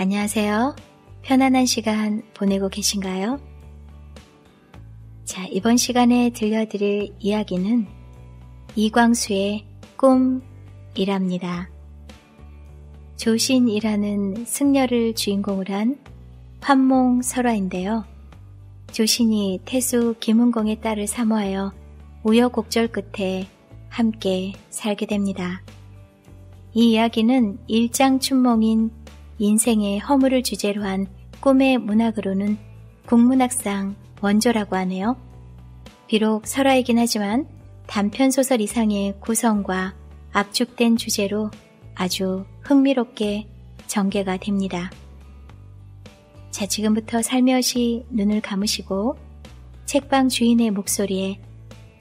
안녕하세요. 편안한 시간 보내고 계신가요? 자, 이번 시간에 들려드릴 이야기는 이광수의 꿈이랍니다. 조신이라는 승려를 주인공으로 한 판몽 설화인데요. 조신이 태수 김은공의 딸을 사모하여 우여곡절 끝에 함께 살게 됩니다. 이 이야기는 일장춘몽인 인생의 허물을 주제로 한 꿈의 문학으로는 국문학상 원조라고 하네요. 비록 설화이긴 하지만 단편 소설 이상의 구성과 압축된 주제로 아주 흥미롭게 전개가 됩니다. 자, 지금부터 살며시 눈을 감으시고 책방 주인의 목소리에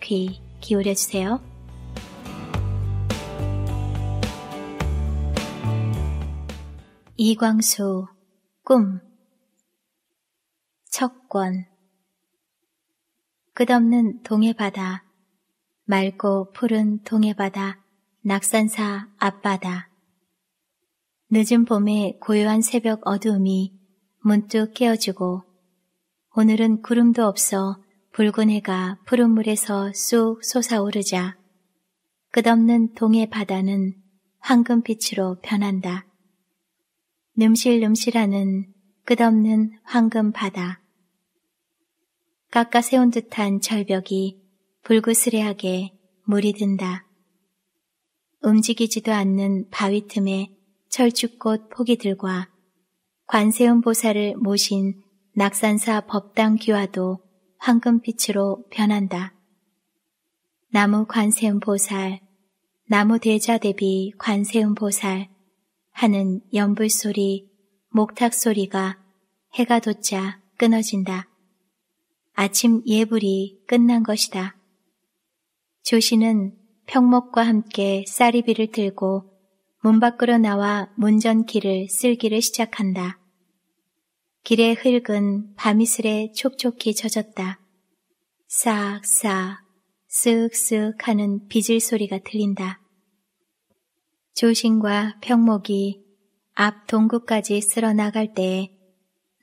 귀 기울여 주세요. 이광수 꿈첫권 끝없는 동해바다 맑고 푸른 동해바다 낙산사 앞바다 늦은 봄의 고요한 새벽 어두움이 문득 깨어지고 오늘은 구름도 없어 붉은 해가 푸른 물에서 쑥 솟아오르자 끝없는 동해 바다는 황금빛으로 변한다. 늠실늠실하는 끝없는 황금 바다. 깎아 세운 듯한 절벽이 불구스레하게 물이 든다. 움직이지도 않는 바위 틈에 철쭉꽃 포기들과 관세음 보살을 모신 낙산사 법당 귀화도 황금빛으로 변한다. 나무 관세음 보살, 나무 대자 대비 관세음 보살, 하는 연불 소리, 목탁 소리가 해가 돋자 끊어진다. 아침 예불이 끝난 것이다. 조씨는 평목과 함께 쌀이비를 들고 문 밖으로 나와 문전기를 쓸기를 시작한다. 길에 흙은 밤이슬에 촉촉히 젖었다. 싹싹, 쓱쓱 하는 빗질 소리가 들린다. 조신과 평목이 앞 동구까지 쓸어 나갈 때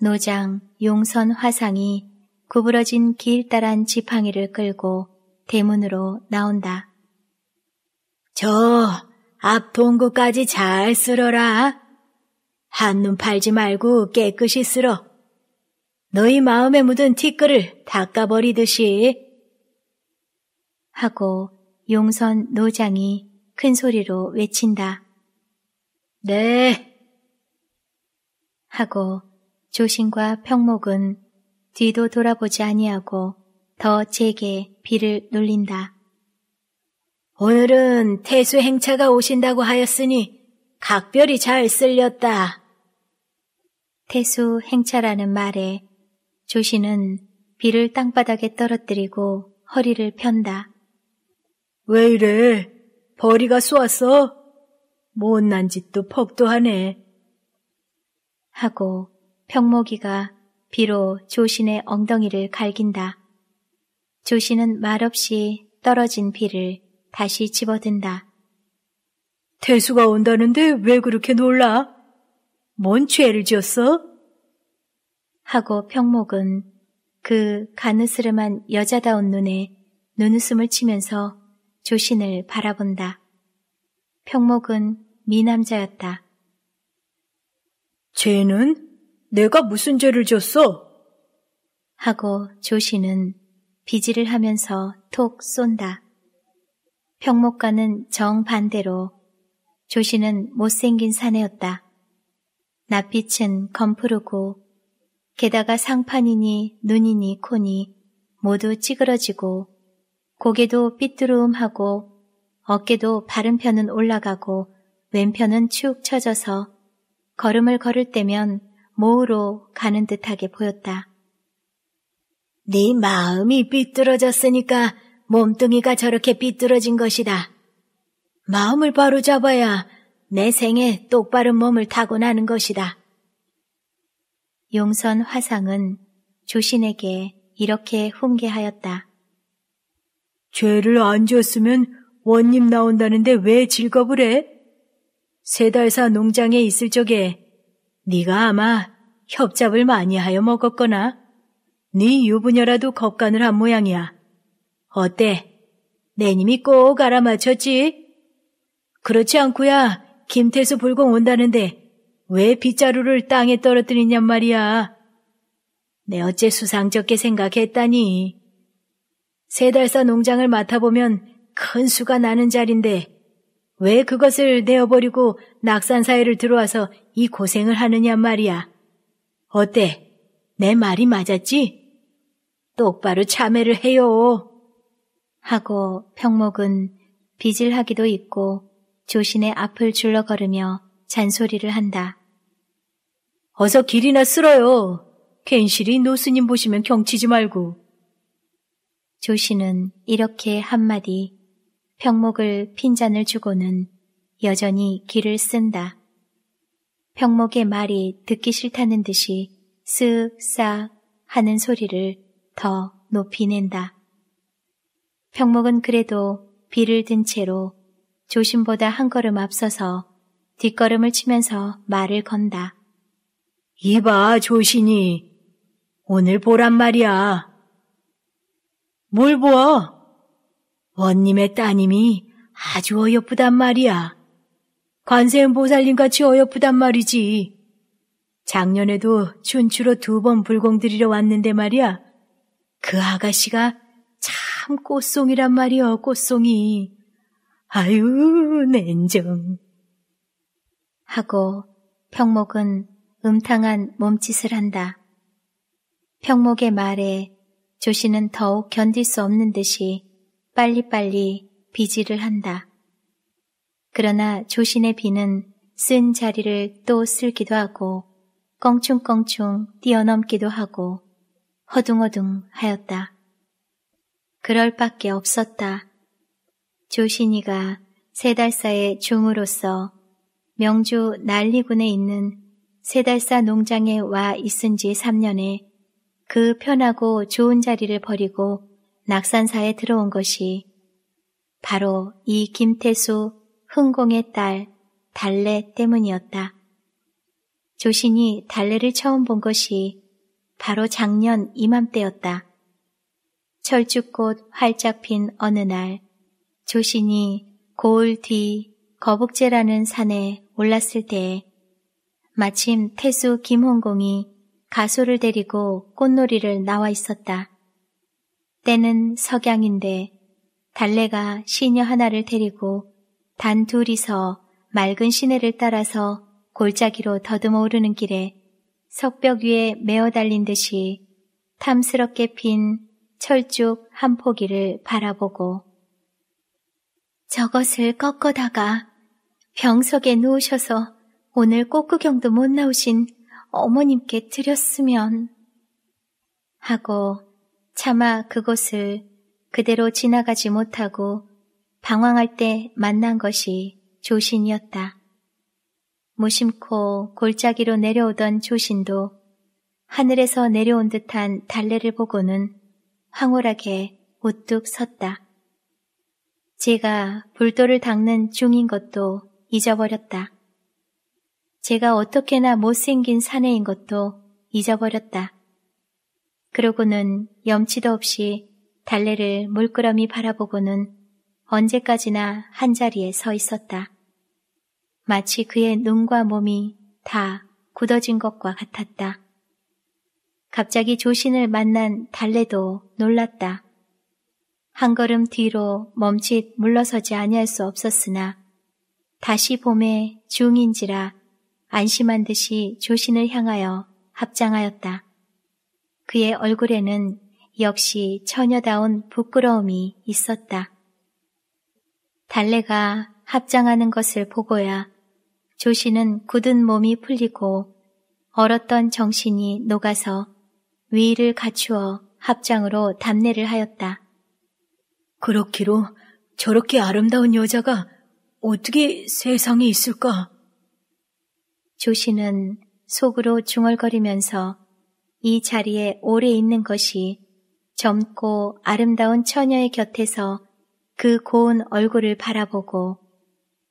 노장 용선 화상이 구부러진 길다란 지팡이를 끌고 대문으로 나온다. 저 앞 동구까지 잘 쓸어라. 한눈 팔지 말고 깨끗이 쓸어. 너희 마음에 묻은 티끌을 닦아버리듯이. 하고 용선 노장이 큰 소리로 외친다. 네! 하고 조신과 평목은 뒤도 돌아보지 아니하고 더 제게 비를 놀린다. 오늘은 태수 행차가 오신다고 하였으니 각별히 잘 쓸렸다. 태수 행차라는 말에 조신은 비를 땅바닥에 떨어뜨리고 허리를 편다. 왜 이래? 벌이가 쏘았어? 못난 짓도 퍽도하네. 하고 평목이가 비로 조신의 엉덩이를 갈긴다. 조신은 말없이 떨어진 비를 다시 집어든다. 대수가 온다는데 왜 그렇게 놀라? 뭔 죄를 지었어? 하고 평목은 그 가느스름한 여자다운 눈에 눈웃음을 치면서 조신을 바라본다. 평목은 미남자였다. 죄는? 내가 무슨 죄를 지었어? 하고 조신은 비지를 하면서 톡 쏜다. 평목과는 정반대로 조신은 못생긴 사내였다. 낯빛은 검푸르고 게다가 상판이니 눈이니 코니 모두 찌그러지고 고개도 삐뚤음하고 어깨도 바른 편은 올라가고 왼편은 축 처져서 걸음을 걸을 때면 모으로 가는 듯하게 보였다. 네 마음이 삐뚤어졌으니까 몸뚱이가 저렇게 삐뚤어진 것이다. 마음을 바로 잡아야 내 생에 똑바른 몸을 타고나는 것이다. 용선 화상은 조신에게 이렇게 훈계하였다. 죄를 안 지었으면 원님 나온다는데 왜 질겁을 해? 세달사 농장에 있을 적에 네가 아마 협잡을 많이 하여 먹었거나 네 유부녀라도 겁간을 한 모양이야. 어때? 내님이 꼭 알아맞혔지? 그렇지 않고야 김태수 불공 온다는데 왜 빗자루를 땅에 떨어뜨리냔 말이야. 내 어째 수상쩍게 생각했다니. 세달사 농장을 맡아보면 큰 수가 나는 자리인데 왜 그것을 내어버리고 낙산사회를 들어와서 이 고생을 하느냐 말이야. 어때? 내 말이 맞았지? 똑바로 참회를 해요. 하고 평목은 빚을 하기도 있고 조신의 앞을 줄러걸으며 잔소리를 한다. 어서 길이나 쓸어요. 괜시리 노스님 보시면 경치지 말고. 조씨는 이렇게 한마디 평목을 핀잔을 주고는 여전히 길을 쓴다. 평목의 말이 듣기 싫다는 듯이 쓱, 싹 하는 소리를 더 높이 낸다. 평목은 그래도 비를 든 채로 조심보다 한 걸음 앞서서 뒷걸음을 치면서 말을 건다. 이봐, 조신이. 오늘 보란 말이야. 뭘 보아? 원님의 따님이 아주 어여쁘단 말이야. 관세음 보살님 같이 어여쁘단 말이지. 작년에도 춘추로 두 번 불공들이러 왔는데 말이야. 그 아가씨가 참 꽃송이란 말이여, 꽃송이. 아유, 냉정. 하고 평목은 음탕한 몸짓을 한다. 평목의 말에 조씨는 더욱 견딜 수 없는 듯이 빨리빨리 비지를 한다. 그러나 조신의 비는 쓴 자리를 또 쓸기도 하고 껑충껑충 뛰어넘기도 하고 허둥허둥 하였다. 그럴 밖에 없었다. 조신이가 세 달사의 중으로서 명주 난리군에 있는 세달사 농장에 와 있은 지 3년에 그 편하고 좋은 자리를 버리고 낙산사에 들어온 것이 바로 이 김태수 흥공의 딸 달래 때문이었다. 조신이 달래를 처음 본 것이 바로 작년 이맘때였다. 철쭉꽃 활짝 핀 어느 날 조신이 고을 뒤거북재라는 산에 올랐을 때 마침 태수 김홍공이 가소를 데리고 꽃놀이를 나와 있었다. 때는 석양인데 달래가 시녀 하나를 데리고 단 둘이서 맑은 시내를 따라서 골짜기로 더듬어 오르는 길에 석벽 위에 메어 달린 듯이 탐스럽게 핀 철쭉 한 포기를 바라보고 저것을 꺾어다가 병석에 누우셔서 오늘 꽃구경도 못 나오신 어머님께 드렸으면 하고 차마 그곳을 그대로 지나가지 못하고 방황할 때 만난 것이 조신이었다. 무심코 골짜기로 내려오던 조신도 하늘에서 내려온 듯한 달래를 보고는 황홀하게 우뚝 섰다. 제가 불도를 닦는 중인 것도 잊어버렸다. 제가 어떻게나 못생긴 사내인 것도 잊어버렸다. 그러고는 염치도 없이 달래를 물끄러미 바라보고는 언제까지나 한자리에 서 있었다. 마치 그의 눈과 몸이 다 굳어진 것과 같았다. 갑자기 조신을 만난 달래도 놀랐다. 한 걸음 뒤로 멈칫 물러서지 아니할 수 없었으나 다시 봄의 중인지라 안심한 듯이 조신을 향하여 합장하였다. 그의 얼굴에는 역시 처녀다운 부끄러움이 있었다. 달래가 합장하는 것을 보고야 조신은 굳은 몸이 풀리고 얼었던 정신이 녹아서 위를 갖추어 합장으로 답례를 하였다. 그렇기로 저렇게 아름다운 여자가 어떻게 세상에 있을까? 조신은 속으로 중얼거리면서 이 자리에 오래 있는 것이 젊고 아름다운 처녀의 곁에서 그 고운 얼굴을 바라보고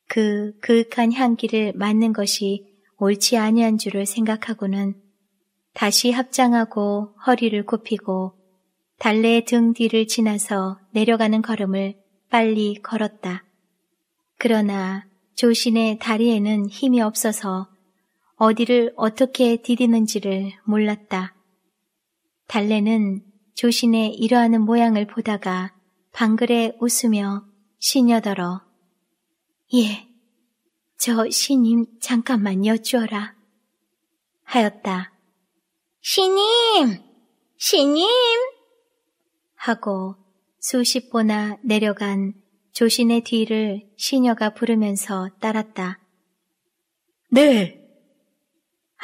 그 그윽한 향기를 맡는 것이 옳지 아니한 줄을 생각하고는 다시 합장하고 허리를 굽히고 달래의 등 뒤를 지나서 내려가는 걸음을 빨리 걸었다. 그러나 조신의 다리에는 힘이 없어서 어디를 어떻게 디디는지를 몰랐다. 달래는 조신의 이러하는 모양을 보다가 방글에 웃으며 시녀더러 예, 저 신임 잠깐만 여쭈어라 하였다. 신임! 신임! 하고 수십 보나 내려간 조신의 뒤를 시녀가 부르면서 따랐다. 네!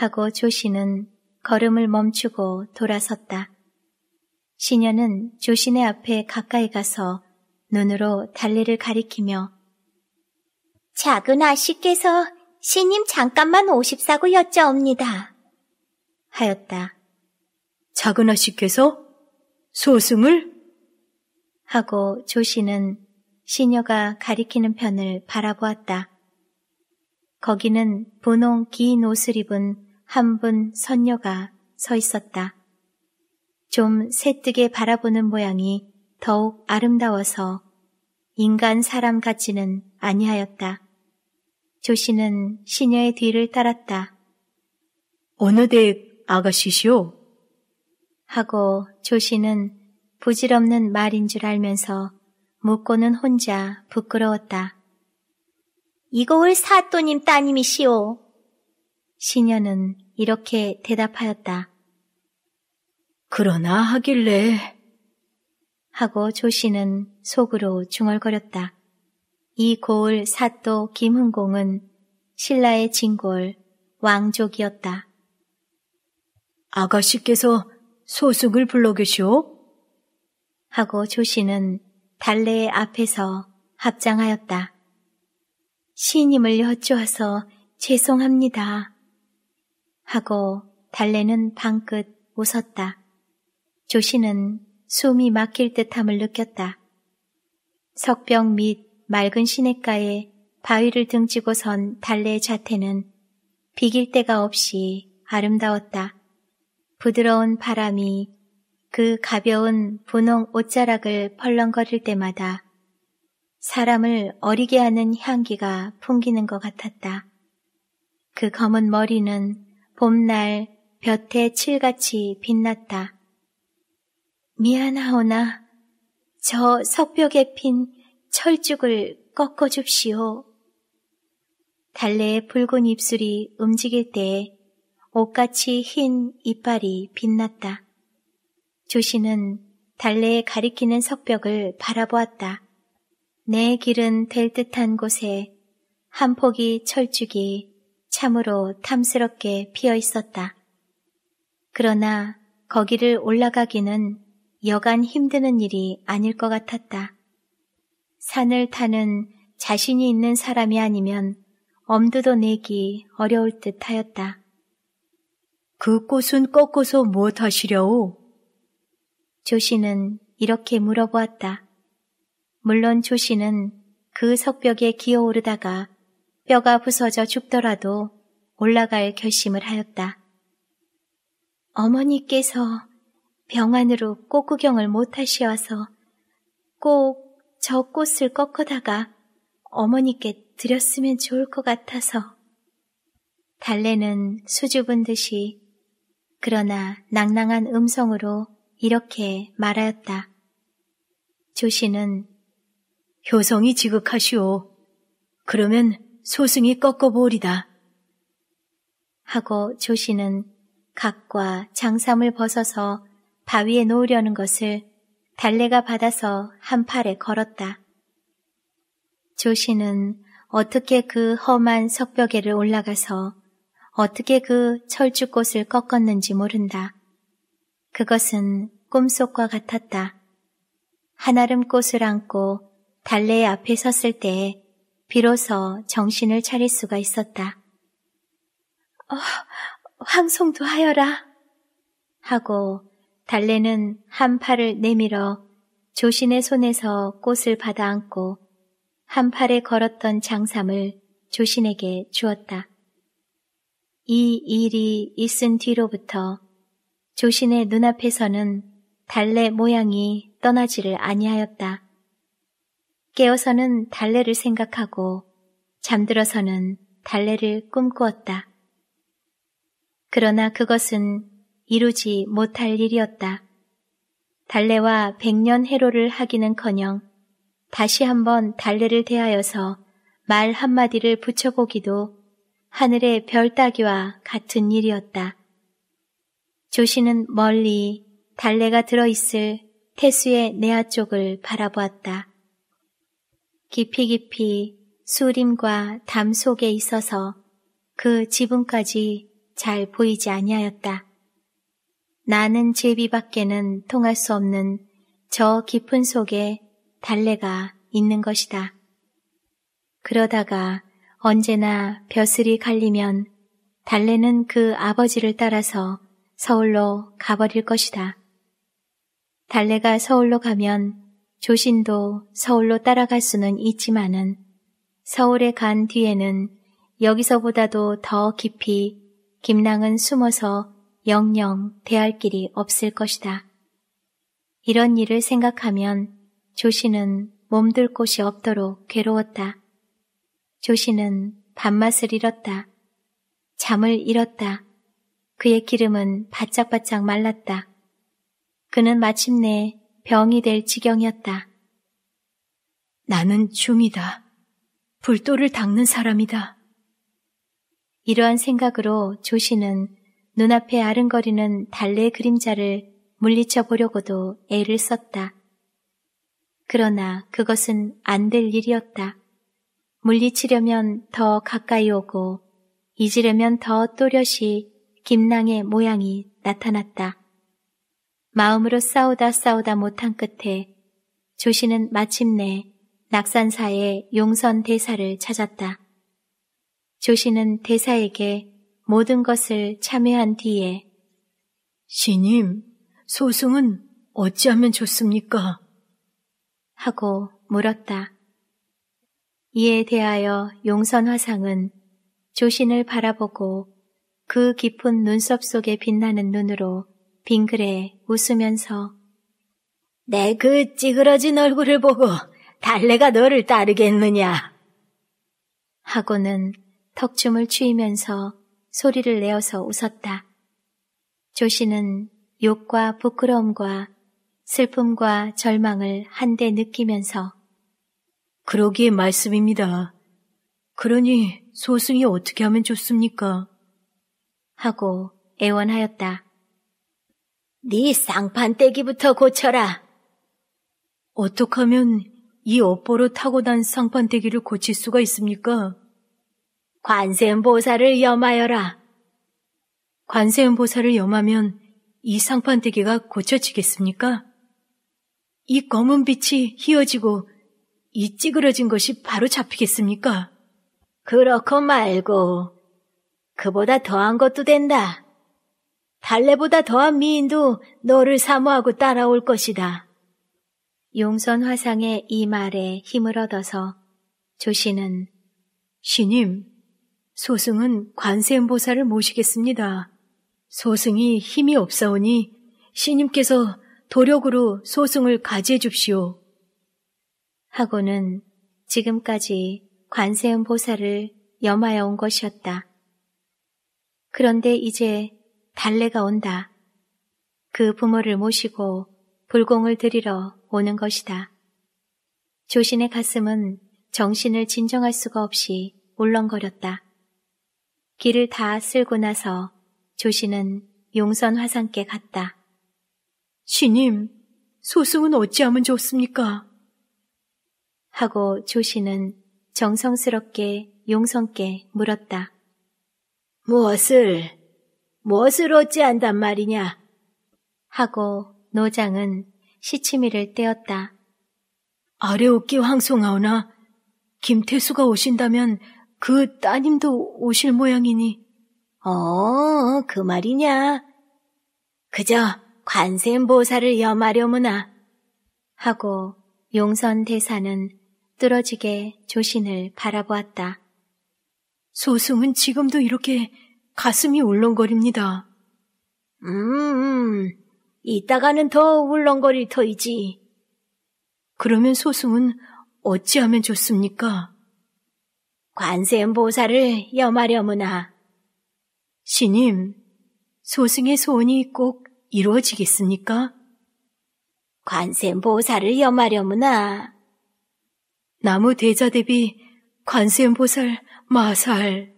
하고 조씨는 걸음을 멈추고 돌아섰다. 시녀는 조신의 앞에 가까이 가서 눈으로 달리를 가리키며 작은 아씨께서 신님 잠깐만 54구 여쭤옵니다. 하였다. 작은 아씨께서 소승을? 하고 조씨는 시녀가 가리키는 편을 바라보았다. 거기는 분홍 긴 옷을 입은 한분 선녀가 서 있었다. 좀 새뜨게 바라보는 모양이 더욱 아름다워서 인간 사람 같지는 아니하였다. 조씨는 시녀의 뒤를 따랐다. 어느 댁 아가씨시오? 하고 조씨는 부질없는 말인 줄 알면서 묻고는 혼자 부끄러웠다. 이거울 사또님 따님이시오. 시녀는 이렇게 대답하였다. 그러나 하길래 하고 조 씨는 속으로 중얼거렸다. 이 고을 사또 김흥공은 신라의 진골 왕족이었다. 아가씨께서 소승을 불러계시오? 하고 조 씨는 달래의 앞에서 합장하였다. 시인님을 여쭈어서 죄송합니다. 하고 달래는 방긋 웃었다. 조씨는 숨이 막힐 듯함을 느꼈다. 석병 및 맑은 시냇가에 바위를 등지고 선 달래의 자태는 비길 데가 없이 아름다웠다. 부드러운 바람이 그 가벼운 분홍 옷자락을 펄렁거릴 때마다 사람을 어리게 하는 향기가 풍기는 것 같았다. 그 검은 머리는 봄날 볕에 칠같이 빛났다. 미안하오나 저 석벽에 핀철죽을 꺾어 줍시오. 달래의 붉은 입술이 움직일 때에 옷같이 흰 이빨이 빛났다. 조신은 달래에 가리키는 석벽을 바라보았다. 내 길은 될 듯한 곳에 한 폭이 철쭉이 참으로 탐스럽게 피어 있었다. 그러나 거기를 올라가기는 여간 힘드는 일이 아닐 것 같았다. 산을 타는 자신이 있는 사람이 아니면 엄두도 내기 어려울 듯 하였다. 그 꽃은 꺾어서 무엇 뭐 하시려오? 조씨는 이렇게 물어보았다. 물론 조씨는 그 석벽에 기어오르다가 뼈가 부서져 죽더라도 올라갈 결심을 하였다. 어머니께서 병안으로 꽃 구경을 못하시어서 꼭 저 꽃을 꺾어다가 어머니께 드렸으면 좋을 것 같아서. 달래는 수줍은 듯이 그러나 낭낭한 음성으로 이렇게 말하였다. 조씨는 효성이 지극하시오. 그러면 소승이 꺾어보리다. 하고 조씨는 각과 장삼을 벗어서 바위에 놓으려는 것을 달래가 받아서 한 팔에 걸었다. 조씨는 어떻게 그 험한 석벽에를 올라가서 어떻게 그 철쭉꽃을 꺾었는지 모른다. 그것은 꿈속과 같았다. 한아름 꽃을 안고 달래 앞에 섰을 때에 비로소 정신을 차릴 수가 있었다. 어, 황송도 하여라. 하고 달래는 한 팔을 내밀어 조신의 손에서 꽃을 받아 안고 한 팔에 걸었던 장삼을 조신에게 주었다. 이 일이 있은 뒤로부터 조신의 눈앞에서는 달래 모양이 떠나지를 아니하였다. 깨어서는 달래를 생각하고 잠들어서는 달래를 꿈꾸었다. 그러나 그것은 이루지 못할 일이었다. 달래와 백년 해로를 하기는커녕 다시 한번 달래를 대하여서 말 한마디를 붙여보기도 하늘의 별 따기와 같은 일이었다. 조씨는 멀리 달래가 들어있을 태수의 내아 쪽을 바라보았다. 깊이 깊이 수림과 담 속에 있어서 그 지붕까지 잘 보이지 아니하였다. 나는 제비밖에는 통할 수 없는 저 깊은 속에 달래가 있는 것이다. 그러다가 언제나 벼슬이 갈리면 달래는 그 아버지를 따라서 서울로 가버릴 것이다. 달래가 서울로 가면 조신도 서울로 따라갈 수는 있지만은 서울에 간 뒤에는 여기서보다도 더 깊이 김낭은 숨어서 영영 대할 길이 없을 것이다. 이런 일을 생각하면 조신은 몸둘 곳이 없도록 괴로웠다. 조신은 밥맛을 잃었다. 잠을 잃었다. 그의 기름은 바짝바짝 말랐다. 그는 마침내 병이 될 지경이었다. 나는 중이다. 불도를 닦는 사람이다. 이러한 생각으로 조씨는 눈앞에 아른거리는 달래 그림자를 물리쳐 보려고도 애를 썼다. 그러나 그것은 안 될 일이었다. 물리치려면 더 가까이 오고 잊으려면 더 또렷이 김낭의 모양이 나타났다. 마음으로 싸우다 싸우다 못한 끝에 조씨는 마침내 낙산사의 용선 대사를 찾았다. 조씨는 대사에게 모든 것을 참여한 뒤에 신임, 소승은 어찌하면 좋습니까? 하고 물었다. 이에 대하여 용선 화상은 조신을 바라보고 그 깊은 눈썹 속에 빛나는 눈으로 빙그레 웃으면서 내 그 찌그러진 얼굴을 보고 달래가 너를 따르겠느냐 하고는 턱춤을 추이면서 소리를 내어서 웃었다. 조씨는 욕과 부끄러움과 슬픔과 절망을 한데 느끼면서 그러기에 말씀입니다. 그러니 소승이 어떻게 하면 좋습니까? 하고 애원하였다. 네 쌍판떼기부터 고쳐라. 어떻게 하면 이 업보로 타고난 쌍판떼기를 고칠 수가 있습니까? 관세음보살을 염하여라. 관세음보살을 염하면 이 쌍판떼기가 고쳐지겠습니까? 이 검은 빛이 휘어지고 이 찌그러진 것이 바로 잡히겠습니까? 그렇고 말고 그보다 더한 것도 된다. 달래보다 더한 미인도 너를 사모하고 따라올 것이다. 용선 화상의 이 말에 힘을 얻어서 조씨는 신임 소승은 관세음보살을 모시겠습니다. 소승이 힘이 없사오니 신임께서 도력으로 소승을 가지해 줍시오. 하고는 지금까지 관세음보살을 염하여 온 것이었다. 그런데 이제 달래가 온다. 그 부모를 모시고 불공을 드리러 오는 것이다. 조신의 가슴은 정신을 진정할 수가 없이 울렁거렸다. 길을 다 쓸고 나서 조신은 용선 화상께 갔다. 신님, 소승은 어찌하면 좋습니까? 하고 조신은 정성스럽게 용선께 물었다. 무엇을 무엇을 어찌한단 말이냐? 하고 노장은 시치미를 떼었다. 아래옥기 황송하오나 김태수가 오신다면 그 따님도 오실 모양이니. 어, 그 말이냐. 그저 관세음보살을 염하려무나. 하고 용선 대사는 뚫어지게 조신을 바라보았다. 소승은 지금도 이렇게 가슴이 울렁거립니다. 음, 이따가는 더 울렁거릴 터이지. 그러면 소승은 어찌하면 좋습니까? 관세음보살을 염하려무나. 신임, 소승의 소원이 꼭 이루어지겠습니까? 관세음보살을 염하려무나. 나무 대자 대비 관세음보살 마살.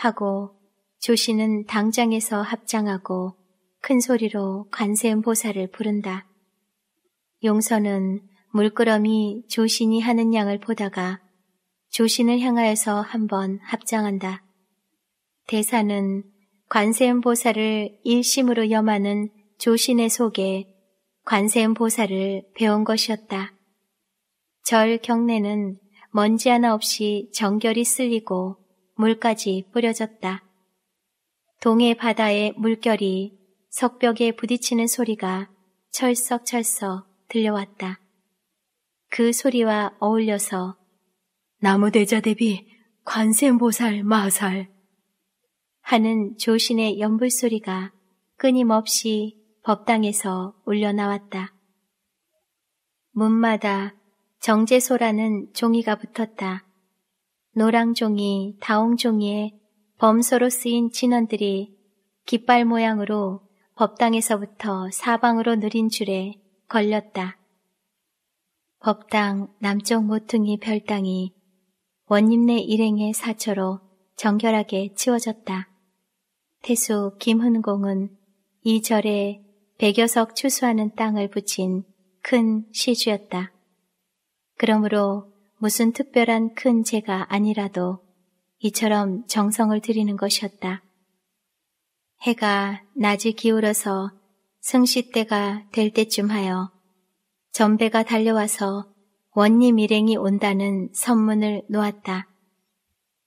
하고 조씨는 당장에서 합장하고 큰 소리로 관세음보살을 부른다. 용서는 물끄러미 조신이 하는 양을 보다가 조신을 향하여서 한번 합장한다. 대사는 관세음보살을 일심으로 염하는 조신의 속에 관세음보살을 배운 것이었다. 절 경례는 먼지 하나 없이 정결히 쓸리고 물까지 뿌려졌다. 동해 바다의 물결이 석벽에 부딪히는 소리가 철썩철썩 들려왔다. 그 소리와 어울려서 나무대자 대비 관세보살 마살 하는 조신의 연불소리가 끊임없이 법당에서 울려나왔다. 문마다 정제소라는 종이가 붙었다. 노랑종이, 다홍종이의 범서로 쓰인 진원들이 깃발 모양으로 법당에서부터 사방으로 느린 줄에 걸렸다. 법당 남쪽 모퉁이 별당이 원님네 일행의 사처로 정결하게 치워졌다. 태수 김흔공은 이 절에 백여석 추수하는 땅을 붙인 큰 시주였다. 그러므로 무슨 특별한 큰 죄가 아니라도 이처럼 정성을 들이는 것이었다. 해가 낮이 기울어서 승시 때가 될 때쯤 하여 전배가 달려와서 원님 일행이 온다는 선문을 놓았다.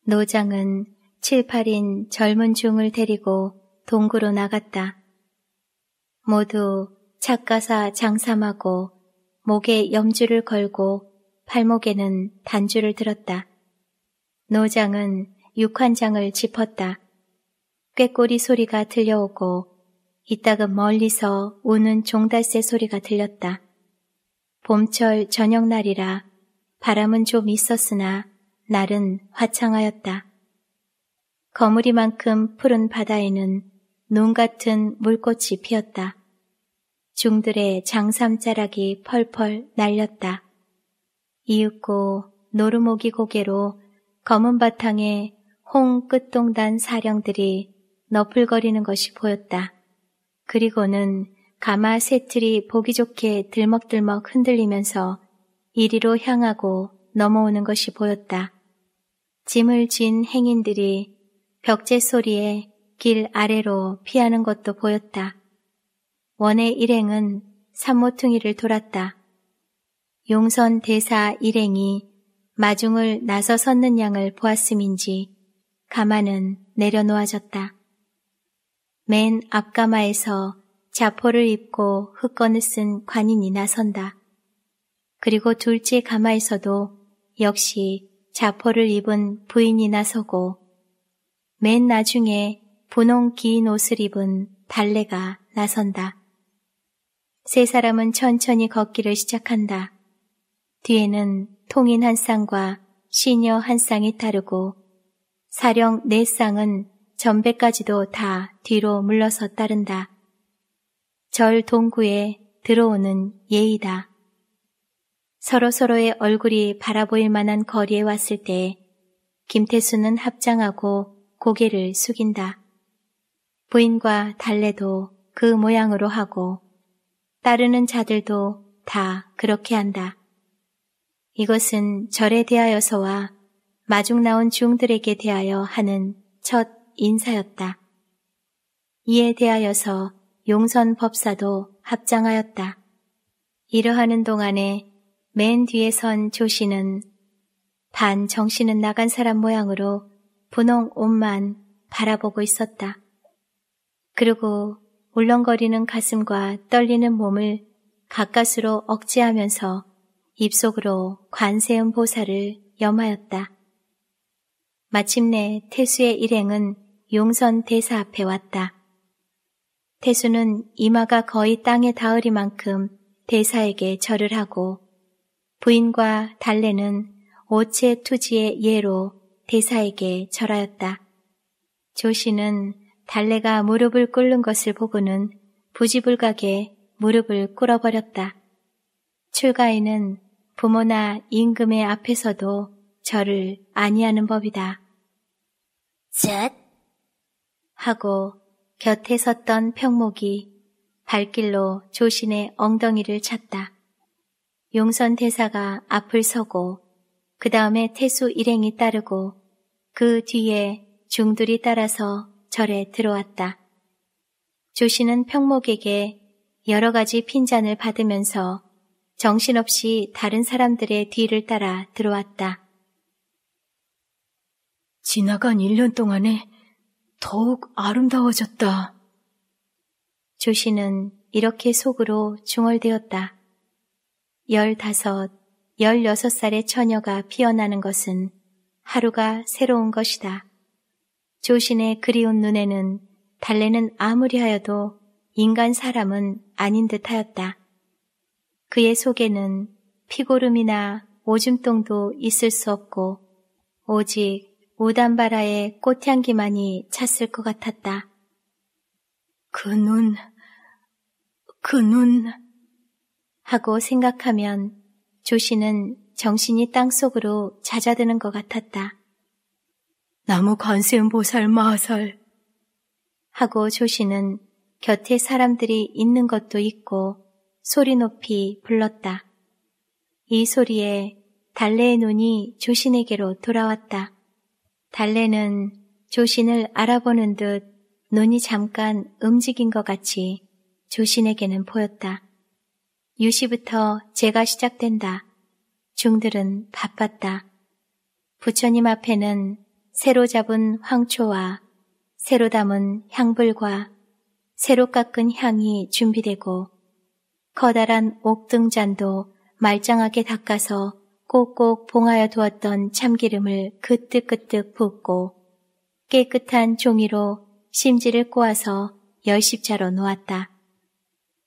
노장은 7, 8인 젊은 중을 데리고 동구로 나갔다. 모두 착가사 장삼하고 목에 염주를 걸고 팔목에는 단주를 들었다. 노장은 육환장을 짚었다. 꾀꼬리 소리가 들려오고 이따금 멀리서 우는 종달새 소리가 들렸다. 봄철 저녁 날이라 바람은 좀 있었으나 날은 화창하였다. 거무리만큼 푸른 바다에는 눈 같은 물꽃이 피었다. 중들의 장삼자락이 펄펄 날렸다. 이윽고 노루모기 고개로 검은 바탕에 홍 끝동단 사령들이 너풀거리는 것이 보였다. 그리고는 가마 새틀이 보기 좋게 들먹들먹 흔들리면서 이리로 향하고 넘어오는 것이 보였다. 짐을 쥔 행인들이 벽제 소리에 길 아래로 피하는 것도 보였다. 원의 일행은 산모퉁이를 돌았다. 용선 대사 일행이 마중을 나서 섰는 양을 보았음인지 가마는 내려놓아졌다. 맨 앞가마에서 자포를 입고 흑건을 쓴 관인이 나선다. 그리고 둘째 가마에서도 역시 자포를 입은 부인이 나서고 맨 나중에 분홍 긴 옷을 입은 달래가 나선다. 세 사람은 천천히 걷기를 시작한다. 뒤에는 통인 한 쌍과 시녀 한 쌍이 따르고 사령 네 쌍은 전배까지도 다 뒤로 물러서 따른다. 절 동구에 들어오는 예이다. 서로서로의 얼굴이 바라보일 만한 거리에 왔을 때 김태수는 합장하고 고개를 숙인다. 부인과 달래도 그 모양으로 하고 따르는 자들도 다 그렇게 한다. 이것은 절에 대하여서와 마중 나온 중들에게 대하여 하는 첫 인사였다. 이에 대하여서 용선 법사도 합장하였다. 이러하는 동안에 맨 뒤에 선 조씨는 반 정신은 나간 사람 모양으로 분홍 옷만 바라보고 있었다. 그리고 울렁거리는 가슴과 떨리는 몸을 가까스로 억제하면서 입속으로 관세음 보살을 염하였다. 마침내 태수의 일행은 용선 대사 앞에 왔다. 태수는 이마가 거의 땅에 닿으리만큼 대사에게 절을 하고 부인과 달래는 오체 투지의 예로 대사에게 절하였다. 조씨는 달래가 무릎을 꿇는 것을 보고는 부지불각에 무릎을 꿇어버렸다. 출가에는 부모나 임금의 앞에서도 절을 아니하는 법이다. 셋! 하고 곁에 섰던 평목이 발길로 조신의 엉덩이를 찼다. 용선 대사가 앞을 서고 그 다음에 태수 일행이 따르고 그 뒤에 중들이 따라서 절에 들어왔다. 조신은 평목에게 여러 가지 핀잔을 받으면서 정신없이 다른 사람들의 뒤를 따라 들어왔다. 지나간 1년 동안에 더욱 아름다워졌다. 조씨는 이렇게 속으로 중얼대었다. 열다섯, 열여섯 살의 처녀가 피어나는 것은 하루가 새로운 것이다. 조신의 그리운 눈에는 달래는 아무리 하여도 인간 사람은 아닌 듯 하였다. 그의 속에는 피고름이나 오줌똥도 있을 수 없고 오직 오단바라의 꽃향기만이 찼을 것 같았다. 그 눈, 그 눈. 하고 생각하면 조시는 정신이 땅속으로 잦아드는 것 같았다. 나무 관세음보살 마살. 하고 조시는 곁에 사람들이 있는 것도 있고 소리 높이 불렀다. 이 소리에 달래의 눈이 조신에게로 돌아왔다. 달래는 조신을 알아보는 듯 눈이 잠깐 움직인 것 같이 조신에게는 보였다. 유시부터 제가 시작된다. 중들은 바빴다. 부처님 앞에는 새로 잡은 황초와 새로 담은 향불과 새로 깎은 향이 준비되고 커다란 옥등잔도 말짱하게 닦아서 꼭꼭 봉하여 두었던 참기름을 그뜩그뜩 붓고 깨끗한 종이로 심지를 꼬아서 열십자로 놓았다.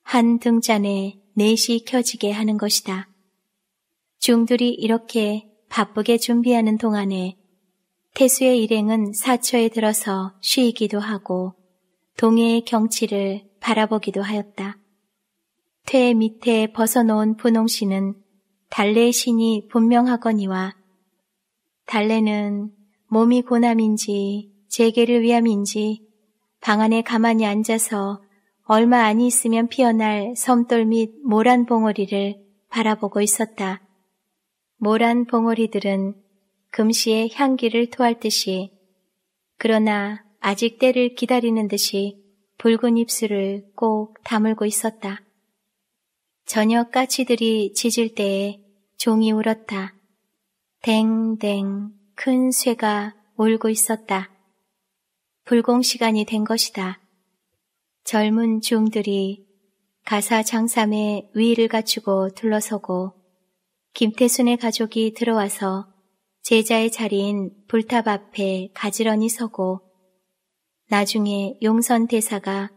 한 등잔에 넷이 켜지게 하는 것이다. 중들이 이렇게 바쁘게 준비하는 동안에 태수의 일행은 사처에 들어서 쉬기도 하고 동해의 경치를 바라보기도 하였다. 퇴 밑에 벗어놓은 분홍신은 달래의 신이 분명하거니와 달래는 몸이 고남인지 재개를 위함인지 방 안에 가만히 앉아서 얼마 안 있으면 피어날 섬돌 및 모란 봉오리를 바라보고 있었다. 모란 봉오리들은 금시의 향기를 토할 듯이 그러나 아직 때를 기다리는 듯이 붉은 입술을 꼭 다물고 있었다. 저녁 까치들이 짖을 때에 종이 울었다. 댕댕 큰 쇠가 울고 있었다. 불공 시간이 된 것이다. 젊은 중들이 가사 장삼의 위를 갖추고 둘러서고 김태순의 가족이 들어와서 제자의 자리인 불탑 앞에 가지런히 서고 나중에 용선 대사가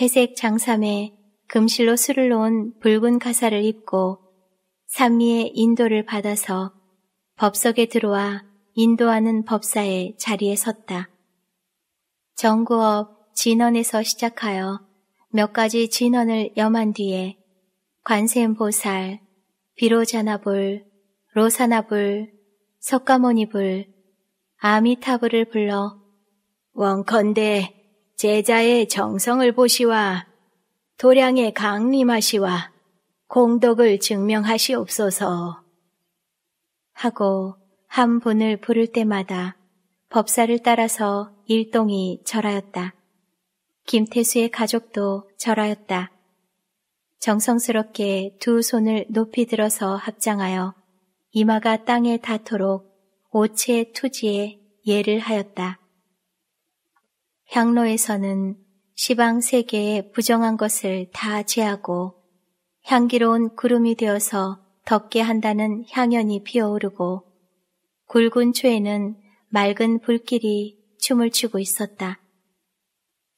회색 장삼의 금실로 술을 놓은 붉은 가사를 입고 삼미의 인도를 받아서 법석에 들어와 인도하는 법사의 자리에 섰다. 정구업 진언에서 시작하여 몇 가지 진언을 염한 뒤에 관세음보살, 비로자나불, 로사나불, 석가모니불, 아미타불을 불러 원컨대 제자의 정성을 보시와 도량의 강림하시와 공덕을 증명하시옵소서 하고 한 분을 부를 때마다 법사를 따라서 일동이 절하였다. 김태수의 가족도 절하였다. 정성스럽게 두 손을 높이 들어서 합장하여 이마가 땅에 닿도록 오체 투지에 예를 하였다. 향로에서는 시방 세계에 부정한 것을 다 제하고 향기로운 구름이 되어서 덮게 한다는 향연이 피어오르고 굵은 초에는 맑은 불길이 춤을 추고 있었다.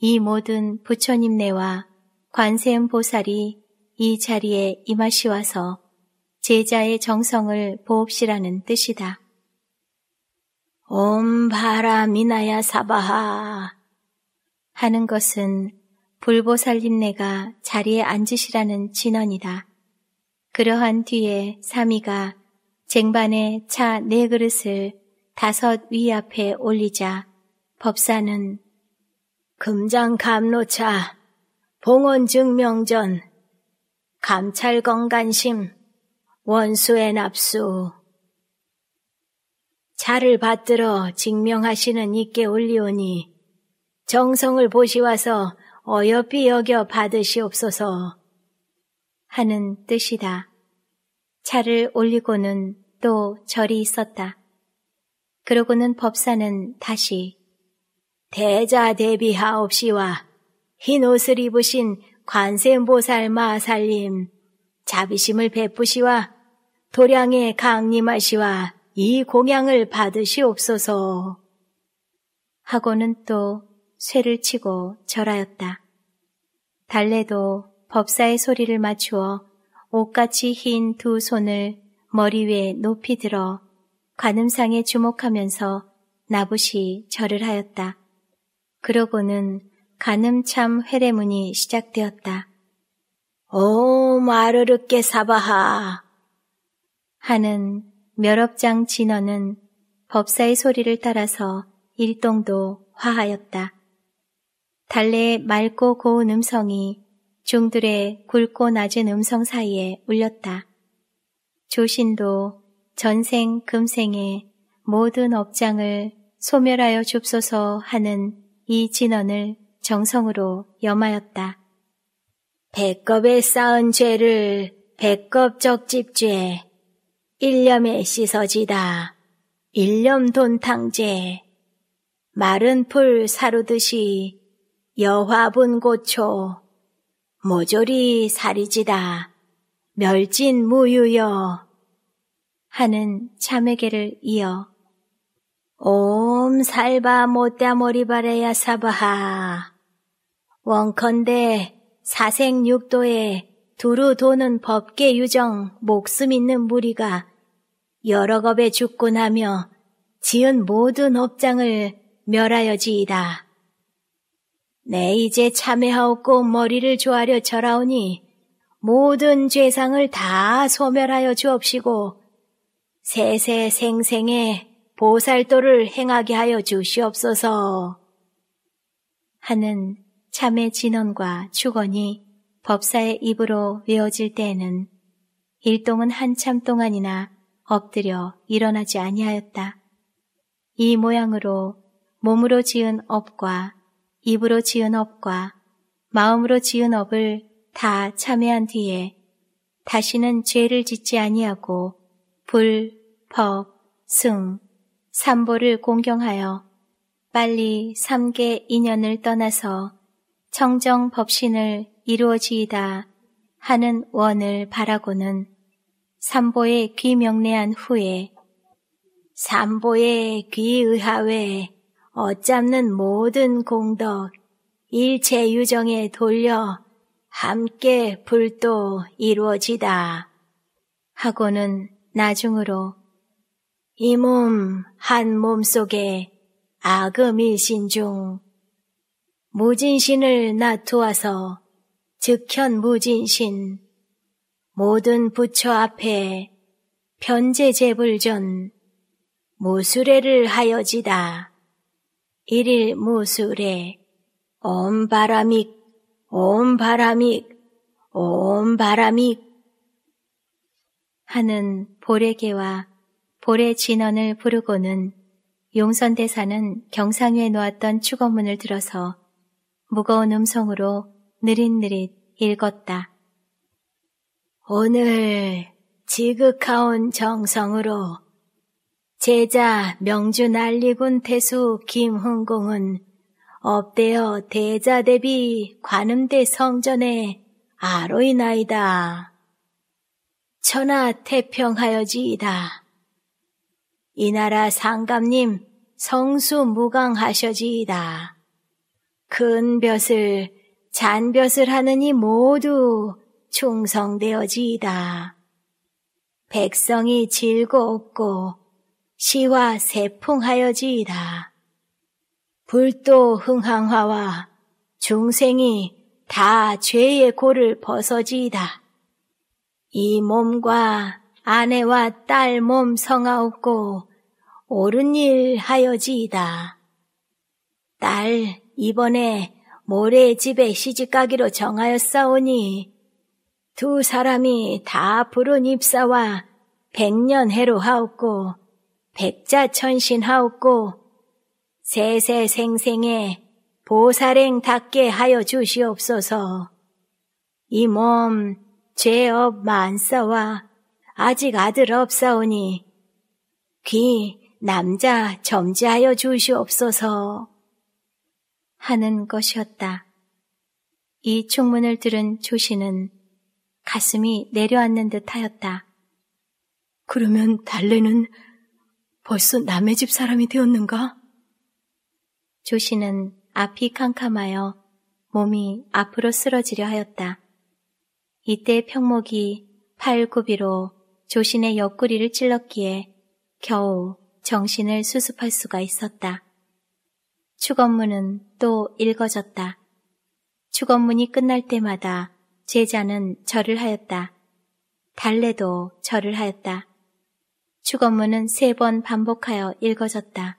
이 모든 부처님네와 관세음 보살이 이 자리에 임하시 와서 제자의 정성을 보옵시라는 뜻이다. 옴 바라미나야 사바하 하는 것은 불보살림내가 자리에 앉으시라는 진언이다. 그러한 뒤에 사미가 쟁반에 차 네 그릇을 다섯 위 앞에 올리자 법사는 금장 감로차, 봉원 증명전, 감찰 건간심, 원수의 납수. 차를 받들어 증명하시는 이께 올리오니 정성을 보시와서 어여삐 여겨 받으시옵소서 하는 뜻이다. 차를 올리고는 또 절이 있었다. 그러고는 법사는 다시 대자 대비하옵시와 흰 옷을 입으신 관세음보살 마살님 자비심을 베푸시와 도량에 강림하시와 이 공양을 받으시옵소서 하고는 또 쇠를 치고 절하였다. 달래도 법사의 소리를 맞추어 옷같이 흰 두 손을 머리 위에 높이 들어 관음상에 주목하면서 나부시 절을 하였다. 그러고는 가늠참 회례문이 시작되었다. 오 마르르께 사바하 하는 멸업장 진언은 법사의 소리를 따라서 일동도 화하였다. 달래의 맑고 고운 음성이 중들의 굵고 낮은 음성 사이에 울렸다. 조신도 전생 금생의 모든 업장을 소멸하여 줍소서 하는 이 진언을 정성으로 염하였다. 배꼽에 쌓은 죄를 배꼽 적집죄, 일념에 씻어지다, 일념 돈탕죄, 마른 풀 사르듯이 여화분 고초 모조리 사리지다 멸진 무유여 하는 참에게를 이어 옴 살바 못다 머리바레야 사바하 원컨대 사생육도에 두루 도는 법계 유정 목숨 있는 무리가 여러 겁에 죽고 나며 지은 모든 업장을 멸하여지이다. 내 이제 참회하옵고 머리를 조아려 절하오니 모든 죄상을 다 소멸하여 주옵시고 세세생생에 보살도를 행하게 하여 주시옵소서. 하는 참의 진언과 축언이 법사의 입으로 외워질 때에는 일동은 한참 동안이나 엎드려 일어나지 아니하였다. 이 모양으로 몸으로 지은 업과 입으로 지은 업과 마음으로 지은 업을 다 참회한 뒤에 다시는 죄를 짓지 아니하고 불, 법, 승, 삼보를 공경하여 빨리 삼계 인연을 떠나서 청정 법신을 이루어지이다 하는 원을 바라고는 삼보의 귀 명례한 후에 삼보의 귀 의하외 어잡는 모든 공덕 일체 유정에 돌려 함께 불도 이루어지다 하고는 나중으로 이 몸 한 몸속에 악음일신 중 무진신을 나투어서 즉현 무진신 모든 부처 앞에 변제제불전 모수례를 하여지다. 일일 무술에 옴바라믹옴바라믹옴바라믹 하는 보레개와 보레 진언을 부르고는 용선대사는 경상위에 놓았던 축어문을 들어서 무거운 음성으로 느릿느릿 읽었다. 오늘 지극하온 정성으로 제자 명주 난리군 태수 김흥공은 업되어 대자 대비 관음대 성전에 아로이나이다. 천하 태평하여지이다. 이 나라 상감님 성수 무강하셔지이다. 큰 벼슬 잔벼슬 하느니 모두 충성되어지이다. 백성이 즐거웠고 시와 세풍하여지이다. 불도 흥황화와 중생이 다 죄의 고를 벗어지이다. 이 몸과 아내와 딸 몸 성하옵고 옳은 일 하여지이다. 딸 이번에 모래 집에 시집가기로 정하였사오니 두 사람이 다 부른 입사와 백년 해로 하옵고 백자천신하옵고 세세생생에 보살행 닦게 하여 주시옵소서. 이 몸 죄업 만사와 아직 아들 없사오니 귀 남자 점지하여 주시옵소서 하는 것이었다. 이 충문을 들은 조씨는 가슴이 내려앉는 듯하였다. 그러면 달래는 벌써 남의 집 사람이 되었는가? 조 씨는 앞이 캄캄하여 몸이 앞으로 쓰러지려 하였다. 이때 평목이 팔굽이로 조신의 옆구리를 찔렀기에 겨우 정신을 수습할 수가 있었다. 축원문은 또 읽어졌다. 축원문이 끝날 때마다 제자는 절을 하였다. 달래도 절을 하였다. 축원문은 세 번 반복하여 읽어졌다.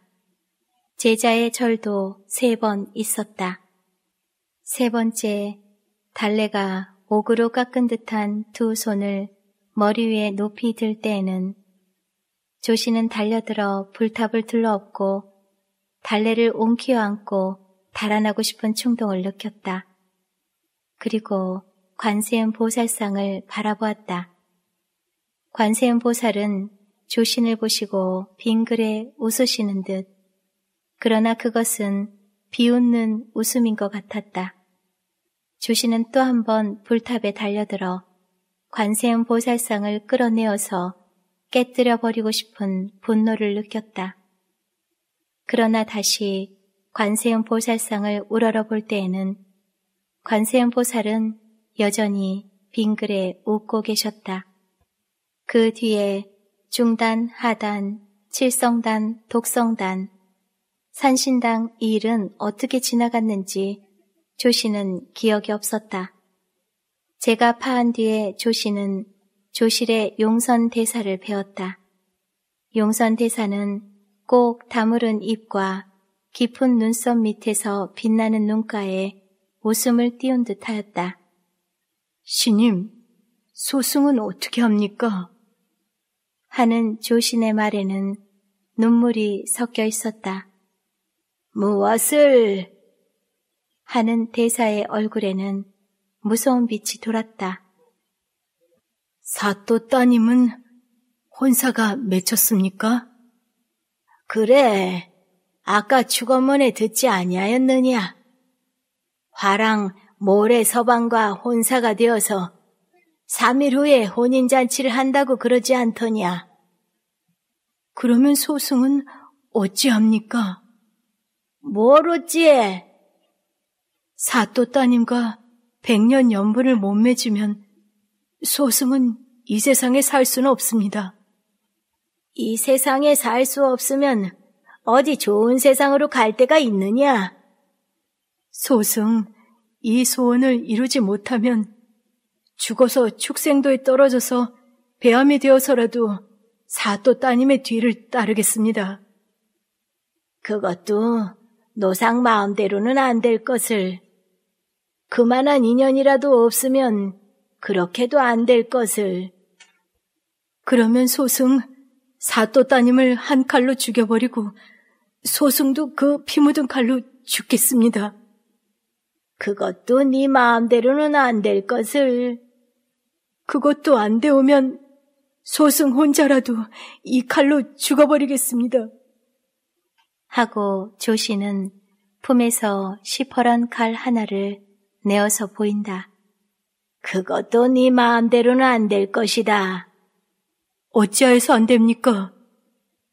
제자의 절도 세 번 있었다. 세 번째, 달래가 옥으로 깎은 듯한 두 손을 머리 위에 높이 들 때에는 조씨는 달려들어 불탑을 둘러엎고 달래를 옹키어 안고 달아나고 싶은 충동을 느꼈다. 그리고 관세음 보살상을 바라보았다. 관세음 보살은 조신을 보시고 빙그레 웃으시는 듯 그러나 그것은 비웃는 웃음인 것 같았다. 조신은 또 한 번 불탑에 달려들어 관세음 보살상을 끌어내어서 깨뜨려 버리고 싶은 분노를 느꼈다. 그러나 다시 관세음 보살상을 우러러 볼 때에는 관세음 보살은 여전히 빙그레 웃고 계셨다. 그 뒤에 중단, 하단, 칠성단, 독성단, 산신당 이 일은 어떻게 지나갔는지 조 씨는 기억이 없었다. 제가 파한 뒤에 조 씨는 조실의 용선 대사를 배웠다. 용선 대사는 꼭 다물은 입과 깊은 눈썹 밑에서 빛나는 눈가에 웃음을 띄운 듯하였다. 신임 소승은 어떻게 합니까? 하는 조신의 말에는 눈물이 섞여 있었다. 무엇을? 하는 대사의 얼굴에는 무서운 빛이 돌았다. 사또 따님은 혼사가 맺혔습니까? 그래, 아까 죽어문에 듣지 아니하였느냐? 화랑 모래 서방과 혼사가 되어서 3일 후에 혼인잔치를 한다고 그러지 않더냐. 그러면 소승은 어찌합니까? 뭘 어찌해? 사또 따님과 백년 연분을 못 맺으면 소승은 이 세상에 살 수는 없습니다. 이 세상에 살 수 없으면 어디 좋은 세상으로 갈 데가 있느냐? 소승, 이 소원을 이루지 못하면 죽어서 축생도에 떨어져서 배암이 되어서라도 사또 따님의 뒤를 따르겠습니다. 그것도 노상 마음대로는 안 될 것을 그만한 인연이라도 없으면 그렇게도 안 될 것을 그러면 소승 사또 따님을 한 칼로 죽여버리고 소승도 그 피 묻은 칼로 죽겠습니다. 그것도 네 마음대로는 안 될 것을 그것도 안 되오면 소승 혼자라도 이 칼로 죽어버리겠습니다. 하고 조씨는 품에서 시퍼런 칼 하나를 내어서 보인다. 그것도 네 마음대로는 안 될 것이다. 어찌하여서 안 됩니까?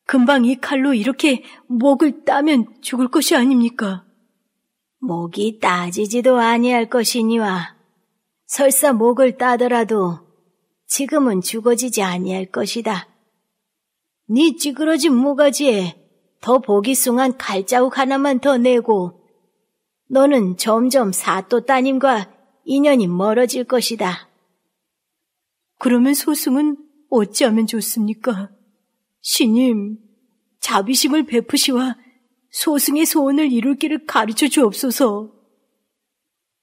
금방 이 칼로 이렇게 목을 따면 죽을 것이 아닙니까? 목이 따지지도 아니할 것이니와 설사 목을 따더라도 지금은 죽어지지 아니할 것이다. 네 찌그러진 모가지에 더 보기 숭한 갈자국 하나만 더 내고 너는 점점 사또 따님과 인연이 멀어질 것이다. 그러면 소승은 어찌하면 좋습니까? 신님, 자비심을 베푸시와 소승의 소원을 이룰 길을 가르쳐 주옵소서.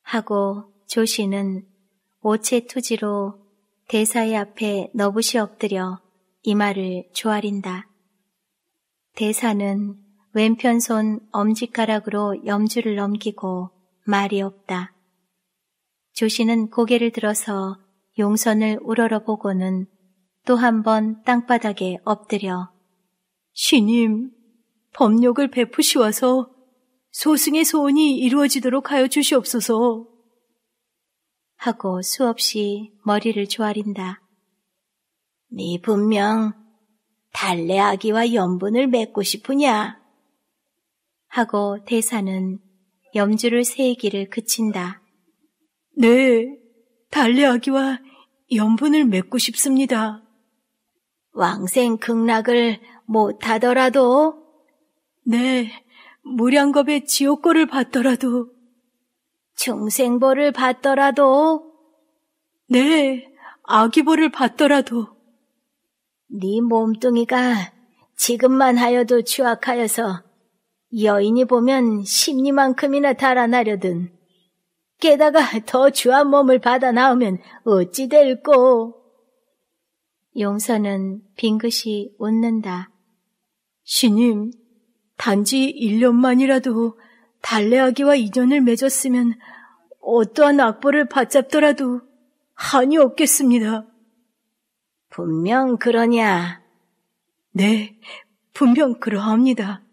하고 조씨는 오체 투지로 대사의 앞에 너부시 엎드려 이 말을 조아린다. 대사는 왼편손 엄지가락으로 염주를 넘기고 말이 없다. 조씨는 고개를 들어서 용선을 우러러보고는 또 한 번 땅바닥에 엎드려 신임, 법력을 베푸시와서 소승의 소원이 이루어지도록 하여 주시옵소서. 하고 수없이 머리를 조아린다. 네 분명 달래 아기와 염분을 맺고 싶으냐? 하고 대사는 염주를 세기를 그친다. 네, 달래 아기와 염분을 맺고 싶습니다. 왕생 극락을 못하더라도? 네, 무량겁의 지옥고를 받더라도 중생보를 받더라도 네, 아기보를 받더라도 네 몸뚱이가 지금만 하여도 추악하여서 여인이 보면 심리만큼이나 달아나려든 게다가 더 주한 몸을 받아 나오면 어찌 될꼬 용서는 빙긋이 웃는다. 신님, 단지 1년만이라도 달래하기와 인연을 맺었으면 어떠한 악보를 받잡더라도 한이 없겠습니다. 분명 그러냐? 네, 분명 그러합니다.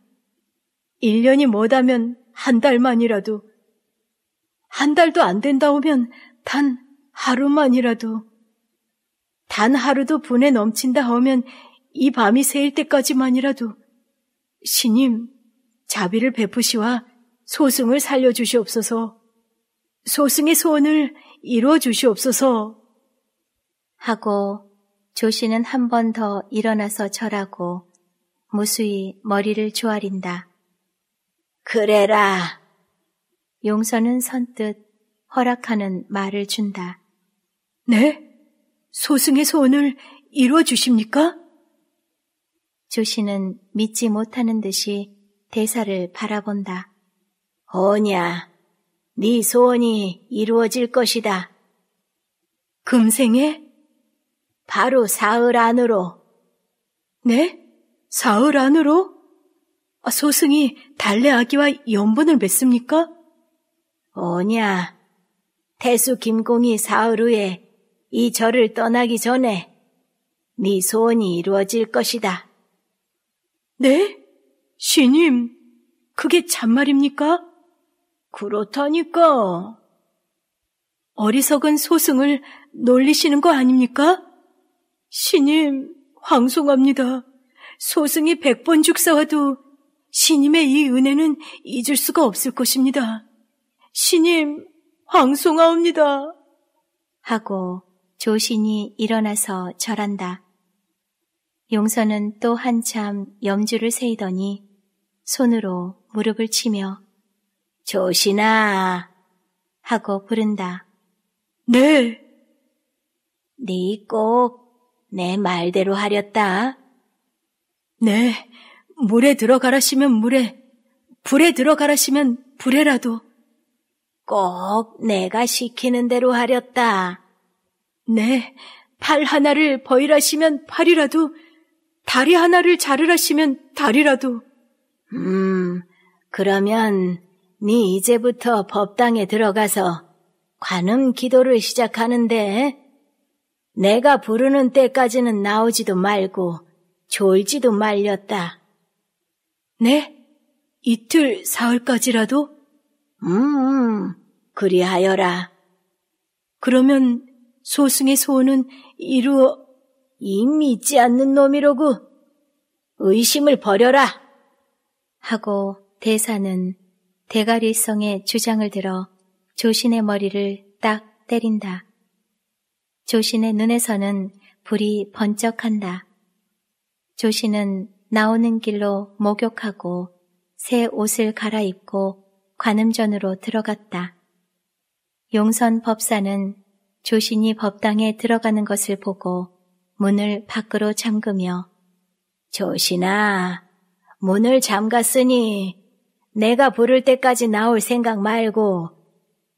1년이 못하면 한 달만이라도, 한 달도 안 된다 오면 단 하루만이라도, 단 하루도 분에 넘친다 오면 이 밤이 새일 때까지만이라도, 신임 자비를 베푸시와 소승을 살려주시옵소서. 소승의 소원을 이루어 주시옵소서. 하고 조 씨는 한 번 더 일어나서 절하고 무수히 머리를 조아린다. 그래라. 용서는 선뜻 허락하는 말을 준다. 네? 소승의 소원을 이루어 주십니까? 조 씨는 믿지 못하는 듯이 대사를 바라본다. 오냐, 네 소원이 이루어질 것이다. 금생에? 바로 사흘 안으로. 네? 사흘 안으로? 아, 소승이 달래 아기와 연분을 맺습니까? 오냐, 태수 김공이 사흘 후에 이 절을 떠나기 전에 네 소원이 이루어질 것이다. 네? 신임 그게 잔말입니까? 그렇다니까. 어리석은 소승을 놀리시는 거 아닙니까? 신임, 황송합니다. 소승이 백번 죽사와도 신임의 이 은혜는 잊을 수가 없을 것입니다. 신임, 황송하옵니다. 하고 조신이 일어나서 절한다. 용서는 또 한참 염주를 세이더니 손으로 무릎을 치며 조신아 하고 부른다. 네. 네 꼭 내 말대로 하렸다. 네. 물에 들어가라시면 물에, 불에 들어가라시면 불에라도. 꼭 내가 시키는 대로 하렸다. 네, 팔 하나를 버이라시면 팔이라도, 다리 하나를 자르라시면 다리라도. 음, 그러면 네 이제부터 법당에 들어가서 관음 기도를 시작하는데 내가 부르는 때까지는 나오지도 말고 졸지도 말렸다. 네? 이틀 사흘까지라도? 음, 그리하여라. 그러면 소승의 소원은 이루어 이미 있지 않는 놈이로구. 의심을 버려라. 하고 대사는 대가리성의 주장을 들어 조신의 머리를 딱 때린다. 조신의 눈에서는 불이 번쩍한다. 조신은 나오는 길로 목욕하고 새 옷을 갈아입고 관음전으로 들어갔다. 용선 법사는 조신이 법당에 들어가는 것을 보고 문을 밖으로 잠그며 조신아, 문을 잠갔으니 내가 부를 때까지 나올 생각 말고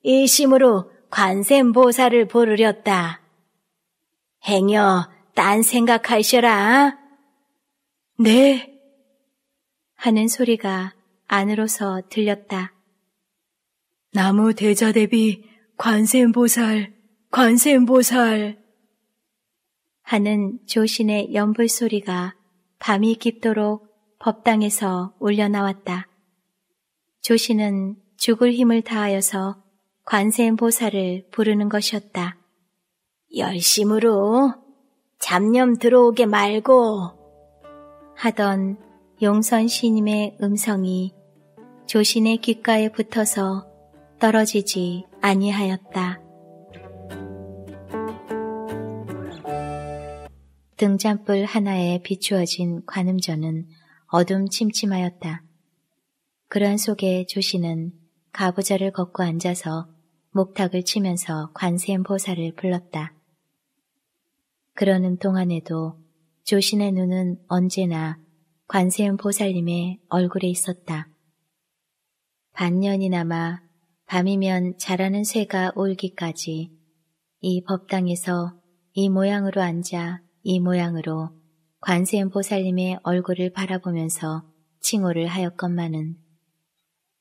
일심으로 관세음보살을 부르렸다. 행여 딴 생각하셔라. 네. 하는 소리가 안으로서 들렸다. 나무 대자 대비 관세음보살, 관세음보살. 하는 조신의 연불 소리가 밤이 깊도록 법당에서 울려 나왔다. 조씨는 죽을 힘을 다하여서 관세음보살을 부르는 것이었다. 열심으로 잡념 들어오게 말고 하던 용선 시님의 음성이 조신의 귓가에 붙어서 떨어지지 아니하였다. 등잔불 하나에 비추어진 관음전은 어둠 침침하였다. 그런 속에 조씨는 가부좌를 걷고 앉아서 목탁을 치면서 관세음보살을 불렀다. 그러는 동안에도 조신의 눈은 언제나 관세음보살님의 얼굴에 있었다. 반년이나마 밤이면 자라는 새가 울기까지 이 법당에서 이 모양으로 앉아 이 모양으로 관세음보살님의 얼굴을 바라보면서 칭호를 하였건만은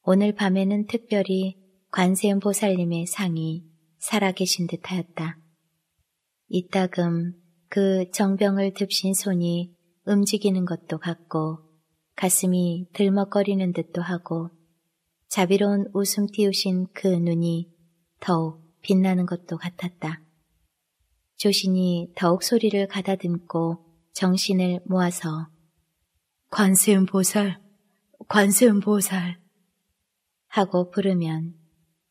오늘 밤에는 특별히 관세음 보살님의 상이 살아계신 듯하였다. 이따금 그 정병을 듭신 손이 움직이는 것도 같고 가슴이 들먹거리는 듯도 하고 자비로운 웃음 띄우신 그 눈이 더욱 빛나는 것도 같았다. 조신이 더욱 소리를 가다듬고 정신을 모아서 관세음 보살, 관세음 보살 하고 부르면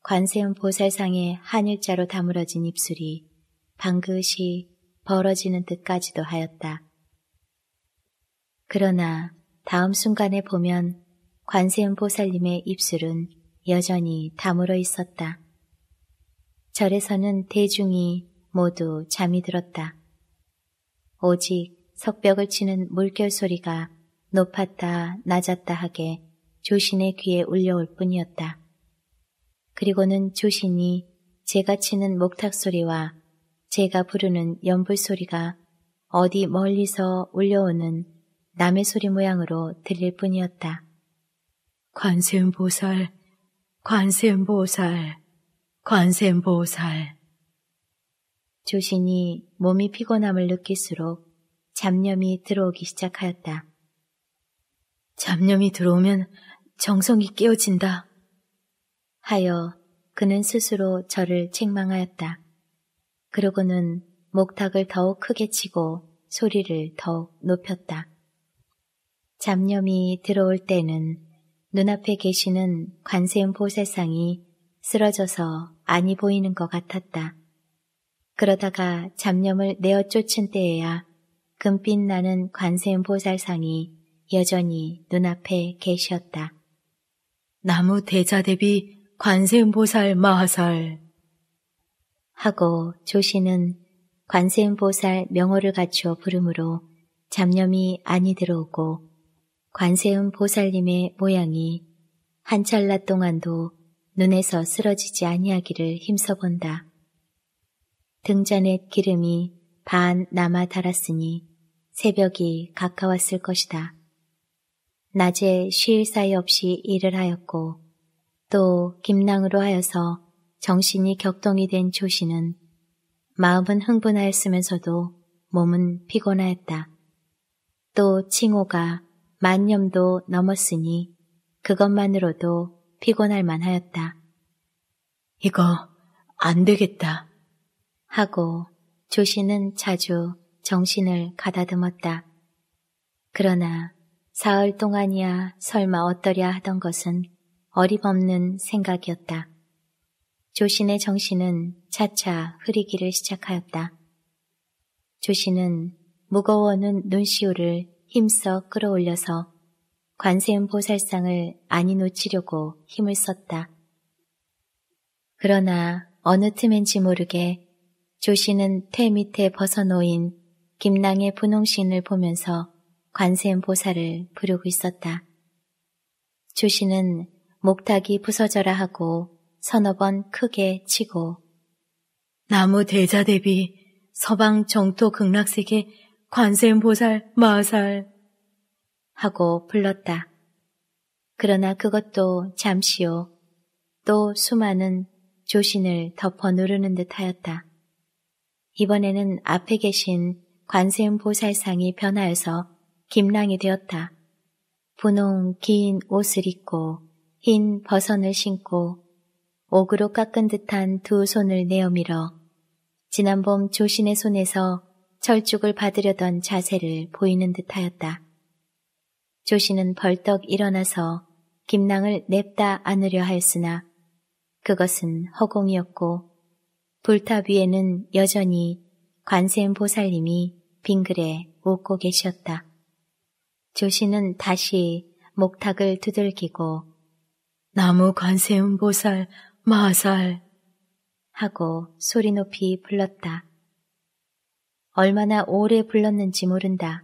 관세음 보살상의 한일자로 다물어진 입술이 방긋이 벌어지는 듯까지도 하였다. 그러나 다음 순간에 보면 관세음 보살님의 입술은 여전히 다물어 있었다. 절에서는 대중이 모두 잠이 들었다. 오직 석벽을 치는 물결 소리가 높았다 낮았다 하게 조신의 귀에 울려올 뿐이었다. 그리고는 조신이 제가 치는 목탁 소리와 제가 부르는 연불 소리가 어디 멀리서 울려오는 남의 소리 모양으로 들릴 뿐이었다. 관세음보살, 관세음보살, 관세음보살. 조신이 몸이 피곤함을 느낄수록 잡념이 들어오기 시작하였다. 잡념이 들어오면 정성이 깨어진다. 하여 그는 스스로 저를 책망하였다. 그러고는 목탁을 더욱 크게 치고 소리를 더욱 높였다. 잡념이 들어올 때는 눈앞에 계시는 관세음 보살상이 쓰러져서 아니 보이는 것 같았다. 그러다가 잡념을 내어 쫓은 때에야 금빛 나는 관세음 보살상이 여전히 눈앞에 계시었다. 나무 대자 대비 관세음보살 마하살 하고 조씨는 관세음보살 명호를 갖추어 부르므로 잡념이 안이 들어오고 관세음보살님의 모양이 한 찰나 동안도 눈에서 쓰러지지 아니하기를 힘써 본다. 등잔에 기름이 반 남아 달았으니 새벽이 가까웠을 것이다. 낮에 쉴 사이 없이 일을 하였고 또 김낭으로 하여서 정신이 격동이 된 조씨는 마음은 흥분하였으면서도 몸은 피곤하였다. 또 칭호가 만념도 넘었으니 그것만으로도 피곤할 만하였다. 이거 안 되겠다. 하고 조씨는 자주 정신을 가다듬었다. 그러나 사흘 동안이야 설마 어떠랴 하던 것은 어림없는 생각이었다. 조신의 정신은 차차 흐리기를 시작하였다. 조신은 무거워는 눈시울을 힘써 끌어올려서 관세음 보살상을 아니 놓치려고 힘을 썼다. 그러나 어느 틈인지 모르게 조신은퇴 밑에 벗어놓인 김낭의 분홍신을 보면서 관세음보살을 부르고 있었다. 조씨는 목탁이 부서져라 하고 서너 번 크게 치고 나무 대자 대비 서방 정토 극락세계 관세음보살 마살 하고 불렀다. 그러나 그것도 잠시요. 또 수많은 조신을 덮어 누르는 듯 하였다. 이번에는 앞에 계신 관세음보살상이 변하여서 김랑이 되었다. 분홍 긴 옷을 입고 흰 버선을 신고 옥으로 깎은 듯한 두 손을 내어밀어 지난봄 조신의 손에서 철쭉을 받으려던 자세를 보이는 듯하였다. 조신은 벌떡 일어나서 김랑을 냅다 안으려 하였으나 그것은 허공이었고 불탑 위에는 여전히 관세음보살님이 빙그레 웃고 계셨다. 조시는 다시 목탁을 두들기고 나무 관세음 보살 마살 하고 소리 높이 불렀다. 얼마나 오래 불렀는지 모른다.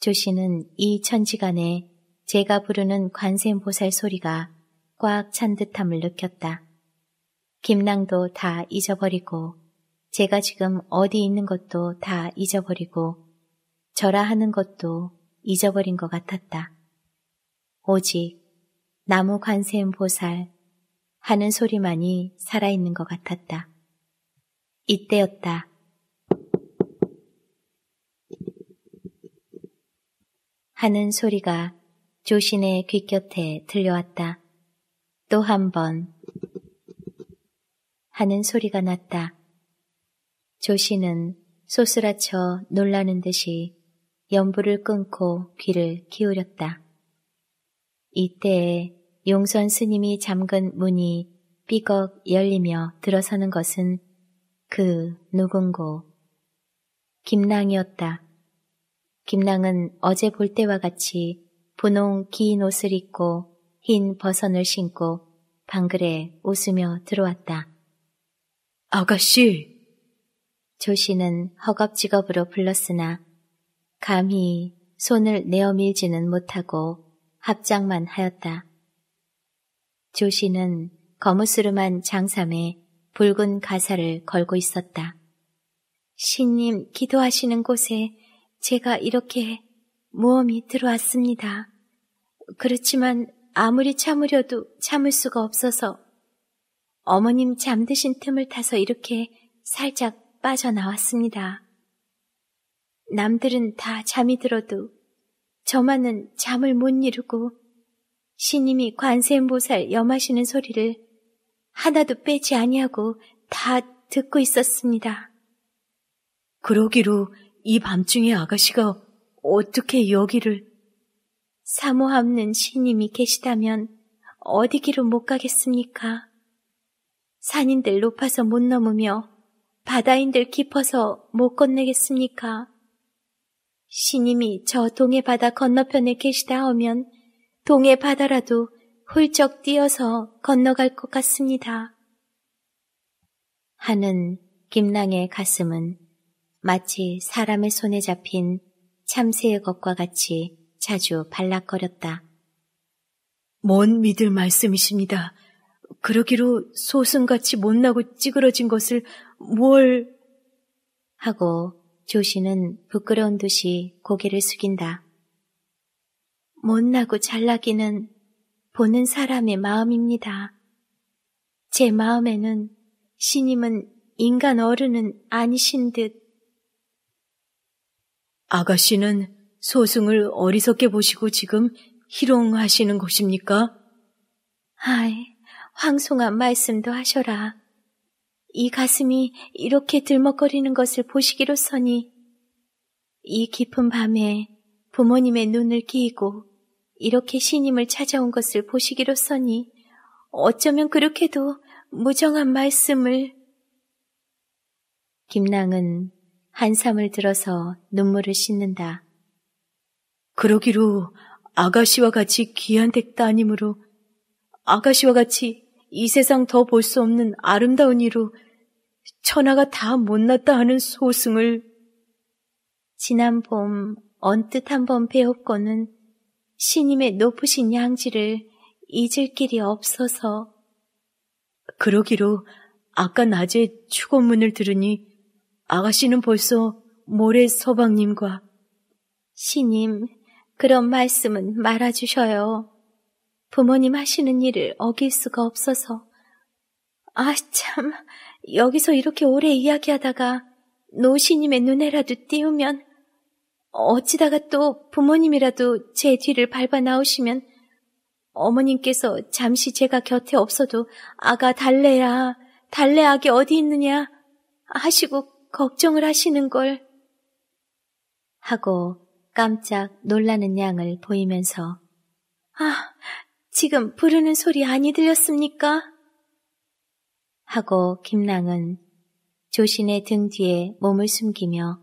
조시는이 천지간에 제가 부르는 관세음보살 소리가 꽉 찬 듯함을 느꼈다. 김낭도 다 잊어버리고 제가 지금 어디 있는 것도 다 잊어버리고 저라 하는 것도 잊어버린 것 같았다. 오직 나무 관세음 보살 하는 소리만이 살아있는 것 같았다. 이때였다. 하는 소리가 조신의 귀곁에 들려왔다. 또 한 번 하는 소리가 났다. 조신은 소스라쳐 놀라는 듯이 연부를 끊고 귀를 기울였다. 이때에 용선 스님이 잠근 문이 삐걱 열리며 들어서는 것은 그 누군고 김랑이었다. 김랑은 어제 볼 때와 같이 분홍 긴 옷을 입고 흰 버선을 신고 방글에 웃으며 들어왔다. 아가씨! 조씨는 허겁지겁으로 불렀으나 감히 손을 내어밀지는 못하고 합장만 하였다. 조씨는 거무스름한 장삼에 붉은 가사를 걸고 있었다. 신님 기도하시는 곳에 제가 이렇게 모험이 들어왔습니다. 그렇지만 아무리 참으려도 참을 수가 없어서 어머님 잠드신 틈을 타서 이렇게 살짝 빠져나왔습니다. 남들은 다 잠이 들어도 저만은 잠을 못 이루고 신님이 관세음보살 염하시는 소리를 하나도 빼지 아니하고 다 듣고 있었습니다. 그러기로 이 밤중에 아가씨가 어떻게 여기를 사모함는 신님이 계시다면 어디 기로못 가겠습니까? 산인들 높아서 못 넘으며 바다인들 깊어서 못건네겠습니까 신님이 저 동해 바다 건너편에 계시다 하면 동해 바다라도 훌쩍 뛰어서 건너갈 것 같습니다. 하는 김랑의 가슴은 마치 사람의 손에 잡힌 참새의 것과 같이 자주 발락거렸다. 뭔 믿을 말씀이십니다. 그러기로 소승같이 못나고 찌그러진 것을 뭘 하고 조시는 부끄러운 듯이 고개를 숙인다. 못나고 잘나기는 보는 사람의 마음입니다. 제 마음에는 신임은 인간 어른은 아니신 듯. 아가씨는 소승을 어리석게 보시고 지금 희롱하시는 것입니까? 아이, 황송한 말씀도 하셔라. 이 가슴이 이렇게 들먹거리는 것을 보시기로서니 이 깊은 밤에 부모님의 눈을 끼이고 이렇게 신임을 찾아온 것을 보시기로서니 어쩌면 그렇게도 무정한 말씀을 김낭은 한삼을 들어서 눈물을 씻는다. 그러기로 아가씨와 같이 귀한 댁따님으로 아가씨와 같이 이 세상 더 볼 수 없는 아름다운 이로 천하가 다 못났다 하는 소승을 지난 봄 언뜻 한번 배웠고는 신임의 높으신 양지를 잊을 길이 없어서 그러기로 아까 낮에 축원문을 들으니 아가씨는 벌써 모래 서방님과 신임 그런 말씀은 말아주셔요. 부모님 하시는 일을 어길 수가 없어서 아참 여기서 이렇게 오래 이야기하다가 노시님의 눈에라도 띄우면 어찌다가 또 부모님이라도 제 뒤를 밟아 나오시면 어머님께서 잠시 제가 곁에 없어도 아가 달래야 달래 하게 어디 있느냐 하시고 걱정을 하시는 걸 하고 깜짝 놀라는 양을 보이면서 아 지금 부르는 소리 아니 들렸습니까? 하고 김랑은 조신의 등 뒤에 몸을 숨기며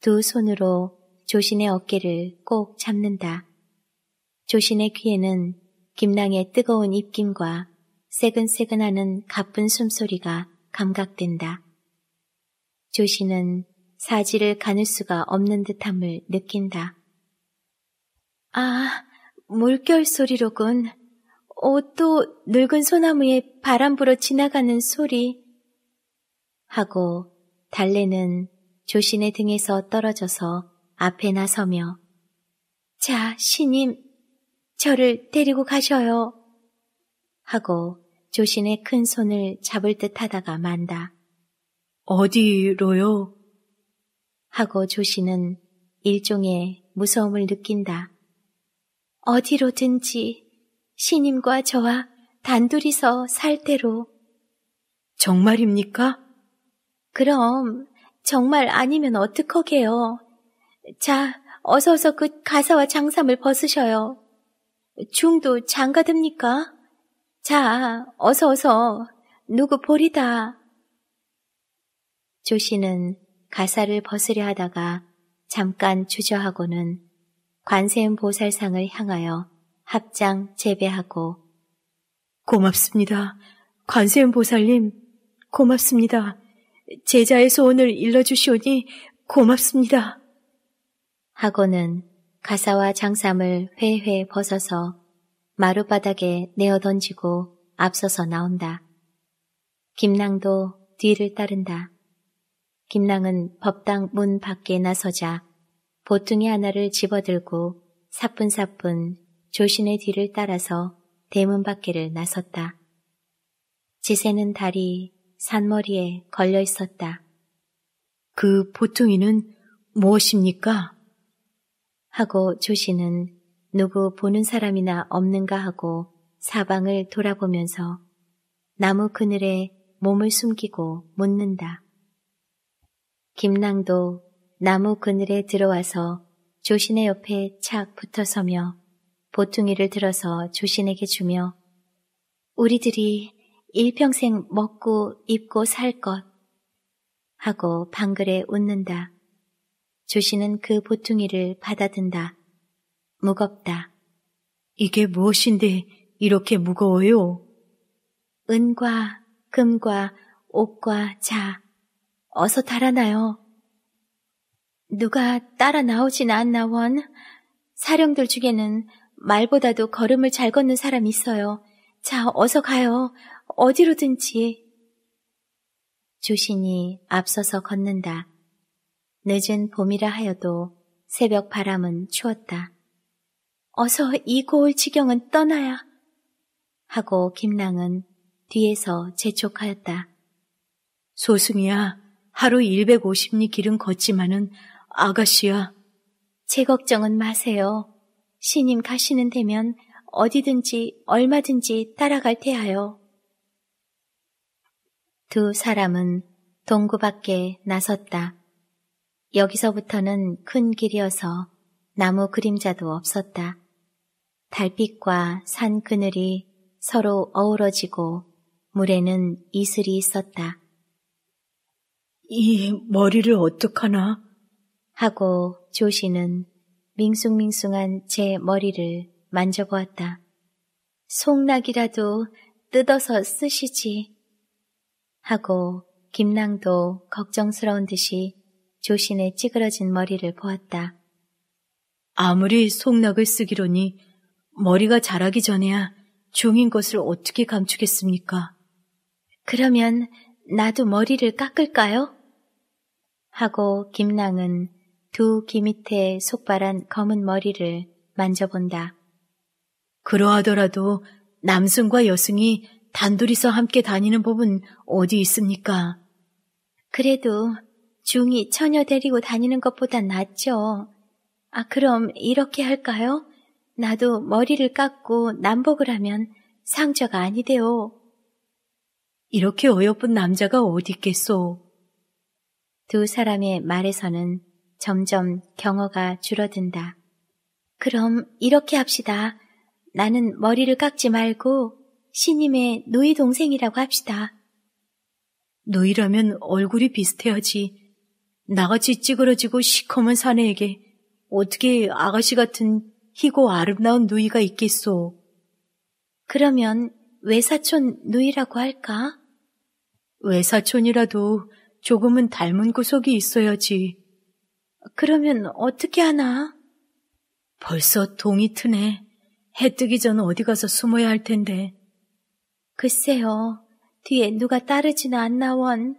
두 손으로 조신의 어깨를 꼭 잡는다. 조신의 귀에는 김랑의 뜨거운 입김과 세근세근하는 가쁜 숨소리가 감각된다. 조신은 사지를 가눌 수가 없는 듯함을 느낀다. 아, 물결 소리로군. 옷도 늙은 소나무에 바람 불어 지나가는 소리. 하고 달래는 조신의 등에서 떨어져서 앞에 나서며 자, 신님, 저를 데리고 가셔요. 하고 조신의 큰 손을 잡을 듯 하다가 만다. 어디로요? 하고 조신은 일종의 무서움을 느낀다. 어디로든지 신임과 저와 단둘이서 살 때로. 정말입니까? 그럼 정말 아니면 어떡하게요. 자, 어서어서 그 가사와 장삼을 벗으셔요. 중도 장가듭니까? 자, 어서어서 누구 보리다. 조 씨는 가사를 벗으려 하다가 잠깐 주저하고는 관세음보살상을 향하여 합장 재배하고 고맙습니다. 관세음보살님, 고맙습니다. 제자의 소원을 일러주시오니 고맙습니다. 하고는 가사와 장삼을 회회 벗어서 마룻바닥에 내어 던지고 앞서서 나온다. 김낭도 뒤를 따른다. 김낭은 법당 문 밖에 나서자 보퉁이 하나를 집어들고 사뿐사뿐 조신의 뒤를 따라서 대문 밖에를 나섰다. 지세는 다리 산머리에 걸려 있었다. 그 보통이는 무엇입니까? 하고 조신은 누구 보는 사람이나 없는가 하고 사방을 돌아보면서 나무 그늘에 몸을 숨기고 묻는다. 김낭도 나무 그늘에 들어와서 조신의 옆에 착 붙어서며 보퉁이를 들어서 조신에게 주며 우리들이 일평생 먹고 입고 살 것 하고 방글에 웃는다. 조신은 그 보퉁이를 받아든다. 무겁다. 이게 무엇인데 이렇게 무거워요? 은과 금과 옥과 자, 어서 달아나요. 누가 따라 나오진 않나 원. 사령들 중에는 말보다도 걸음을 잘 걷는 사람이 있어요. 자, 어서 가요. 어디로든지. 조신이 앞서서 걷는다. 늦은 봄이라 하여도 새벽 바람은 추웠다. 어서 이 고을 지경은 떠나야. 하고 김랑은 뒤에서 재촉하였다. 소승이야, 하루 150리 길은 걷지만은 아가씨야. 제 걱정은 마세요. 신임 가시는 되면 어디든지 얼마든지 따라갈 테하요두 사람은 동구 밖에 나섰다. 여기서부터는 큰 길이어서 나무 그림자도 없었다. 달빛과 산 그늘이 서로 어우러지고 물에는 이슬이 있었다. 이 머리를 어떡하나? 하고 조시는 밍숭밍숭한 제 머리를 만져보았다. 속락이라도 뜯어서 쓰시지. 하고 김낭도 걱정스러운 듯이 조신의 찌그러진 머리를 보았다. 아무리 속락을 쓰기로니 머리가 자라기 전에야 종인 것을 어떻게 감추겠습니까? 그러면 나도 머리를 깎을까요? 하고 김낭은 두귀 밑에 속발한 검은 머리를 만져본다. 그러하더라도 남승과 여승이 단둘이서 함께 다니는 법은 어디 있습니까? 그래도 중이 처녀 데리고 다니는 것보다 낫죠. 아, 그럼 이렇게 할까요? 나도 머리를 깎고 남복을 하면 상처가 아니대요. 이렇게 어여쁜 남자가 어디 있겠소? 두 사람의 말에서는 점점 경어가 줄어든다. 그럼 이렇게 합시다. 나는 머리를 깎지 말고 신임의 노이 동생이라고 합시다. 노이라면 얼굴이 비슷해야지. 나같이 찌그러지고 시커먼 사내에게 어떻게 아가씨 같은 희고 아름다운 누이가 있겠소. 그러면 외사촌 누이라고 할까? 외사촌이라도 조금은 닮은 구석이 있어야지. 그러면 어떻게 하나? 벌써 동이 트네. 해 뜨기 전 어디 가서 숨어야 할 텐데. 글쎄요. 뒤에 누가 따르지는 않나 원.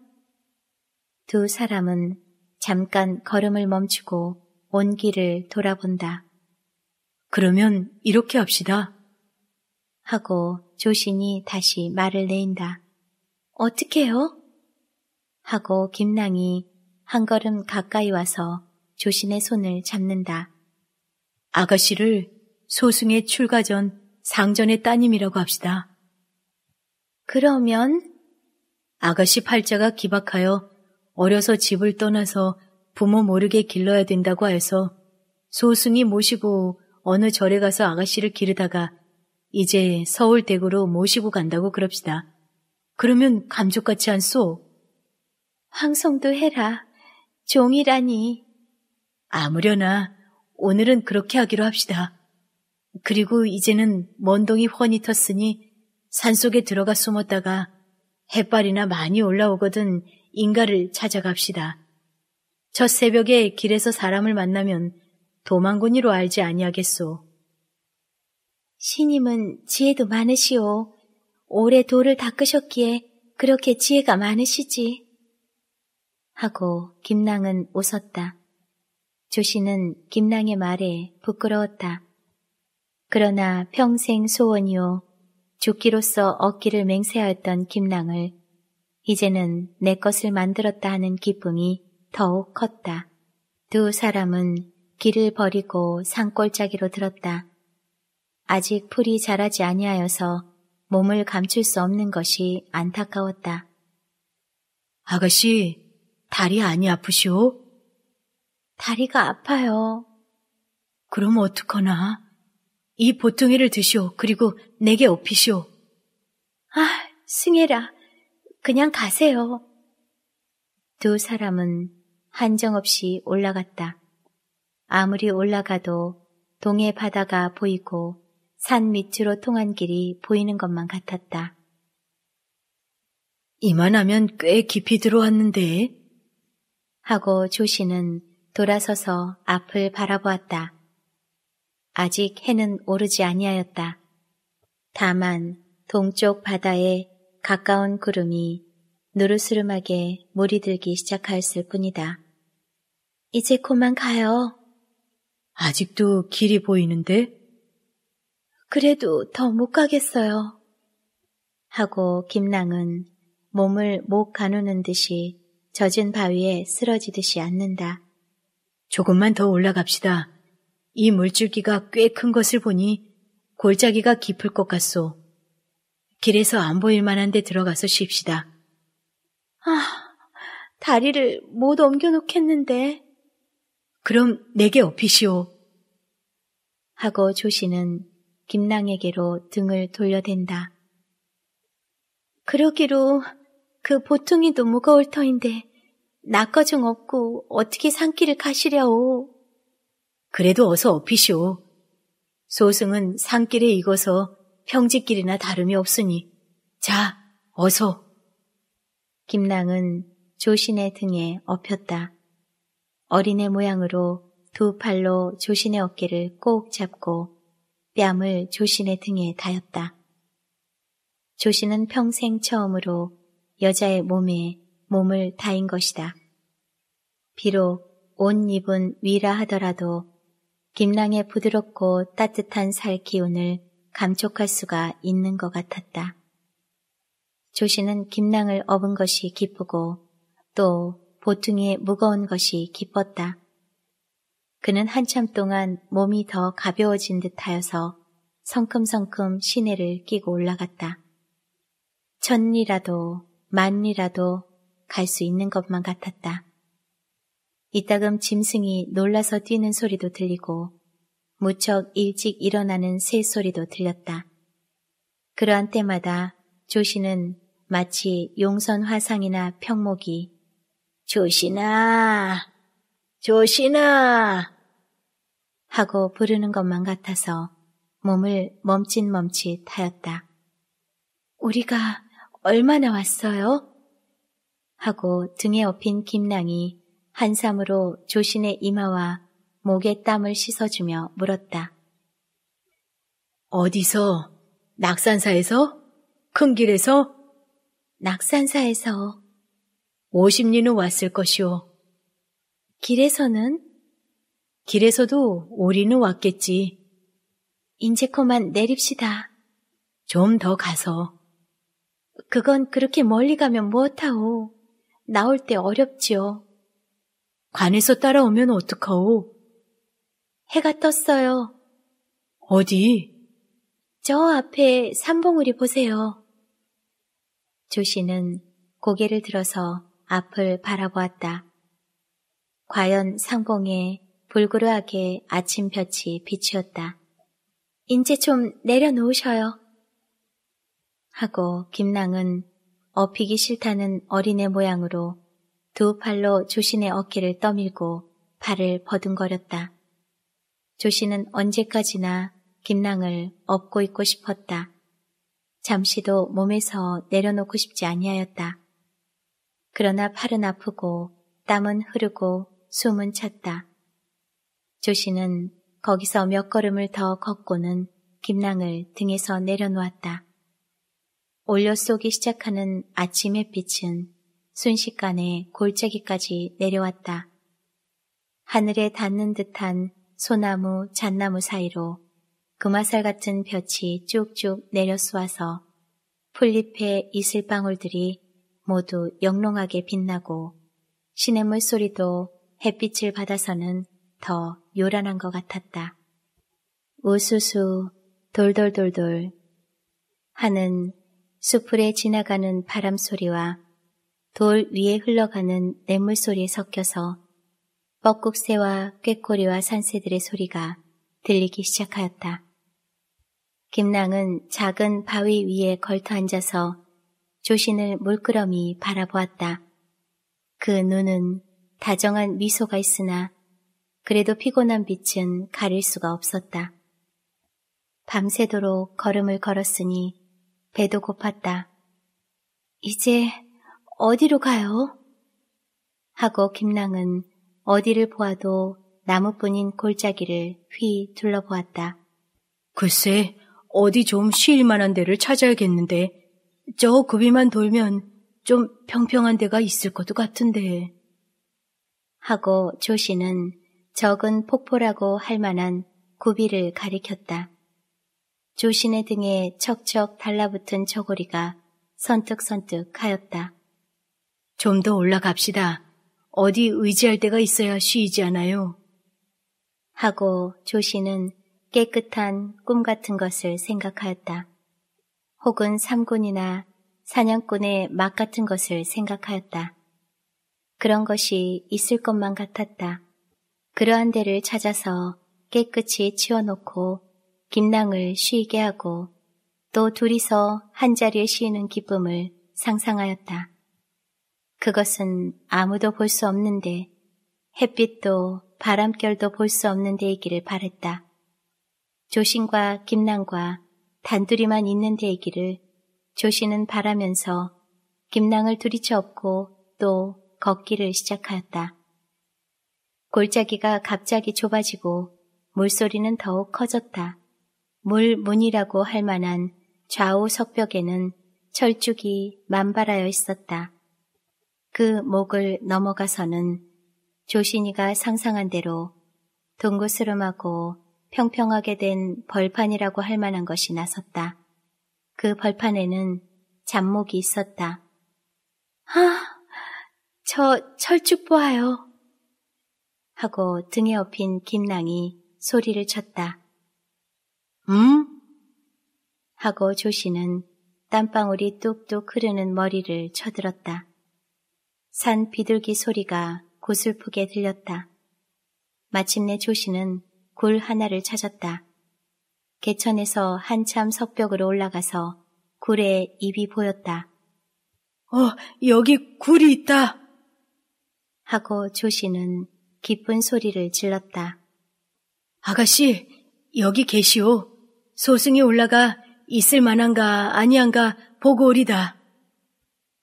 두 사람은 잠깐 걸음을 멈추고 온 길을 돌아본다. 그러면 이렇게 합시다. 하고 조신이 다시 말을 내인다. 어떻게 해요? 하고 김낭이 한 걸음 가까이 와서 조신의 손을 잡는다. 아가씨를 소승의 출가 전 상전의 따님이라고 합시다. 그러면 아가씨 팔자가 기박하여 어려서 집을 떠나서 부모 모르게 길러야 된다고 해서 소승이 모시고 어느 절에 가서 아가씨를 기르다가 이제 서울대구로 모시고 간다고 그럽시다. 그러면 감쪽같이 안 쏘. 황송도 해라. 종이라니. 아무려나 오늘은 그렇게 하기로 합시다. 그리고 이제는 먼동이 훤히 텄으니 산속에 들어가 숨었다가 햇발이나 많이 올라오거든 인가를 찾아갑시다. 첫 새벽에 길에서 사람을 만나면 도망군이로 알지 아니하겠소. 신임은 지혜도 많으시오. 오래 돌을 닦으셨기에 그렇게 지혜가 많으시지. 하고 김낭은 웃었다. 조 씨는 김랑의 말에 부끄러웠다. 그러나 평생 소원이요 죽기로서 얻기를 맹세하였던 김랑을 이제는 내 것을 만들었다 하는 기쁨이 더욱 컸다. 두 사람은 길을 버리고 산골짜기로 들었다. 아직 풀이 자라지 아니하여서 몸을 감출 수 없는 것이 안타까웠다. 아가씨, 다리 아니 아프시오? 다리가 아파요. 그럼 어떡하나? 이 보통이를 드시오. 그리고 내게 업히시오. 아, 승혜라. 그냥 가세요. 두 사람은 한정없이 올라갔다. 아무리 올라가도 동해 바다가 보이고 산 밑으로 통한 길이 보이는 것만 같았다. 이만하면 꽤 깊이 들어왔는데? 하고 조씨는 돌아서서 앞을 바라보았다. 아직 해는 오르지 아니하였다. 다만 동쪽 바다에 가까운 구름이 누르스름하게 물이 들기 시작하였을 뿐이다. 이제 그만 가요. 아직도 길이 보이는데? 그래도 더 못 가겠어요. 하고 김낭은 몸을 목 가누는 듯이 젖은 바위에 쓰러지듯이 앉는다. 조금만 더 올라갑시다. 이 물줄기가 꽤 큰 것을 보니 골짜기가 깊을 것 같소. 길에서 안 보일 만한 데 들어가서 쉽시다. 아, 다리를 못 옮겨놓겠는데. 그럼 내게 업히시오. 하고 조시는 김낭에게로 등을 돌려댄다. 그러기로 그 보퉁이도 무거울 터인데 낙과중 없고 어떻게 산길을 가시려오 그래도 어서 업히쇼 소승은 산길에 익어서 평지길이나 다름이 없으니 자 어서. 김낭은 조신의 등에 업혔다. 어린애 모양으로 두 팔로 조신의 어깨를 꼭 잡고 뺨을 조신의 등에 닿였다. 조신은 평생 처음으로 여자의 몸에 몸을 다인 것이다. 비록 온 입은 위라 하더라도 김낭의 부드럽고 따뜻한 살 기운을 감촉할 수가 있는 것 같았다. 조씨는 김낭을 업은 것이 기쁘고 또 보퉁이의 무거운 것이 기뻤다. 그는 한참 동안 몸이 더 가벼워진 듯하여서 성큼성큼 시내를 끼고 올라갔다. 천리라도 만리라도 갈수 있는 것만 같았다. 이따금 짐승이 놀라서 뛰는 소리도 들리고 무척 일찍 일어나는 새 소리도 들렸다. 그러한 때마다 조씨는 마치 용선 화상이나 평목이 조신아, 조신아 하고 부르는 것만 같아서 몸을 멈칫멈칫 하였다. 우리가 얼마나 왔어요? 하고 등에 업힌 김낭이 한삼으로 조신의 이마와 목에 땀을 씻어주며 물었다. 어디서? 낙산사에서? 큰 길에서? 낙산사에서. 오십리는 왔을 것이오. 길에서는? 길에서도 오리는 왔겠지. 인제 코만 내립시다. 좀 더 가서. 그건 그렇게 멀리 가면 무엇하오. 나올 때 어렵지요. 관에서 따라오면 어떡하오? 해가 떴어요. 어디? 저 앞에 산봉우리 보세요. 조씨는 고개를 들어서 앞을 바라보았다. 과연 상봉에 불그루하게 아침 볕이 비치었다. 이제 좀 내려놓으셔요. 하고 김낭은 업히기 싫다는 어린애 모양으로 두 팔로 조신의 어깨를 떠밀고 발을 버둥거렸다. 조신은 언제까지나 김낭을 업고 있고 싶었다. 잠시도 몸에서 내려놓고 싶지 아니하였다. 그러나 팔은 아프고 땀은 흐르고 숨은 찼다. 조신은 거기서 몇 걸음을 더 걷고는 김낭을 등에서 내려놓았다. 올려 쏘기 시작하는 아침의 빛은 순식간에 골짜기까지 내려왔다. 하늘에 닿는 듯한 소나무, 잣나무 사이로 금화살 같은 볕이 쭉쭉 내려 쏘아서 풀잎의 이슬 방울들이 모두 영롱하게 빛나고 시냇물 소리도 햇빛을 받아서는 더 요란한 것 같았다. 우수수 돌돌돌돌 하는 수풀에 지나가는 바람 소리와 돌 위에 흘러가는 냇물 소리에 섞여서 뻐국새와 꾀꼬리와 산새들의 소리가 들리기 시작하였다. 김낭은 작은 바위 위에 걸터 앉아서 조신을 물끄러미 바라보았다. 그 눈은 다정한 미소가 있으나 그래도 피곤한 빛은 가릴 수가 없었다. 밤새도록 걸음을 걸었으니 배도 고팠다. 이제 어디로 가요? 하고 김랑은 어디를 보아도 나무뿐인 골짜기를 휘 둘러보았다. 글쎄, 어디 좀 쉬일 만한 데를 찾아야겠는데, 저구비만 돌면 좀 평평한 데가 있을 것도 같은데. 하고 조씨는 적은 폭포라고 할 만한 구비를 가리켰다. 조신의 등에 척척 달라붙은 저고리가 선뜩선뜩 하였다. 좀 더 올라갑시다. 어디 의지할 데가 있어야 쉬이지 않아요. 하고 조신은 깨끗한 꿈 같은 것을 생각하였다. 혹은 삼군이나 사냥꾼의 막 같은 것을 생각하였다. 그런 것이 있을 것만 같았다. 그러한 데를 찾아서 깨끗이 치워놓고 김낭을 쉬게 하고 또 둘이서 한자리에 쉬는 기쁨을 상상하였다. 그것은 아무도 볼 수 없는데 햇빛도 바람결도 볼 수 없는 데이기를 바랬다. 조신과 김낭과 단둘이만 있는 데이기를 조신은 바라면서 김낭을 둘이쳐 업고 또 걷기를 시작하였다. 골짜기가 갑자기 좁아지고 물소리는 더욱 커졌다. 물 문이라고 할 만한 좌우 석벽에는 철쭉이 만발하여 있었다. 그 목을 넘어가서는 조신이가 상상한 대로 동그스름하고 평평하게 된 벌판이라고 할 만한 것이 나섰다. 그 벌판에는 잡목이 있었다. 아, 저 철쭉 보아요. 하고 등에 엎힌 김낭이 소리를 쳤다. 응? 하고 조씨는 땀방울이 뚝뚝 흐르는 머리를 쳐들었다. 산 비둘기 소리가 고슬프게 들렸다. 마침내 조씨는 굴 하나를 찾았다. 개천에서 한참 석벽으로 올라가서 굴에 입이 보였다. 어, 여기 굴이 있다! 하고 조씨는 기쁜 소리를 질렀다. 아가씨, 여기 계시오. 소승이 올라가 있을 만한가 아니한가 보고 오리다.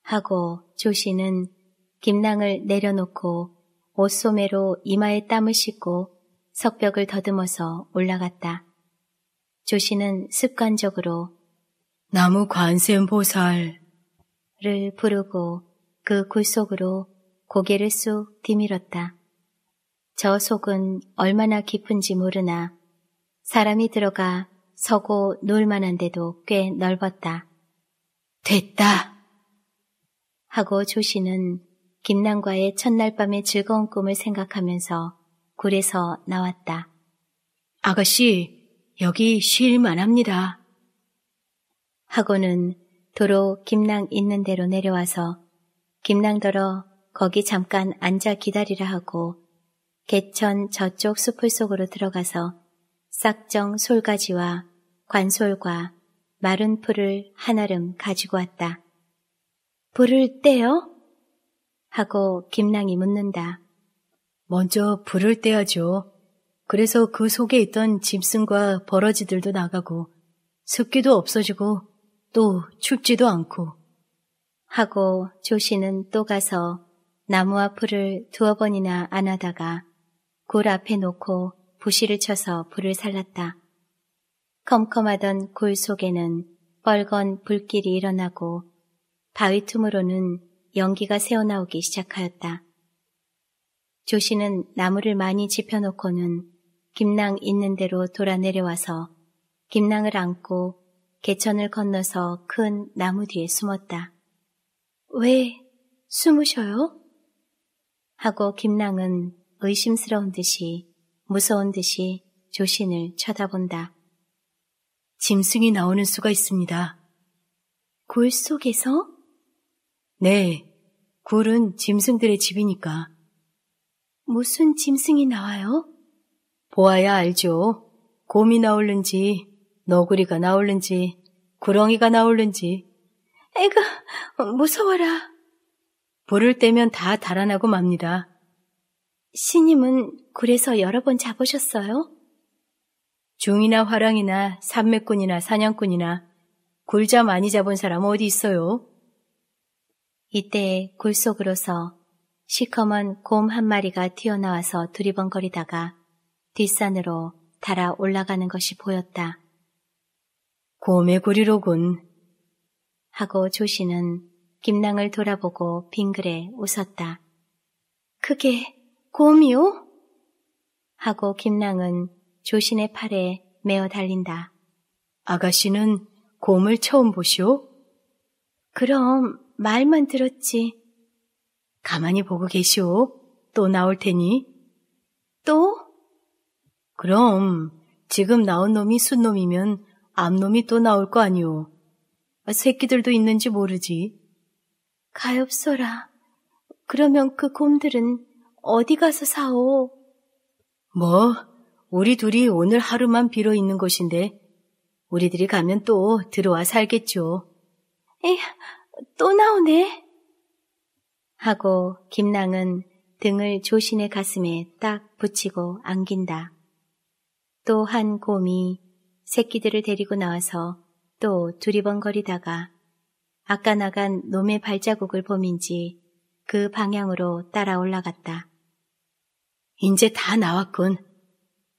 하고 조씨는 김낭을 내려놓고 옷소매로 이마에 땀을 씻고 석벽을 더듬어서 올라갔다. 조씨는 습관적으로 나무 관세음 보살을 부르고 그 굴속으로 고개를 쑥 뒤밀었다. 저 속은 얼마나 깊은지 모르나 사람이 들어가 서고 놀만한 데도 꽤 넓었다. 됐다! 하고 조시는 김남과의 첫날 밤의 즐거운 꿈을 생각하면서 굴에서 나왔다. 아가씨, 여기 쉴만 합니다. 하고는 도로 김낭 있는 대로 내려와서 김낭더러 거기 잠깐 앉아 기다리라 하고 개천 저쪽 숲을 속으로 들어가서 싹정 솔가지와 관솔과 마른 풀을 한아름 가지고 왔다. 불을 떼요? 하고 김낭이 묻는다. 먼저 불을 떼야죠. 그래서 그 속에 있던 짐승과 버러지들도 나가고 습기도 없어지고 또 춥지도 않고 하고 조씨는 또 가서 나무와 풀을 두어 번이나 안하다가 굴 앞에 놓고 부시를 쳐서 불을 살랐다. 컴컴하던 굴 속에는 뻘건 불길이 일어나고 바위 틈으로는 연기가 새어나오기 시작하였다. 조 씨는 나무를 많이 집혀놓고는 김낭 있는 대로 돌아 내려와서 김낭을 안고 개천을 건너서 큰 나무 뒤에 숨었다. 왜 숨으셔요? 하고 김낭은 의심스러운 듯이 무서운 듯이 조신을 쳐다본다. 짐승이 나오는 수가 있습니다. 굴 속에서? 네, 굴은 짐승들의 집이니까. 무슨 짐승이 나와요? 보아야 알죠. 곰이 나올는지, 너구리가 나올는지, 구렁이가 나올는지. 에가, 무서워라. 불을 떼면 다 달아나고 맙니다. 신님은 굴에서 여러 번 잡으셨어요? 중이나 화랑이나 산맥꾼이나 사냥꾼이나 굴자 많이 잡은 사람 어디 있어요? 이때 굴 속으로서 시커먼 곰 한 마리가 튀어나와서 두리번거리다가 뒷산으로 달아 올라가는 것이 보였다. 곰의구리로군 하고 조씨는 김낭을 돌아보고 빙그레 웃었다. 그게 곰이요? 하고 김낭은 조신의 팔에 메어 달린다. 아가씨는 곰을 처음 보시오? 그럼 말만 들었지. 가만히 보고 계시오. 또 나올 테니. 또? 그럼 지금 나온 놈이 순놈이면 암놈이 또 나올 거 아니오. 새끼들도 있는지 모르지. 가엾어라. 그러면 그 곰들은 어디 가서 사오? 뭐? 우리 둘이 오늘 하루만 빌어 있는 곳인데 우리들이 가면 또 들어와 살겠죠. 에휴, 또 나오네. 하고 김낭은 등을 조신의 가슴에 딱 붙이고 안긴다. 또 한 곰이 새끼들을 데리고 나와서 또 두리번거리다가 아까 나간 놈의 발자국을 봄인지그 방향으로 따라 올라갔다. 이제 다 나왔군.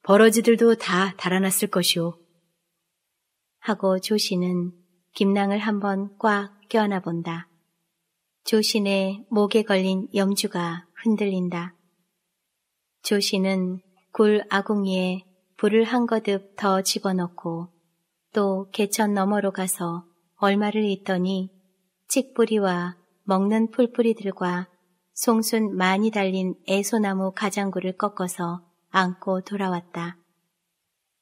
버러지들도 다 달아났을 것이오. 하고 조신은 김낭을 한번 꽉 껴안아 본다. 조신의 목에 걸린 염주가 흔들린다. 조신은 굴 아궁이에 불을 한 거듭 더 집어넣고 또 개천 너머로 가서 얼마를 있더니 칡뿌리와 먹는 풀뿌리들과 송순 많이 달린 애소나무 가장구를 꺾어서 안고 돌아왔다.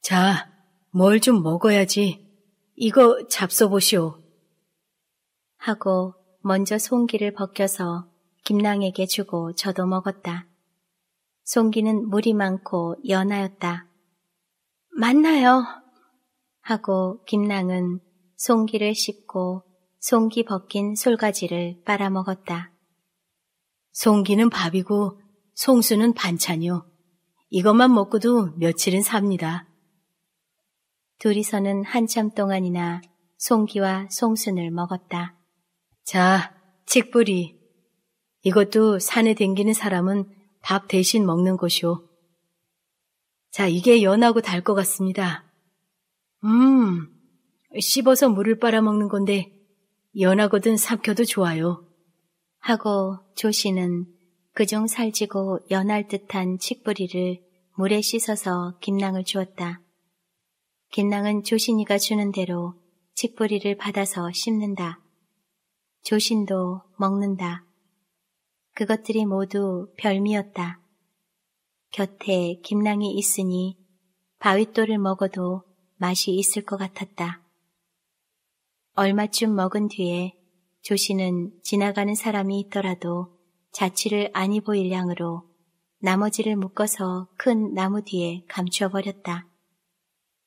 자, 뭘 좀 먹어야지. 이거 잡숴보시오. 하고 먼저 송기를 벗겨서 김낭에게 주고 저도 먹었다. 송기는 물이 많고 연하였다. 맞나요 하고 김낭은 송기를 씹고 송기 벗긴 솔가지를 빨아먹었다. 송기는 밥이고 송수는 반찬이요. 이것만 먹고도 며칠은 삽니다. 둘이서는 한참 동안이나 송기와 송순을 먹었다. 자, 칡뿌리. 이것도 산에 댕기는 사람은 밥 대신 먹는 것이오. 자, 이게 연하고 달 것 같습니다. 음, 씹어서 물을 빨아먹는 건데 연하거든 삼켜도 좋아요. 하고 조씨는 그중 살지고 연할 듯한 칡뿌리를 물에 씻어서 김낭을 주었다. 김낭은 조신이가 주는 대로 칡뿌리를 받아서 씹는다. 조신도 먹는다. 그것들이 모두 별미였다. 곁에 김낭이 있으니 바윗돌을 먹어도 맛이 있을 것 같았다. 얼마쯤 먹은 뒤에 조신은 지나가는 사람이 있더라도 자취를 아니 보일 양으로 나머지를 묶어서 큰 나무 뒤에 감추어 버렸다.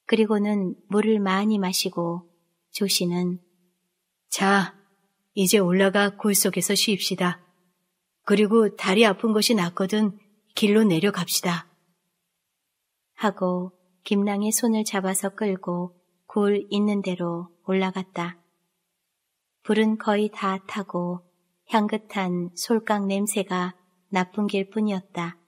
그리고는 물을 많이 마시고 조씨는 자, 이제 올라가 골 속에서 쉬입시다. 그리고 다리 아픈 것이 낫거든 길로 내려갑시다. 하고 김랑의 손을 잡아서 끌고 골 있는 대로 올라갔다. 불은 거의 다 타고 향긋한 솔깡 냄새가 나쁜 길 뿐이었다.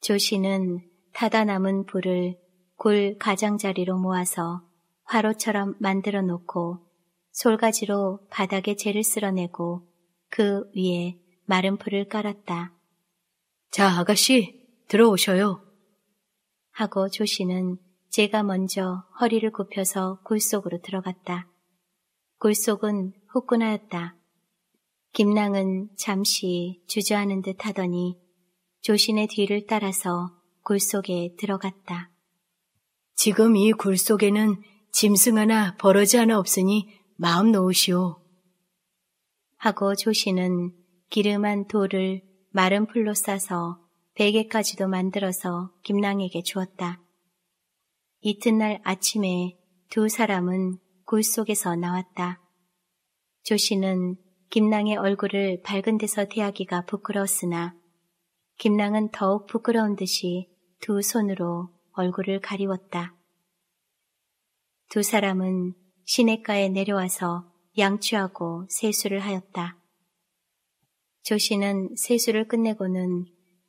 조 씨는 타다 남은 불을 굴 가장자리로 모아서 화로처럼 만들어 놓고 솔가지로 바닥에 재를 쓸어내고 그 위에 마른 풀을 깔았다. 자, 아가씨, 들어오셔요. 하고 조 씨는 제가 먼저 허리를 굽혀서 굴 속으로 들어갔다. 굴 속은 후끈하였다. 김랑은 잠시 주저하는 듯 하더니 조신의 뒤를 따라서 굴 속에 들어갔다. 지금 이 굴 속에는 짐승 하나 버러지 하나 없으니 마음 놓으시오. 하고 조신은 기름한 돌을 마른 풀로 싸서 베개까지도 만들어서 김랑에게 주었다. 이튿날 아침에 두 사람은 굴 속에서 나왔다. 조신은 김랑의 얼굴을 밝은 데서 대하기가 부끄러웠으나 김랑은 더욱 부끄러운 듯이 두 손으로 얼굴을 가리웠다. 두 사람은 시냇가에 내려와서 양치하고 세수를 하였다. 조 씨는 세수를 끝내고는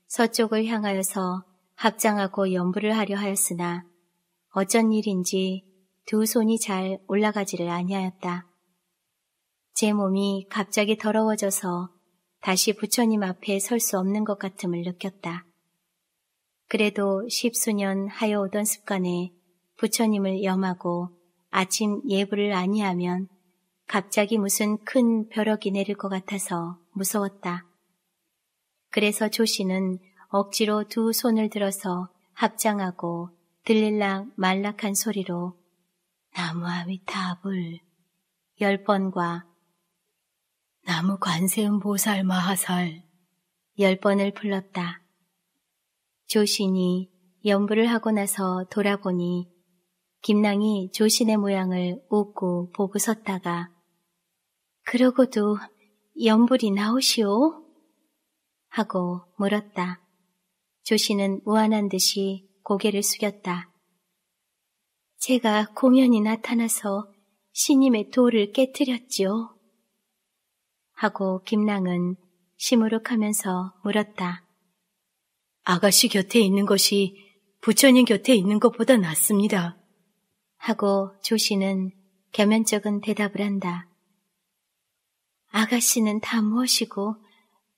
서쪽을 향하여서 합장하고 연부를 하려 하였으나 어쩐 일인지 두 손이 잘 올라가지를 아니하였다. 제 몸이 갑자기 더러워져서 다시 부처님 앞에 설 수 없는 것 같음을 느꼈다. 그래도 십수년 하여 오던 습관에 부처님을 염하고 아침 예불을 아니하면 갑자기 무슨 큰 벼락이 내릴 것 같아서 무서웠다. 그래서 조 씨는 억지로 두 손을 들어서 합장하고 들릴락 말락한 소리로 나무아미타불 열 번과 나무 관세음 보살 마하살 열 번을 불렀다. 조신이 연불을 하고 나서 돌아보니 김낭이 조신의 모양을 웃고 보고 섰다가 그러고도 연불이 나오시오? 하고 물었다. 조신은 무안한 듯이 고개를 숙였다. 제가 공연이 나타나서 신임의 돌을 깨뜨렸지요. 하고 김랑은 시무룩하면서 물었다. 아가씨 곁에 있는 것이 부처님 곁에 있는 것보다 낫습니다. 하고 조씨는 겸연쩍은 대답을 한다. 아가씨는 다 무엇이고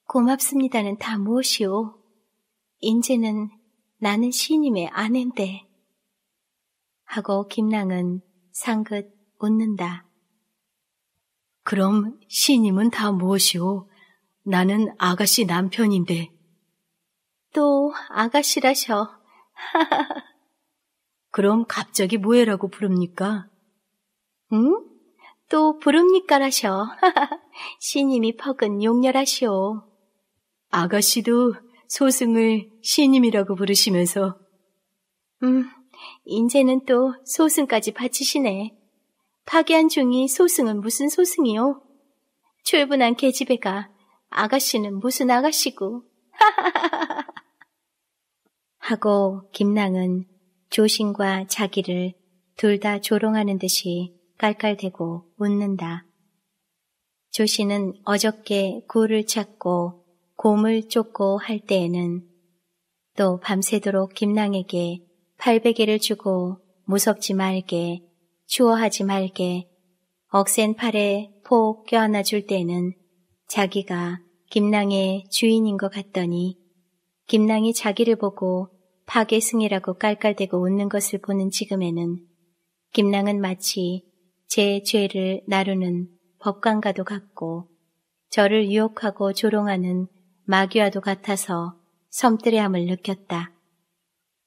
고맙습니다는 다 무엇이오. 인제는 나는 시님의 아낸데 하고 김랑은 상긋 웃는다. 그럼 시님은 다 무엇이오? 나는 아가씨 남편인데. 또 아가씨라셔. 그럼 갑자기 뭐해라고 부릅니까? 응? 또 부릅니까라셔. 시님이 퍽은 용렬하시오. 아가씨도 소승을 시님이라고 부르시면서 음, 인제는 또 소승까지 바치시네. 파괴한 종이 소승은 무슨 소승이요? 출분한 계집애가 아가씨는 무슨 아가씨고 하고 김낭은 조신과 자기를 둘 다 조롱하는 듯이 깔깔대고 웃는다. 조신은 어저께 굴을 찾고 곰을 쫓고 할 때에는 또 밤새도록 김낭에게 팔베개를 주고 무섭지 말게 추워하지 말게 억센 팔에 폭 껴안아 줄 때는 자기가 김낭의 주인인 것 같더니 김낭이 자기를 보고 파괴승이라고 깔깔대고 웃는 것을 보는 지금에는 김낭은 마치 제 죄를 나르는 법관과도 같고 저를 유혹하고 조롱하는 마귀와도 같아서 섬뜩함을 뜨 느꼈다.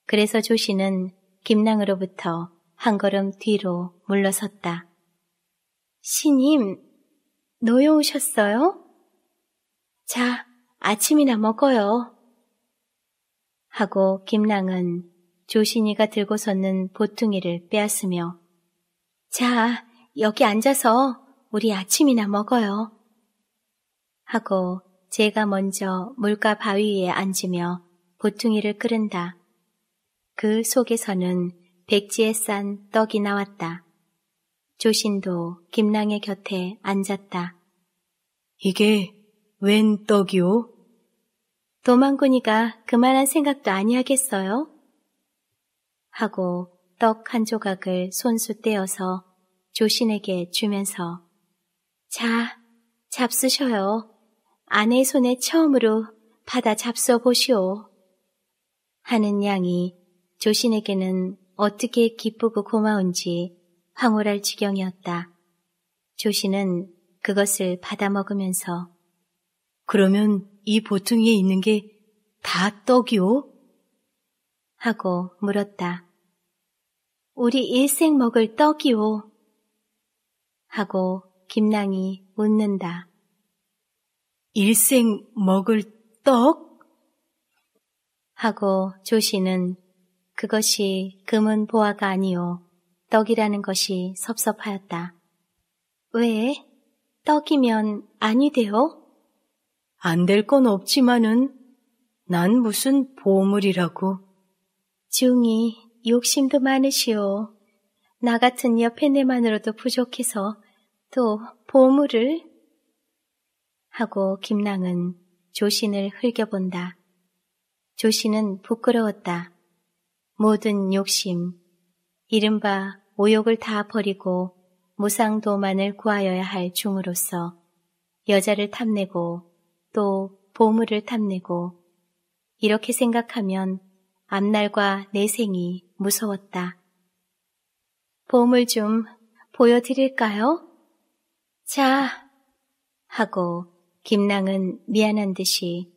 그래서 조씨는 김낭으로부터 한 걸음 뒤로 물러섰다. 신임 노여우셨어요? 자, 아침이나 먹어요. 하고 김랑은 조신이가 들고 섰는 보퉁이를 빼앗으며 자, 여기 앉아서 우리 아침이나 먹어요. 하고 제가 먼저 물가 바위에 앉으며 보퉁이를 끓은다. 그 속에서는 백지에 싼 떡이 나왔다. 조신도 김랑의 곁에 앉았다. 이게 웬 떡이오? 도망군이가 그만한 생각도 아니하겠어요? 하고 떡 한 조각을 손수 떼어서 조신에게 주면서 자, 잡수셔요. 아내 손에 처음으로 받아 잡숴 보시오. 하는 양이 조신에게는 어떻게 기쁘고 고마운지 황홀할 지경이었다. 조시는 그것을 받아먹으면서 그러면 이 보퉁이에 있는 게 다떡이오 하고 물었다. 우리 일생 먹을 떡이오 하고 김낭이 웃는다. 일생 먹을 떡? 하고 조시는 그것이 금은 보화가 아니요 떡이라는 것이 섭섭하였다. 왜? 떡이면 아니 되오? 안될 건 없지만은 난 무슨 보물이라고. 중이 욕심도 많으시오. 나 같은 옆에 내만으로도 부족해서 또 보물을 하고 김랑은 조신을 흘겨본다. 조신은 부끄러웠다. 모든 욕심, 이른바 오욕을다 버리고 무상도만을 구하여야 할 중으로서 여자를 탐내고 또 보물을 탐내고 이렇게 생각하면 앞날과 내 생이 무서웠다. 보물 좀 보여드릴까요? 자, 하고 김랑은 미안한 듯이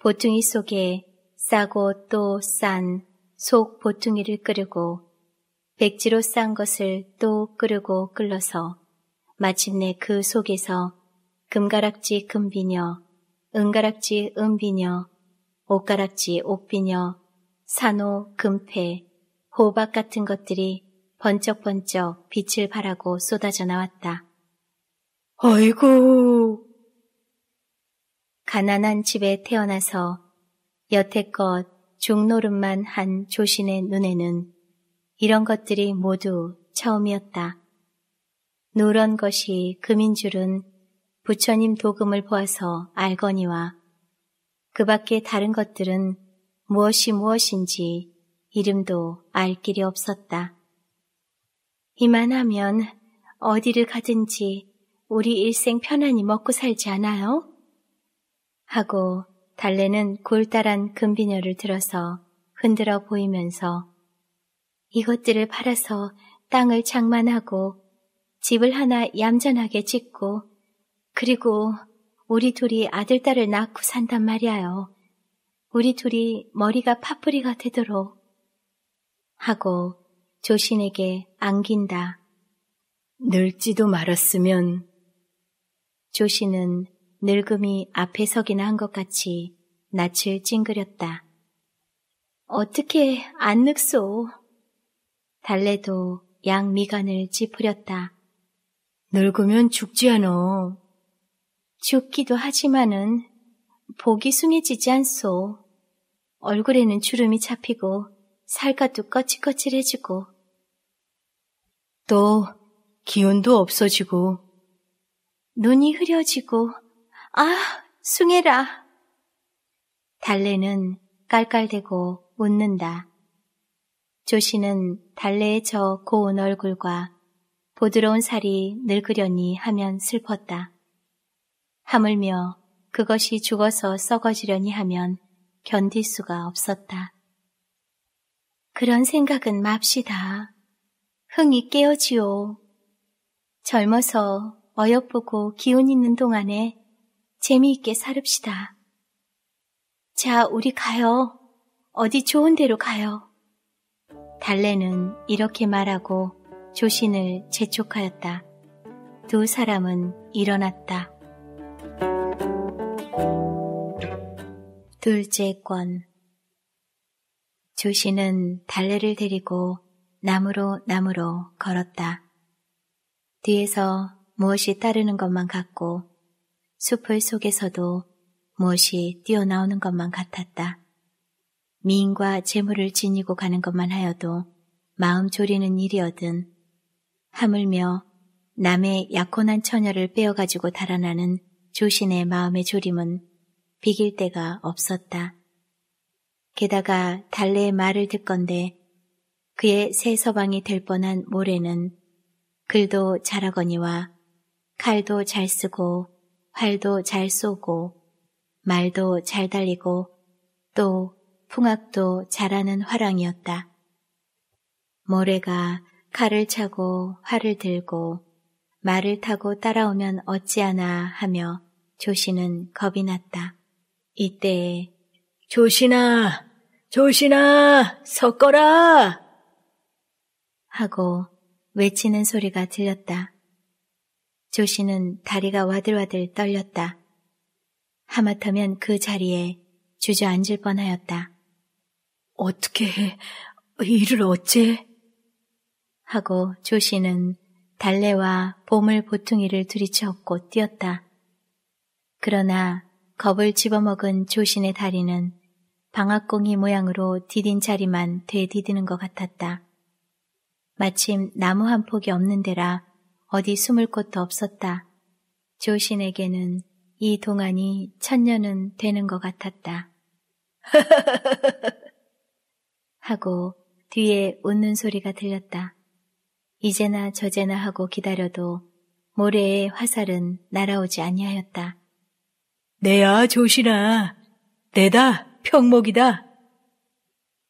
보퉁이 속에 싸고 또싼 속 보퉁이를 끓이고 백지로 싼 것을 또 끓이고 끓러서 마침내 그 속에서 금가락지 금비녀, 은가락지 은비녀, 옷가락지 옷비녀, 산호 금패, 호박 같은 것들이 번쩍번쩍 빛을 발하고 쏟아져 나왔다. 아이고! 가난한 집에 태어나서 여태껏 종노름만한 조신의 눈에는 이런 것들이 모두 처음이었다. 노란 것이 금인 줄은 부처님 도금을 보아서 알거니와 그 밖에 다른 것들은 무엇이 무엇인지 이름도 알 길이 없었다. 이만하면 어디를 가든지 우리 일생 편안히 먹고 살지 않아요? 하고 달래는 골다란 금비녀를 들어서 흔들어 보이면서 이것들을 팔아서 땅을 장만하고 집을 하나 얌전하게 짓고 그리고 우리 둘이 아들, 딸을 낳고 산단 말이야요 우리 둘이 머리가 파뿌리가 되도록 하고 조신에게 안긴다. 늙지도 말았으면 조신은 늙음이 앞에 서기나 한 것 같이 낯을 찡그렸다. 어떻게 안 늙소? 달래도 양 미간을 찌푸렸다. 늙으면 죽지 않어 죽기도 하지만은 보기 숭해지지 않소. 얼굴에는 주름이 잡히고 살갗도 꺼칠꺼칠해지고 또 기운도 없어지고 눈이 흐려지고 아, 숭해라. 달래는 깔깔대고 웃는다. 조씨는 달래의 저 고운 얼굴과 부드러운 살이 늙으려니 하면 슬펐다. 하물며 그것이 죽어서 썩어지려니 하면 견딜 수가 없었다. 그런 생각은 맙시다. 흥이 깨어지오. 젊어서 어여쁘고 기운 있는 동안에 재미있게 살읍시다. 자, 우리 가요. 어디 좋은 데로 가요. 달래는 이렇게 말하고 조신을 재촉하였다. 두 사람은 일어났다. 둘째 권 조신은 달래를 데리고 나무로 나무로 걸었다. 뒤에서 무엇이 따르는 것만 같고 숲을 속에서도 무엇이 뛰어나오는 것만 같았다. 미인과 재물을 지니고 가는 것만 하여도 마음 졸이는 일이어든 하물며 남의 약혼한 처녀를 빼어가지고 달아나는 조신의 마음의 졸임은 비길 데가 없었다. 게다가 달래의 말을 듣건데 그의 새 서방이 될 뻔한 모래는 글도 잘하거니와 칼도 잘 쓰고 활도 잘 쏘고 말도 잘 달리고 또 풍악도 잘하는 화랑이었다. 모래가 칼을 차고 활을 들고 말을 타고 따라오면 어찌하나 하며 조신은 겁이 났다. 이때에 조신아, 조신아, 섞어라! 하고 외치는 소리가 들렸다. 조씨는 다리가 와들와들 떨렸다. 하마터면 그 자리에 주저앉을 뻔하였다. 어떻게 해? 일을 어째? 하고 조씨는 달래와 보물 보퉁이를 들이쳤고 뛰었다. 그러나 겁을 집어먹은 조신의 다리는 방앗공이 모양으로 디딘 자리만 되디디는것 같았다. 마침 나무 한 폭이 없는 데라 어디 숨을 곳도 없었다. 조신에게는 이 동안이 천년은 되는 것 같았다. 하고 뒤에 웃는 소리가 들렸다. 이제나 저제나 하고 기다려도 모래의 화살은 날아오지 아니하였다. 내야 조신아, 내다 평목이다.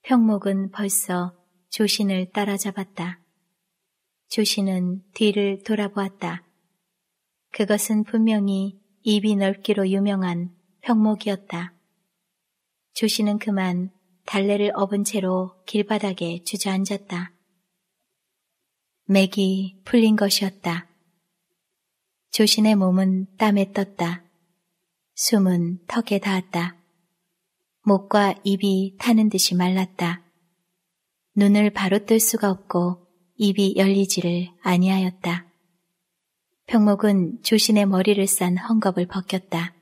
평목은 벌써 조신을 따라잡았다. 조시는 뒤를 돌아보았다. 그것은 분명히 입이 넓기로 유명한 평목이었다. 조시는 그만 달래를 업은 채로 길바닥에 주저앉았다. 맥이 풀린 것이었다. 조신의 몸은 땀에 떴다. 숨은 턱에 닿았다. 목과 입이 타는 듯이 말랐다. 눈을 바로 뜰 수가 없고 입이 열리지를 아니하였다. 평목은 조신의 머리를 싼 헝겊을 벗겼다.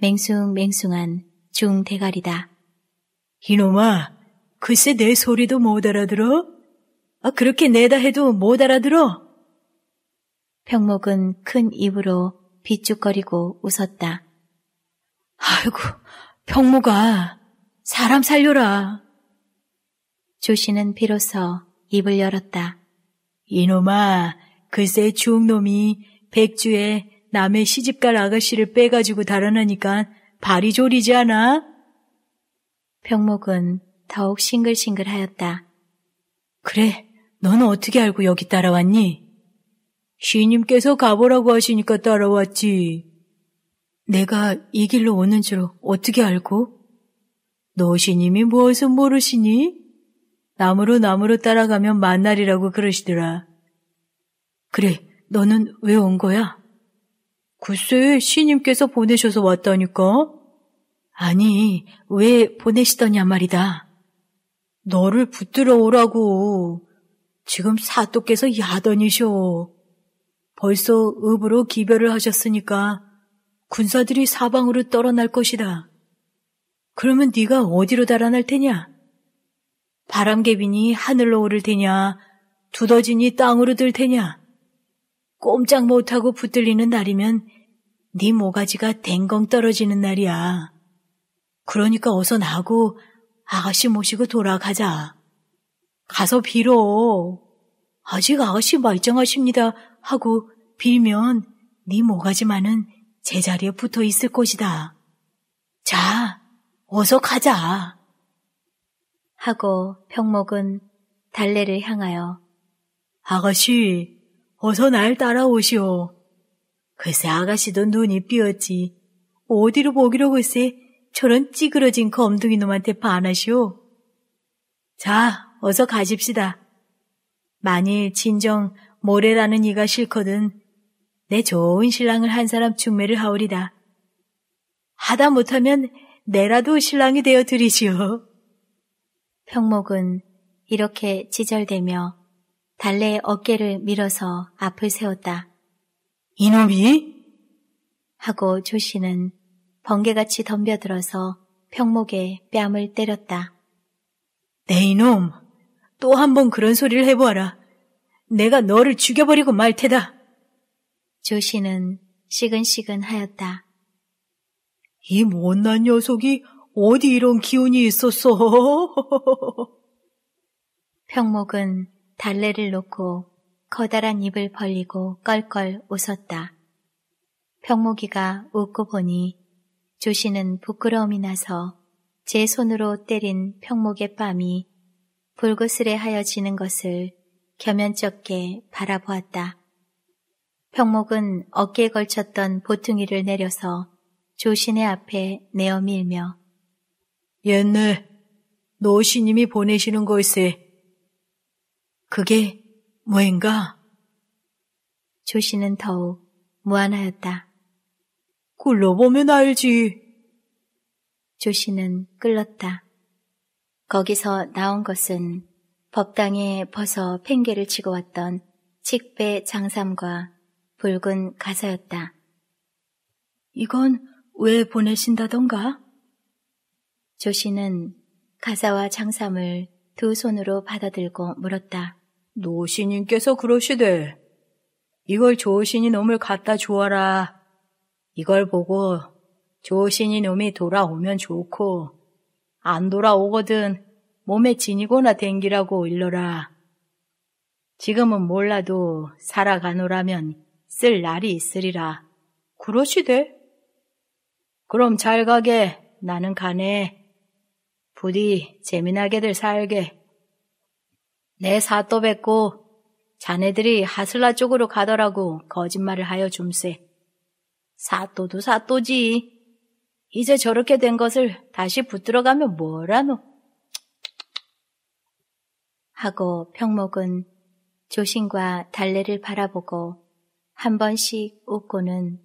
맹숭맹숭한 중대가리다. 이놈아, 글쎄 내 소리도 못 알아들어? 아, 그렇게 내다 해도 못 알아들어? 평목은 큰 입으로 비쭉거리고 웃었다. 아이고, 평모가 사람 살려라. 조신은 비로소 입을 열었다. 이놈아, 글쎄 중놈이 백주에 남의 시집갈 아가씨를 빼가지고 달아나니까 발이 졸이지 않아? 병목은 더욱 싱글싱글하였다. 그래, 너는 어떻게 알고 여기 따라왔니? 시님께서 가보라고 하시니까 따라왔지. 내가 이 길로 오는 줄 어떻게 알고? 너 시님이 무엇을 모르시니? 나무로 나무로 따라가면 만날이라고 그러시더라. 그래, 너는 왜 온 거야? 글쎄, 시님께서 보내셔서 왔다니까? 아니, 왜 보내시더냐 말이다. 너를 붙들어 오라고. 지금 사또께서 야더니셔 벌써 읍으로 기별을 하셨으니까 군사들이 사방으로 떨어날 것이다. 그러면 네가 어디로 달아날 테냐? 바람개비니 하늘로 오를 테냐, 두더지니 땅으로 들 테냐. 꼼짝 못하고 붙들리는 날이면 네 모가지가 댕겅 떨어지는 날이야. 그러니까 어서 나고 아가씨 모시고 돌아가자. 가서 빌어. 아직 아가씨 말짱하십니다 하고 빌면 네 모가지만은 제자리에 붙어 있을 것이다. 자, 어서 가자. 하고 평목은 달래를 향하여 아가씨, 어서 날 따라오시오. 글쎄 아가씨도 눈이 삐었지. 어디로 보기로 글쎄 저런 찌그러진 검둥이 놈한테 반하시오. 자, 어서 가십시다. 만일 진정 모래라는 이가 싫거든 내 좋은 신랑을 한 사람 중매를 하오리다. 하다 못하면 내라도 신랑이 되어 드리시오. 평목은 이렇게 지절대며 달래의 어깨를 밀어서 앞을 세웠다. 이놈이? 하고 조 씨는 번개같이 덤벼들어서 평목에 뺨을 때렸다. 내 이놈, 또 한 번 그런 소리를 해보아라. 내가 너를 죽여버리고 말 테다. 조 씨는 시근시근 하였다. 이 못난 녀석이 어디 이런 기운이 있었어? 평목은 달래를 놓고 커다란 입을 벌리고 껄껄 웃었다. 평목이가 웃고 보니 조씨는 부끄러움이 나서 제 손으로 때린 평목의 뺨이 불그스레 하여지는 것을 겸연쩍게 바라보았다. 평목은 어깨에 걸쳤던 보퉁이를 내려서 조신의 앞에 내어 밀며 옛날 노시님이 보내시는 걸세. 그게 뭐인가? 조씨는 더욱 무안하였다. 굴러보면 알지. 조씨는 끌렀다. 거기서 나온 것은 법당에 벗어 팽개를 치고 왔던 칙배 장삼과 붉은 가사였다. 이건 왜 보내신다던가? 조 씨는 가사와 장삼을 두 손으로 받아들고 물었다. 노시님께서 그러시되 이걸 조신이 놈을 갖다 주어라. 이걸 보고 조신이 놈이 돌아오면 좋고 안 돌아오거든 몸에 지니거나 댕기라고 일러라. 지금은 몰라도 살아가노라면 쓸 날이 있으리라. 그러시되? 그럼 잘 가게. 나는 가네. 부디 재미나게들 살게. 내 사또 뵙고 자네들이 하슬라 쪽으로 가더라고 거짓말을 하여 줌세. 사또도 사또지. 이제 저렇게 된 것을 다시 붙들어가면 뭐라노? 하고 평목은 조신과 달래를 바라보고 한 번씩 웃고는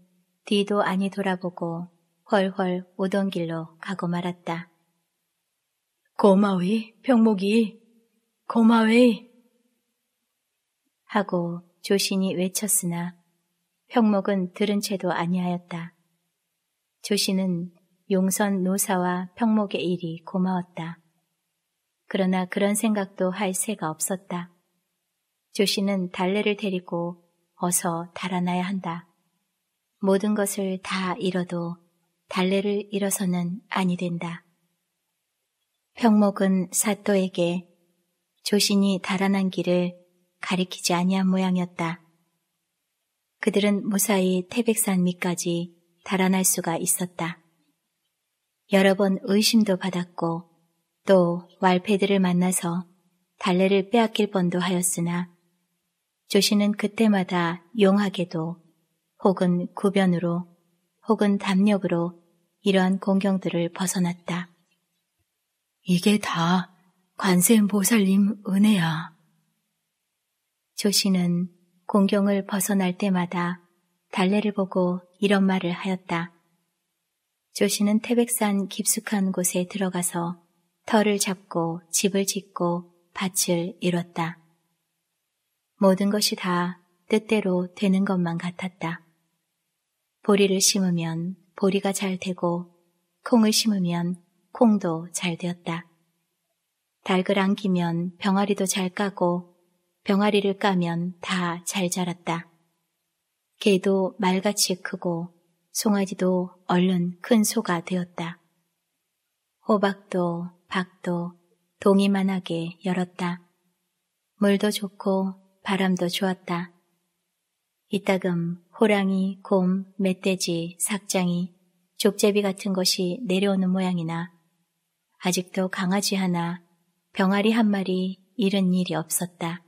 뒤도 아니 돌아보고 훨훨 오던 길로 가고 말았다. 고마워이, 병목이. 고마워이. 하고 조신이 외쳤으나 병목은 들은 채도 아니하였다. 조신은 용선 노사와 병목의 일이 고마웠다. 그러나 그런 생각도 할 새가 없었다. 조신은 달래를 데리고 어서 달아나야 한다. 모든 것을 다 잃어도 달래를 잃어서는 아니 된다. 평목은 사또에게 조신이 달아난 길을 가리키지 아니한 모양이었다. 그들은 무사히 태백산 밑까지 달아날 수가 있었다. 여러 번 의심도 받았고 또 왈패들을 만나서 달래를 빼앗길 뻔도 하였으나 조신은 그때마다 용하게도 혹은 구변으로 혹은 담력으로 이러한 공경들을 벗어났다. 이게 다 관세음보살님 은혜야. 조 씨는 공경을 벗어날 때마다 달래를 보고 이런 말을 하였다. 조 씨는 태백산 깊숙한 곳에 들어가서 터를 잡고 집을 짓고 밭을 이뤘다. 모든 것이 다 뜻대로 되는 것만 같았다. 보리를 심으면 보리가 잘 되고 콩을 심으면 콩도 잘 되었다. 달을 안기면 병아리도 잘 까고 병아리를 까면 다 잘 자랐다. 개도 말같이 크고 송아지도 얼른 큰 소가 되었다. 호박도 박도 동이만하게 열었다. 물도 좋고 바람도 좋았다. 이따금 호랑이, 곰, 멧돼지, 삭장이, 족제비 같은 것이 내려오는 모양이나 아직도 강아지 하나, 병아리 한 마리 잃은 일이 없었다.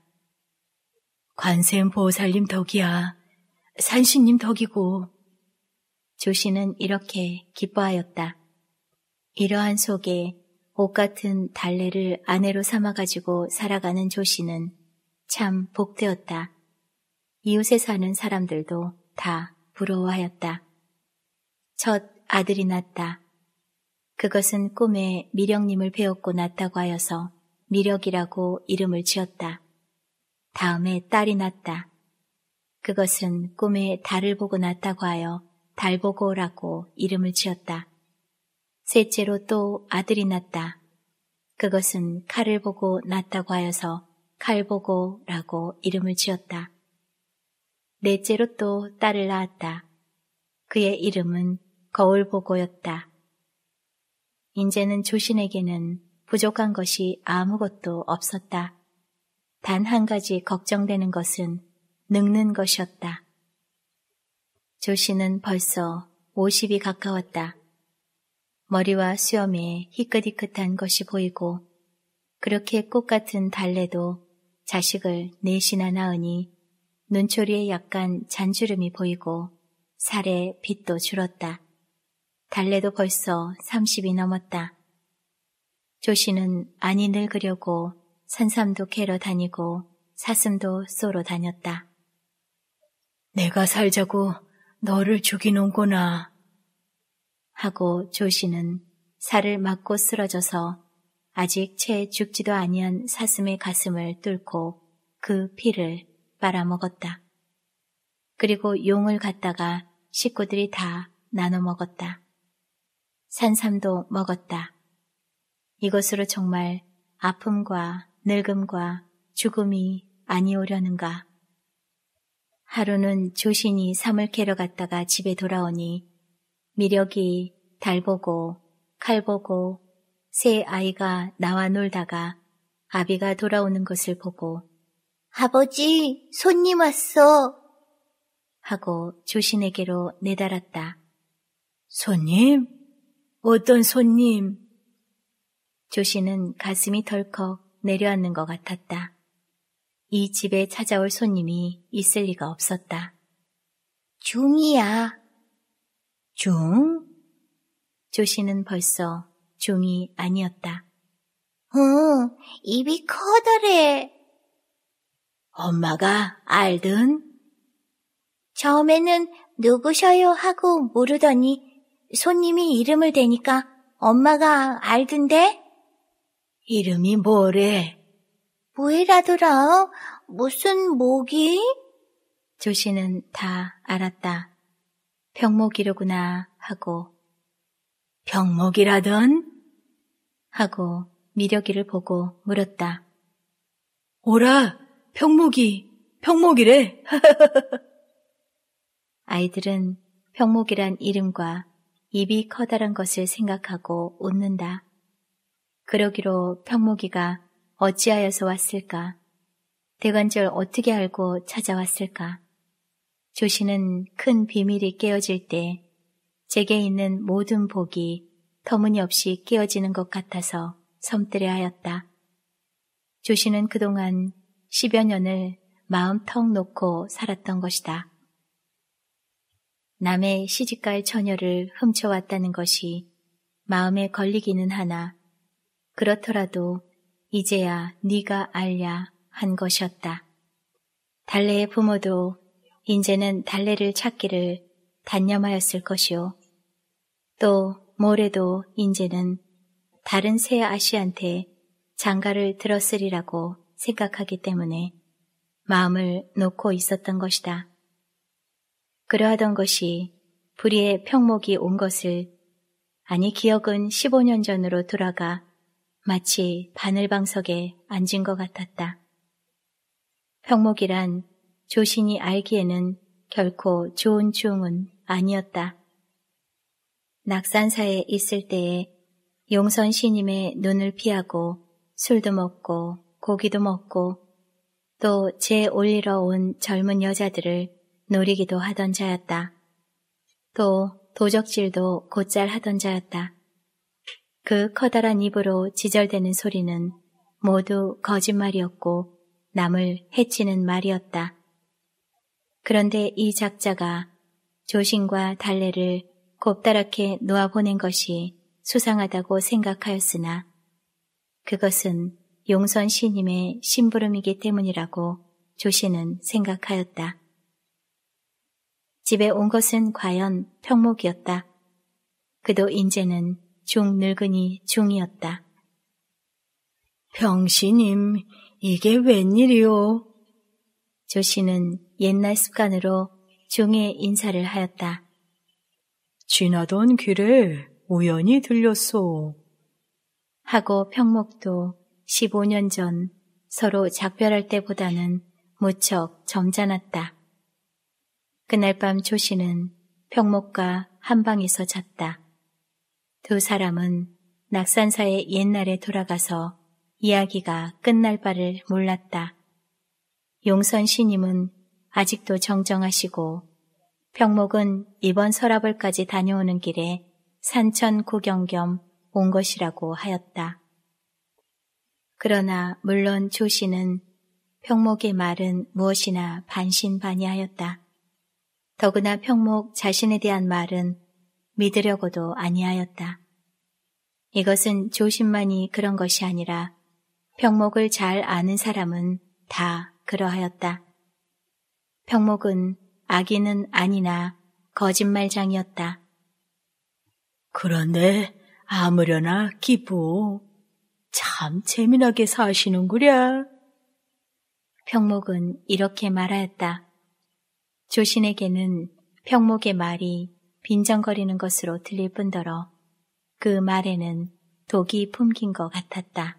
관세음 보살님 덕이야. 산신님 덕이고. 조씨는 이렇게 기뻐하였다. 이러한 속에 옷 같은 달래를 아내로 삼아가지고 살아가는 조씨는 참 복되었다. 이웃에 사는 사람들도 다 부러워하였다. 첫 아들이 났다 그것은 꿈에 미령님을 배웠고 낳다고 하여서 미력이라고 이름을 지었다. 다음에 딸이 났다. 그것은 꿈에 달을 보고 났다고 하여 달보고라고 이름을 지었다. 셋째로 또 아들이 났다. 그것은 칼을 보고 났다고 하여서 칼보고라고 이름을 지었다. 넷째로 또 딸을 낳았다. 그의 이름은 거울보고였다. 인제는 조신에게는 부족한 것이 아무것도 없었다. 단 한 가지 걱정되는 것은 늙는 것이었다. 조신은 벌써 50이 가까웠다. 머리와 수염에 희끗희끗한 것이 보이고 그렇게 꽃 같은 달래도 자식을 넷이나 낳으니 눈초리에 약간 잔주름이 보이고 살에 빛도 줄었다. 달래도 벌써 30이 넘었다. 조씨는 안이 늙그려고 산삼도 캐러 다니고 사슴도 쏘러 다녔다. 내가 살자고 너를 죽이는구나. 하고 조씨는 살을 맞고 쓰러져서 아직 채 죽지도 아니한 사슴의 가슴을 뚫고 그 피를 빨아먹었다. 그리고 용을 갖다가 식구들이 다 나눠 먹었다. 산삼도 먹었다. 이것으로 정말 아픔과 늙음과 죽음이 아니오려는가. 하루는 조신이 삼을 캐러 갔다가 집에 돌아오니 미력이 달 보고 칼 보고 새 아이가 나와 놀다가 아비가 돌아오는 것을 보고 아버지 손님 왔어 하고 조신에게로 내달았다. 손님? 어떤 손님? 조 씨는 가슴이 덜컥 내려앉는 것 같았다. 이 집에 찾아올 손님이 있을 리가 없었다. 중이야. 중? 조 씨는 벌써 중이 아니었다. 응, 입이 커다래. 엄마가 알든? 처음에는 누구셔요 하고 모르더니 손님이 이름을 대니까 엄마가 알던데? 이름이 뭐래? 뭐해라더라 무슨 모기? 조씨는 다 알았다. 병목이로구나 하고 병목이라던? 하고 미력이를 보고 물었다. 오라, 병목이, 병목이래. 아이들은 병목이란 이름과 입이 커다란 것을 생각하고 웃는다. 그러기로 평무기가 어찌하여서 왔을까? 대관절 어떻게 알고 찾아왔을까? 조씨는 큰 비밀이 깨어질 때 제게 있는 모든 복이 터무니없이 깨어지는 것 같아서 섬뜨려 하였다. 조씨는 그동안 십여 년을 마음 턱 놓고 살았던 것이다. 남의 시집갈 처녀를 훔쳐왔다는 것이 마음에 걸리기는 하나 그렇더라도 이제야 네가 알랴 한 것이었다. 달래의 부모도 이제는 달래를 찾기를 단념하였을 것이요. 또 모레도 이제는 다른 새 아씨한테 장가를 들었으리라고 생각하기 때문에 마음을 놓고 있었던 것이다. 그러하던 것이 불의의 평목이 온 것을 아니 기억은 15년 전으로 돌아가 마치 바늘방석에 앉은 것 같았다. 평목이란 조신이 알기에는 결코 좋은 추응은 아니었다. 낙산사에 있을 때에 용선 신님의 눈을 피하고 술도 먹고 고기도 먹고 또 제 올리러 온 젊은 여자들을 노리기도 하던 자였다. 또 도적질도 곧잘 하던 자였다. 그 커다란 입으로 지절대는 소리는 모두 거짓말이었고 남을 해치는 말이었다. 그런데 이 작자가 조신과 달래를 곱다랗게 놓아보낸 것이 수상하다고 생각하였으나 그것은 용선 신님의 심부름이기 때문이라고 조신은 생각하였다. 집에 온 것은 과연 평목이었다. 그도 인제는 중 늙은이 중이었다. 병신님, 이게 웬일이오? 조 씨는 옛날 습관으로 중에 인사를 하였다. 지나던 길에 우연히 들렸소. 하고 평목도 15년 전 서로 작별할 때보다는 무척 점잖았다. 그날 밤 조씨는 평목과 한방에서 잤다. 두 사람은 낙산사의 옛날에 돌아가서 이야기가 끝날 바를 몰랐다. 용선 신임은 아직도 정정하시고 평목은 이번 서라벌까지 다녀오는 길에 산천 구경 겸 온 것이라고 하였다. 그러나 물론 조씨는 평목의 말은 무엇이나 반신반의하였다. 더구나 평목 자신에 대한 말은 믿으려고도 아니하였다. 이것은 조심만이 그런 것이 아니라 평목을 잘 아는 사람은 다 그러하였다. 평목은 악인은 아니나 거짓말장이었다. 그런데 아무려나 기부 참 재미나게 사시는구랴. 평목은 이렇게 말하였다. 조신에게는 평목의 말이 빈정거리는 것으로 들릴 뿐더러 그 말에는 독이 품긴 것 같았다.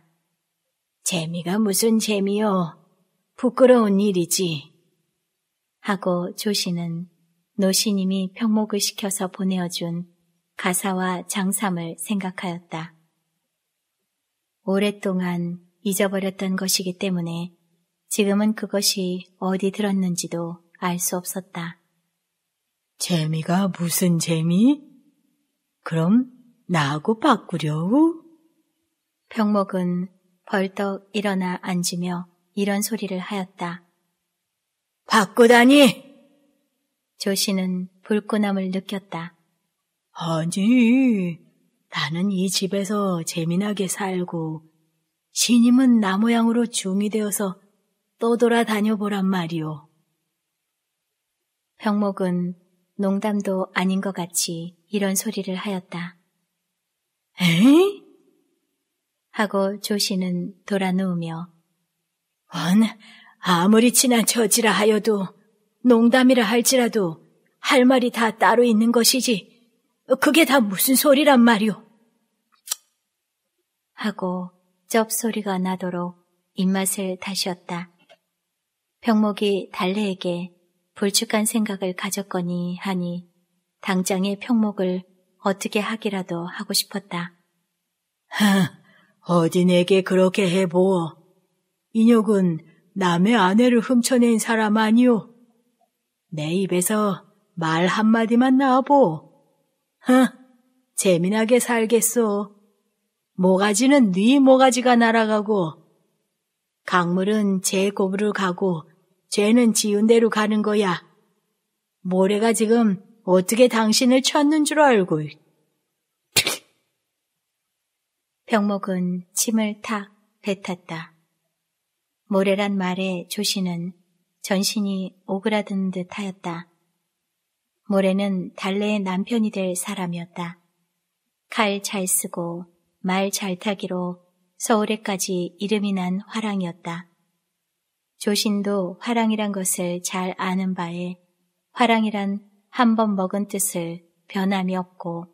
재미가 무슨 재미요? 부끄러운 일이지. 하고 조신은 노신님이 평목을 시켜서 보내어준 가사와 장삼을 생각하였다. 오랫동안 잊어버렸던 것이기 때문에 지금은 그것이 어디 들었는지도 알수 없었다. 재미가 무슨 재미? 그럼 나하고 바꾸려우 병목은 벌떡 일어나 앉으며 이런 소리를 하였다. 바꾸다니! 조씨는 불끈함을 느꼈다. 아니, 나는 이 집에서 재미나게 살고 신임은 나 모양으로 중이 되어서 떠돌아 다녀보란 말이오. 병목은 농담도 아닌 것 같이 이런 소리를 하였다. 에이? 하고 조씨는 돌아 누우며 원, 아무리 친한 처지라 하여도 농담이라 할지라도 할 말이 다 따로 있는 것이지 그게 다 무슨 소리란 말이오? 하고 쩝소리가 나도록 입맛을 다시었다. 병목이 달래에게 불축한 생각을 가졌거니 하니 당장의 평목을 어떻게 하기라도 하고 싶었다. 하, 어디 내게 그렇게 해보어. 인혁은 남의 아내를 훔쳐낸 사람 아니오. 내 입에서 말 한마디만 나와보. 하, 재미나게 살겠소. 모가지는 네 모가지가 날아가고 강물은 제 고부를 가고 죄는 지은 대로 가는 거야. 모래가 지금 어떻게 당신을 쳤는 줄 알고. 병목은 침을 탁 뱉었다. 모래란 말에 조씨는 전신이 오그라든 듯 하였다. 모래는 달래의 남편이 될 사람이었다. 칼 잘 쓰고 말 잘 타기로 서울에까지 이름이 난 화랑이었다. 조신도 화랑이란 것을 잘 아는 바에 화랑이란 한 번 먹은 뜻을 변함이 없고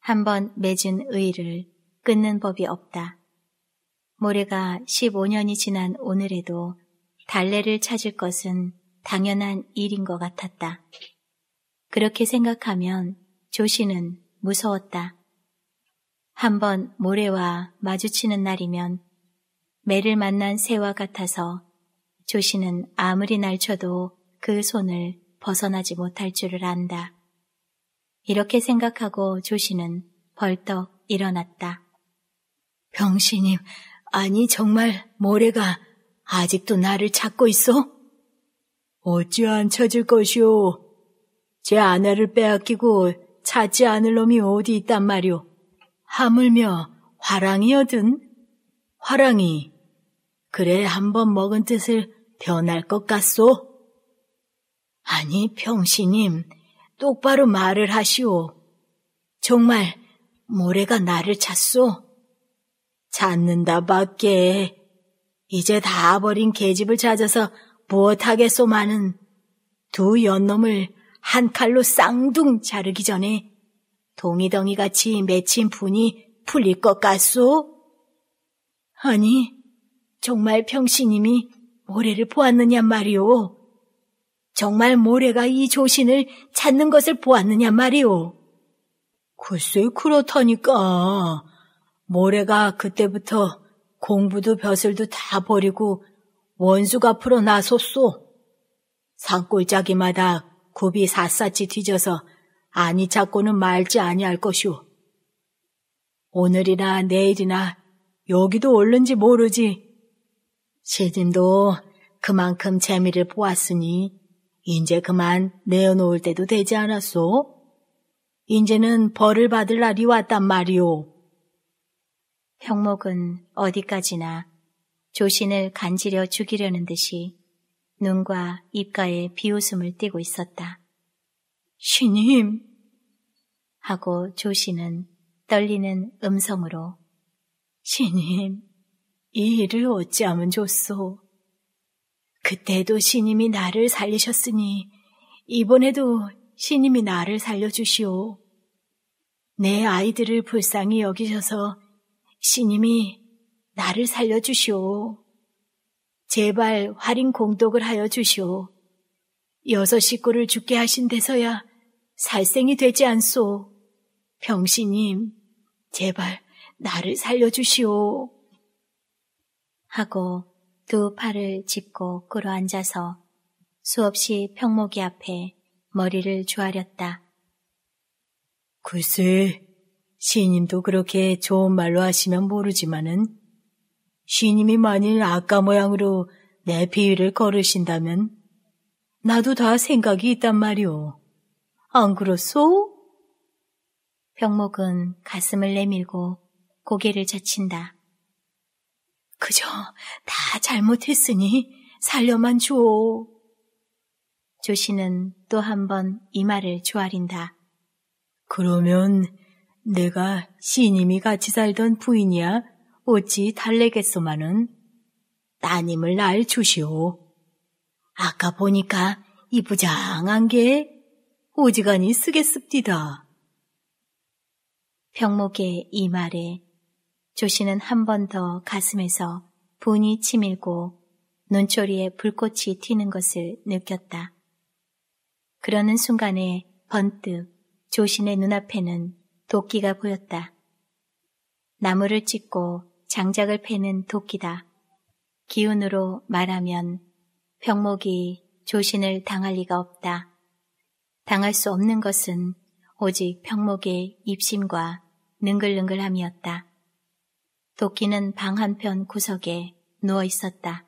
한 번 맺은 의를 의 끊는 법이 없다. 모래가 15년이 지난 오늘에도 달래를 찾을 것은 당연한 일인 것 같았다. 그렇게 생각하면 조신은 무서웠다. 한 번 모래와 마주치는 날이면 매를 만난 새와 같아서 조씨는 아무리 날쳐도 그 손을 벗어나지 못할 줄을 안다. 이렇게 생각하고 조씨는 벌떡 일어났다. 병신님, 아니 정말 모래가 아직도 나를 찾고 있어? 어찌 안 찾을 것이오? 제 아내를 빼앗기고 찾지 않을 놈이 어디 있단 말이오? 하물며 화랑이여든? 화랑이. 그래 한번 먹은 뜻을 변할 것 같소? 아니, 병신님, 똑바로 말을 하시오. 정말 모래가 나를 찾소? 찾는다 밖에. 이제 다 버린 계집을 찾아서 무엇하겠소마는 두 연놈을 한 칼로 쌍둥 자르기 전에 동이덩이 같이 맺힌 분이 풀릴 것 같소? 아니, 정말 평신님이 모래를 보았느냐 말이오. 정말 모래가 이 조신을 찾는 것을 보았느냐 말이오. 글쎄 그렇다니까. 모래가 그때부터 공부도 벼슬도 다 버리고 원숙 앞으로 나섰소. 산골짜기마다 굽이 샅샅이 뒤져서 아니 찾고는 말지 아니할 것이오. 오늘이나 내일이나 여기도 올른지 모르지 세진도 그만큼 재미를 보았으니 이제 그만 내어놓을 때도 되지 않았소? 이제는 벌을 받을 날이 왔단 말이오. 병목은 어디까지나 조신을 간지려 죽이려는 듯이 눈과 입가에 비웃음을 띠고 있었다. 신님! 하고 조신은 떨리는 음성으로 신님! 이 일을 어찌하면 좋소. 그때도 신님이 나를 살리셨으니 이번에도 신님이 나를 살려주시오. 내 아이들을 불쌍히 여기셔서 신님이 나를 살려주시오. 제발 활인 공덕을 하여 주시오. 여섯 식구를 죽게 하신 데서야 살생이 되지 않소. 병신님, 제발 나를 살려주시오. 하고 두 팔을 짚고 끌어앉아서 수없이 평목이 앞에 머리를 조아렸다. 글쎄, 시인님도 그렇게 좋은 말로 하시면 모르지만은 시인님이 만일 아까 모양으로 내 비위를 걸으신다면 나도 다 생각이 있단 말이오. 안 그렇소? 병목은 가슴을 내밀고 고개를 젖힌다. 그저 다 잘못했으니 살려만 줘. 조씨는 또 한 번 이 말을 조아린다. 그러면 내가 시님이 같이 살던 부인이야 어찌 달래겠소마는 따님을 날 주시오. 아까 보니까 이 부장한 게 오지간히 쓰겠습디다. 병목의 이 말에 조씨는 한번 더 가슴에서 분이 치밀고 눈초리에 불꽃이 튀는 것을 느꼈다. 그러는 순간에 번뜩 조신의 눈앞에는 도끼가 보였다. 나무를 찢고 장작을 패는 도끼다. 기운으로 말하면 병목이 조신을 당할 리가 없다. 당할 수 없는 것은 오직 병목의 입심과 능글능글함이었다. 도끼는 방 한편 구석에 누워 있었다.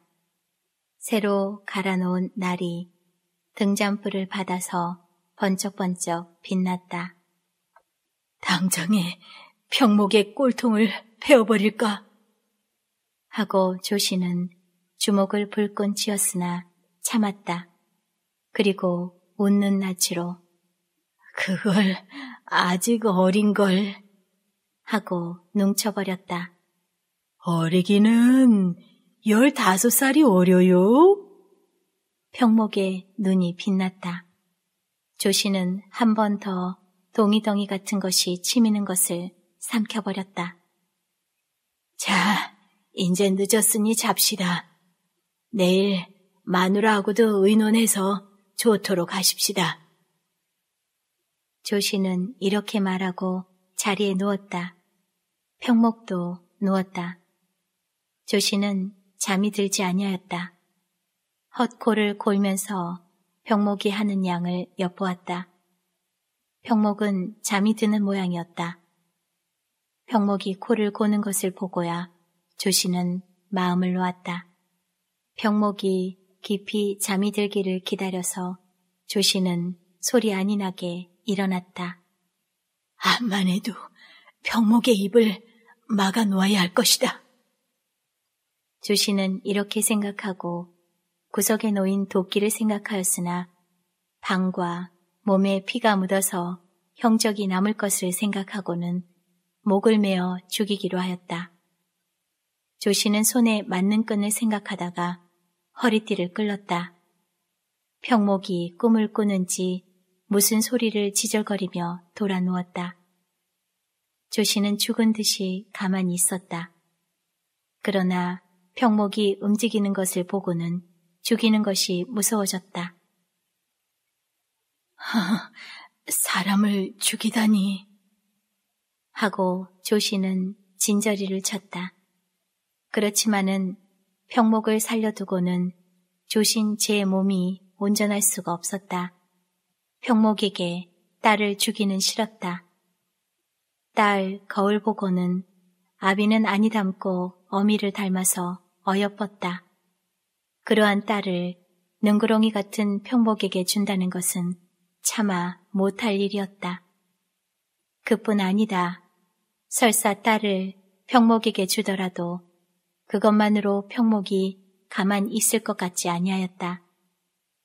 새로 갈아놓은 날이 등잔불을 받아서 번쩍번쩍 빛났다. 당장에 병목의 꼴통을 베어버릴까? 하고 조씨는 주먹을 불끈 쥐었으나 참았다. 그리고 웃는 낯으로 그걸 아직 어린 걸 하고 뭉쳐버렸다. 어리기는 열다섯 살이 어려요? 평목에 눈이 빛났다. 조씨는 한 번 더 동이덩이 같은 것이 치미는 것을 삼켜버렸다. 자, 이제 늦었으니 잡시다. 내일 마누라하고도 의논해서 좋도록 하십시다. 조씨는 이렇게 말하고 자리에 누웠다. 평목도 누웠다. 조시는 잠이 들지 아니하였다. 헛코를 골면서 병목이 하는 양을 엿보았다. 병목은 잠이 드는 모양이었다. 병목이 코를 고는 것을 보고야 조시는 마음을 놓았다. 병목이 깊이 잠이 들기를 기다려서 조시는 소리 아니 나게 일어났다. 암만 해도 병목의 입을 막아 놓아야 할 것이다. 조시는 이렇게 생각하고 구석에 놓인 도끼를 생각하였으나 방과 몸에 피가 묻어서 형적이 남을 것을 생각하고는 목을 메어 죽이기로 하였다. 조시는 손에 맞는 끈을 생각하다가 허리띠를 끌렀다. 평목이 꿈을 꾸는지 무슨 소리를 지절거리며 돌아 누웠다. 조시는 죽은 듯이 가만히 있었다. 그러나 병목이 움직이는 것을 보고는 죽이는 것이 무서워졌다. 허, 사람을 죽이다니. 하고 조씨는 진저리를 쳤다. 그렇지만은 병목을 살려두고는 조신 제 몸이 온전할 수가 없었다. 병목에게 딸을 죽이는 싫었다. 딸 거울 보고는 아비는 아니 닮고 어미를 닮아서 어여뻤다. 그러한 딸을 능구렁이 같은 평복에게 준다는 것은 차마 못할 일이었다. 그뿐 아니다. 설사 딸을 평목에게 주더라도 그것만으로 평목이 가만 있을 것 같지 아니하였다.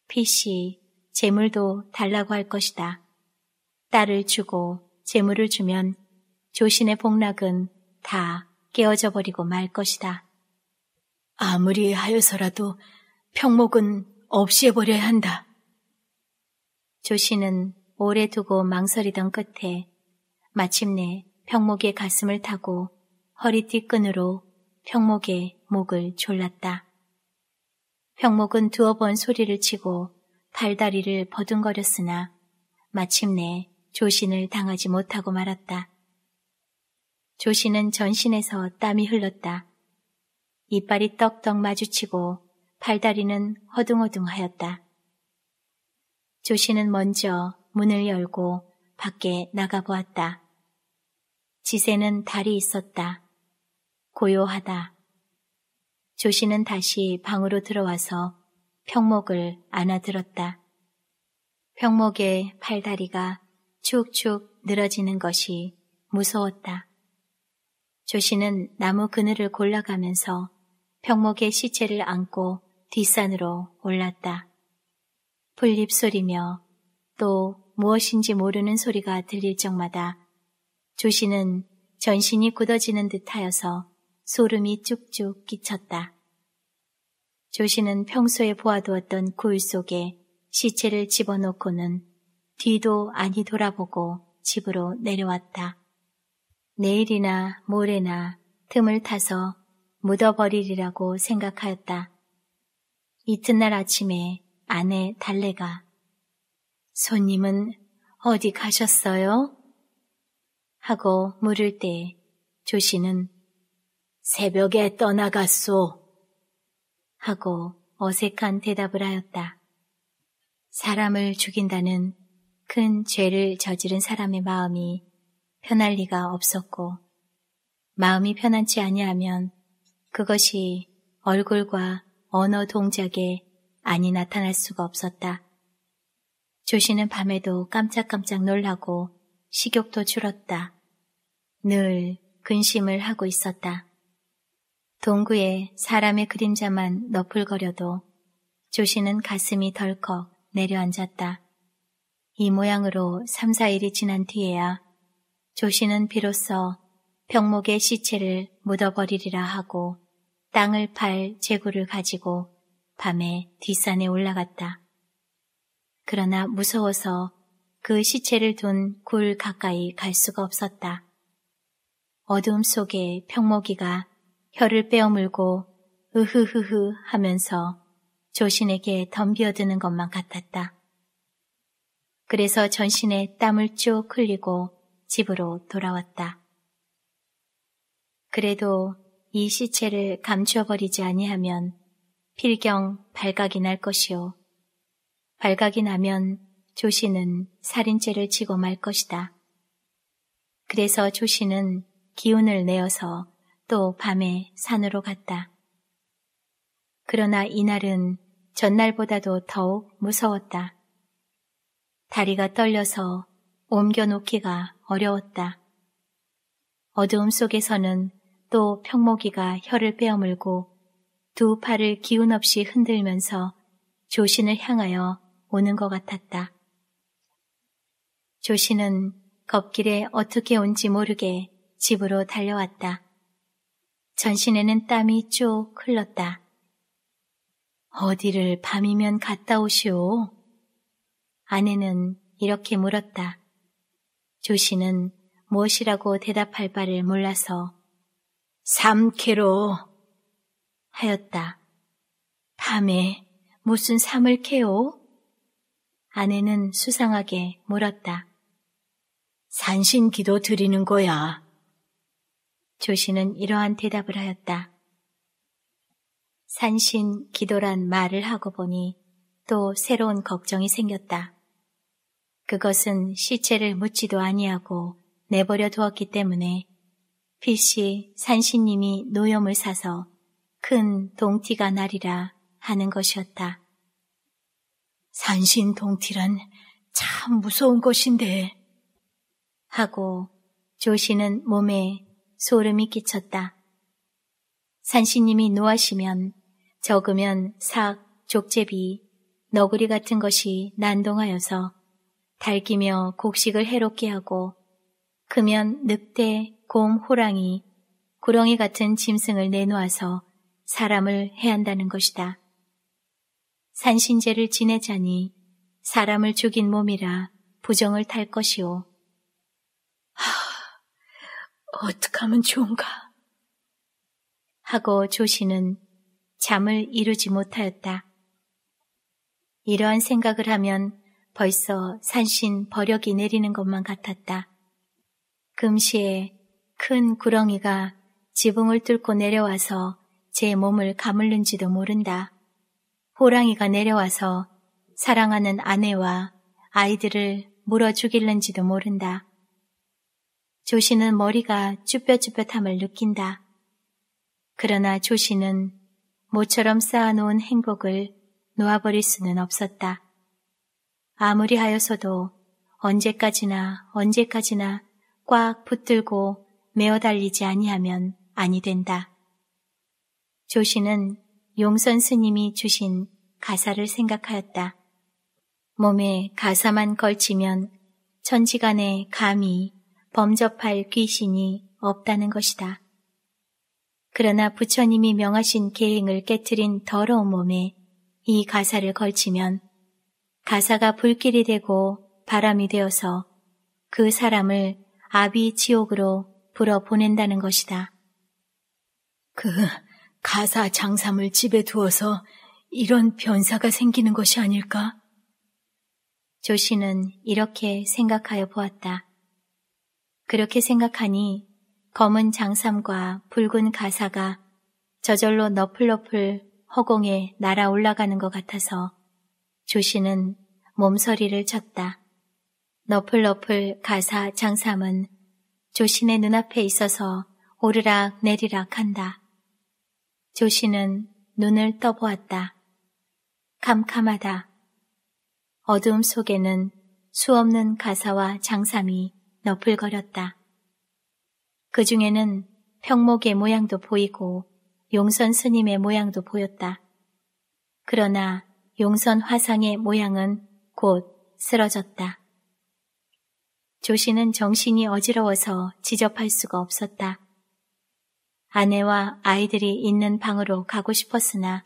피씨 재물도 달라고 할 것이다. 딸을 주고 재물을 주면 조신의 복락은 다 깨어져 버리고 말 것이다. 아무리 하여서라도 평목은 없이해버려야 한다. 조 씨는 오래 두고 망설이던 끝에 마침내 평목의 가슴을 타고 허리띠 끈으로 평목의 목을 졸랐다. 평목은 두어 번 소리를 치고 발다리를 버둥거렸으나 마침내 조신을 당하지 못하고 말았다. 조신은 전신에서 땀이 흘렀다. 이빨이 떡떡 마주치고 팔다리는 허둥허둥하였다. 조씨는 먼저 문을 열고 밖에 나가보았다. 지세는 달이 있었다. 고요하다. 조씨는 다시 방으로 들어와서 평목을 안아들었다. 평목의 팔다리가 축축 늘어지는 것이 무서웠다. 조씨는 나무 그늘을 골라가면서 병목의 시체를 안고 뒷산으로 올랐다. 풀잎 소리며 또 무엇인지 모르는 소리가 들릴 적마다 조씨는 전신이 굳어지는 듯하여서 소름이 쭉쭉 끼쳤다. 조씨는 평소에 보아두었던 구울 속에 시체를 집어넣고는 뒤도 아니 돌아보고 집으로 내려왔다. 내일이나 모레나 틈을 타서 묻어버리리라고 생각하였다. 이튿날 아침에 아내 달래가 손님은 어디 가셨어요? 하고 물을 때조시는 새벽에 떠나갔소. 하고 어색한 대답을 하였다. 사람을 죽인다는 큰 죄를 저지른 사람의 마음이 편할 리가 없었고 마음이 편한지 아니하면 그것이 얼굴과 언어 동작에 아니 나타날 수가 없었다. 조시는 밤에도 깜짝깜짝 놀라고 식욕도 줄었다. 늘 근심을 하고 있었다. 동구에 사람의 그림자만 너풀거려도 조시는 가슴이 덜컥 내려앉았다. 이 모양으로 3, 4일이 지난 뒤에야 조시는 비로소 병목의 시체를 묻어버리리라 하고 땅을 팔 재구를 가지고 밤에 뒷산에 올라갔다. 그러나 무서워서 그 시체를 둔 굴 가까이 갈 수가 없었다. 어둠 속에 평목이가 혀를 빼어물고 으흐흐흐 하면서 조신에게 덤벼드는 것만 같았다. 그래서 전신에 땀을 쭉 흘리고 집으로 돌아왔다. 그래도 이 시체를 감추어버리지 아니하면 필경 발각이 날 것이요. 발각이 나면 조시는 살인죄를 지고 말 것이다. 그래서 조시는 기운을 내어서 또 밤에 산으로 갔다. 그러나 이날은 전날보다도 더욱 무서웠다. 다리가 떨려서 옮겨놓기가 어려웠다. 어두움 속에서는 또 평모기가 혀를 빼어물고 두 팔을 기운 없이 흔들면서 조신을 향하여 오는 것 같았다. 조신은 겁길에 어떻게 온지 모르게 집으로 달려왔다. 전신에는 땀이 쭉 흘렀다. 어디를 밤이면 갔다 오시오? 아내는 이렇게 물었다. 조신은 무엇이라고 대답할 바를 몰라서 삼캐로 하였다. 밤에 무슨 삼을 캐오? 아내는 수상하게 물었다. 산신 기도 드리는 거야. 조신은 이러한 대답을 하였다. 산신 기도란 말을 하고 보니 또 새로운 걱정이 생겼다. 그것은 시체를 묻지도 아니하고 내버려 두었기 때문에 필시 산신님이 노염을 사서 큰 동티가 나리라 하는 것이었다. 산신 동티란 참 무서운 것인데 하고 조시는 몸에 소름이 끼쳤다. 산신님이 노하시면 적으면 삭, 족제비, 너구리 같은 것이 난동하여서 달기며 곡식을 해롭게 하고 크면 늑대, 곰, 호랑이, 구렁이 같은 짐승을 내놓아서 사람을 해한다는 것이다. 산신제를 지내자니 사람을 죽인 몸이라 부정을 탈 것이오. 하, 어떡하면 좋은가? 하고 조씨는 잠을 이루지 못하였다. 이러한 생각을 하면 벌써 산신 버력이 내리는 것만 같았다. 금시에 큰 구렁이가 지붕을 뚫고 내려와서 제 몸을 가물는지도 모른다. 호랑이가 내려와서 사랑하는 아내와 아이들을 물어 죽일는지도 모른다. 조씨는 머리가 쭈뼛쭈뼛함을 느낀다. 그러나 조씨는 모처럼 쌓아놓은 행복을 놓아버릴 수는 없었다. 아무리 하여서도 언제까지나 언제까지나 꽉 붙들고 매어 달리지 아니하면 아니 된다. 조씨는 용선 스님이 주신 가사를 생각하였다. 몸에 가사만 걸치면 천지간에 감히 범접할 귀신이 없다는 것이다. 그러나 부처님이 명하신 계행을 깨뜨린 더러운 몸에 이 가사를 걸치면 가사가 불길이 되고 바람이 되어서 그 사람을 아비 지옥으로 불어 보낸다는 것이다. 그 가사 장삼을 집에 두어서 이런 변사가 생기는 것이 아닐까? 조 씨는 이렇게 생각하여 보았다. 그렇게 생각하니 검은 장삼과 붉은 가사가 저절로 너플너플 허공에 날아 올라가는 것 같아서 조 씨는 몸서리를 쳤다. 너플너플 가사 장삼은 조신의 눈앞에 있어서 오르락 내리락 한다. 조신은 눈을 떠보았다. 캄캄하다. 어둠 속에는 수없는 가사와 장삼이 너풀거렸다. 그 중에는 평목의 모양도 보이고 용선 스님의 모양도 보였다. 그러나 용선 화상의 모양은 곧 쓰러졌다. 조씨는 정신이 어지러워서 지접할 수가 없었다. 아내와 아이들이 있는 방으로 가고 싶었으나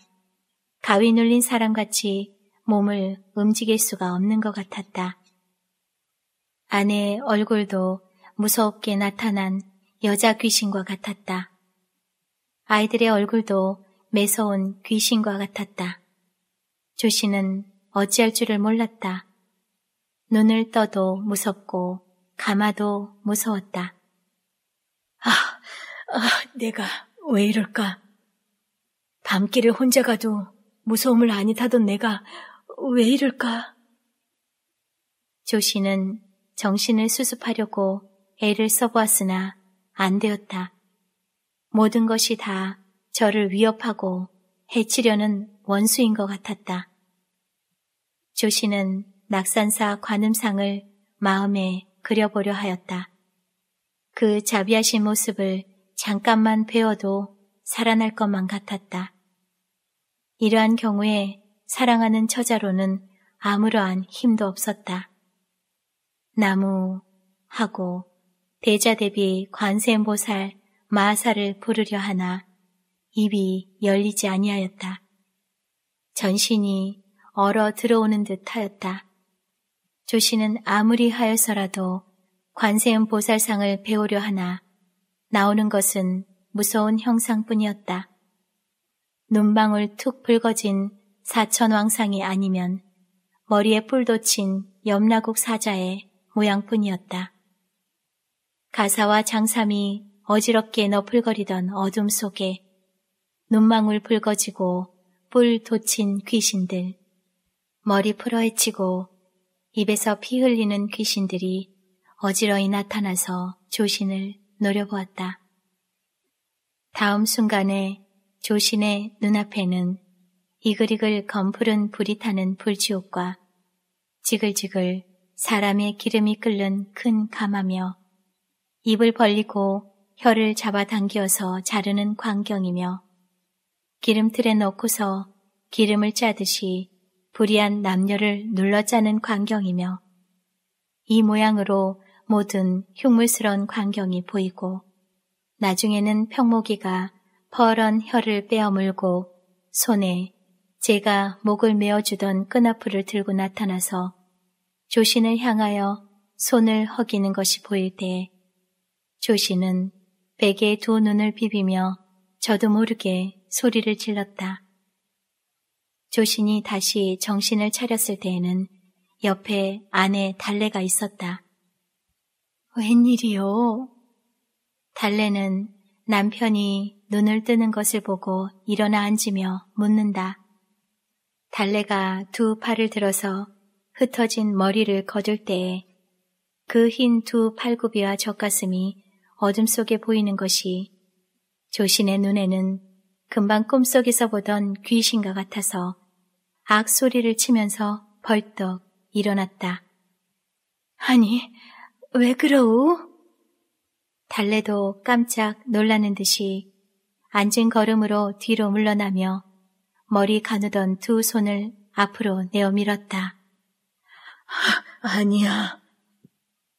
가위 눌린 사람같이 몸을 움직일 수가 없는 것 같았다. 아내의 얼굴도 무섭게 나타난 여자 귀신과 같았다. 아이들의 얼굴도 매서운 귀신과 같았다. 조씨는 어찌할 줄을 몰랐다. 눈을 떠도 무섭고 가마도 무서웠다. 아, 아, 내가 왜 이럴까? 밤길을 혼자 가도 무서움을 안 타던 내가 왜 이럴까? 조 씨는 정신을 수습하려고 애를 써보았으나 안 되었다. 모든 것이 다 저를 위협하고 해치려는 원수인 것 같았다. 조 씨는 낙산사 관음상을 마음에 그려보려 하였다. 그 자비하신 모습을 잠깐만 배워도 살아날 것만 같았다. 이러한 경우에 사랑하는 처자로는 아무러한 힘도 없었다. 나무 하고 대자 대비 관세음보살 마사를 부르려 하나 입이 열리지 아니하였다. 전신이 얼어 들어오는 듯 하였다. 조 씨는 아무리 하여서라도 관세음 보살상을 배우려 하나 나오는 것은 무서운 형상뿐이었다. 눈방울 툭 붉어진 사천왕상이 아니면 머리에 뿔도 친 염라국 사자의 모양뿐이었다. 가사와 장삼이 어지럽게 너풀거리던 어둠 속에 눈망울 붉어지고 뿔도친 귀신들, 머리 풀어헤치고 입에서 피 흘리는 귀신들이 어지러이 나타나서 조신을 노려보았다. 다음 순간에 조신의 눈앞에는 이글이글 검푸른 불이 타는 불지옥과 지글지글 사람의 기름이 끓는 큰 가마며 입을 벌리고 혀를 잡아당겨서 자르는 광경이며 기름틀에 넣고서 기름을 짜듯이 불의한 남녀를 눌러짜는 광경이며 이 모양으로 모든 흉물스러운 광경이 보이고 나중에는 평모기가 퍼런 혀를 빼어물고 손에 제가 목을 메어주던 끈아풀을 들고 나타나서 조신을 향하여 손을 허기는 것이 보일 때 조신은 베개에 두 눈을 비비며 저도 모르게 소리를 질렀다. 조신이 다시 정신을 차렸을 때에는 옆에 아내 달래가 있었다. 웬일이요? 달래는 남편이 눈을 뜨는 것을 보고 일어나 앉으며 묻는다. 달래가 두 팔을 들어서 흩어진 머리를 거둘 때에 그 흰 두 팔굽이와 젖가슴이 어둠 속에 보이는 것이 조신의 눈에는 금방 꿈속에서 보던 귀신과 같아서 악소리를 치면서 벌떡 일어났다. 아니, 왜 그러우? 달래도 깜짝 놀라는 듯이 앉은 걸음으로 뒤로 물러나며 머리 가누던 두 손을 앞으로 내어 밀었다. 아, 니야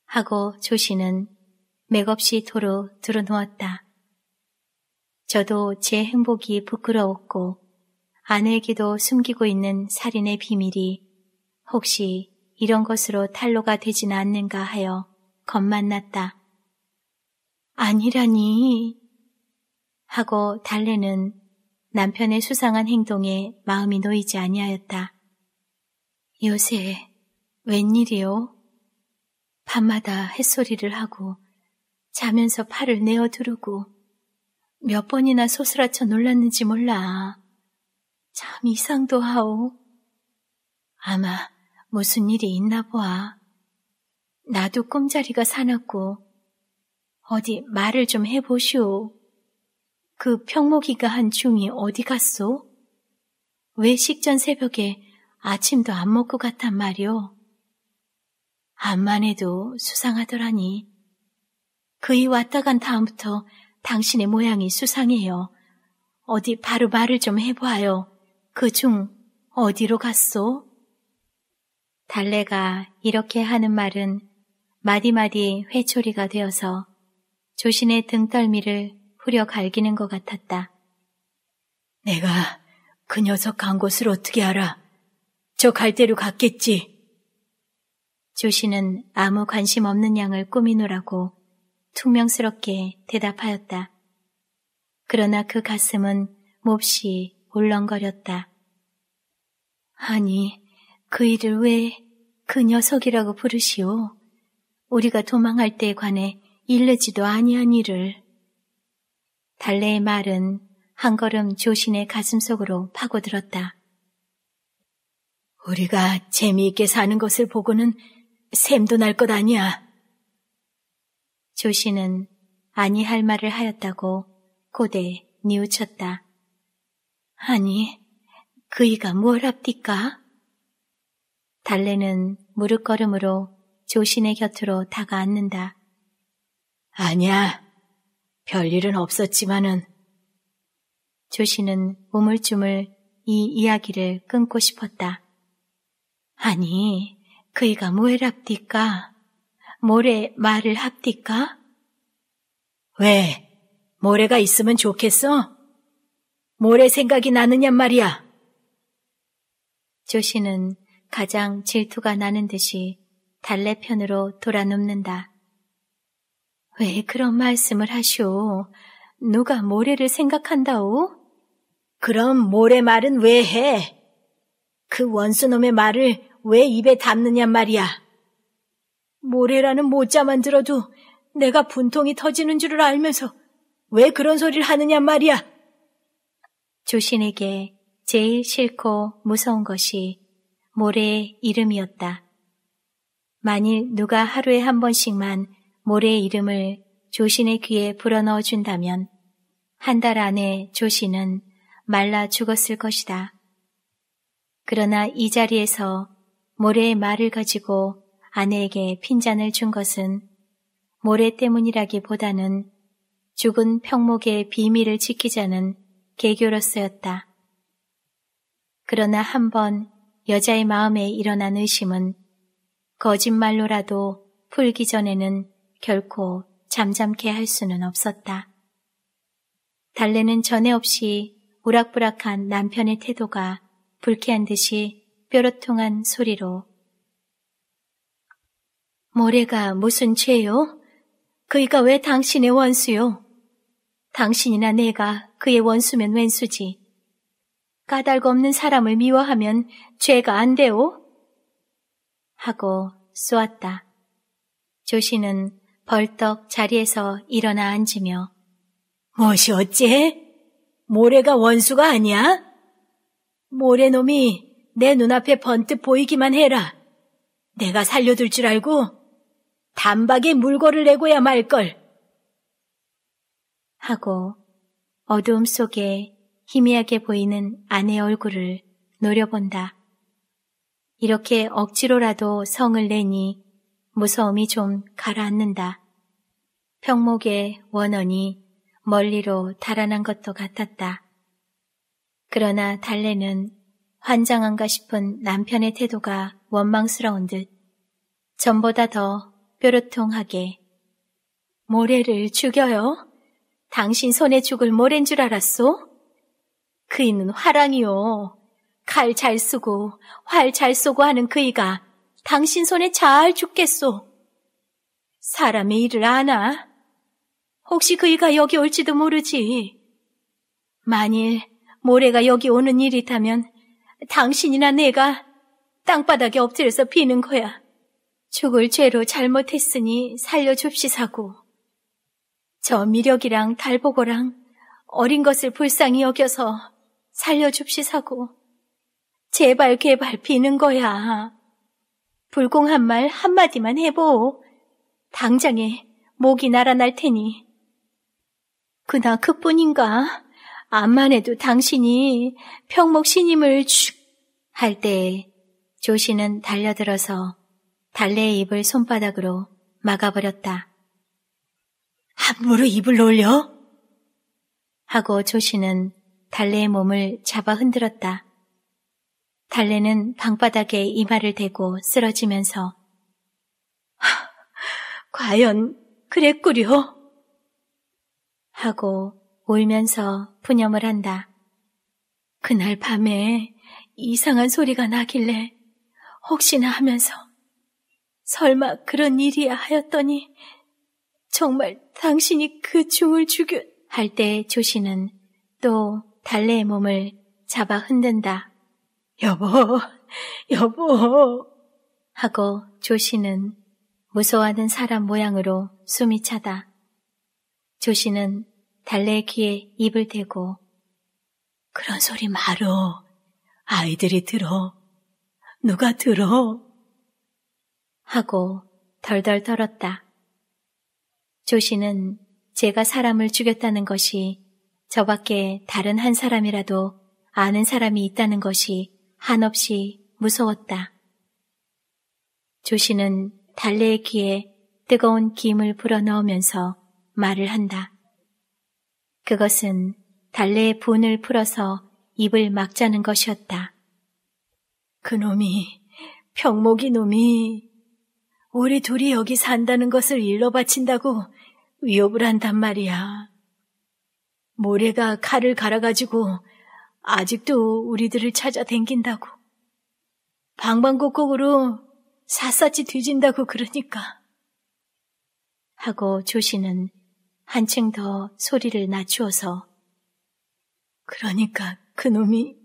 하고 조씨는 맥없이 도로 드러누웠다 저도 제 행복이 부끄러웠고 아내에게도 숨기고 있는 살인의 비밀이 혹시 이런 것으로 탄로가 되진 않는가 하여 겁만났다. 아니라니 하고 달래는 남편의 수상한 행동에 마음이 놓이지 아니하였다. 요새 웬일이요? 밤마다 햇소리를 하고 자면서 팔을 내어 두르고 몇 번이나 소스라쳐 놀랐는지 몰라. 참 이상도 하오. 아마 무슨 일이 있나 보아. 나도 꿈자리가 사납고 어디 말을 좀 해보시오. 그 평목이가 한 중이 어디 갔소? 왜 식전 새벽에 아침도 안 먹고 갔단 말이오? 암만 해도 수상하더라니. 그이 왔다 간 다음부터 당신의 모양이 수상해요. 어디 바로 말을 좀해보아요 그중 어디로 갔소? 달래가 이렇게 하는 말은 마디마디 회초리가 되어서 조신의 등떨미를 후려 갈기는 것 같았다. 내가 그 녀석 간 곳을 어떻게 알아? 저 갈대로 갔겠지. 조신은 아무 관심 없는 양을 꾸미노라고 퉁명스럽게 대답하였다. 그러나 그 가슴은 몹시 울렁거렸다. 아니, 그 일을 왜 그 녀석이라고 부르시오? 우리가 도망할 때에 관해 일르지도 아니한 일을. 달래의 말은 한 걸음 조신의 가슴 속으로 파고들었다. 우리가 재미있게 사는 것을 보고는 샘도 날 것 아니야. 조신은 아니 할 말을 하였다고 고대 에 뉘우쳤다. 아니, 그이가 뭘 합디까? 달래는 무릎걸음으로 조신의 곁으로 다가앉는다. 아니야, 별일은 없었지만은. 조신은 우물쭈물 이 이야기를 끊고 싶었다. 아니, 그이가 뭘 합디까? 모래 말을 합디까? 왜, 모래가 있으면 좋겠어? 모래 생각이 나느냐 말이야. 조씨는 가장 질투가 나는 듯이 달래 편으로 돌아눕는다. 왜 그런 말씀을 하시오? 누가 모래를 생각한다오? 그럼 모래 말은 왜 해? 그 원수놈의 말을 왜 입에 담느냐 말이야. 모래라는 모자만 들어도 내가 분통이 터지는 줄을 알면서 왜 그런 소리를 하느냐 말이야. 조신에게 제일 싫고 무서운 것이 모래의 이름이었다. 만일 누가 하루에 한 번씩만 모래의 이름을 조신의 귀에 불어넣어 준다면 한 달 안에 조신은 말라 죽었을 것이다. 그러나 이 자리에서 모래의 말을 가지고 아내에게 핀잔을 준 것은 모래 때문이라기보다는 죽은 평목의 비밀을 지키자는 개교로 쓰였다. 그러나 한 번 여자의 마음에 일어난 의심은 거짓말로라도 풀기 전에는 결코 잠잠케 할 수는 없었다. 달래는 전에 없이 우락부락한 남편의 태도가 불쾌한 듯이 뾰로통한 소리로 모래가 무슨 죄요? 그이가 왜 당신의 원수요? 당신이나 내가 그의 원수면 왼수지. 까닭 없는 사람을 미워하면 죄가 안되오 하고 쏘았다. 조씨는 벌떡 자리에서 일어나 앉으며 무엇이 어째? 모래가 원수가 아니야? 모래놈이 내 눈앞에 번뜩 보이기만 해라. 내가 살려둘 줄 알고 단박에 물고를 내고야 말걸. 하고 어두움 속에 희미하게 보이는 아내 얼굴을 노려본다. 이렇게 억지로라도 성을 내니 무서움이 좀 가라앉는다. 평목의 원언이 멀리로 달아난 것도 같았다. 그러나 달래는 환장한가 싶은 남편의 태도가 원망스러운 듯 전보다 더 뾰루통하게 모래를 죽여요? 당신 손에 죽을 뭐랜 줄 알았소? 그이는 화랑이요. 칼 잘 쓰고 활 잘 쏘고 하는 그이가 당신 손에 잘 죽겠소. 사람의 일을 아나? 혹시 그이가 여기 올지도 모르지. 만일 모래가 여기 오는 일이 있다면 당신이나 내가 땅바닥에 엎드려서 비는 거야. 죽을 죄로 잘못했으니 살려줍시사고. 저 미력이랑 달보고랑 어린 것을 불쌍히 여겨서 살려줍시사고 제발 개발 비는 거야. 불공한 말 한마디만 해보. 당장에 목이 날아날 테니. 그나 그뿐인가? 암만 해도 당신이 평목 신임을 죽할때 조씨는 달려들어서 달래의 입을 손바닥으로 막아버렸다. 함부로 입을 놀려? 하고 조씨는 달래의 몸을 잡아 흔들었다. 달래는 방바닥에 이마를 대고 쓰러지면서 하, 과연 그랬구려? 하고 울면서 분염을 한다. 그날 밤에 이상한 소리가 나길래 혹시나 하면서 설마 그런 일이야 하였더니 정말 당신이 그 중을 죽여 할 때 조씨는 또 달래의 몸을 잡아 흔든다. 여보, 여보 하고 조씨는 무서워하는 사람 모양으로 숨이 차다. 조씨는 달래의 귀에 입을 대고 그런 소리 말어. 아이들이 들어. 누가 들어. 하고 덜덜 떨었다. 조 씨는 제가 사람을 죽였다는 것이 저밖에 다른 한 사람이라도 아는 사람이 있다는 것이 한없이 무서웠다. 조 씨는 달래의 귀에 뜨거운 김을 불어넣으면서 말을 한다. 그것은 달래의 분을 풀어서 입을 막자는 것이었다. 그놈이, 병목이 놈이, 우리 둘이 여기 산다는 것을 일러 바친다고 위협을 한단 말이야. 모래가 칼을 갈아가지고 아직도 우리들을 찾아 댕긴다고. 방방곡곡으로 샅샅이 뒤진다고 그러니까. 하고 조씨는 한층 더 소리를 낮추어서 그러니까 그놈이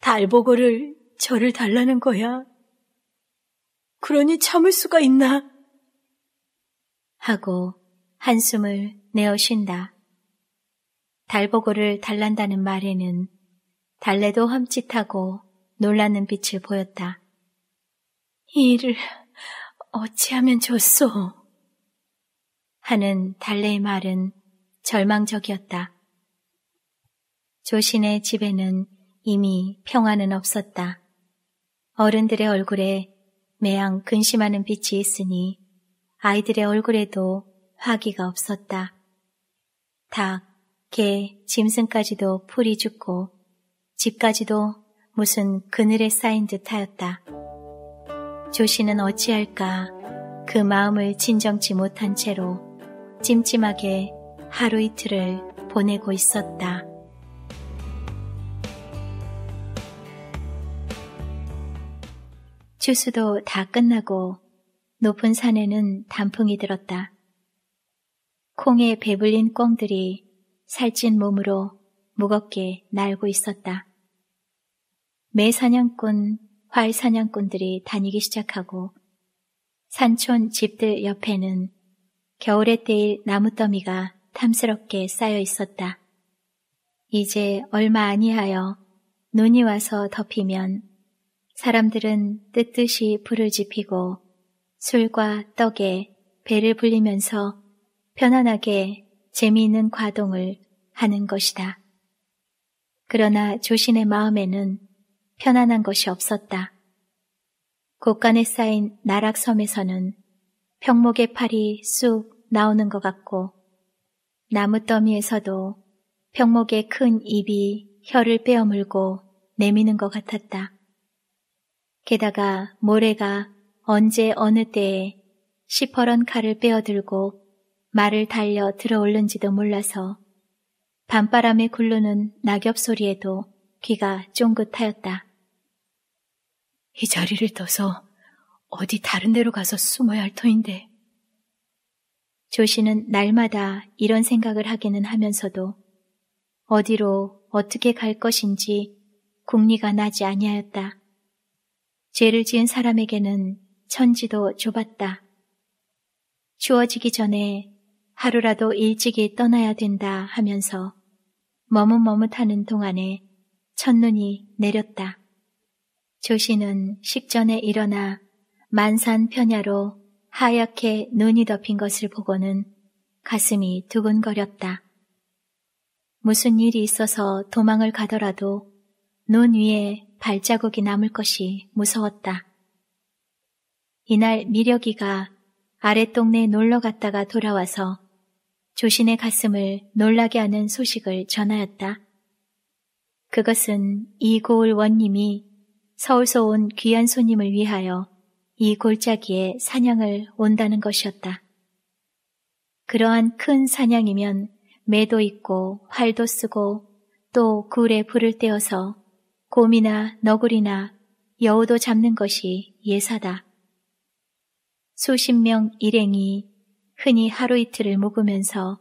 달보고를 저를 달라는 거야. 그러니 참을 수가 있나? 하고 한숨을 내어 쉰다. 달보고를 달란다는 말에는 달래도 험칫하고 놀라는 빛을 보였다. 이 일을 어찌하면 좋소? 하는 달래의 말은 절망적이었다. 조신의 집에는 이미 평화는 없었다. 어른들의 얼굴에 매양 근심하는 빛이 있으니 아이들의 얼굴에도 화기가 없었다. 닭, 개, 짐승까지도 풀이 죽고 집까지도 무슨 그늘에 쌓인 듯하였다. 조씨는 어찌할까 그 마음을 진정치 못한 채로 찜찜하게 하루 이틀을 보내고 있었다. 추수도 다 끝나고 높은 산에는 단풍이 들었다. 콩에 배불린 꿩들이 살찐 몸으로 무겁게 날고 있었다. 매 사냥꾼, 활 사냥꾼들이 다니기 시작하고 산촌 집들 옆에는 겨울에 떼일 나무더미가 탐스럽게 쌓여 있었다. 이제 얼마 아니하여 눈이 와서 덮이면 사람들은 뜨뜻이 불을 지피고 술과 떡에 배를 불리면서 편안하게 재미있는 과동을 하는 것이다. 그러나 조신의 마음에는 편안한 것이 없었다. 곳간에 쌓인 나락섬에서는 평목의 팔이 쑥 나오는 것 같고 나무 더미에서도 평목의큰 입이 혀를 빼어물고 내미는 것 같았다. 게다가 모래가 언제 어느 때에 시퍼런 칼을 빼어들고 말을 달려 들어올는지도 몰라서 밤바람에 굴르는 낙엽 소리에도 귀가 쫑긋하였다. 이 자리를 떠서 어디 다른 데로 가서 숨어야 할 터인데. 조씨는 날마다 이런 생각을 하기는 하면서도 어디로 어떻게 갈 것인지 궁리가 나지 아니하였다. 죄를 지은 사람에게는 천지도 좁았다. 추워지기 전에 하루라도 일찍이 떠나야 된다 하면서 머뭇머뭇하는 동안에 첫눈이 내렸다. 조씨는 식전에 일어나 만산 편야로 하얗게 눈이 덮인 것을 보고는 가슴이 두근거렸다. 무슨 일이 있어서 도망을 가더라도 눈 위에 발자국이 남을 것이 무서웠다. 이날 미력이가 아랫동네 놀러 갔다가 돌아와서 조신의 가슴을 놀라게 하는 소식을 전하였다. 그것은 이고을 원님이 서울서 온 귀한 손님을 위하여 이 골짜기에 사냥을 온다는 것이었다. 그러한 큰 사냥이면 매도 있고 활도 쓰고 또 굴에 불을 떼어서 곰이나 너구리나 여우도 잡는 것이 예사다. 수십 명 일행이 흔히 하루 이틀을 묵으면서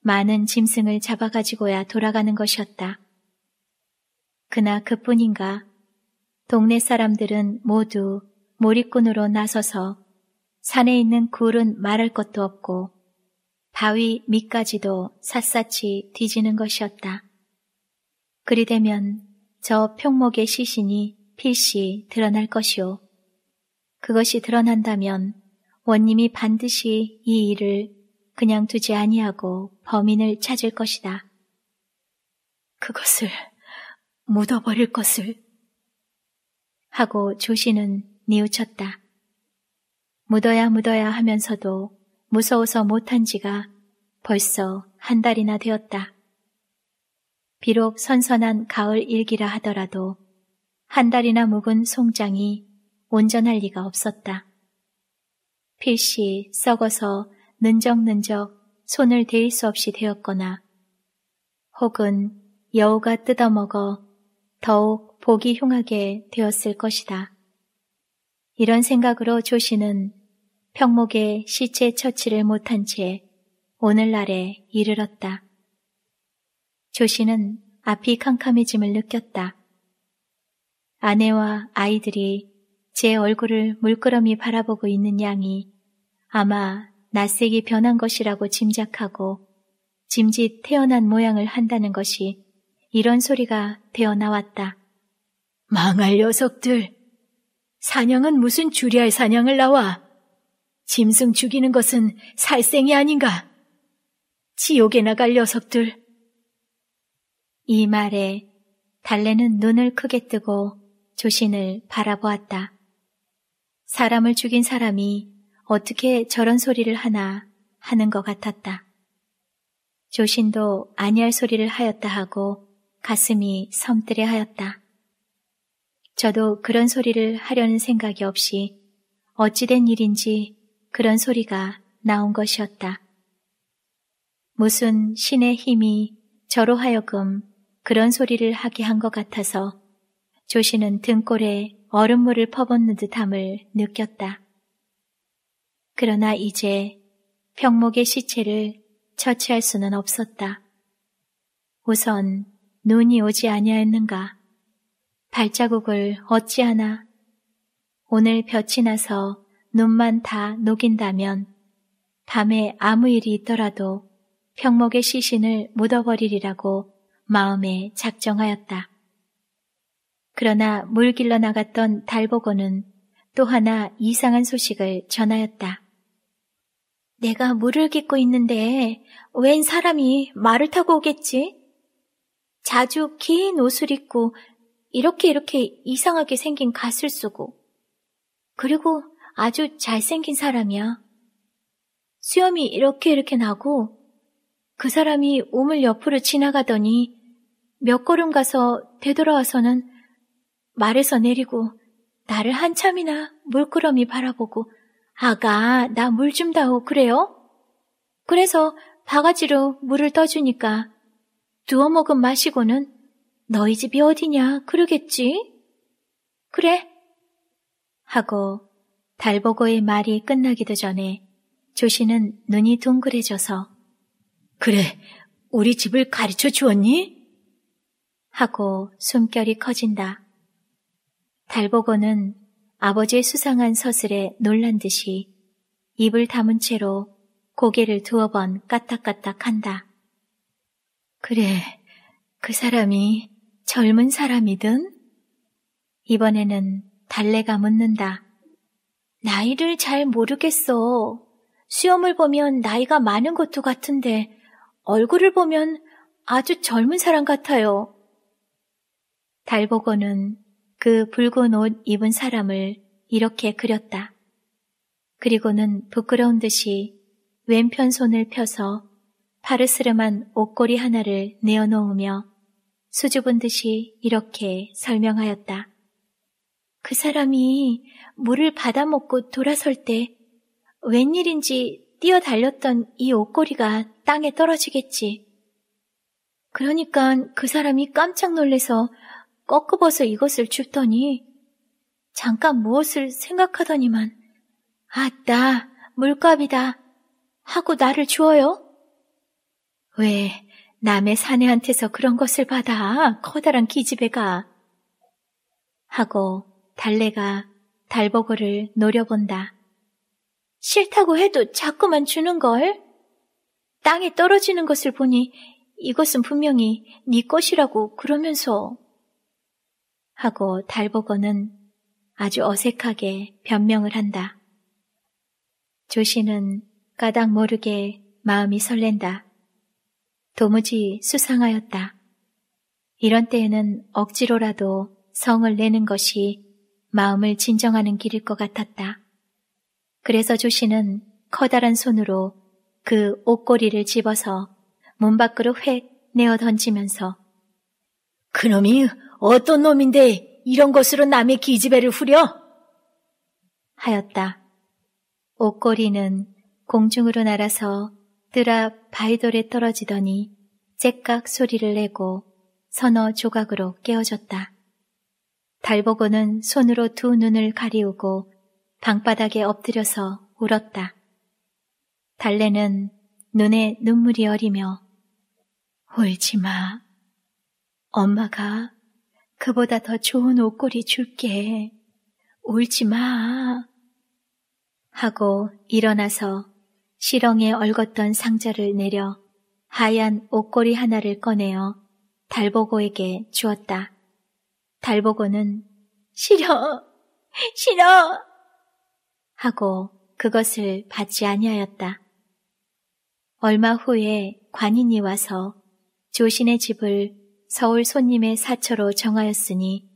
많은 짐승을 잡아가지고야 돌아가는 것이었다. 그나 그뿐인가 동네 사람들은 모두 몰입꾼으로 나서서 산에 있는 굴은 말할 것도 없고 바위 밑까지도 샅샅이 뒤지는 것이었다. 그리되면 저 평목의 시신이 필시 드러날 것이오. 그것이 드러난다면 원님이 반드시 이 일을 그냥 두지 아니하고 범인을 찾을 것이다. 그것을 묻어버릴 것을 하고 조씨는 뉘우쳤다. 묻어야 묻어야 하면서도 무서워서 못한 지가 벌써 한 달이나 되었다. 비록 선선한 가을 일기라 하더라도 한 달이나 묵은 송장이 온전할 리가 없었다. 필시 썩어서 는적는적 손을 대일 수 없이 되었거나 혹은 여우가 뜯어먹어 더욱 보기 흉하게 되었을 것이다. 이런 생각으로 조씨는 평목의 시체 처치를 못한 채 오늘날에 이르렀다. 조씨는 앞이 캄캄해짐을 느꼈다. 아내와 아이들이 제 얼굴을 물끄러미 바라보고 있는 양이 아마 낯색이 변한 것이라고 짐작하고 짐짓 태어난 모양을 한다는 것이 이런 소리가 되어 나왔다. 망할 녀석들! 사냥은 무슨 주리할 사냥을 나와! 짐승 죽이는 것은 살생이 아닌가! 지옥에 나갈 녀석들! 이 말에 달래는 눈을 크게 뜨고 조신을 바라보았다. 사람을 죽인 사람이 어떻게 저런 소리를 하나 하는 것 같았다. 조신도 아니할 소리를 하였다 하고 가슴이 섬뜨려 하였다. 저도 그런 소리를 하려는 생각이 없이 어찌된 일인지 그런 소리가 나온 것이었다. 무슨 신의 힘이 저로 하여금 그런 소리를 하게 한 것 같아서 조신은 등골에 얼음물을 퍼붓는 듯함을 느꼈다. 그러나 이제 병목의 시체를 처치할 수는 없었다. 우선 눈이 오지 아니하였는가. 발자국을 어찌하나. 오늘 볕이 나서 눈만 다 녹인다면 밤에 아무 일이 있더라도 평목의 시신을 묻어버리리라고 마음에 작정하였다. 그러나 물 길러 나갔던 달보고는 또 하나 이상한 소식을 전하였다. 내가 물을 깃고 있는데 웬 사람이 말을 타고 오겠지? 자주 긴 옷을 입고 이렇게 이렇게 이상하게 생긴 갓을 쓰고 그리고 아주 잘생긴 사람이야. 수염이 이렇게 이렇게 나고 그 사람이 우물 옆으로 지나가더니 몇 걸음 가서 되돌아와서는 말에서 내리고 나를 한참이나 물끄러미 바라보고 아가, 나 물 좀 다오, 그래요? 그래서 바가지로 물을 떠주니까 두어 먹은 마시고는 너희 집이 어디냐, 그러겠지? 그래. 하고 달보고의 말이 끝나기도 전에 조씨는 눈이 동그래져서 그래, 우리 집을 가르쳐 주었니? 하고 숨결이 커진다. 달보고는 아버지의 수상한 서슬에 놀란 듯이 입을 다문 채로 고개를 두어 번 까딱까딱 한다. 그래, 그 사람이 젊은 사람이든? 이번에는 달래가 묻는다. 나이를 잘 모르겠어. 수염을 보면 나이가 많은 것도 같은데 얼굴을 보면 아주 젊은 사람 같아요. 달보고는 그 붉은 옷 입은 사람을 이렇게 그렸다. 그리고는 부끄러운 듯이 왼편 손을 펴서 파르스름한 옷걸이 하나를 내어놓으며 수줍은 듯이 이렇게 설명하였다. 그 사람이 물을 받아먹고 돌아설 때 웬일인지 뛰어달렸던 이 옷걸이가 땅에 떨어지겠지. 그러니까 그 사람이 깜짝 놀래서 꺾어버서 이것을 줍더니 잠깐 무엇을 생각하더니만 아따 물값이다 하고 나를 주어요. 왜 남의 사내한테서 그런 것을 받아 커다란 기집애가 하고 달래가 달버거를 노려본다. 싫다고 해도 자꾸만 주는걸? 땅에 떨어지는 것을 보니 이것은 분명히 네 것이라고 그러면서 하고 달보고는 아주 어색하게 변명을 한다. 조씨는 까닭 모르게 마음이 설렌다. 도무지 수상하였다. 이런 때에는 억지로라도 성을 내는 것이 마음을 진정하는 길일 것 같았다. 그래서 조씨는 커다란 손으로 그옷걸이를 집어서 문 밖으로 휙 내어 던지면서 그놈이 어떤 놈인데 이런 것으로 남의 기지배를 후려? 하였다. 옷걸이는 공중으로 날아서 드앞 바위돌에 떨어지더니 째깍 소리를 내고 서너 조각으로 깨어졌다. 달보고는 손으로 두 눈을 가리우고 방바닥에 엎드려서 울었다. 달래는 눈에 눈물이 어리며 울지 마. 엄마가 그보다 더 좋은 옷걸이 줄게. 울지 마. 하고 일어나서 시렁에 얽었던 상자를 내려 하얀 옷걸이 하나를 꺼내어 달보고에게 주었다. 달보고는 싫어, 싫어 하고 그것을 받지 아니하였다. 얼마 후에 관인이 와서 조신의 집을 서울 손님의 사처로 정하였으니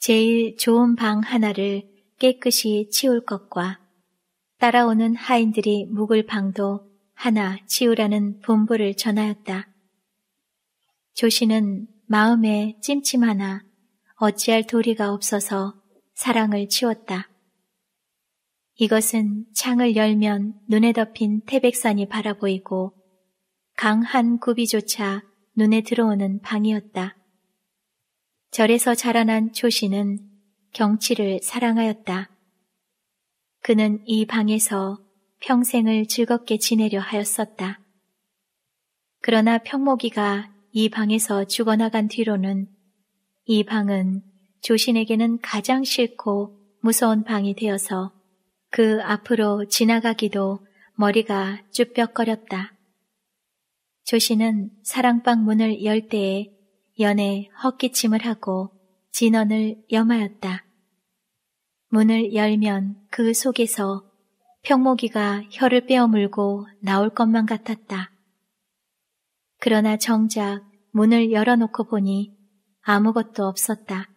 제일 좋은 방 하나를 깨끗이 치울 것과 따라오는 하인들이 묵을 방도 하나 치우라는 본부를 전하였다. 조씨는 마음에 찜찜하나 어찌할 도리가 없어서 사랑을 치웠다. 이것은 창을 열면 눈에 덮인 태백산이 바라보이고 강한 구비조차 눈에 들어오는 방이었다. 절에서 자라난 조씨는 경치를 사랑하였다. 그는 이 방에서 평생을 즐겁게 지내려 하였었다. 그러나 평목이가 이 방에서 죽어나간 뒤로는 이 방은 조신에게는 가장 싫고 무서운 방이 되어서 그 앞으로 지나가기도 머리가 쭈뼛거렸다. 조 씨는 사랑방 문을 열 때에 연애 헛기침을 하고 진언을 염하였다. 문을 열면 그 속에서 평모기가 혀를 빼어물고 나올 것만 같았다. 그러나 정작 문을 열어놓고 보니 아무것도 없었다.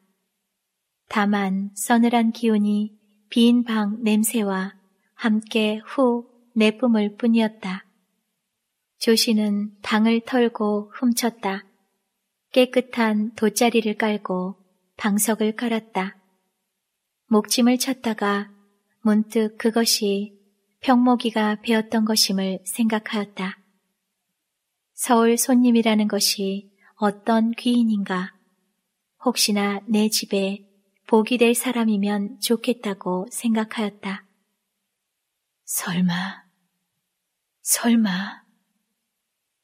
다만 서늘한 기운이 빈 방 냄새와 함께 후 내뿜을 뿐이었다. 조시는 방을 털고 훔쳤다. 깨끗한 돗자리를 깔고 방석을 깔았다. 목침을 쳤다가 문득 그것이 병모기가 베었던 것임을 생각하였다. 서울 손님이라는 것이 어떤 귀인인가? 혹시나 내 집에 복이 될 사람이면 좋겠다고 생각하였다. 설마, 설마.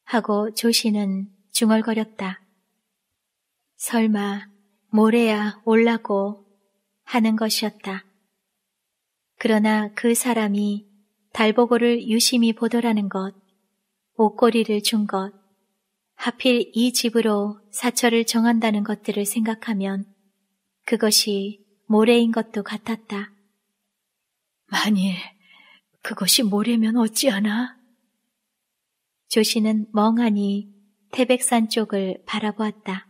하고 조시는 중얼거렸다. 설마 모래야 올라고 하는 것이었다. 그러나 그 사람이 달보고를 유심히 보더라는 것, 옷걸이를 준 것, 하필 이 집으로 사철을 정한다는 것들을 생각하면 그것이 모래인 것도 같았다. 만일 그것이 모래면 어찌하나? 조시는 멍하니 태백산 쪽을 바라보았다.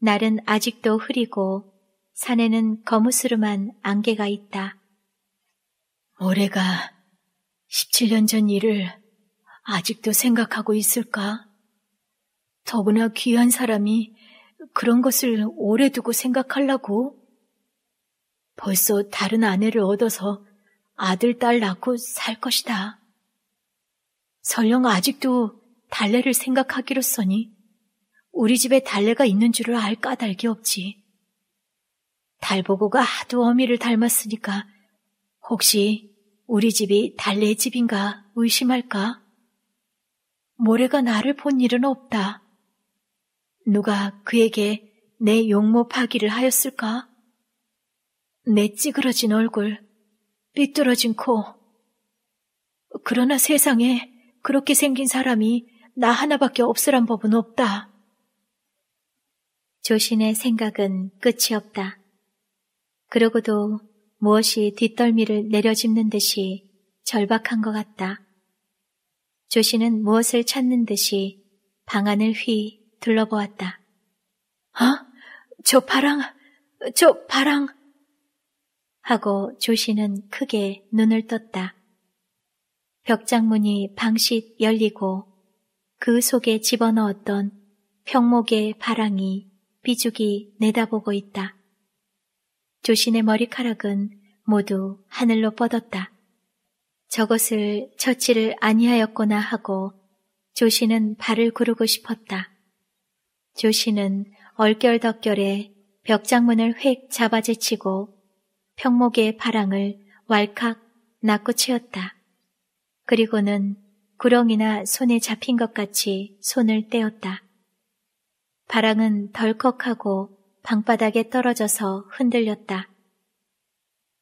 날은 아직도 흐리고 산에는 거무스름한 안개가 있다. 모래가 17년 전 일을 아직도 생각하고 있을까? 더구나 귀한 사람이 그런 것을 오래 두고 생각하려고? 벌써 다른 아내를 얻어서 아들, 딸 낳고 살 것이다. 설령 아직도 달래를 생각하기로 써니 우리 집에 달래가 있는 줄을 알 까닭이 없지. 달보고가 하도 어미를 닮았으니까 혹시 우리 집이 달래의 집인가 의심할까? 모래가 나를 본 일은 없다. 누가 그에게 내 용모 파기를 하였을까? 내 찌그러진 얼굴, 삐뚤어진 코. 그러나 세상에 그렇게 생긴 사람이 나 하나밖에 없으란 법은 없다. 조신의 생각은 끝이 없다. 그러고도 무엇이 뒷덜미를 내려집는 듯이 절박한 것 같다. 조신은 무엇을 찾는 듯이 방안을 휘 둘러보았다. 어? 저파랑저파랑 하고 조신은 크게 눈을 떴다. 벽장문이 방식 열리고 그 속에 집어넣었던 평목의 바랑이 비죽이 내다보고 있다. 조신의 머리카락은 모두 하늘로 뻗었다. 저것을 처치를 아니하였거나 하고 조신은 발을 구르고 싶었다. 조신은 얼결덕결에 벽장문을 획 잡아제치고 평목의 바랑을 왈칵 낚고치었다 그리고는 구렁이나 손에 잡힌 것 같이 손을 떼었다. 바랑은 덜컥하고 방바닥에 떨어져서 흔들렸다.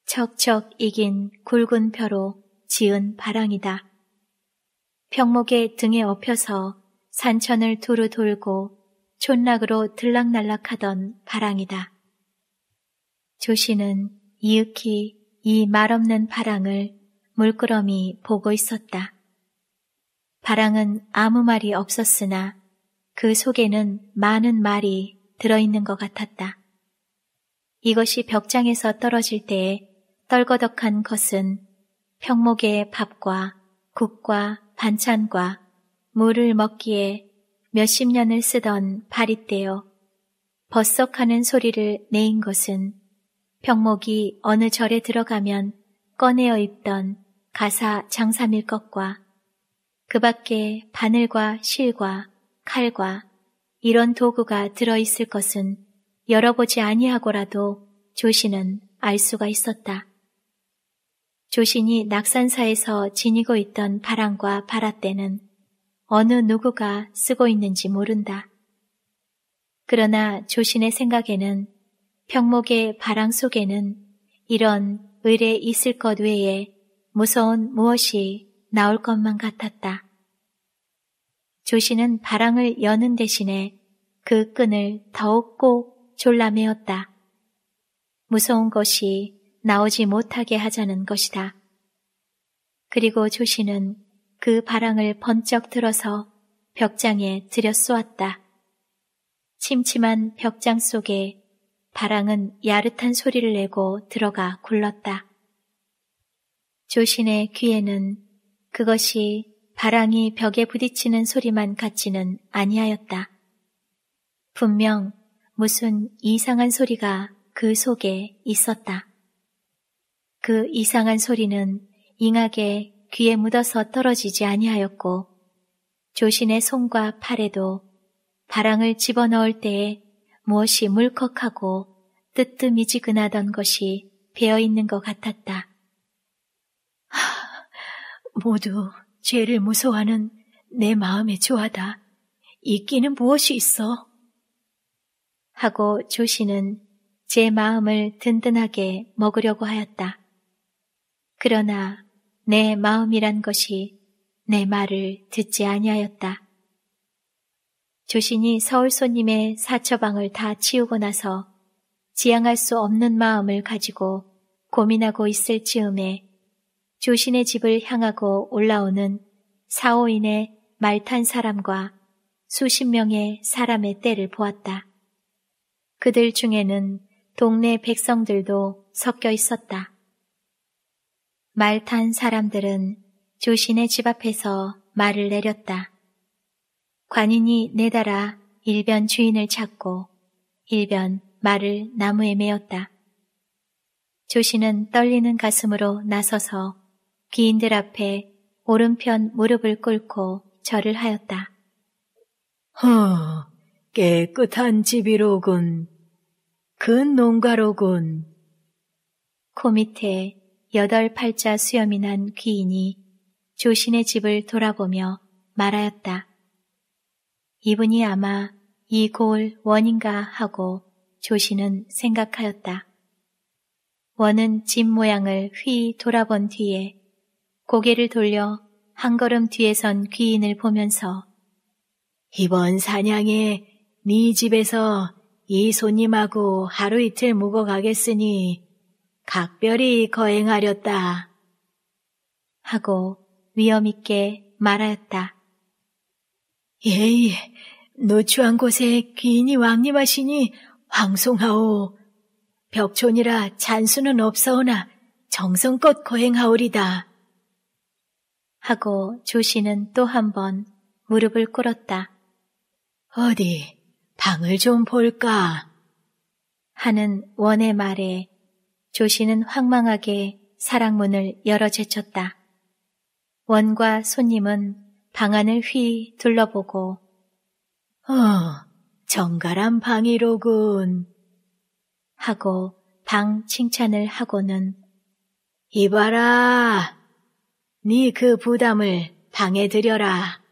척척 이긴 굵은 벼로 지은 바랑이다. 병목의 등에 업혀서 산천을 두루 돌고 촌락으로 들락날락하던 바랑이다. 조시는 이윽히 이 말없는 바랑을 물끄러미 보고 있었다. 바랑은 아무 말이 없었으나 그 속에는 많은 말이 들어있는 것 같았다. 이것이 벽장에서 떨어질 때에 떨거덕한 것은 평목의 밥과 국과 반찬과 물을 먹기에 몇십 년을 쓰던 발이 떼어 버석하는 소리를 내인 것은 평목이 어느 절에 들어가면 꺼내어 입던 가사 장삼일 것과 그 밖에 바늘과 실과 칼과 이런 도구가 들어있을 것은 열어보지 아니하고라도 조신은 알 수가 있었다. 조신이 낙산사에서 지니고 있던 바람과 바라떼는 어느 누구가 쓰고 있는지 모른다. 그러나 조신의 생각에는 평목의 바람 속에는 이런 의뢰 있을 것 외에 무서운 무엇이 나올 것만 같았다. 조씨는 바랑을 여는 대신에 그 끈을 더욱 꼭 졸라매었다. 무서운 것이 나오지 못하게 하자는 것이다. 그리고 조씨는 그 바랑을 번쩍 들어서 벽장에 들여 쏘았다. 침침한 벽장 속에 바랑은 야릇한 소리를 내고 들어가 굴렀다. 조신의 귀에는 그것이 바랑이 벽에 부딪히는 소리만 같지는 아니하였다. 분명 무슨 이상한 소리가 그 속에 있었다. 그 이상한 소리는 잉하게 귀에 묻어서 떨어지지 아니하였고 조신의 손과 팔에도 바랑을 집어넣을 때에 무엇이 물컥하고 뜨뜨미지근하던 것이 베어있는것 같았다. 모두 죄를 무서워하는 내 마음의 조하다. 이 끼는 무엇이 있어? 하고 조씨는 제 마음을 든든하게 먹으려고 하였다. 그러나 내 마음이란 것이 내 말을 듣지 아니하였다. 조신이 서울 손님의 사처방을 다 치우고 나서 지양할 수 없는 마음을 가지고 고민하고 있을 즈음에 조신의 집을 향하고 올라오는 사오인의 말탄 사람과 수십 명의 사람의 때를 보았다. 그들 중에는 동네 백성들도 섞여 있었다. 말탄 사람들은 조신의 집 앞에서 말을 내렸다. 관인이 내달아 일변 주인을 찾고 일변 말을 나무에 메었다. 조신은 떨리는 가슴으로 나서서 귀인들 앞에 오른편 무릎을 꿇고 절을 하였다. 허, 깨끗한 집이로군. 큰 농가로군. 코 그 밑에 여덟 팔자 수염이 난 귀인이 조신의 집을 돌아보며 말하였다. 이분이 아마 이 고을 원인가 하고 조신은 생각하였다. 원은 집 모양을 휘 돌아본 뒤에 고개를 돌려 한 걸음 뒤에 선 귀인을 보면서 이번 사냥에 네 집에서 이 손님하고 하루 이틀 묵어 가겠으니 각별히 거행하렸다. 하고 위험있게 말하였다. 예예, 노추한 곳에 귀인이 왕림하시니 황송하오. 벽촌이라 잔수는 없사오나 정성껏 거행하오리다. 하고 조시는또 한 번 무릎을 꿇었다. 어디 방을 좀 볼까? 하는 원의 말에 조시는 황망하게 사랑문을 열어 제쳤다. 원과 손님은 방 안을 휘 둘러보고 어, 정갈한 방이로군 하고 방 칭찬을 하고는 이봐라 네그 부담을 방해 드려라.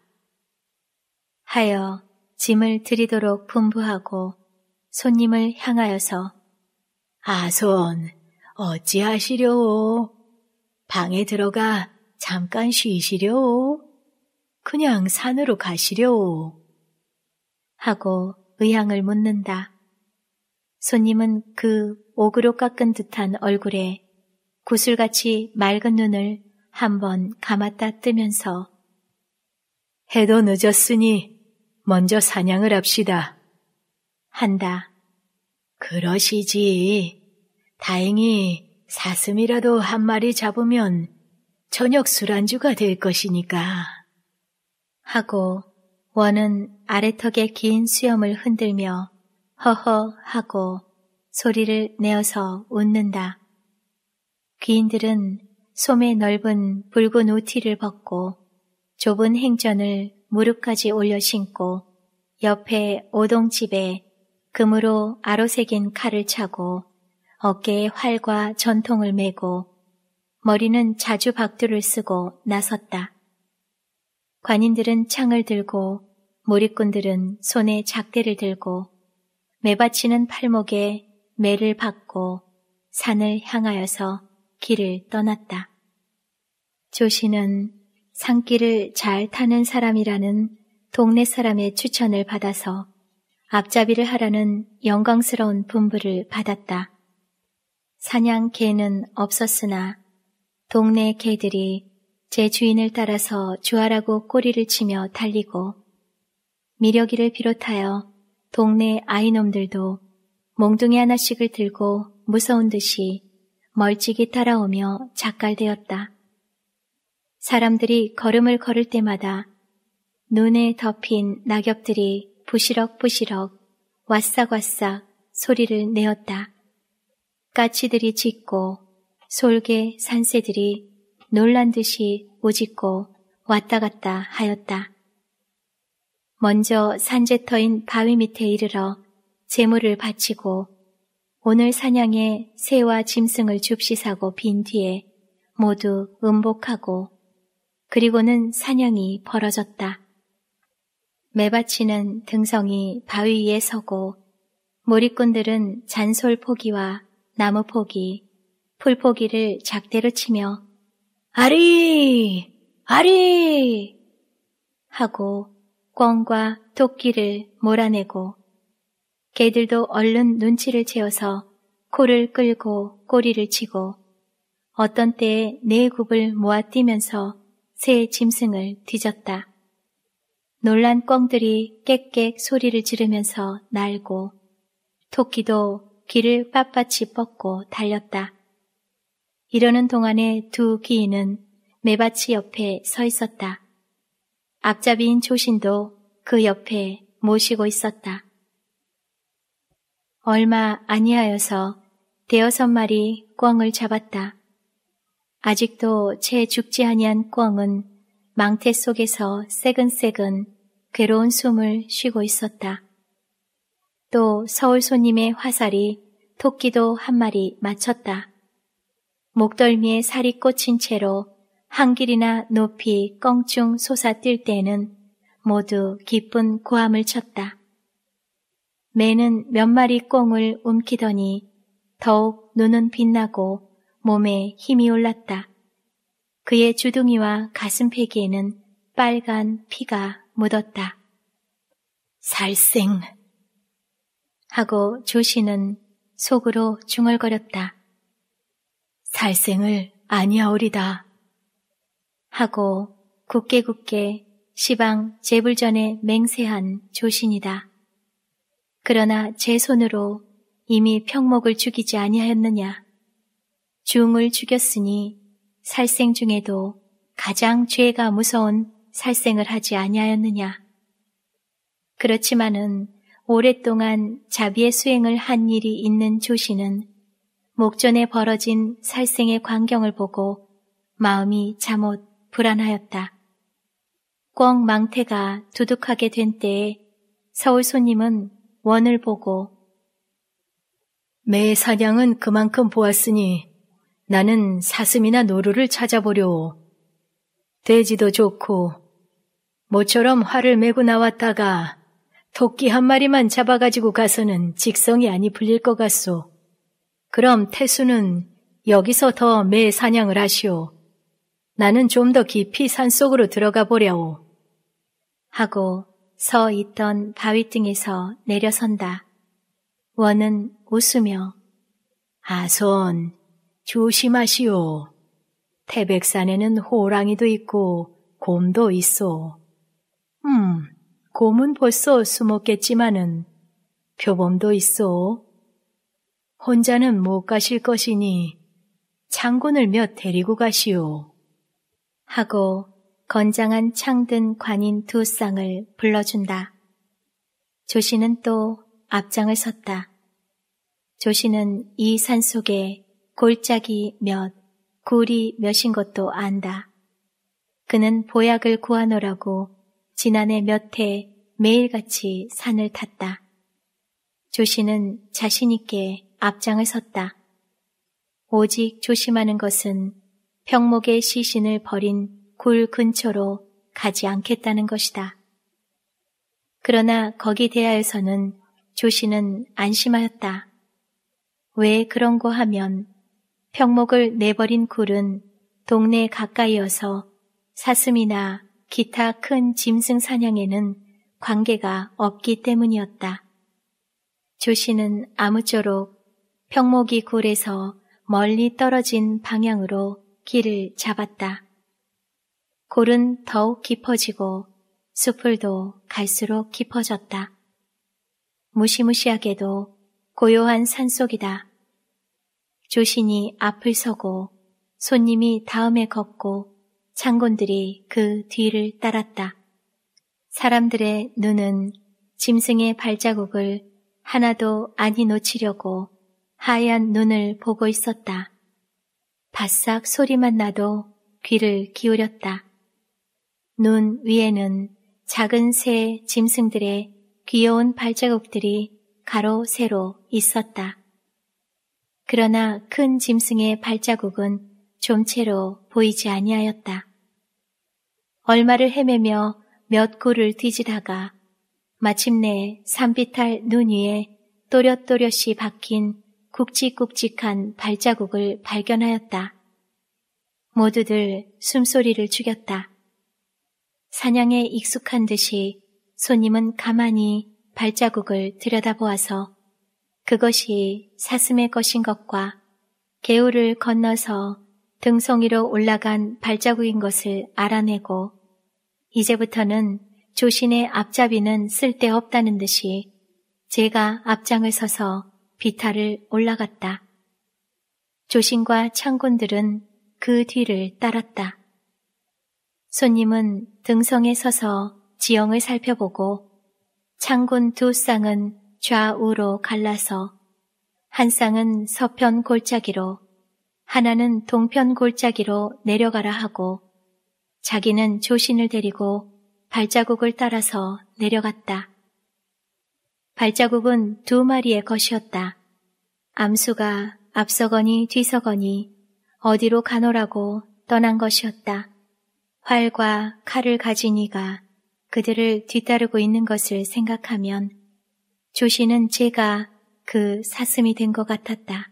하여 짐을 드리도록 분부하고 손님을 향하여서 아손 어찌하시려오? 방에 들어가 잠깐 쉬시려오? 그냥 산으로 가시려오? 하고 의향을 묻는다. 손님은 그 옥으로 깎은 듯한 얼굴에 구슬같이 맑은 눈을 한번 감았다 뜨면서 해도 늦었으니 먼저 사냥을 합시다. 한다. 그러시지. 다행히 사슴이라도 한 마리 잡으면 저녁 술안주가 될 것이니까. 하고 원은 아래턱에긴 수염을 흔들며 허허 하고 소리를 내어서 웃는다. 귀인들은 소매 넓은 붉은 우티를 벗고 좁은 행전을 무릎까지 올려 신고 옆에 오동집에 금으로 아로새긴 칼을 차고 어깨에 활과 전통을 메고 머리는 자주 박두를 쓰고 나섰다. 관인들은 창을 들고 모리꾼들은 손에 작대를 들고 매받치는 팔목에 매를 박고 산을 향하여서 길을 떠났다. 조씨는 산길을 잘 타는 사람이라는 동네 사람의 추천을 받아서 앞잡이를 하라는 영광스러운 분부를 받았다. 사냥 개는 없었으나 동네 개들이 제 주인을 따라서 주하라고 꼬리를 치며 달리고 미력기를 비롯하여 동네 아이놈들도 몽둥이 하나씩을 들고 무서운 듯이 멀찍이 따라오며 작갈되었다. 사람들이 걸음을 걸을 때마다 눈에 덮인 낙엽들이 부시럭부시럭 왓싹왓싹 소리를 내었다. 까치들이 짖고 솔개 산새들이 놀란 듯이 오짖고 왔다 갔다 하였다. 먼저 산재터인 바위 밑에 이르러 재물을 바치고 오늘 사냥에 새와 짐승을 줍시사고 빈 뒤에 모두 음복하고 그리고는 사냥이 벌어졌다. 매바치는 등성이 바위 위에 서고 모리꾼들은 잔솔 포기와 나무 포기, 풀 포기를 작대로 치며 아리! 아리! 하고 꿩과 토끼를 몰아내고 개들도 얼른 눈치를 채워서 코를 끌고 꼬리를 치고 어떤 때에 네 굽을 모아 뛰면서 새 짐승을 뒤졌다. 놀란 꿩들이 깨깨 소리를 지르면서 날고 토끼도 귀를 빳빳이 뻗고 달렸다. 이러는 동안에 두귀인은 매밭이 옆에 서 있었다. 앞잡이인 조신도 그 옆에 모시고 있었다. 얼마 아니하여서 대여섯 마리 꿩을 잡았다. 아직도 채 죽지 아니한 꿩은 망태 속에서 새근새근 괴로운 숨을 쉬고 있었다. 또 서울 손님의 화살이 토끼도 한 마리 맞췄다. 목덜미에 살이 꽂힌 채로 한 길이나 높이 껑충 솟아뛸 때는 모두 기쁜 고함을 쳤다. 매는 몇 마리 꽁을 움키더니 더욱 눈은 빛나고 몸에 힘이 올랐다. 그의 주둥이와 가슴팩에는 빨간 피가 묻었다. 살생! 하고 조씨는 속으로 중얼거렸다. 살생을 아니하오리다. 하고 굳게 굳게 시방 제불전에 맹세한 조신이다. 그러나 제 손으로 이미 평목을 죽이지 아니하였느냐. 중을 죽였으니 살생 중에도 가장 죄가 무서운 살생을 하지 아니하였느냐. 그렇지만은 오랫동안 자비의 수행을 한 일이 있는 조시는 목전에 벌어진 살생의 광경을 보고 마음이 잠옷 불안하였다. 꿩 망태가 두둑하게 된 때에 서울 손님은 원을 보고 매 사냥은 그만큼 보았으니 나는 사슴이나 노루를 찾아보려오. 돼지도 좋고 모처럼 활을 메고 나왔다가 토끼 한 마리만 잡아가지고 가서는 직성이 아니 풀릴것 같소. 그럼 태수는 여기서 더 매 사냥을 하시오. 나는 좀 더 깊이 산속으로 들어가 보려오. 하고 서 있던 바위 등에서 내려선다. 원은 웃으며 아손 조심하시오. 태백산에는 호랑이도 있고 곰도 있어. 음, 곰은 벌써 숨었겠지만은 표범도 있어. 혼자는 못 가실 것이니 장군을 몇 데리고 가시오. 하고 건장한 창든 관인 두 쌍을 불러준다. 조씨는 또 앞장을 섰다. 조씨는 이 산속에 골짜기 몇, 굴이 몇인 것도 안다. 그는 보약을 구하노라고 지난해 몇 해 매일같이 산을 탔다. 조씨는 자신있게 앞장을 섰다. 오직 조심하는 것은 평목의 시신을 버린 굴 근처로 가지 않겠다는 것이다. 그러나 거기 대하여서는 조씨는 안심하였다. 왜 그런고 하면 평목을 내버린 굴은 동네 가까이어서 사슴이나 기타 큰 짐승 사냥에는 관계가 없기 때문이었다. 조씨는 아무쪼록 평목이 굴에서 멀리 떨어진 방향으로 길을 잡았다. 골은 더욱 깊어지고 수풀도 갈수록 깊어졌다. 무시무시하게도 고요한 산속이다. 조신이 앞을 서고 손님이 다음에 걷고 창군들이그 뒤를 따랐다. 사람들의 눈은 짐승의 발자국을 하나도 아니 놓치려고 하얀 눈을 보고 있었다. 바싹 소리만 나도 귀를 기울였다. 눈 위에는 작은 새 짐승들의 귀여운 발자국들이 가로 세로 있었다. 그러나 큰 짐승의 발자국은 좀채로 보이지 아니하였다. 얼마를 헤매며 몇 골을 뒤지다가 마침내 산비탈 눈 위에 또렷또렷이 박힌 굵직굵직한 발자국을 발견하였다. 모두들 숨소리를 죽였다. 사냥에 익숙한 듯이 손님은 가만히 발자국을 들여다보아서 그것이 사슴의 것인 것과 개울을 건너서 등송이로 올라간 발자국인 것을 알아내고 이제부터는 조신의 앞잡이는 쓸데없다는 듯이 제가 앞장을 서서 비탈을 올라갔다. 조신과 창군들은 그 뒤를 따랐다. 손님은 등성에 서서 지형을 살펴보고 창군 두 쌍은 좌우로 갈라서 한 쌍은 서편 골짜기로 하나는 동편 골짜기로 내려가라 하고 자기는 조신을 데리고 발자국을 따라서 내려갔다. 발자국은 두 마리의 것이었다. 암수가 앞서거니 뒤서거니 어디로 가노라고 떠난 것이었다. 활과 칼을 가진 이가 그들을 뒤따르고 있는 것을 생각하면 조시는 제가 그 사슴이 된 것 같았다.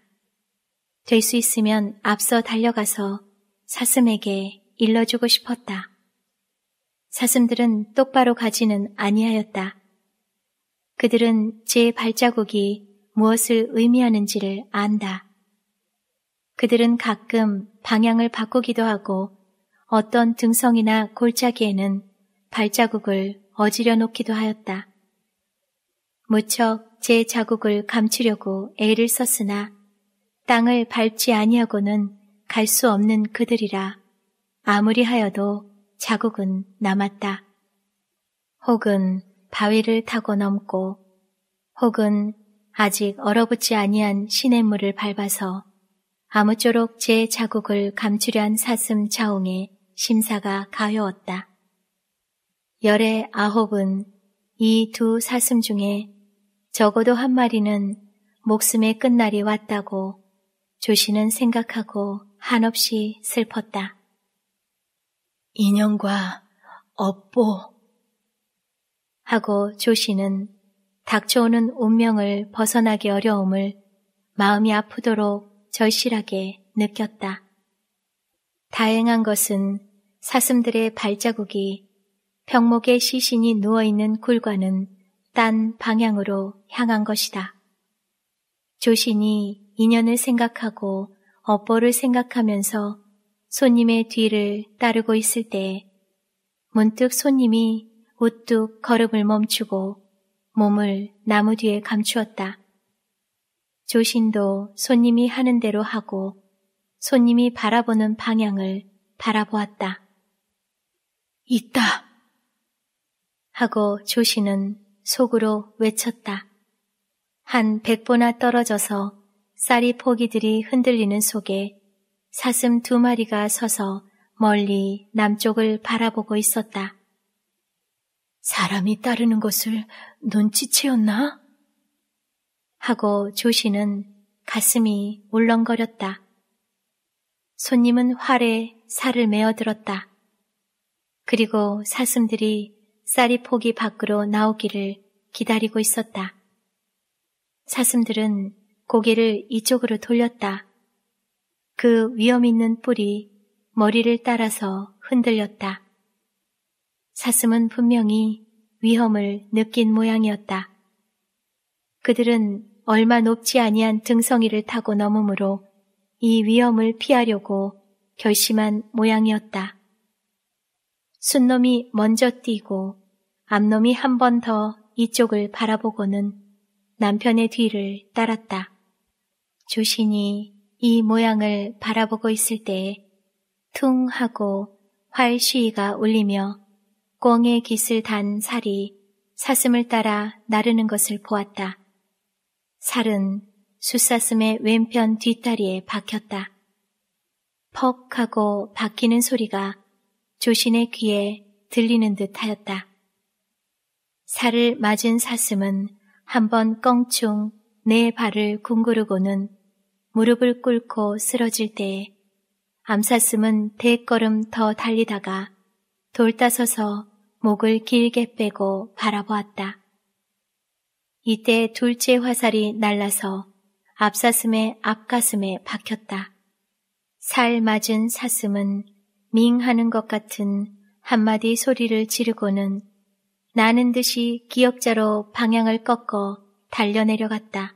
될 수 있으면 앞서 달려가서 사슴에게 일러주고 싶었다. 사슴들은 똑바로 가지는 아니하였다. 그들은 제 발자국이 무엇을 의미하는지를 안다. 그들은 가끔 방향을 바꾸기도 하고 어떤 등성이나 골짜기에는 발자국을 어지려 놓기도 하였다. 무척 제 자국을 감추려고 애를 썼으나 땅을 밟지 아니하고는 갈 수 없는 그들이라 아무리 하여도 자국은 남았다. 혹은 바위를 타고 넘고 혹은 아직 얼어붙지 아니한 시냇물을 밟아서 아무쪼록 제 자국을 감추려 한 사슴 자웅에 심사가 가여웠다. 열의 아홉은 이 두 사슴 중에 적어도 한 마리는 목숨의 끝날이 왔다고 조씨는 생각하고 한없이 슬펐다. 인형과 업보 하고 조씨는 닥쳐오는 운명을 벗어나기 어려움을 마음이 아프도록 절실하게 느꼈다. 다행한 것은 사슴들의 발자국이 병목의 시신이 누워있는 굴과는 딴 방향으로 향한 것이다. 조신이 인연을 생각하고 업보를 생각하면서 손님의 뒤를 따르고 있을 때 문득 손님이 우뚝 걸음을 멈추고 몸을 나무 뒤에 감추었다. 조신도 손님이 하는 대로 하고 손님이 바라보는 방향을 바라보았다. 있다! 하고 조시는 속으로 외쳤다. 한 백보나 떨어져서 쌀이 포기들이 흔들리는 속에 사슴 두 마리가 서서 멀리 남쪽을 바라보고 있었다. 사람이 따르는 것을 눈치채었나? 하고 조시는 가슴이 울렁거렸다. 손님은 활에 살을 메어 들었다. 그리고 사슴들이 쌀이 포기 밖으로 나오기를 기다리고 있었다. 사슴들은 고개를 이쪽으로 돌렸다. 그 위험 있는 뿔이 머리를 따라서 흔들렸다. 사슴은 분명히 위험을 느낀 모양이었다. 그들은 얼마 높지 아니한 등성이를 타고 넘으므로 이 위험을 피하려고 결심한 모양이었다. 순놈이 먼저 뛰고 앞놈이 한 번 더 이쪽을 바라보고는 남편의 뒤를 따랐다. 조신이 이 모양을 바라보고 있을 때에 퉁 하고 활 시위가 울리며 꽁의 깃을 단 살이 사슴을 따라 나르는 것을 보았다. 살은 숫사슴의 왼편 뒷다리에 박혔다. 퍽 하고 박히는 소리가 조신의 귀에 들리는 듯 하였다. 살을 맞은 사슴은 한번 껑충 내 네 발을 궁구르고는 무릎을 꿇고 쓰러질 때에 암사슴은 대걸음 더 달리다가 돌따서서 목을 길게 빼고 바라보았다. 이때 둘째 화살이 날라서 앞사슴의 앞가슴에 박혔다. 살 맞은 사슴은 밍하는 것 같은 한마디 소리를 지르고는 나는 듯이 기역자로 방향을 꺾어 달려내려갔다.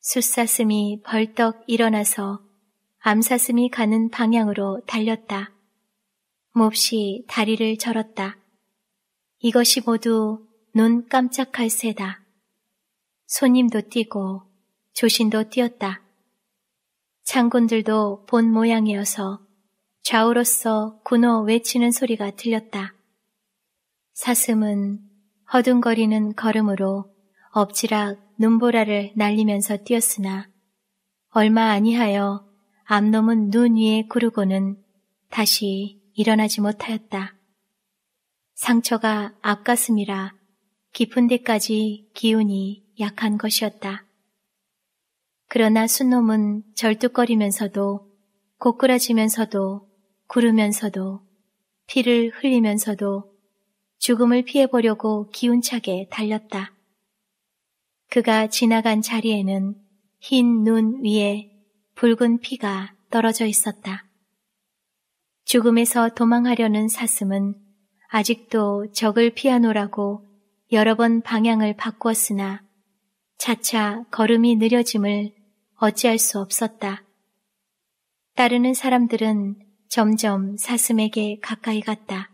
숫사슴이 벌떡 일어나서 암사슴이 가는 방향으로 달렸다. 몹시 다리를 절었다. 이것이 모두 눈 깜짝할 새다. 손님도 뛰고 조신도 뛰었다. 창군들도본 모양이어서 좌우로서 군호 외치는 소리가 들렸다. 사슴은 허둥거리는 걸음으로 엎지락 눈보라를 날리면서 뛰었으나 얼마 아니하여 암놈은 눈 위에 구르고는 다시 일어나지 못하였다. 상처가 앞가슴이라 깊은 데까지 기운이 약한 것이었다. 그러나 순놈은 절뚝거리면서도 고꾸라지면서도 구르면서도 피를 흘리면서도 죽음을 피해보려고 기운차게 달렸다. 그가 지나간 자리에는 흰 눈 위에 붉은 피가 떨어져 있었다. 죽음에서 도망하려는 사슴은 아직도 적을 피하노라고 여러 번 방향을 바꾸었으나 차차 걸음이 느려짐을 어찌할 수 없었다. 따르는 사람들은 점점 사슴에게 가까이 갔다.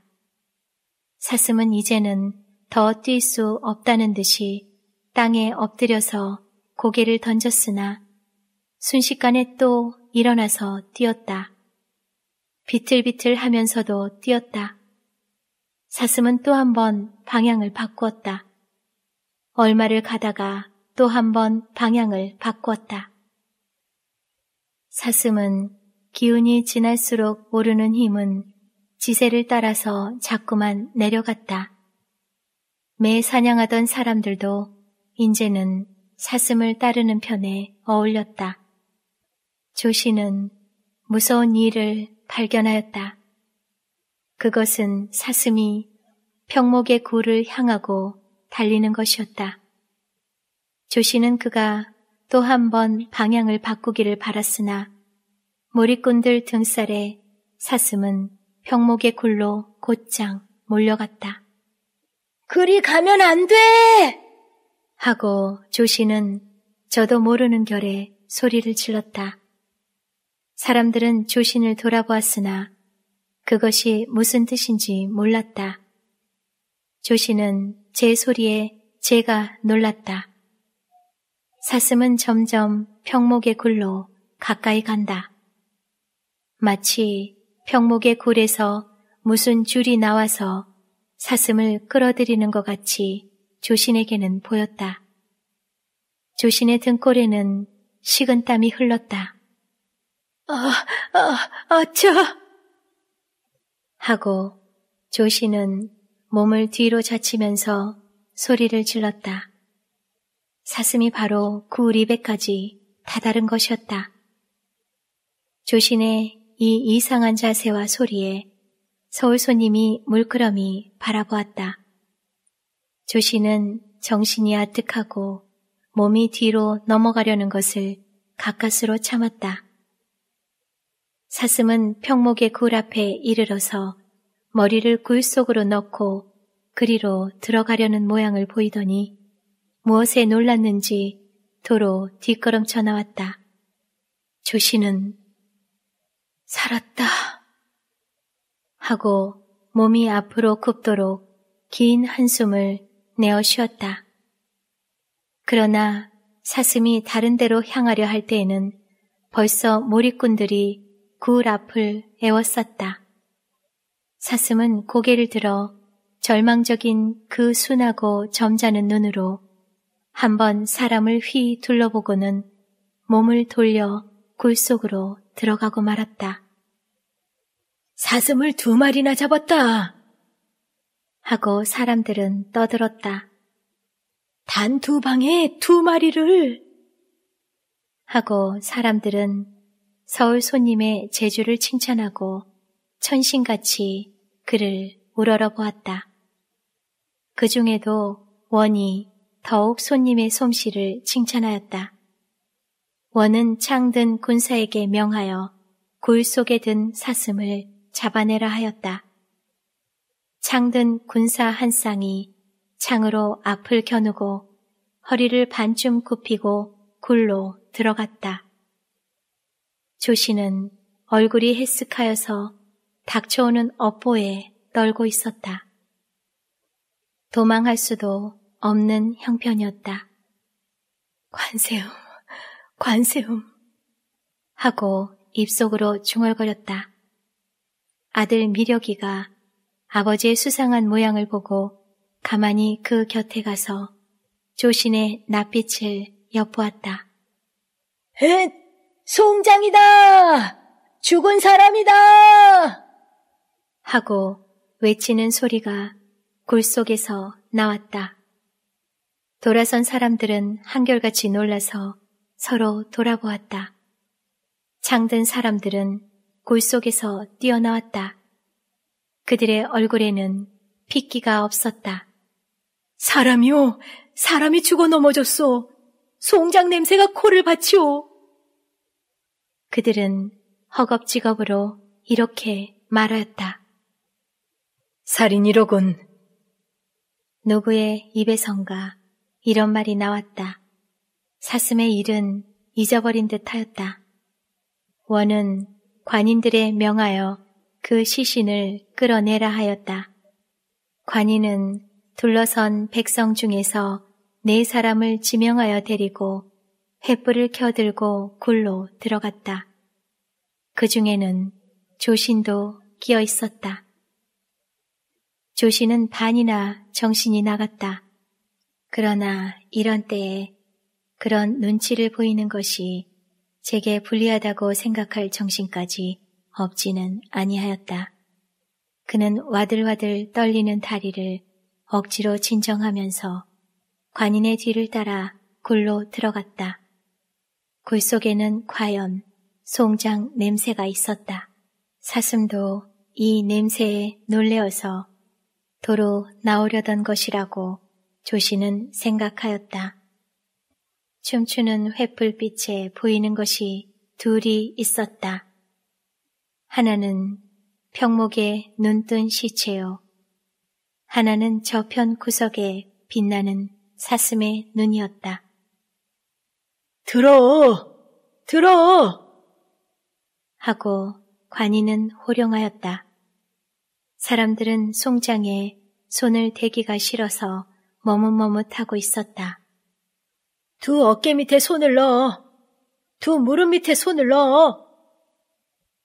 사슴은 이제는 더 뛸 수 없다는 듯이 땅에 엎드려서 고개를 던졌으나 순식간에 또 일어나서 뛰었다. 비틀비틀 하면서도 뛰었다. 사슴은 또 한 번 방향을 바꾸었다. 얼마를 가다가 또 한 번 방향을 바꾸었다. 사슴은 기운이 지날수록 오르는 힘은 지세를 따라서 자꾸만 내려갔다. 매 사냥하던 사람들도 인제는 사슴을 따르는 편에 어울렸다. 조씨는 무서운 일을 발견하였다. 그것은 사슴이 평목의 굴을 향하고 달리는 것이었다. 조씨는 그가 또한번 방향을 바꾸기를 바랐으나 모리꾼들 등살에 사슴은 병목의 굴로 곧장 몰려갔다. 그리 가면 안 돼! 하고 조씨는 저도 모르는 결에 소리를 질렀다. 사람들은 조신을 돌아보았으나 그것이 무슨 뜻인지 몰랐다. 조신은 제 소리에 제가 놀랐다. 사슴은 점점 평목의 굴로 가까이 간다. 마치 평목의 굴에서 무슨 줄이 나와서 사슴을 끌어들이는 것 같이 조신에게는 보였다. 조신의 등골에는 식은 땀이 흘렀다. 아, 아, 아차! 하고 조신은 몸을 뒤로 젖히면서 소리를 질렀다. 사슴이 바로 구리배까지 다다른 것이었다. 조신의 이 이상한 자세와 소리에 서울 손님이 물끄러미 바라보았다. 조신은 정신이 아득하고 몸이 뒤로 넘어가려는 것을 가까스로 참았다. 사슴은 평목의 굴 앞에 이르러서 머리를 굴 속으로 넣고 그리로 들어가려는 모양을 보이더니 무엇에 놀랐는지 도로 뒷걸음쳐 나왔다. 조씨는 살았다 하고 몸이 앞으로 굽도록 긴 한숨을 내어 쉬었다. 그러나 사슴이 다른 데로 향하려 할 때에는 벌써 몰리꾼들이굴 앞을 애웠었다. 사슴은 고개를 들어 절망적인 그 순하고 점잖은 눈으로 한번 사람을 휘 둘러보고는 몸을 돌려 굴 속으로 들어가고 말았다. 사슴을 두 마리나 잡았다! 하고 사람들은 떠들었다. 단 두 방에 두 마리를! 하고 사람들은 서울 손님의 재주를 칭찬하고 천신같이 그를 우러러 보았다. 그 중에도 원이 더욱 손님의 솜씨를 칭찬하였다. 원은 창든 군사에게 명하여 굴 속에 든 사슴을 잡아내라 하였다. 창든 군사 한 쌍이 창으로 앞을 겨누고 허리를 반쯤 굽히고 굴로 들어갔다. 조씨는 얼굴이 헬쓱하여서 닥쳐오는 업보에 떨고 있었다. 도망할 수도 없는 형편이었다. 관세음, 관세음 하고 입속으로 중얼거렸다. 아들 미력이가 아버지의 수상한 모양을 보고 가만히 그 곁에 가서 조신의 낯빛을 엿보았다. 헷! 송장이다! 죽은 사람이다! 하고 외치는 소리가 굴 속에서 나왔다. 돌아선 사람들은 한결같이 놀라서 서로 돌아보았다. 창든 사람들은 골 속에서 뛰어나왔다. 그들의 얼굴에는 핏기가 없었다. 사람이요! 사람이 죽어 넘어졌소! 송장 냄새가 코를 받치오! 그들은 허겁지겁으로 이렇게 말하였다. 살인이로군. 노부의 입에선가 이런 말이 나왔다. 사슴의 일은 잊어버린 듯 하였다. 원은 관인들의 명하여 그 시신을 끌어내라 하였다. 관인은 둘러선 백성 중에서 네 사람을 지명하여 데리고 횃불을 켜들고 굴로 들어갔다. 그 중에는 조신도 끼어 있었다. 조신은 반이나 정신이 나갔다. 그러나 이런 때에 그런 눈치를 보이는 것이 제게 불리하다고 생각할 정신까지 없지는 아니하였다. 그는 와들와들 떨리는 다리를 억지로 진정하면서 관인의 뒤를 따라 굴로 들어갔다. 굴 속에는 과연 송장 냄새가 있었다. 사슴도 이 냄새에 놀래어서 도로 나오려던 것이라고 조씨는 생각하였다. 춤추는 횃불빛에 보이는 것이 둘이 있었다. 하나는 평목에 눈뜬 시체요. 하나는 저편 구석에 빛나는 사슴의 눈이었다. 들어! 들어! 하고 관인은 호령하였다. 사람들은 송장에 손을 대기가 싫어서 머뭇머뭇하고 있었다. 두 어깨 밑에 손을 넣어. 두 무릎 밑에 손을 넣어.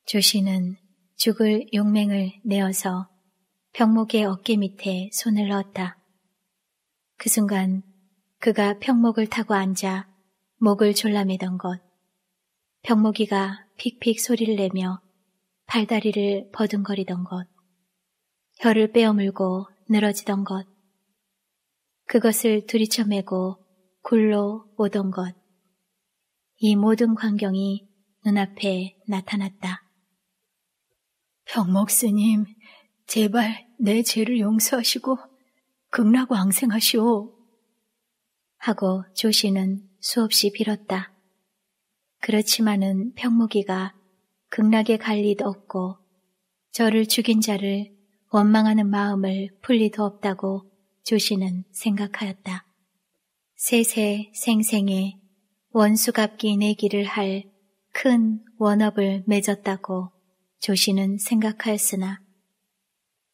조씨는 죽을 용맹을 내어서 병목의 어깨 밑에 손을 넣었다. 그 순간 그가 병목을 타고 앉아 목을 졸라매던 것. 병목이가 픽픽 소리를 내며 발다리를 버둥거리던 것. 혀를 빼어물고 늘어지던 것. 그것을 들이쳐매고 굴러 오던 것. 이 모든 광경이 눈앞에 나타났다. 병목스님, 제발 내 죄를 용서하시고 극락왕생하시오. 하고 조시는 수없이 빌었다. 그렇지만은 평무기가 극락에 갈일 없고 저를 죽인 자를 원망하는 마음을 풀리도 없다고 조시는 생각하였다. 세세 생생에 원수갚기 내기를 할 큰 원업을 맺었다고 조시는 생각하였으나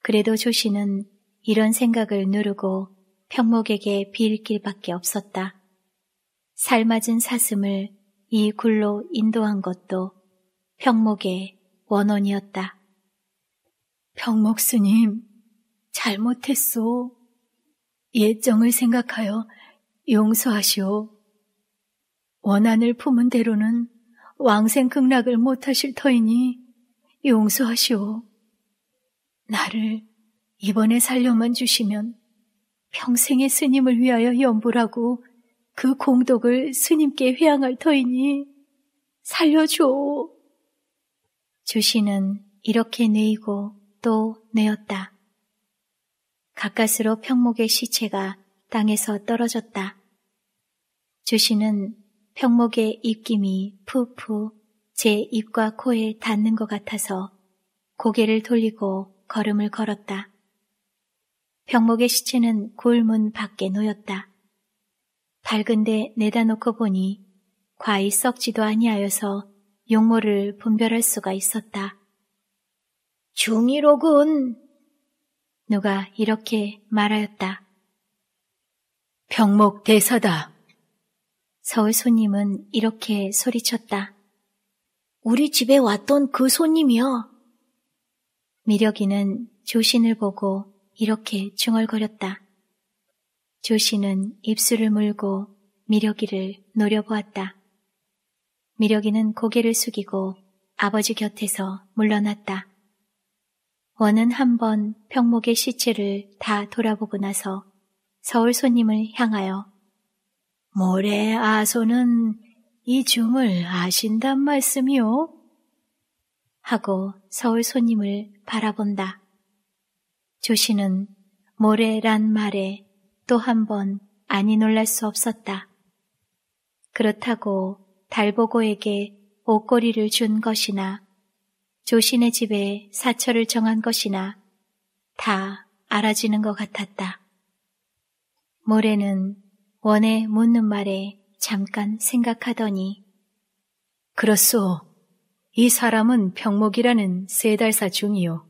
그래도 조시는 이런 생각을 누르고 평목에게 빌 길밖에 없었다. 삶아진 사슴을 이 굴로 인도한 것도 평목의 원원이었다. 평목 스님, 잘못했소. 예정을 생각하여 용서하시오. 원한을 품은 대로는 왕생 극락을 못하실 터이니 용서하시오. 나를 이번에 살려만 주시면 평생의 스님을 위하여 염불하고 그 공덕을 스님께 회양할 터이니 살려줘. 주시는 이렇게 내이고또내었다 가까스로 평목의 시체가 땅에서 떨어졌다. 주시는 평목의 입김이 푸푸 제 입과 코에 닿는 것 같아서 고개를 돌리고 걸음을 걸었다. 병목의 시체는 골문 밖에 놓였다. 밝은데 내다 놓고 보니 과히 썩지도 아니하여서 용모를 분별할 수가 있었다. 중이로군. 누가 이렇게 말하였다. 병목 대사다. 서울 손님은 이렇게 소리쳤다. 우리 집에 왔던 그 손님이요. 미력이는 조신을 보고 이렇게 중얼거렸다. 조신은 입술을 물고 미력이를 노려보았다. 미력이는 고개를 숙이고 아버지 곁에서 물러났다. 원은 한번 평목의 시체를 다 돌아보고 나서 서울 손님을 향하여 모래 아소는 이 줌을 아신단 말씀이요? 하고 서울 손님을 바라본다. 조씨는 모래란 말에 또 한 번 아니 놀랄 수 없었다. 그렇다고 달보고에게 옷걸이를 준 것이나 조신의 집에 사처를 정한 것이나 다 알아지는 것 같았다. 모래는 원에 묻는 말에 잠깐 생각하더니 그렇소. 이 사람은 병목이라는 세달사 중이요.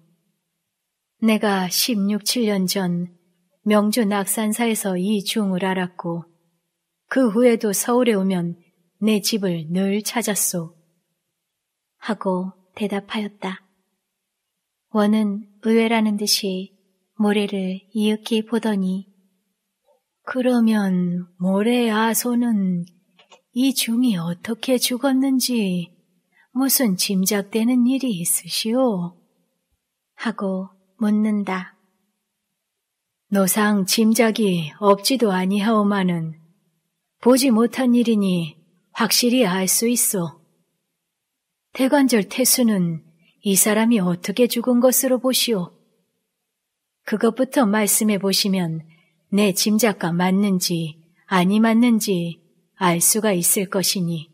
내가 16, 7년 전 명주 낙산사에서 이 중을 알았고 그 후에도 서울에 오면 내 집을 늘 찾았소. 하고 대답하였다. 원은 의외라는 듯이 모래를 이윽히 보더니 그러면 모래 의 아소는 이 중이 어떻게 죽었는지 무슨 짐작되는 일이 있으시오? 하고 묻는다. 노상 짐작이 없지도 아니하오마는 보지 못한 일이니 확실히 알 수 있어. 대관절 태수는 이 사람이 어떻게 죽은 것으로 보시오. 그것부터 말씀해 보시면 내 짐작과 맞는지 아니 맞는지 알 수가 있을 것이니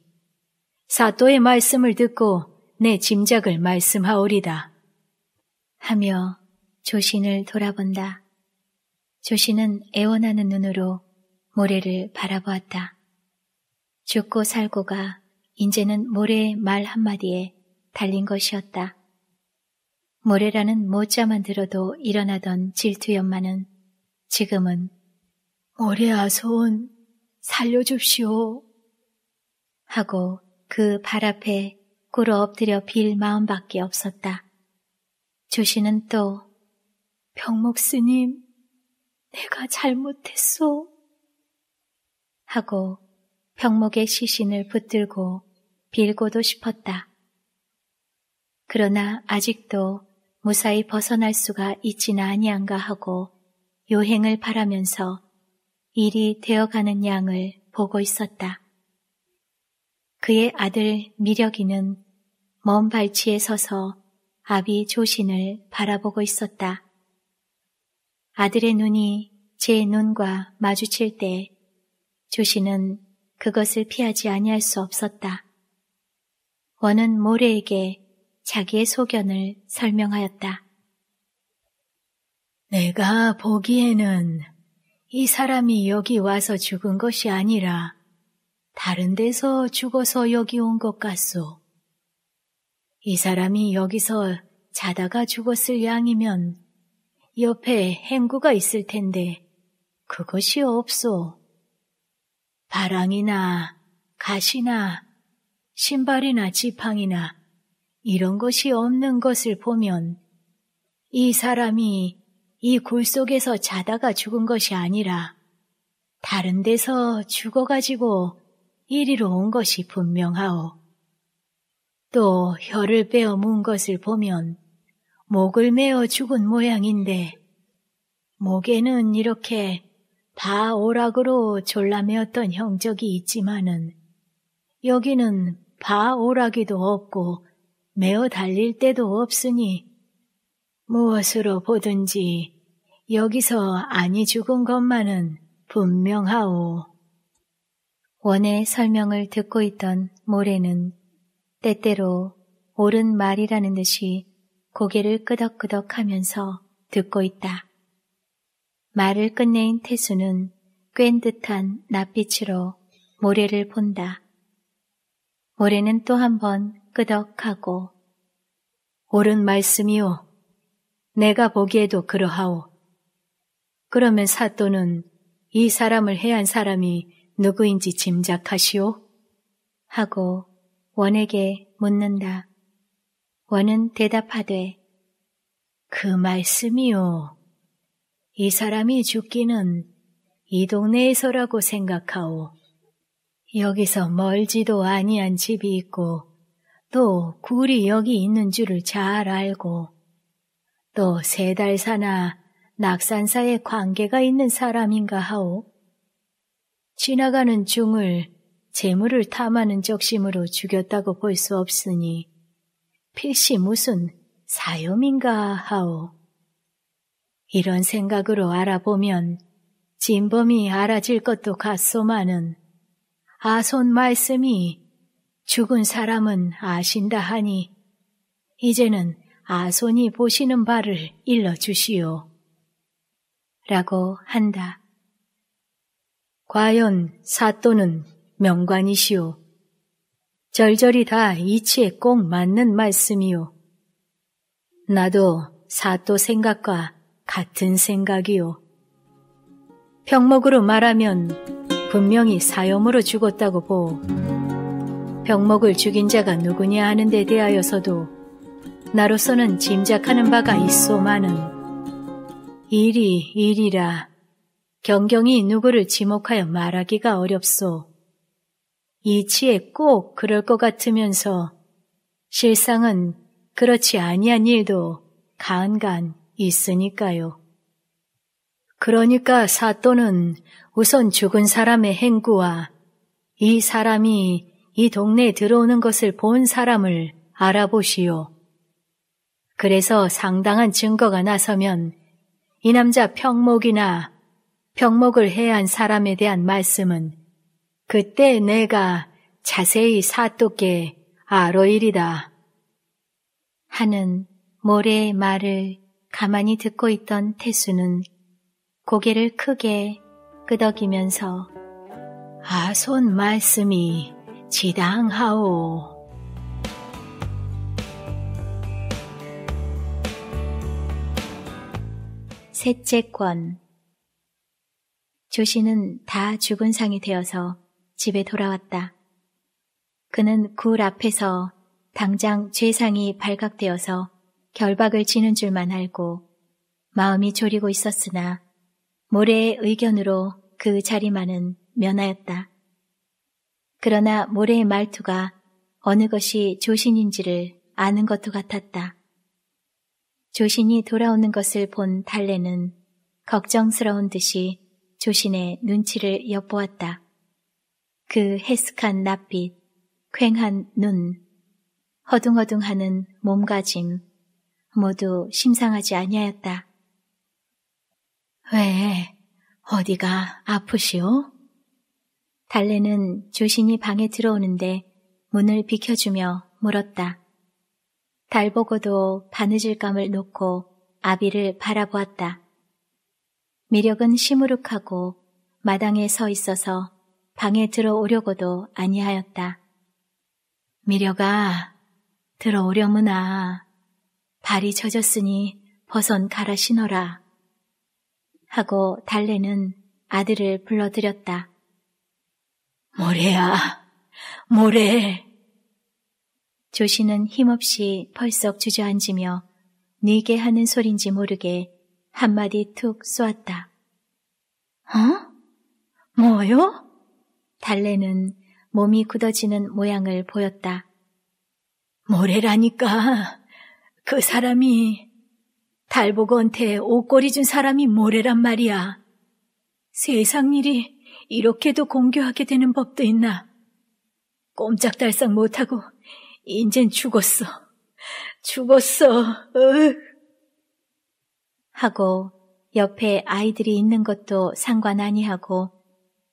사또의 말씀을 듣고 내 짐작을 말씀하오리다. 하며 조신을 돌아본다. 조신은 애원하는 눈으로 모래를 바라보았다. 죽고 살고가 인제는 모래의 말 한마디에 달린 것이었다. 모래라는 모자만 들어도 일어나던 질투 의엄마는 지금은 모래아 소원 살려줍시오 하고 그 발 앞에 꿇어 엎드려 빌 마음밖에 없었다. 조씨는 또 병목스님 내가 잘못했소 하고 병목의 시신을 붙들고 빌고도 싶었다. 그러나 아직도 무사히 벗어날 수가 있지는 아니한가 하고 요행을 바라면서 일이 되어가는 양을 보고 있었다. 그의 아들 미력이는 먼 발치에 서서 아비 조신을 바라보고 있었다. 아들의 눈이 제 눈과 마주칠 때 조신은 그것을 피하지 아니할 수 없었다. 원은 모래에게 자기의 소견을 설명하였다. 내가 보기에는 이 사람이 여기 와서 죽은 것이 아니라 다른 데서 죽어서 여기 온 것 같소. 이 사람이 여기서 자다가 죽었을 양이면 옆에 행구가 있을 텐데 그것이 없소. 바랑이나 가시나 신발이나 지팡이나 이런 것이 없는 것을 보면 이 사람이 이 굴 속에서 자다가 죽은 것이 아니라 다른 데서 죽어가지고 이리로 온 것이 분명하오. 또 혀를 빼어 문 것을 보면 목을 메어 죽은 모양인데 목에는 이렇게 다 오락으로 졸라매었던 형적이 있지만은 여기는 바오라기도 없고 메어 달릴 때도 없으니 무엇으로 보든지 여기서 아니 죽은 것만은 분명하오. 원의 설명을 듣고 있던 모래는 때때로 옳은 말이라는 듯이 고개를 끄덕끄덕 하면서 듣고 있다. 말을 끝낸 태수는 꽀 듯한 낯빛으로 모래를 본다. 올해는 또 한 번 끄덕하고 옳은 말씀이요. 내가 보기에도 그러하오. 그러면 사또는 이 사람을 해한 사람이 누구인지 짐작하시오? 하고 원에게 묻는다. 원은 대답하되 그 말씀이요. 이 사람이 죽기는 이 동네에서라고 생각하오. 여기서 멀지도 아니한 집이 있고 또 굴이 여기 있는 줄을 잘 알고 또 세달 사나 낙산사에 관계가 있는 사람인가 하오. 지나가는 중을 재물을 탐하는 적심으로 죽였다고 볼 수 없으니 필시 무슨 사염인가 하오. 이런 생각으로 알아보면 진범이 알아질 것도 같소만은 아손 말씀이 죽은 사람은 아신다 하니 이제는 아손이 보시는 바를 일러 주시오. 라고 한다. 과연 사또는 명관이시오. 절절히 다 이치에 꼭 맞는 말씀이오. 나도 사또 생각과 같은 생각이오. 병목으로 말하면 분명히 사염으로 죽었다고 보. 병목을 죽인 자가 누구냐 하는 데 대하여서도 나로서는 짐작하는 바가 있소마는 일이 일이라 경경이 누구를 지목하여 말하기가 어렵소. 이치에 꼭 그럴 것 같으면서 실상은 그렇지 아니한 일도 간간 있으니까요. 그러니까 사또는 우선 죽은 사람의 행구와 이 사람이 이 동네에 들어오는 것을 본 사람을 알아보시오. 그래서 상당한 증거가 나서면 이 남자 평목이나 평목을 해한 사람에 대한 말씀은 그때 내가 자세히 사또께 아로일이다. 하는 모래의 말을 가만히 듣고 있던 태수는 고개를 크게 끄덕이면서 아 손 말씀이 지당하오. 셋째 권 조씨는 다 죽은 상이 되어서 집에 돌아왔다. 그는 굴 앞에서 당장 죄상이 발각되어서 결박을 지는 줄만 알고 마음이 졸이고 있었으나 모래의 의견으로 그 자리만은 면하였다. 그러나 모래의 말투가 어느 것이 조신인지를 아는 것도 같았다. 조신이 돌아오는 것을 본 달래는 걱정스러운 듯이 조신의 눈치를 엿보았다. 그 해숙한 낯빛, 퀭한 눈, 허둥허둥하는 몸가짐 모두 심상하지 아니하였다. 왜, 어디가 아프시오? 달래는 조신이 방에 들어오는데 문을 비켜주며 물었다. 달 보고도 바느질감을 놓고 아비를 바라보았다. 미력은 시무룩하고 마당에 서 있어서 방에 들어오려고도 아니하였다. 미력아 들어오려무나 발이 젖었으니 벗은 갈아 신어라. 하고 달래는 아들을 불러들였다. 모래야, 모래. 조씨는 힘없이 펄썩 주저앉으며 네게 하는 소린지 모르게 한마디 툭 쏘았다. 어? 뭐요? 달래는 몸이 굳어지는 모양을 보였다. 모래라니까 그 사람이 달보건태 옷걸이 준 사람이 모래란 말이야. 세상 일이 이렇게도 공교하게 되는 법도 있나. 꼼짝달싹 못하고 인젠 죽었어. 죽었어. 으. 하고 옆에 아이들이 있는 것도 상관 아니하고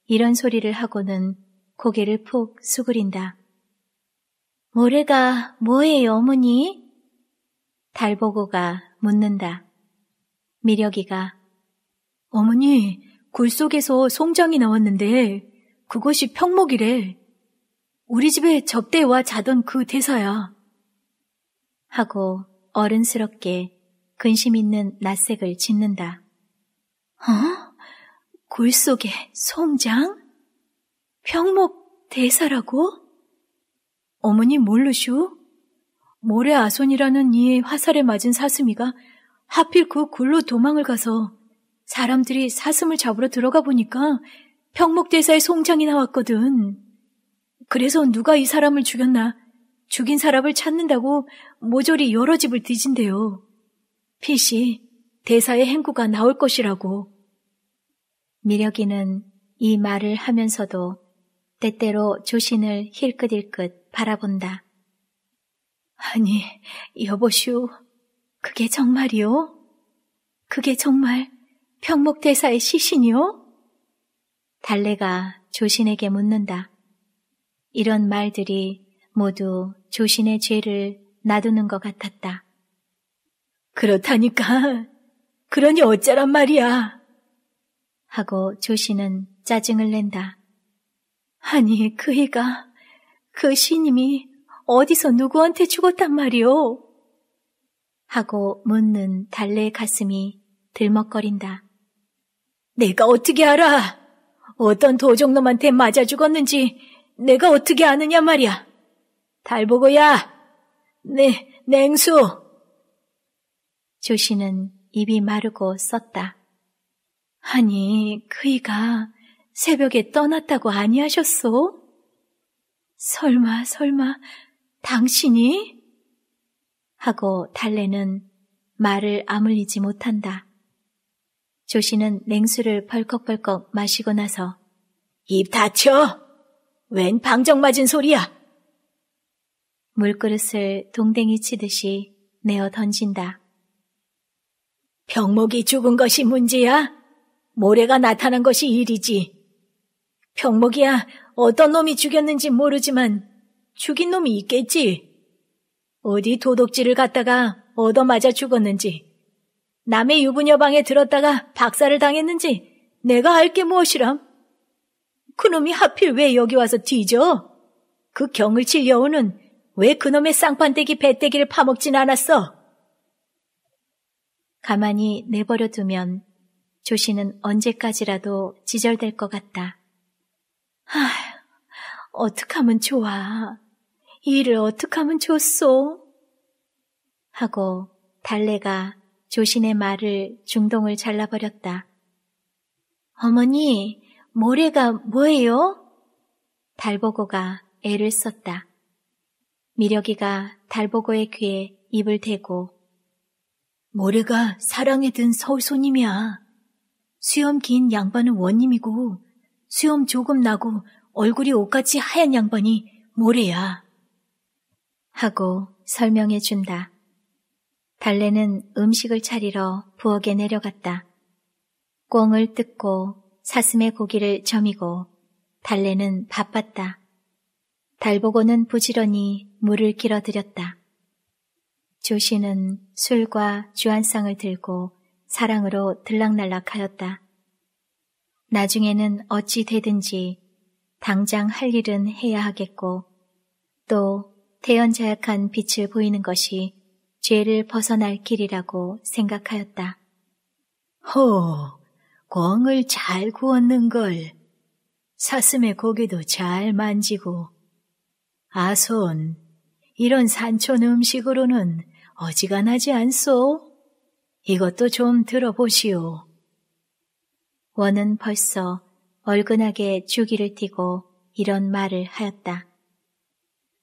이런 소리를 하고는 고개를 푹 수그린다. 모래가 뭐예요, 어머니? 달보고가 묻는다. 미력이가 어머니 굴 속에서 송장이 나왔는데 그것이 평목이래. 우리 집에 접대와 자던 그 대사야. 하고 어른스럽게 근심 있는 낯색을 짓는다. 어? 굴 속에 송장? 평목 대사라고? 어머니 모르슈? 모래아손이라는 이의 화살에 맞은 사슴이가 하필 그 굴로 도망을 가서 사람들이 사슴을 잡으러 들어가 보니까 평목대사의 송장이 나왔거든. 그래서 누가 이 사람을 죽였나 죽인 사람을 찾는다고 모조리 여러 집을 뒤진대요. 핏이 대사의 행구가 나올 것이라고. 미력이는 이 말을 하면서도 때때로 조신을 힐끗힐끗 바라본다. 아니, 여보시오. 그게 정말이요? 그게 정말 평목대사의 시신이요? 달래가 조신에게 묻는다. 이런 말들이 모두 조신의 죄를 놔두는 것 같았다. 그렇다니까. 그러니 어쩌란 말이야. 하고 조신은 짜증을 낸다. 아니, 그 애가, 그 신임이 어디서 누구한테 죽었단 말이오? 하고 묻는 달래의 가슴이 들먹거린다. 내가 어떻게 알아? 어떤 도적놈한테 맞아 죽었는지 내가 어떻게 아느냐 말이야. 달보고야, 네, 냉수! 조씨는 입이 마르고 썼다. 아니, 그이가 새벽에 떠났다고 아니하셨소? 설마, 설마, 당신이? 하고 달래는 말을 아물리지 못한다. 조씨는 냉수를 벌컥벌컥 마시고 나서 입 닫혀! 웬 방정 맞은 소리야! 물그릇을 동댕이 치듯이 내어 던진다. 병목이 죽은 것이 문제야? 모래가 나타난 것이 일이지. 병목이야 어떤 놈이 죽였는지 모르지만 죽인 놈이 있겠지. 어디 도둑질을 갔다가 얻어맞아 죽었는지, 남의 유부녀 방에 들었다가 박살을 당했는지 내가 알게 무엇이람? 그놈이 하필 왜 여기 와서 뒤져? 그 경을 칠 여우는 왜 그놈의 쌍판대기 배때기를 파먹진 않았어? 가만히 내버려 두면 조씨는 언제까지라도 지절될 것 같다. 하... 어떡 하면 좋아? 이 일을 어떻게 하면 좋소? 하고 달래가 조신의 말을 중동을 잘라버렸다. 어머니, 모래가 뭐예요? 달보고가 애를 썼다. 미력이가 달보고의 귀에 입을 대고 모래가 사랑에 든 서울손님이야. 수염 긴 양반은 원님이고 수염 조금 나고 얼굴이 옷같이 하얀 양반이 모래야 하고 설명해 준다. 달래는 음식을 차리러 부엌에 내려갔다. 꽁을 뜯고 사슴의 고기를 점이고 달래는 바빴다. 달보고는 부지런히 물을 길어들였다. 조씨는 술과 주안상을 들고 사랑으로 들락날락하였다. 나중에는 어찌 되든지 당장 할 일은 해야 하겠고 또 태연자약한 빛을 보이는 것이 죄를 벗어날 길이라고 생각하였다. 호, 광을 잘 구웠는걸. 사슴의 고기도 잘 만지고. 아손, 이런 산촌 음식으로는 어지간하지 않소? 이것도 좀 들어보시오. 원은 벌써 얼근하게 주기를 띠고 이런 말을 하였다.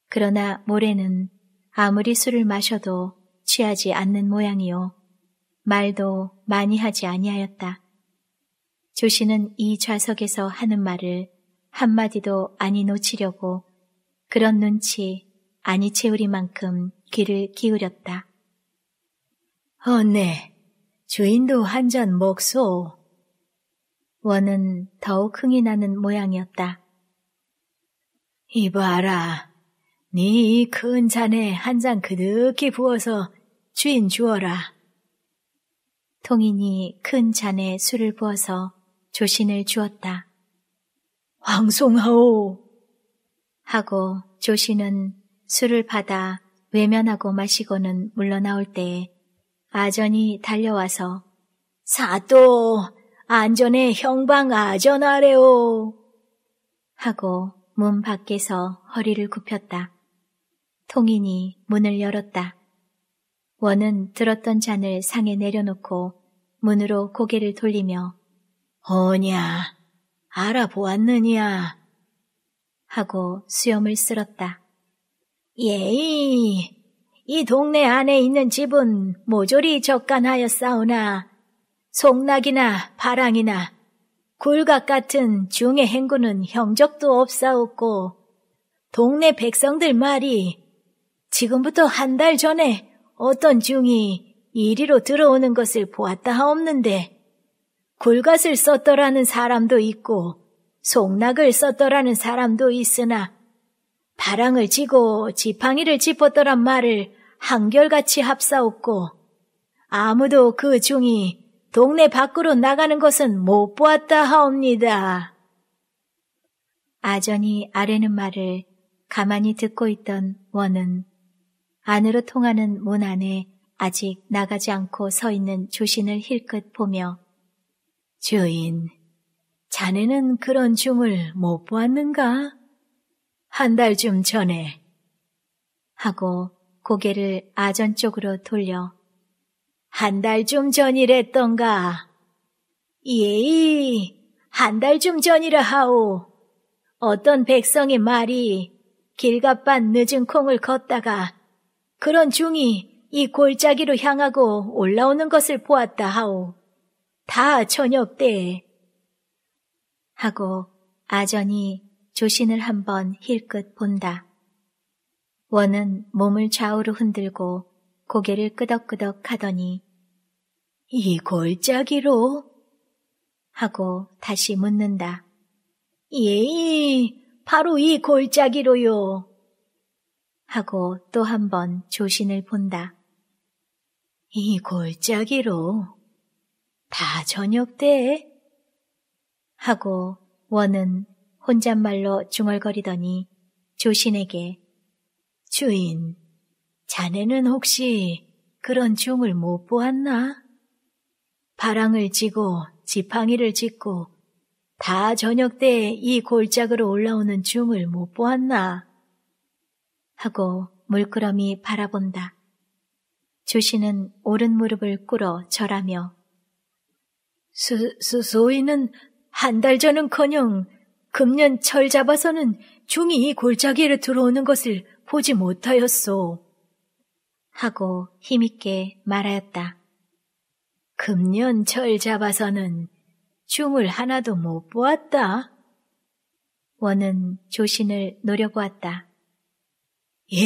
그러나 모래는 아무리 술을 마셔도 취하지 않는 모양이요. 말도 많이 하지 아니하였다. 조씨는 이 좌석에서 하는 말을 한마디도 아니 놓치려고 그런 눈치 아니 채우리만큼 귀를 기울였다. 어, 네. 주인도 한 잔 먹소. 원은 더욱 흥이 나는 모양이었다. 이봐라. 네 큰 잔에 한 잔 그득히 부어서 주인 주어라. 통인이 큰 잔에 술을 부어서 조신을 주었다. 황송하오! 하고 조신은 술을 받아 외면하고 마시고는 물러나올 때에 아전이 달려와서 사또 안전에 형방 아전하래오. 하고 문 밖에서 허리를 굽혔다. 통인이 문을 열었다. 원은 들었던 잔을 상에 내려놓고 문으로 고개를 돌리며 오냐 알아보았느냐 하고 수염을 쓸었다. 예이 이 동네 안에 있는 집은 모조리 적간하였사오나 송락이나 바랑이나 굴각 같은 중의 행군은 형적도 없사옵고 동네 백성들 말이 지금부터 한 달 전에 어떤 중이 이리로 들어오는 것을 보았다 하옵는데 굴갓을 썼더라는 사람도 있고 송락을 썼더라는 사람도 있으나 바랑을 지고 지팡이를 짚었더란 말을 한결같이 합사옵고 아무도 그 중이 동네 밖으로 나가는 것은 못 보았다 하옵니다. 아전이 아래는 말을 가만히 듣고 있던 원은 안으로 통하는 문 안에 아직 나가지 않고 서 있는 조신을 힐끗 보며 주인, 자네는 그런 춤을 못 보았는가? 한 달쯤 전에 하고 고개를 아전 쪽으로 돌려 한달쯤 전이랬던가. 예이, 한달쯤 전이라 하오. 어떤 백성의 말이 길갑반 늦은 콩을 걷다가 그런 중이 이 골짜기로 향하고 올라오는 것을 보았다 하오. 다 저녁 때 하고 아전이 조신을 한번 힐끗 본다. 원은 몸을 좌우로 흔들고 고개를 끄덕끄덕 하더니 이 골짜기로 하고 다시 묻는다. 예, 이 바로 이 골짜기로요. 하고 또 한 번 조신을 본다. 이 골짜기로 다 저녁 때에 하고 원은 혼잣말로 중얼거리더니 조신에게 주인 자네는 혹시 그런 중을못 보았나? 바랑을 지고 지팡이를 짚고 다 저녁 때 이 골짜기로 올라오는 중을못 보았나? 하고 물끄러미 바라본다. 조씨는 오른 무릎을 꿇어 절하며 수, 수, 소인은 한달 전은커녕 금년 철 잡아서는 중이 이 골짜기로 들어오는 것을 보지 못하였소. 하고 힘있게 말하였다. 금년 철 잡아서는 춤을 하나도 못 보았다. 원은 조신을 노려보았다. 예,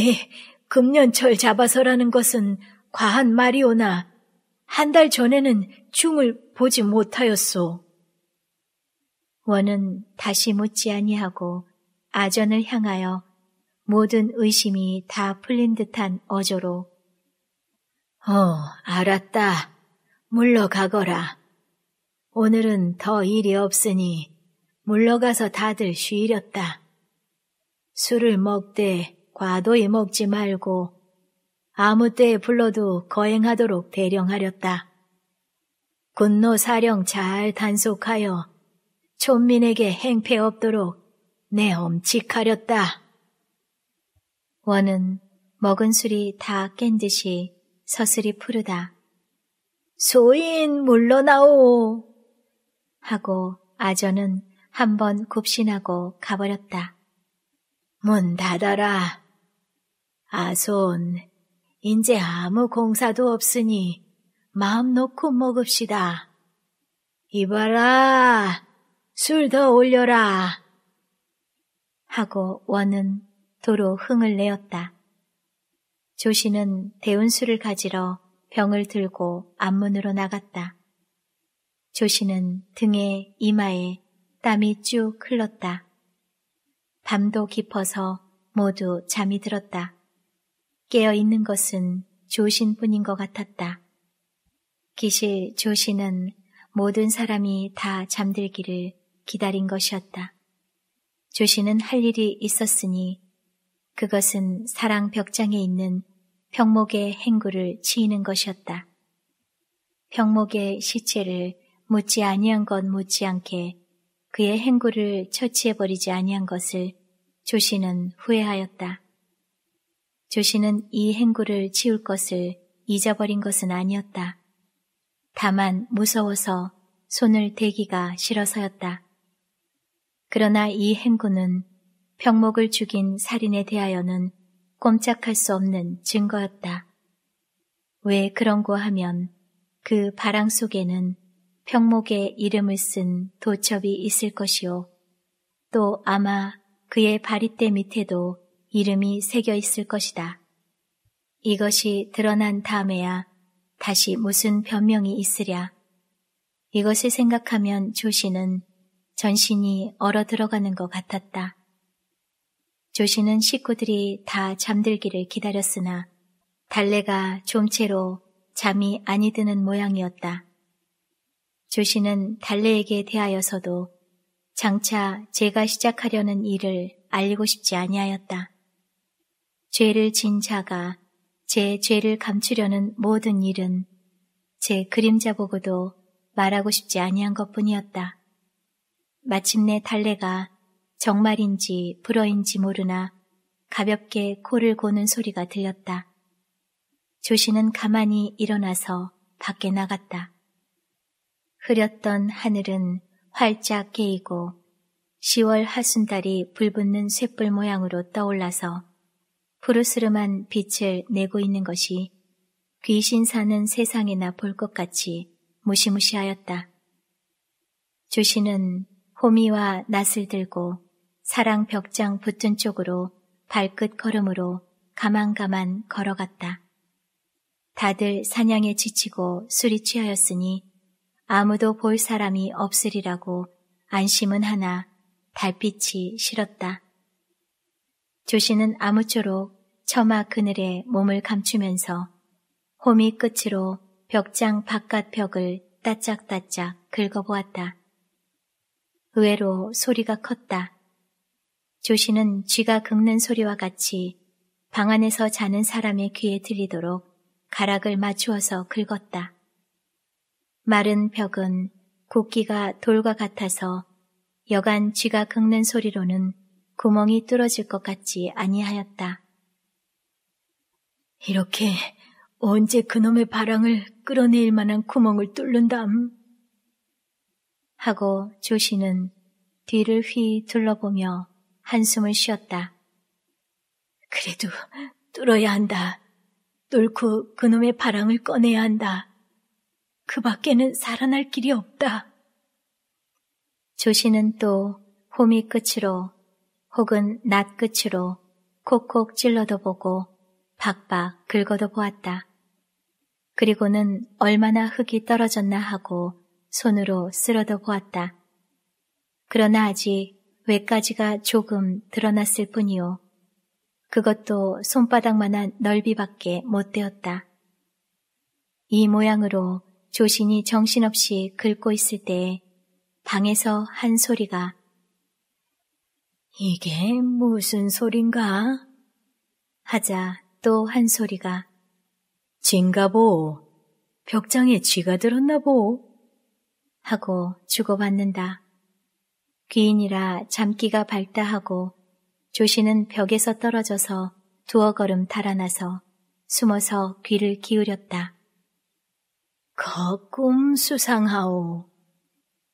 금년 철 잡아서라는 것은 과한 말이오나 한 달 전에는 춤을 보지 못하였소. 원은 다시 묻지 아니하고 아전을 향하여 모든 의심이 다 풀린 듯한 어조로 어, 알았다. 물러가거라. 오늘은 더 일이 없으니 물러가서 다들 쉬렸다. 술을 먹되 과도히 먹지 말고 아무 때에 불러도 거행하도록 대령하렸다. 군노 사령 잘 단속하여 촌민에게 행패 없도록 내 엄칙하렸다. 원은 먹은 술이 다 깬 듯이 서슬이 푸르다. 소인 물러나오! 하고 아저는 한번 굽신하고 가버렸다. 문 닫아라. 아손, 이제 아무 공사도 없으니 마음 놓고 먹읍시다. 이봐라, 술 더 올려라. 하고 원은 도로 흥을 내었다. 조씨는 대운수를 가지러 병을 들고 앞문으로 나갔다. 조씨는 등에 이마에 땀이 쭉 흘렀다. 밤도 깊어서 모두 잠이 들었다. 깨어 있는 것은 조신뿐인 것 같았다. 기실 조신은 모든 사람이 다 잠들기를 기다린 것이었다. 조신은 할 일이 있었으니 그것은 사랑 벽장에 있는 병목의 행구를 치이는 것이었다. 병목의 시체를 묻지 아니한 것 묻지 않게 그의 행구를 처치해버리지 아니한 것을 조씨는 후회하였다. 조씨는 이 행구를 치울 것을 잊어버린 것은 아니었다. 다만 무서워서 손을 대기가 싫어서였다. 그러나 이 행구는 병목을 죽인 살인에 대하여는 꼼짝할 수 없는 증거였다. 왜 그런고 하면 그 바랑 속에는 평목의 이름을 쓴 도첩이 있을 것이요. 또 아마 그의 바리대 밑에도 이름이 새겨 있을 것이다. 이것이 드러난 다음에야 다시 무슨 변명이 있으랴. 이것을 생각하면 조씨는 전신이 얼어 들어가는 것 같았다. 조시는 식구들이 다 잠들기를 기다렸으나 달래가 좀채로 잠이 아니 드는 모양이었다. 조시는 달래에게 대하여서도 장차 제가 시작하려는 일을 알리고 싶지 아니하였다. 죄를 진 자가 제 죄를 감추려는 모든 일은 제 그림자 보고도 말하고 싶지 아니한 것뿐이었다. 마침내 달래가 정말인지 불어인지 모르나 가볍게 코를 고는 소리가 들렸다. 조씨는 가만히 일어나서 밖에 나갔다. 흐렸던 하늘은 활짝 깨이고 10월 하순달이 불붙는 쇳불 모양으로 떠올라서 푸르스름한 빛을 내고 있는 것이 귀신 사는 세상이나볼 것 같이 무시무시하였다. 조씨는 호미와 낫을 들고 사랑 벽장 붙은 쪽으로 발끝 걸음으로 가만가만 걸어갔다. 다들 사냥에 지치고 술이 취하였으니 아무도 볼 사람이 없으리라고 안심은 하나 달빛이 싫었다. 조씨는 아무쪼록 처마 그늘에 몸을 감추면서 호미 끝으로 벽장 바깥 벽을 따짝따짝 긁어보았다. 의외로 소리가 컸다. 조시는 쥐가 긁는 소리와 같이 방 안에서 자는 사람의 귀에 들리도록 가락을 맞추어서 긁었다. 마른 벽은 곡기가 돌과 같아서 여간 쥐가 긁는 소리로는 구멍이 뚫어질 것 같지 아니하였다. 이렇게 언제 그놈의 바람을 끌어내일 만한 구멍을 뚫는담. 하고 조시는 뒤를 휘 둘러보며 한숨을 쉬었다. 그래도 뚫어야 한다. 뚫고 그놈의 바람을 꺼내야 한다. 그 밖에는 살아날 길이 없다. 조시는또 호미 끝으로 혹은 낫 끝으로 콕콕 찔러도 보고 박박 긁어도 보았다. 그리고는 얼마나 흙이 떨어졌나 하고 손으로 쓸어도 보았다. 그러나 아직 외까지가 조금 드러났을 뿐이요. 그것도 손바닥만한 넓이밖에 못 되었다. 이 모양으로 조신이 정신없이 긁고 있을 때 방에서 한 소리가 이게 무슨 소린가? 하자 또 한 소리가 진가보 벽장에 쥐가 들었나보 하고 주고받는다. 귀인이라 잠기가 밝다하고 조씨는 벽에서 떨어져서 두어 걸음 달아나서 숨어서 귀를 기울였다. 거꿈 수상하오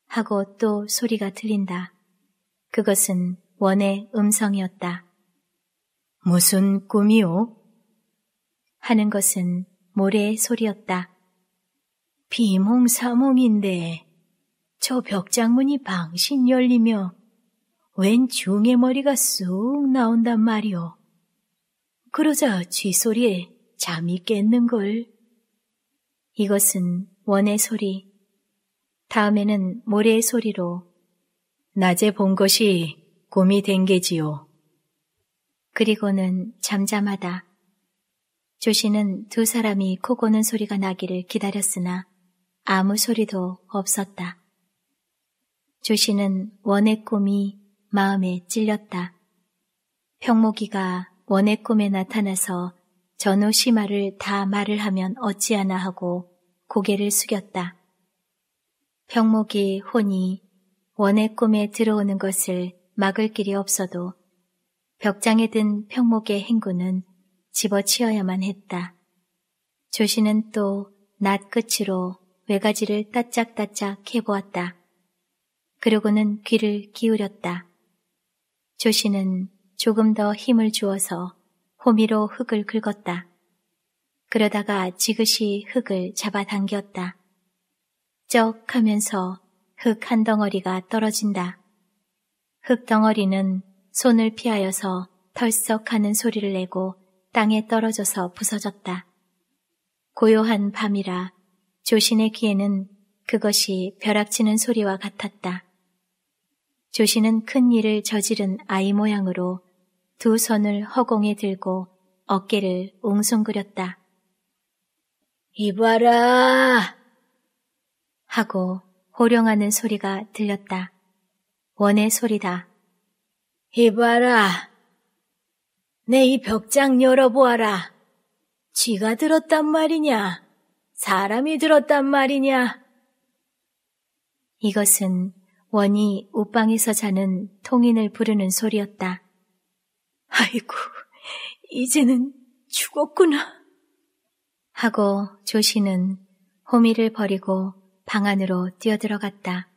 하고 또 소리가 들린다. 그것은 원의 음성이었다. 무슨 꿈이오? 하는 것은 모래의 소리였다. 비몽사몽인데 저 벽장문이 방신 열리며 웬 중의 머리가 쑥 나온단 말이오. 그러자 쥐소리에 잠이 깼는걸. 이것은 원의 소리, 다음에는 모래의 소리로 낮에 본 것이 곰이 된 게지요. 그리고는 잠잠하다. 조씨는 두 사람이 코 고는 소리가 나기를 기다렸으나 아무 소리도 없었다. 조씨는 원의 꿈이 마음에 찔렸다. 평목이가 원의 꿈에 나타나서 전우 시마를 다 말을 하면 어찌하나 하고 고개를 숙였다. 평목이 혼이 원의 꿈에 들어오는 것을 막을 길이 없어도 벽장에 든 평목의 행군은 집어치어야만 했다. 조시는또 낮 끝으로 외가지를 따짝따짝 해보았다. 그러고는 귀를 기울였다. 조씨는 조금 더 힘을 주어서 호미로 흙을 긁었다. 그러다가 지그시 흙을 잡아당겼다. 쩍 하면서 흙 한 덩어리가 떨어진다. 흙 덩어리는 손을 피하여서 털썩 하는 소리를 내고 땅에 떨어져서 부서졌다. 고요한 밤이라 조신의 귀에는 그것이 벼락치는 소리와 같았다. 조시는큰 일을 저지른 아이 모양으로 두 손을 허공에 들고 어깨를 웅숭그렸다. 이봐라! 하고 호령하는 소리가 들렸다. 원의 소리다. 이봐라! 내 이 벽장 열어보아라! 쥐가 들었단 말이냐? 사람이 들었단 말이냐? 이것은 원이 옷방에서 자는 통인을 부르는 소리였다. 아이고, 이제는 죽었구나. 하고 조시는 호미를 버리고 방 안으로 뛰어들어갔다.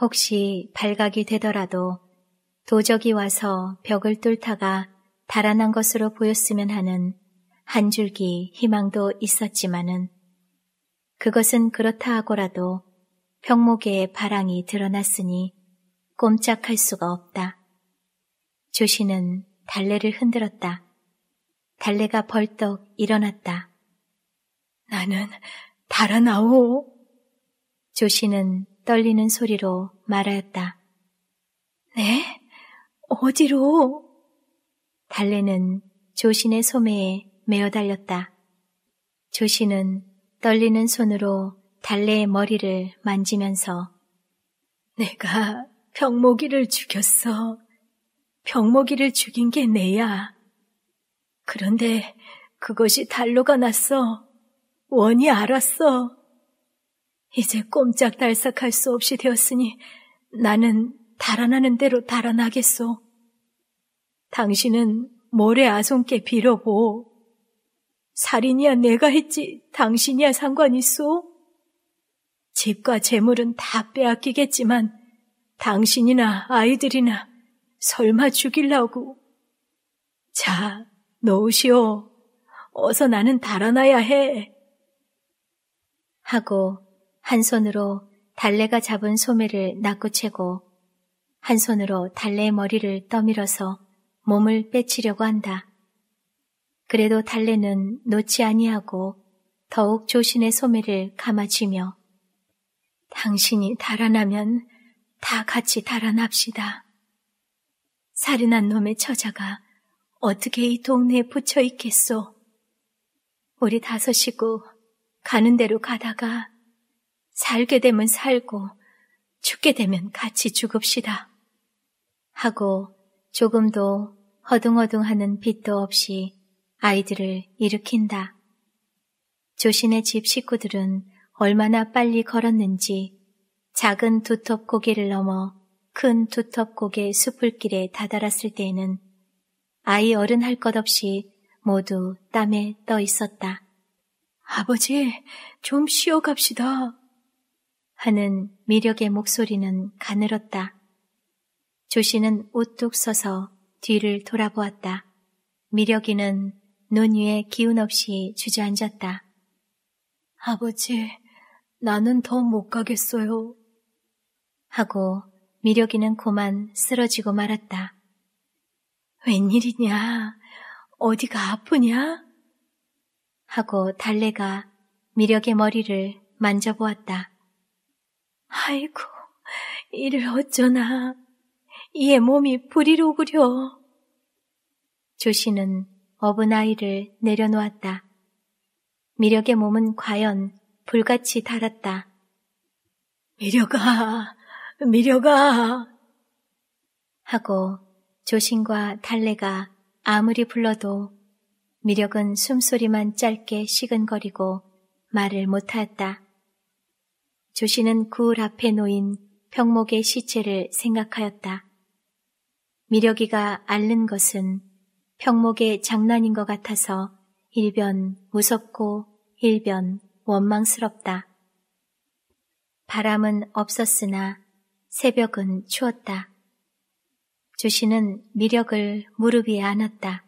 혹시 발각이 되더라도 도적이 와서 벽을 뚫다가 달아난 것으로 보였으면 하는 한 줄기 희망도 있었지만은 그것은 그렇다 하고라도 형목의 바랑이 드러났으니 꼼짝할 수가 없다. 조신은 달래를 흔들었다. 달래가 벌떡 일어났다. 나는 달아나오. 조씨는 떨리는 소리로 말하였다. 네? 어디로? 달래는 조신의 소매에 매어 달렸다. 조신은 떨리는 손으로 달래의 머리를 만지면서 내가 병모기를 죽였어. 병모기를 죽인 게 내야. 그런데 그것이 달로가 났어. 원이 알았어. 이제 꼼짝달싹할 수 없이 되었으니 나는 달아나는 대로 달아나겠소. 당신은 모래 아손께 빌어보. 살인이야 내가 했지 당신이야 상관있소? 집과 재물은 다 빼앗기겠지만 당신이나 아이들이나 설마 죽일라고. 자, 놓으시오. 어서 나는 달아나야 해. 하고 한 손으로 달래가 잡은 소매를 낚고채고 한 손으로 달래의 머리를 떠밀어서 몸을 빼치려고 한다. 그래도 달래는 놓지 아니하고 더욱 조신의 소매를 감아치며 당신이 달아나면 다 같이 달아납시다. 살인한 놈의 처자가 어떻게 이 동네에 붙여 있겠소? 우리 다섯이고 가는 대로 가다가 살게 되면 살고 죽게 되면 같이 죽읍시다. 하고 조금도 허둥허둥하는 빛도 없이 아이들을 일으킨다. 조신의 집 식구들은 얼마나 빨리 걸었는지 작은 두텁고개를 넘어 큰 두텁고개 수풀길에 다다랐을 때에는 아이 어른 할 것 없이 모두 땀에 떠 있었다. 아버지, 좀 쉬어 갑시다. 하는 미력의 목소리는 가늘었다. 조씨는 우뚝 서서 뒤를 돌아보았다. 미력이는 눈 위에 기운 없이 주저앉았다. 아버지, 나는 더 못 가겠어요. 하고 미력이는 고만 쓰러지고 말았다. 웬일이냐? 어디가 아프냐? 하고 달래가 미력의 머리를 만져보았다. 아이고, 이를 어쩌나. 이에 몸이 부리로구려 조씨는 어부아이를 내려놓았다. 미력의 몸은 과연 불같이 달았다. 미려가, 미려가! 하고 조신과 달래가 아무리 불러도 미력은 숨소리만 짧게 시근거리고 말을 못하였다. 조신은 구울 앞에 놓인 병목의 시체를 생각하였다. 미력이가 앓는 것은 병목의 장난인 것 같아서 일변 무섭고 일변 원망스럽다. 바람은 없었으나 새벽은 추웠다. 주시는 미력을 무릎 위에 안았다.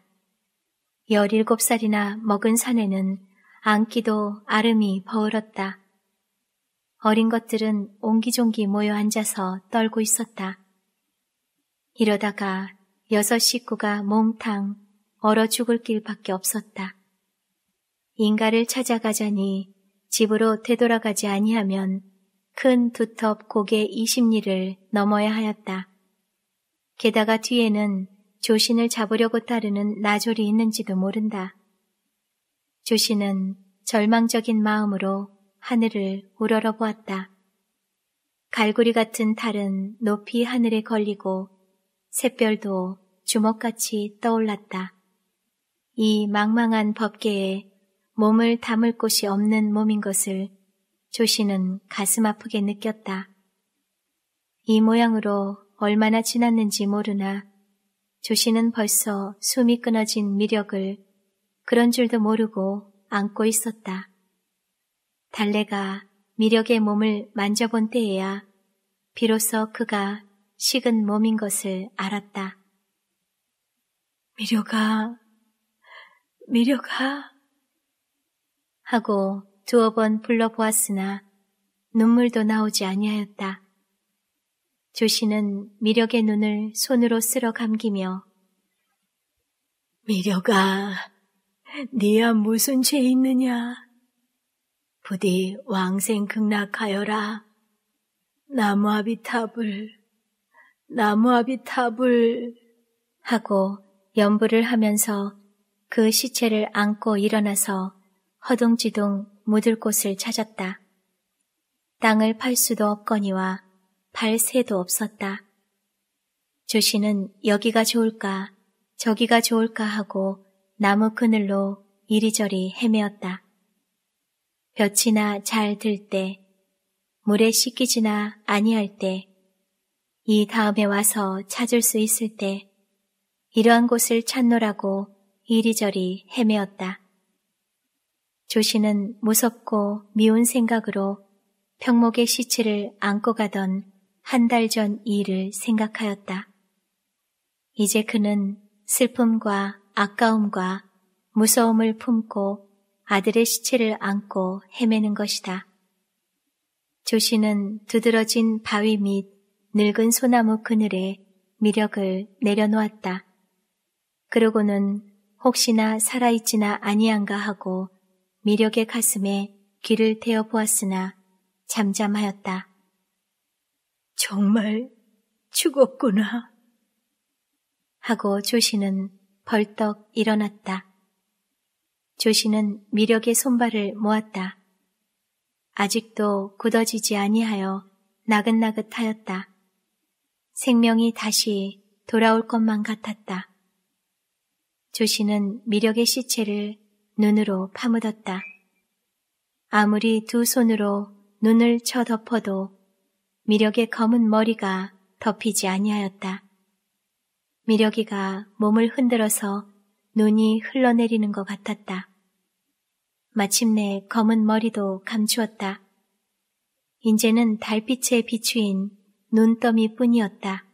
1 7 살이나 먹은 산에는 앉기도 아름이 버울었다. 어린 것들은 옹기종기 모여 앉아서 떨고 있었다. 이러다가 여섯 식구가 몽탕 얼어 죽을 길밖에 없었다. 인가를 찾아가자니 집으로 되돌아가지 아니하면 큰 두텁 고개 20리를 넘어야 하였다. 게다가 뒤에는 조신을 잡으려고 따르는 나졸이 있는지도 모른다. 조신은 절망적인 마음으로 하늘을 우러러 보았다. 갈고리 같은 달은 높이 하늘에 걸리고 샛별도 주먹같이 떠올랐다. 이 망망한 법계에 몸을 담을 곳이 없는 몸인 것을 조씨는 가슴 아프게 느꼈다. 이 모양으로 얼마나 지났는지 모르나 조씨는 벌써 숨이 끊어진 미력을 그런 줄도 모르고 안고 있었다. 달래가 미력의 몸을 만져본 때에야 비로소 그가 식은 몸인 것을 알았다. 미려가, 미려가. 하고 두어 번 불러보았으나 눈물도 나오지 아니하였다. 조씨는 미력의 눈을 손으로 쓸어 감기며 미력아, 네야 무슨 죄 있느냐? 부디 왕생 극락하여라. 나무아비탑을, 나무아비탑을 하고 염불을 하면서 그 시체를 안고 일어나서 허둥지둥 묻을 곳을 찾았다. 땅을 팔 수도 없거니와 발 새도 없었다. 조씨는 여기가 좋을까 저기가 좋을까 하고 나무 그늘로 이리저리 헤매었다. 볕이나 잘 들 때, 물에 씻기지나 아니할 때, 이 다음에 와서 찾을 수 있을 때, 이러한 곳을 찾노라고 이리저리 헤매었다. 조시는 무섭고 미운 생각으로 평목의 시체를 안고 가던 한 달 전 일을 생각하였다. 이제 그는 슬픔과 아까움과 무서움을 품고 아들의 시체를 안고 헤매는 것이다. 조시는 두드러진 바위 및 늙은 소나무 그늘에 미력을 내려놓았다. 그러고는 혹시나 살아있지나 아니한가 하고 미력의 가슴에 귀를 대어 보았으나 잠잠하였다. 정말 죽었구나. 하고 조시는 벌떡 일어났다. 조시는 미력의 손발을 모았다. 아직도 굳어지지 아니하여 나긋나긋하였다. 생명이 다시 돌아올 것만 같았다. 조시는 미력의 시체를 눈으로 파묻었다. 아무리 두 손으로 눈을 쳐덮어도 미력의 검은 머리가 덮이지 아니하였다. 미력이가 몸을 흔들어서 눈이 흘러내리는 것 같았다. 마침내 검은 머리도 감추었다. 이제는 달빛에 비추인 눈더미 뿐이었다.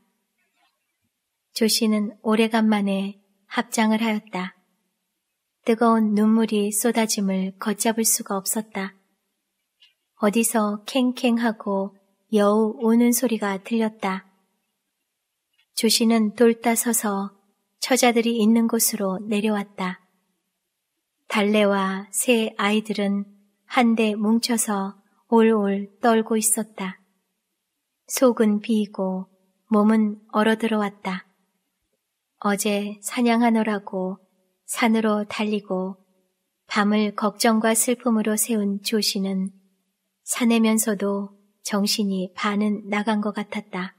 조 씨는 오래간만에 합장을 하였다. 뜨거운 눈물이 쏟아짐을 걷잡을 수가 없었다. 어디서 캥캥하고 여우 우는 소리가 들렸다. 조씨는 돌따 서서 처자들이 있는 곳으로 내려왔다. 달래와 새 아이들은 한데 뭉쳐서 올올 떨고 있었다. 속은 비이고 몸은 얼어들어왔다. 어제 사냥하느라고 산으로 달리고 밤을 걱정과 슬픔으로 세운 조씨는 사내면서도 정신이 반은 나간 것 같았다.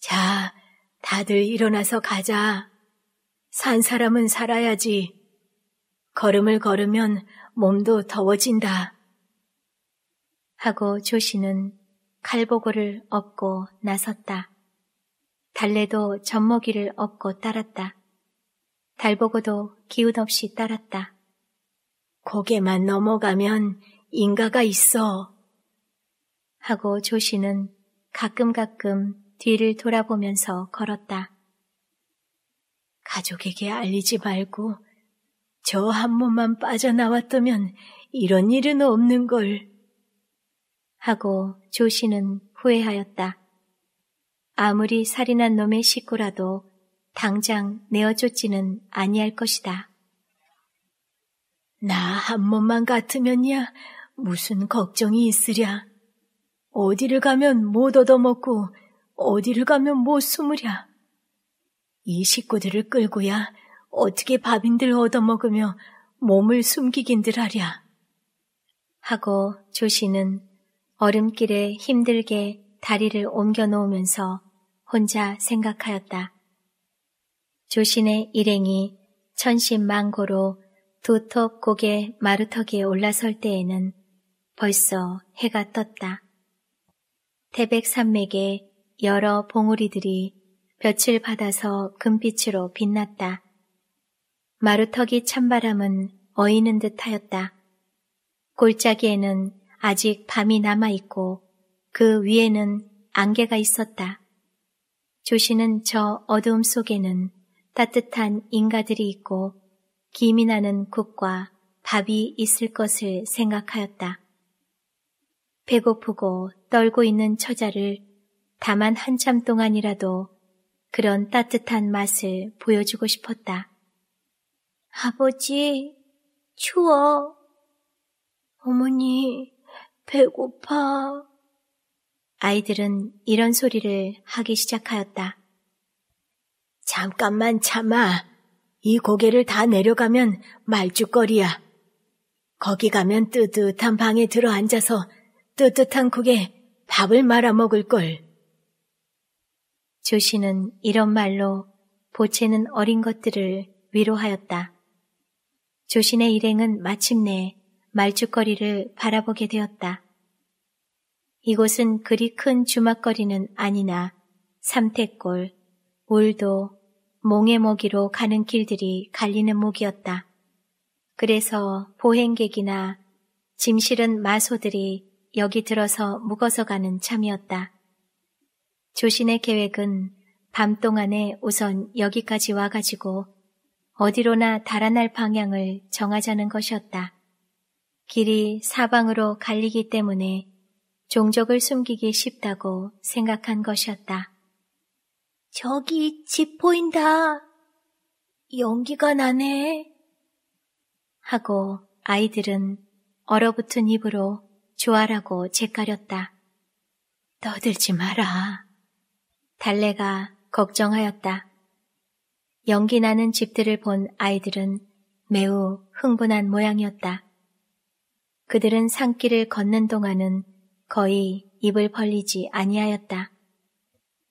자, 다들 일어나서 가자. 산 사람은 살아야지. 걸음을 걸으면 몸도 더워진다. 하고 조씨는 칼보고를 업고 나섰다. 달래도 젖먹이를 업고 따랐다. 달보고도 기운없이 따랐다. 고개만 넘어가면 인가가 있어. 하고 조씨는 가끔가끔 뒤를 돌아보면서 걸었다. 가족에게 알리지 말고 저 한 몸만 빠져나왔다면 이런 일은 없는 걸. 하고 조씨는 후회하였다. 아무리 살인한 놈의 식구라도 당장 내어 쫓지는 아니할 것이다. 나 한 몸만 같으면야 무슨 걱정이 있으랴. 어디를 가면 못 얻어먹고 어디를 가면 못 숨으랴. 이 식구들을 끌고야 어떻게 밥인들 얻어먹으며 몸을 숨기긴들 하랴. 하고 조씨는 얼음길에 힘들게 다리를 옮겨 놓으면서 혼자 생각하였다. 조신의 일행이 천신망고로두톱 고개 마루턱에 올라설 때에는 벌써 해가 떴다. 태백산맥의 여러 봉우리들이 볕을 받아서 금빛으로 빛났다. 마루턱이 찬바람은 어이는 듯하였다. 골짜기에는 아직 밤이 남아있고 그 위에는 안개가 있었다. 조신은저 어두움 속에는 따뜻한 인가들이 있고 김이 나는 국과 밥이 있을 것을 생각하였다. 배고프고 떨고 있는 처자를 다만 한참 동안이라도 그런 따뜻한 맛을 보여주고 싶었다. 아버지, 추워. 어머니, 배고파. 아이들은 이런 소리를 하기 시작하였다. 잠깐만 참아. 이 고개를 다 내려가면 말죽거리야. 거기 가면 뜨뜻한 방에 들어앉아서 뜨뜻한 국에 밥을 말아먹을 걸. 조씨는 이런 말로 보채는 어린 것들을 위로하였다. 조신의 일행은 마침내 말죽거리를 바라보게 되었다. 이곳은 그리 큰 주막거리는 아니나 삼태골, 울도, 몽의 모기로 가는 길들이 갈리는 목이었다. 그래서 보행객이나 짐 실은 마소들이 여기 들어서 묵어서 가는 참이었다. 조신의 계획은 밤 동안에 우선 여기까지 와가지고 어디로나 달아날 방향을 정하자는 것이었다. 길이 사방으로 갈리기 때문에 종족을 숨기기 쉽다고 생각한 것이었다. 저기 집 보인다. 연기가 나네. 하고 아이들은 얼어붙은 입으로 조아라고 재가렸다. 떠들지 마라. 달래가 걱정하였다. 연기 나는 집들을 본 아이들은 매우 흥분한 모양이었다. 그들은 산길을 걷는 동안은 거의 입을 벌리지 아니하였다.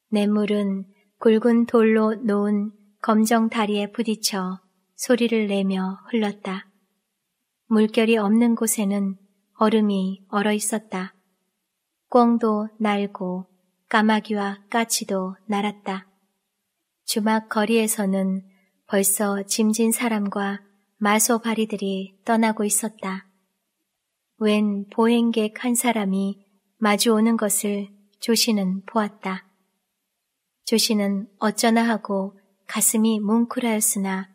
냇물은 굵은 돌로 놓은 검정 다리에 부딪혀 소리를 내며 흘렀다. 물결이 없는 곳에는 얼음이 얼어 있었다. 꿩도 날고 까마귀와 까치도 날았다. 주막 거리에서는 벌써 짐진 사람과 마소바리들이 떠나고 있었다. 웬 보행객 한 사람이 마주오는 것을 조시는 보았다. 조씨는 어쩌나 하고 가슴이 뭉클하였으나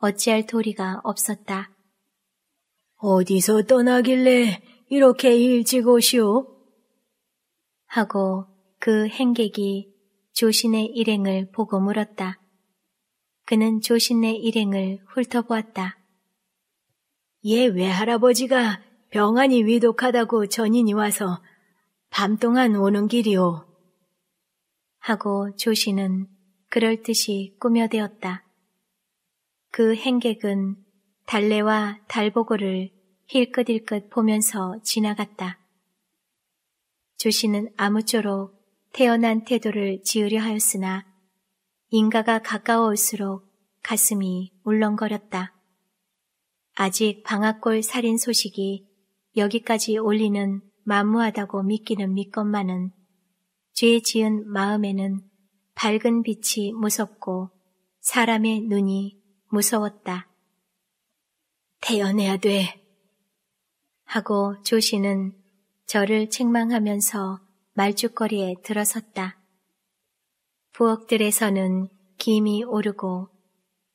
어찌할 도리가 없었다. 어디서 떠나길래 이렇게 일찍 오시오? 하고 그 행객이 조신의 일행을 보고 물었다. 그는 조신의 일행을 훑어보았다. 예 외할아버지가 병안이 위독하다고 전인이 와서 밤동안 오는 길이오. 하고 조씨는 그럴듯이 꾸며대었다. 그 행객은 달래와 달보고를 힐끗힐끗 보면서 지나갔다. 조씨는 아무쪼록 태어난 태도를 지으려 하였으나 인가가 가까워올수록 가슴이 울렁거렸다. 아직 방학골 살인 소식이 여기까지 올리는 만무하다고 믿기는 믿건만은 죄 지은 마음에는 밝은 빛이 무섭고 사람의 눈이 무서웠다. 태어내야 돼. 하고 조씨는 저를 책망하면서 말죽거리에 들어섰다. 부엌들에서는 김이 오르고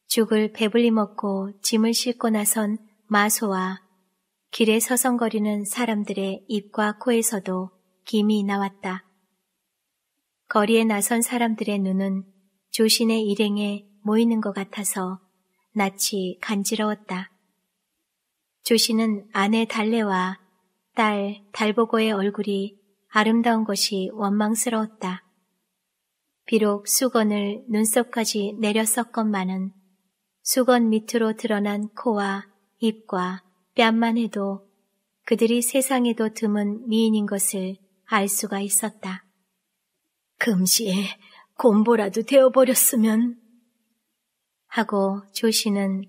죽을 배불리 먹고 짐을 싣고 나선 마소와 길에 서성거리는 사람들의 입과 코에서도 김이 나왔다. 거리에 나선 사람들의 눈은 조신의 일행에 모이는 것 같아서 낯이 간지러웠다. 조신은 아내 달래와 딸 달보고의 얼굴이 아름다운 것이 원망스러웠다. 비록 수건을 눈썹까지 내렸었건만은 수건 밑으로 드러난 코와 입과 뺨만 해도 그들이 세상에도 드문 미인인 것을 알 수가 있었다. 금시에 그 곰보라도 되어버렸으면 하고 조시는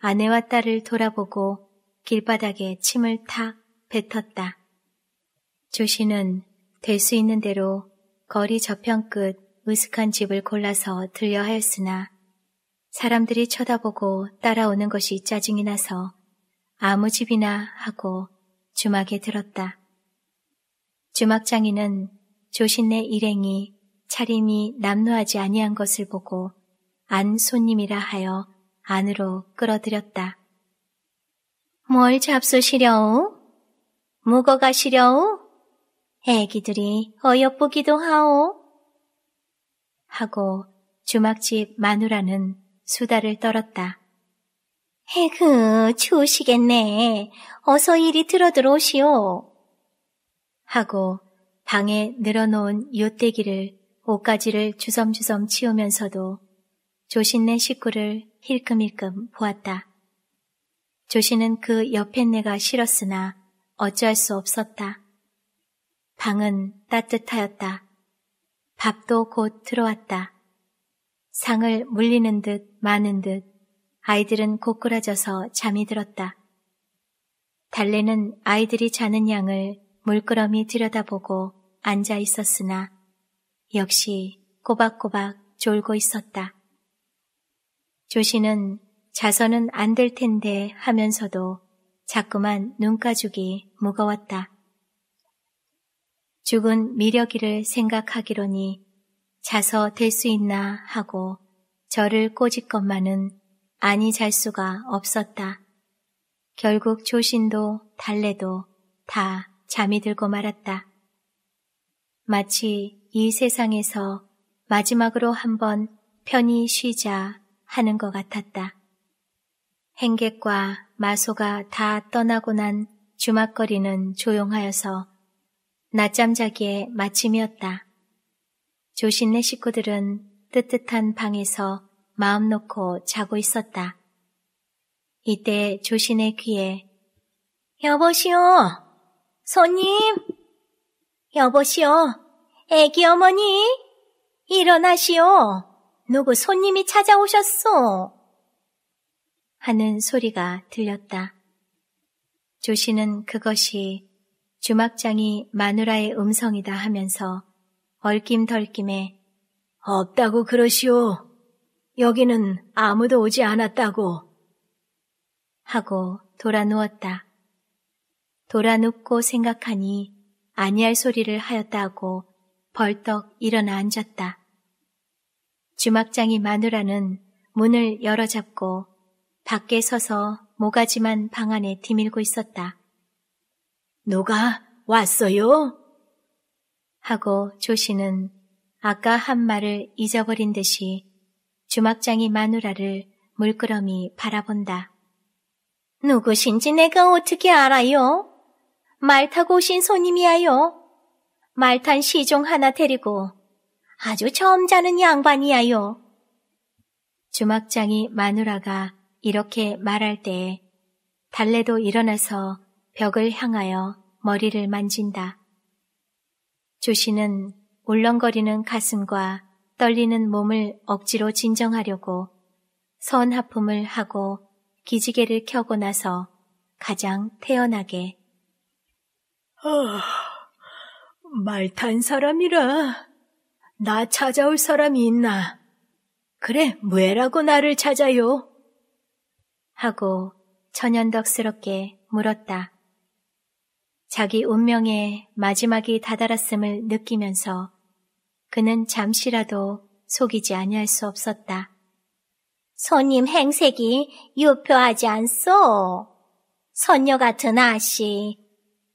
아내와 딸을 돌아보고 길바닥에 침을 탁 뱉었다. 조시는될 수 있는 대로 거리 저편 끝 으슥한 집을 골라서 들려 하였으나 사람들이 쳐다보고 따라오는 것이 짜증이 나서 아무 집이나 하고 주막에 들었다. 주막장이는 조신의 일행이 차림이 남루하지 아니한 것을 보고 안 손님이라 하여 안으로 끌어들였다. 뭘 잡수시려오? 묵어가시려오? 애기들이 어여쁘기도 하오? 하고 주막집 마누라는 수다를 떨었다. 에그, 추우시겠네. 어서 이리 들어 들어오시오. 하고 방에 늘어놓은 요때기를 옷가지를 주섬주섬 치우면서도 조신네 식구를 힐끔힐끔 보았다. 조신은 그 옆에 내가 싫었으나 어쩔 수 없었다. 방은 따뜻하였다. 밥도 곧 들어왔다. 상을 물리는 듯 마는 듯 아이들은 고꾸라져서 잠이 들었다. 달래는 아이들이 자는 양을 물끄러미 들여다보고 앉아 있었으나 역시 꼬박꼬박 졸고 있었다. 조씨는 자서는 안 될 텐데 하면서도 자꾸만 눈가죽이 무거웠다. 죽은 미력이를 생각하기로니 자서 될 수 있나 하고 저를 꼬집 것만은 아니 잘 수가 없었다. 결국 조신도 달래도 다 잠이 들고 말았다. 마치 이 세상에서 마지막으로 한번 편히 쉬자 하는 것 같았다. 행객과 마소가 다 떠나고 난 주막거리는 조용하여서 낮잠 자기에 마침이었다. 조신네 식구들은 뜨뜻한 방에서 마음 놓고 자고 있었다. 이때 조신의 귀에 여보시오! 손님! 여보시오, 애기 어머니, 일어나시오. 누구 손님이 찾아오셨소. 하는 소리가 들렸다. 조씨는 그것이 주막장이 마누라의 음성이다 하면서 얼김덜김에 없다고 그러시오. 여기는 아무도 오지 않았다고. 하고 돌아 누웠다. 돌아 눕고 생각하니 아니할 소리를 하였다 고 벌떡 일어나 앉았다. 주막장이 마누라는 문을 열어잡고 밖에 서서 모가지만 방 안에 디밀고 있었다. 누가 왔어요? 하고 조시는 아까 한 말을 잊어버린 듯이 주막장이 마누라를 물끄러미 바라본다. 누구신지 내가 어떻게 알아요? 말 타고 오신 손님이야요. 말 탄 시종 하나 데리고 아주 처음 자는 양반이야요. 주막장이 마누라가 이렇게 말할 때에 달래도 일어나서 벽을 향하여 머리를 만진다. 조씨는 울렁거리는 가슴과 떨리는 몸을 억지로 진정하려고 선 하품을 하고 기지개를 켜고 나서 가장 태연하게 어, 말탄 사람이라 나 찾아올 사람이 있나? 그래, 왜라고 나를 찾아요? 하고 천연덕스럽게 물었다. 자기 운명의 마지막이 다다랐음을 느끼면서 그는 잠시라도 속이지 아니할 수 없었다. 손님 행색이 유표하지 않소. 선녀 같은 아씨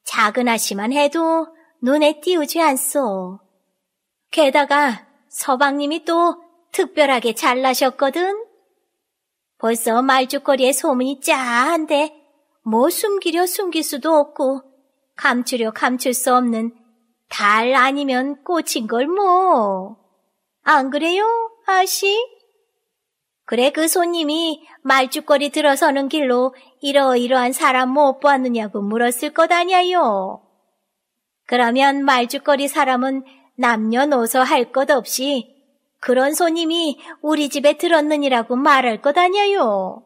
작은 아씨만 해도 눈에 띄우지 않소. 게다가 서방님이 또 특별하게 잘나셨거든. 벌써 말죽거리에 소문이 짜한데 뭐 숨기려 숨길 수도 없고 감추려 감출 수 없는 달 아니면 꽃인 걸 뭐. 안 그래요, 아씨? 그래 그 손님이 말죽거리 들어서는 길로 이러이러한 사람 못 보았느냐고 물었을 것 아냐요. 그러면 말죽거리 사람은 남녀노소 할 것 없이 그런 손님이 우리 집에 들었느니라고 말할 것 아냐요.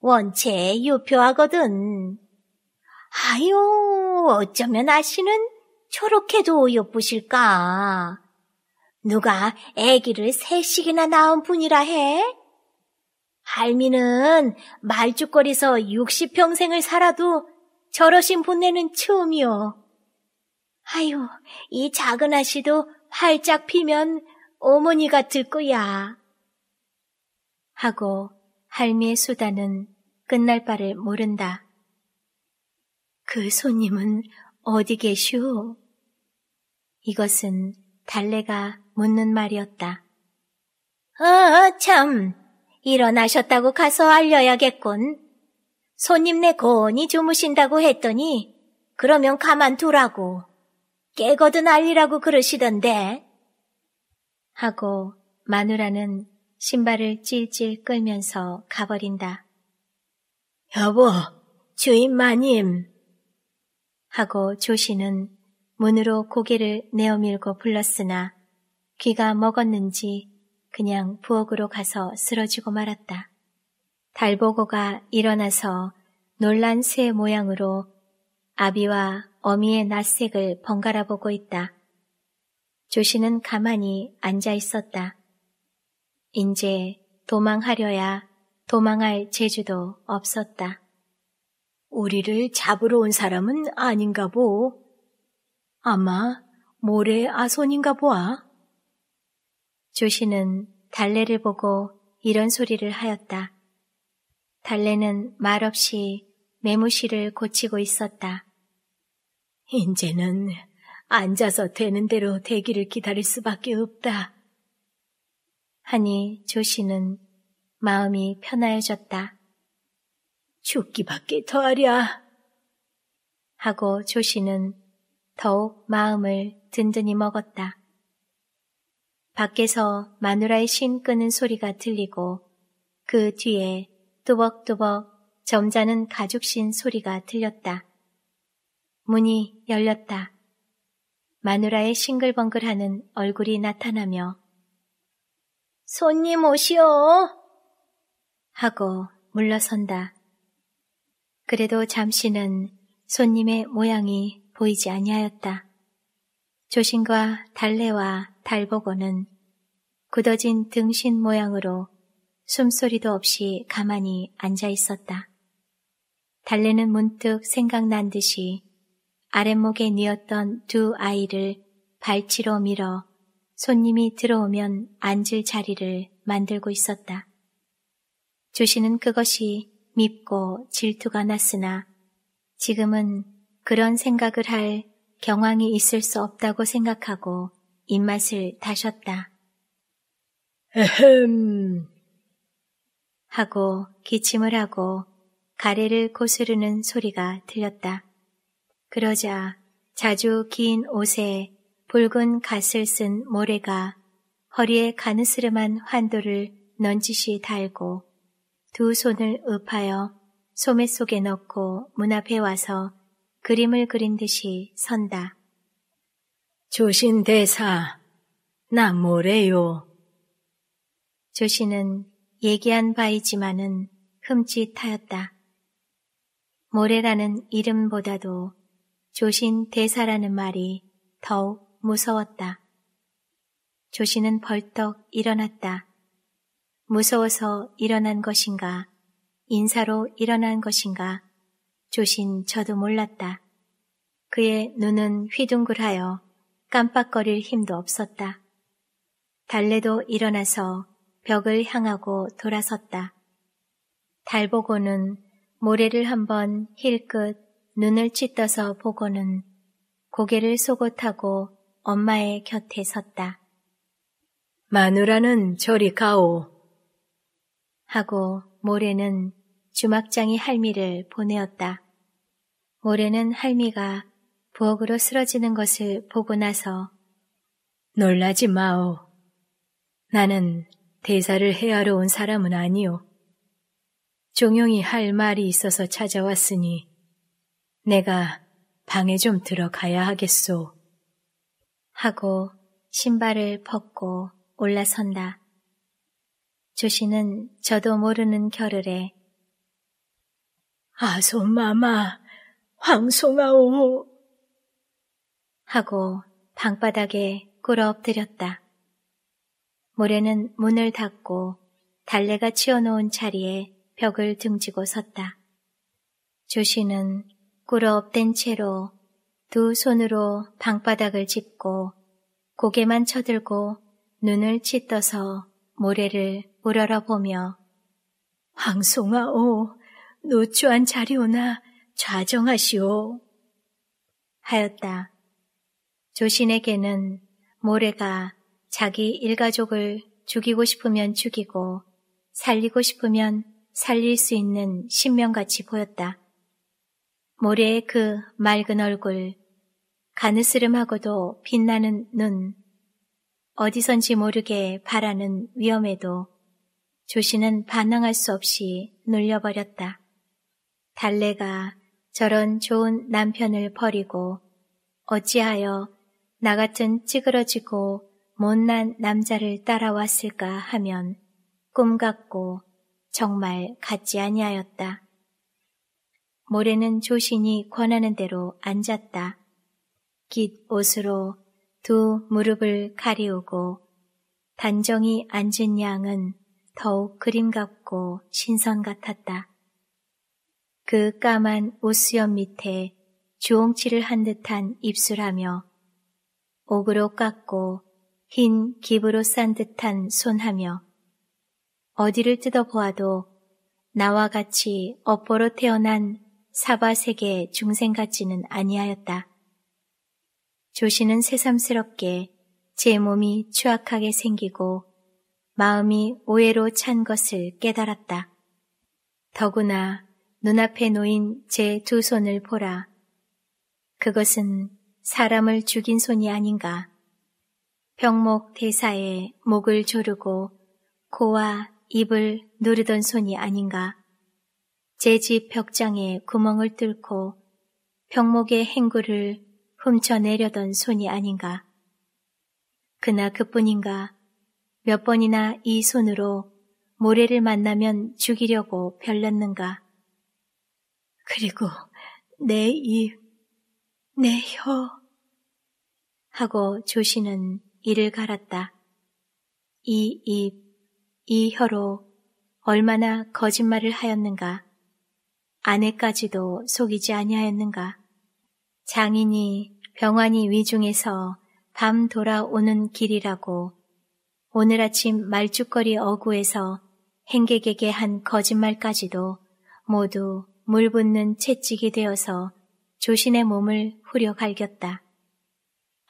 원체 유표하거든. 아유, 어쩌면 아씨는 저렇게도 예쁘실까. 누가 아기를 셋씩이나 낳은 분이라 해? 할미는 말죽거리서 60평생을 살아도 저러신 본내는 처음이요. 아유, 이 작은 아씨도 활짝 피면 어머니 가을고야 하고 할미의 수단은 끝날 바를 모른다. 그 손님은 어디 계시오 이것은 달래가 묻는 말이었다. 아, 참! 일어나셨다고 가서 알려야겠군. 손님네 고온이 주무신다고 했더니 그러면 가만두라고. 깨거든 알리라고 그러시던데. 하고 마누라는 신발을 찔찔 끌면서 가버린다. 여보, 주인 마님. 하고 조시는 문으로 고개를 내어밀고 불렀으나 귀가 먹었는지 그냥 부엌으로 가서 쓰러지고 말았다. 달보고가 일어나서 놀란 새 모양으로 아비와 어미의 낯색을 번갈아 보고 있다. 조씨는 가만히 앉아 있었다. 이제 도망하려야 도망할 재주도 없었다. 우리를 잡으러 온 사람은 아닌가 보. 아마 모래 아손인가 보아. 조시는 달래를 보고 이런 소리를 하였다. 달래는 말없이 매무실을 고치고 있었다. 이제는 앉아서 되는 대로 대기를 기다릴 수밖에 없다. 하니 조시는 마음이 편하여졌다. 죽기밖에 더하랴. 하고 조시는 더욱 마음을 든든히 먹었다. 밖에서 마누라의 신 끄는 소리가 들리고 그 뒤에 뚜벅뚜벅 점잖은 가죽신 소리가 들렸다. 문이 열렸다. 마누라의 싱글벙글하는 얼굴이 나타나며 손님 오시오! 하고 물러선다. 그래도 잠시는 손님의 모양이 보이지 아니하였다. 조신과 달래와 달보고는 굳어진 등신 모양으로 숨소리도 없이 가만히 앉아 있었다. 달래는 문득 생각난 듯이 아랫목에 뉘었던 두 아이를 발치로 밀어 손님이 들어오면 앉을 자리를 만들고 있었다. 조씨는 그것이 밉고 질투가 났으나 지금은 그런 생각을 할 경황이 있을 수 없다고 생각하고 입맛을 다셨다. 에헴! 하고 기침을 하고 가래를 고스르는 소리가 들렸다. 그러자 자주 긴 옷에 붉은 갓을 쓴 모래가 허리에 가느스름한 환도를 넌지시 달고 두 손을 읍하여 소매 속에 넣고 문 앞에 와서 그림을 그린 듯이 선다. 조신대사, 나 뭐래요? 조신은 얘기한 바이지만은 흠칫하였다. 모래라는 이름보다도 조신 대사라는 말이 더욱 무서웠다. 조신은 벌떡 일어났다. 무서워서 일어난 것인가, 인사로 일어난 것인가, 조신 저도 몰랐다. 그의 눈은 휘둥글하여 깜빡거릴 힘도 없었다. 달래도 일어나서 벽을 향하고 돌아섰다. 달보고는 모래를 한번 힐끗 눈을 찢어서 보고는 고개를 속옷하고 엄마의 곁에 섰다. 마누라는 저리 가오. 하고 모래는 주막장이 할미를 보내었다. 모래는 할미가 부엌으로 쓰러지는 것을 보고 나서 놀라지 마오. 나는 대사를 헤아러 온 사람은 아니오. 종용이 할 말이 있어서 찾아왔으니 내가 방에 좀 들어가야 하겠소. 하고 신발을 벗고 올라선다. 조신은 저도 모르는 겨를에 아소마마, 황송하오 하고 방바닥에 꿇어 엎드렸다. 모래는 문을 닫고 달래가 치워놓은 자리에 벽을 등지고 섰다. 조씨는 꿇어 엎댄 채로 두 손으로 방바닥을 짚고 고개만 쳐들고 눈을 치떠서 모래를 우러러보며 황송아오 노추한 자리오나 좌정하시오 하였다. 조신에게는 모래가 자기 일가족을 죽이고 싶으면 죽이고 살리고 싶으면 살릴 수 있는 신명같이 보였다. 모래의 그 맑은 얼굴, 가느스름하고도 빛나는 눈, 어디선지 모르게 바라는 위험에도 조신은 반항할 수 없이 눌려버렸다. 달래가 저런 좋은 남편을 버리고 어찌하여 나 같은 찌그러지고 못난 남자를 따라왔을까 하면 꿈 같고 정말 같지 아니하였다. 모래는 조신이 권하는 대로 앉았다. 깃 옷으로 두 무릎을 가리우고 단정히 앉은 양은 더욱 그림 같고 신선 같았다. 그 까만 옷수염 밑에 주홍치를한 듯한 입술하며 옥으로 깎고 흰깁으로싼 듯한 손하며 어디를 뜯어보아도 나와 같이 업보로 태어난 사바세계 중생 같지는 아니하였다. 조시는 새삼스럽게 제 몸이 추악하게 생기고 마음이 오해로 찬 것을 깨달았다. 더구나 눈앞에 놓인 제 두 손을 보라. 그것은 사람을 죽인 손이 아닌가. 병목 대사에 목을 조르고 코와 입을 누르던 손이 아닌가. 제 집 벽장에 구멍을 뚫고 병목의 행구를 훔쳐내려던 손이 아닌가. 그나 그뿐인가 몇 번이나 이 손으로 모래를 만나면 죽이려고 별렸는가. 그리고 내 입, 내 혀, 하고 조시는 이를 갈았다. 이 입, 이 혀로 얼마나 거짓말을 하였는가. 아내까지도 속이지 아니하였는가. 장인이 병환이 위중에서 밤 돌아오는 길이라고 오늘 아침 말죽거리 어구에서 행객에게 한 거짓말까지도 모두 물붓는 채찍이 되어서 조신의 몸을 후려 갈겼다.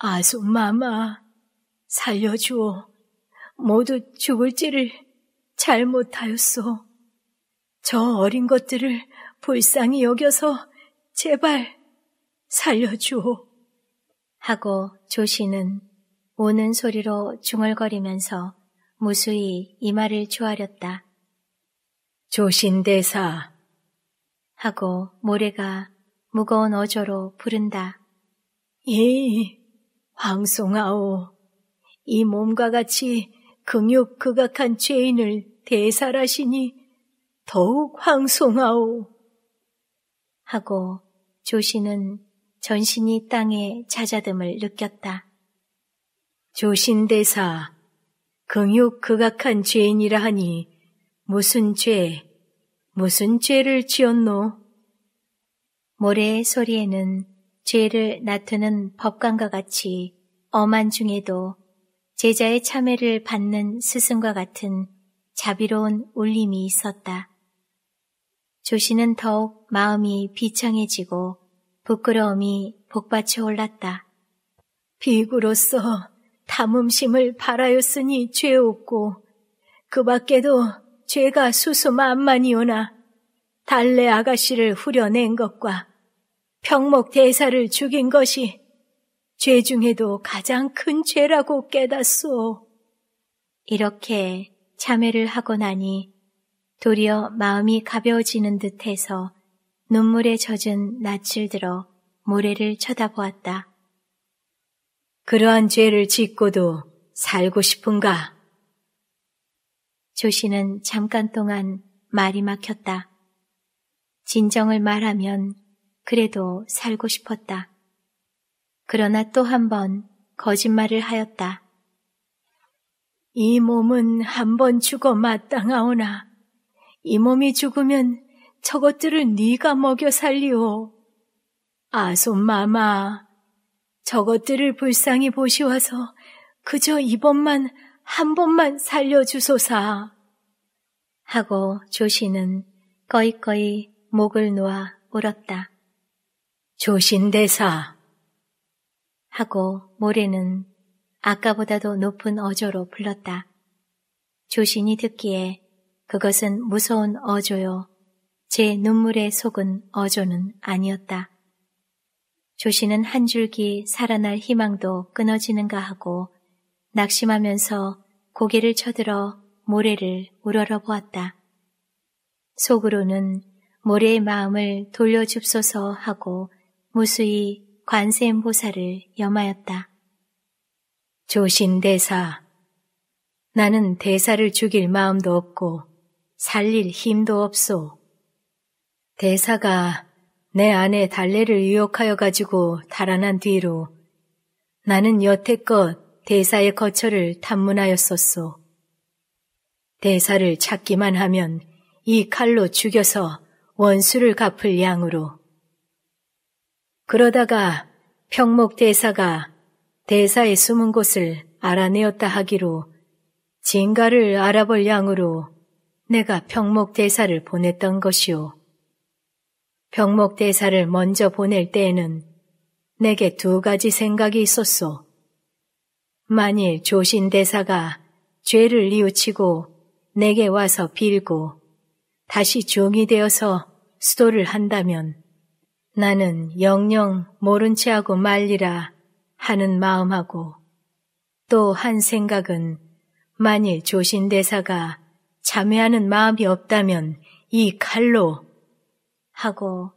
아소 마마, 살려주오. 모두 죽을지를 잘못하였소. 저 어린 것들을 불쌍히 여겨서 제발 살려주오. 하고 조씨는 오는 소리로 중얼거리면서 무수히 이마를 조아렸다. 조신대사 하고 모래가 무거운 어조로 부른다. 예. 방송하오이 몸과 같이 금육 극악한 죄인을 대살하시니 더욱 황송하오. 하고 조신은 전신이 땅에 찾아듦을 느꼈다. 조신대사, 금육 극악한 죄인이라 하니 무슨 죄, 무슨 죄를 지었노? 모래의 소리에는 죄를 나투는 법관과 같이 엄한 중에도 제자의 참회를 받는 스승과 같은 자비로운 울림이 있었다. 조씨는 더욱 마음이 비창해지고 부끄러움이 복받쳐 올랐다. 비구로서 담음심을 바라였으니 죄 없고 그 밖에도 죄가 수수만만이오나 달래 아가씨를 후려낸 것과 병목 대사를 죽인 것이 죄 중에도 가장 큰 죄라고 깨닫소. 이렇게 참회를 하고 나니 도리어 마음이 가벼워지는 듯해서 눈물에 젖은 낯을 들어 모래를 쳐다보았다. 그러한 죄를 짓고도 살고 싶은가? 조씨는 잠깐 동안 말이 막혔다. 진정을 말하면 그래도 살고 싶었다. 그러나 또 한 번 거짓말을 하였다. 이 몸은 한 번 죽어 마땅하오나 이 몸이 죽으면 저것들을 네가 먹여 살리오. 아손마마, 저것들을 불쌍히 보시와서 그저 이번만 한 번만 살려주소사. 하고 조시는 거이거이 목을 놓아 울었다. 조신대사 하고 모래는 아까보다도 높은 어조로 불렀다. 조신이 듣기에 그것은 무서운 어조요. 제 눈물의 속은 어조는 아니었다. 조신은 한 줄기 살아날 희망도 끊어지는가 하고 낙심하면서 고개를 쳐들어 모래를 우러러 보았다. 속으로는 모래의 마음을 돌려줍소서 하고 무수히 관세음보살을 염하였다. 조신대사, 나는 대사를 죽일 마음도 없고 살릴 힘도 없소. 대사가 내 아내 달래를 유혹하여 가지고 달아난 뒤로 나는 여태껏 대사의 거처를 탐문하였었소. 대사를 찾기만 하면 이 칼로 죽여서 원수를 갚을 양으로 그러다가 평목 대사가 대사의 숨은 곳을 알아내었다 하기로 진가를 알아볼 양으로 내가 평목 대사를 보냈던 것이요. 평목 대사를 먼저 보낼 때에는 내게 두 가지 생각이 있었소. 만일 조신 대사가 죄를 뉘우치고 내게 와서 빌고 다시 종이 되어서 수도를 한다면 나는 영영 모른 채 하고 말리라 하는 마음하고 또 한 생각은 만일 조신대사가 참회하는 마음이 없다면 이 칼로 하고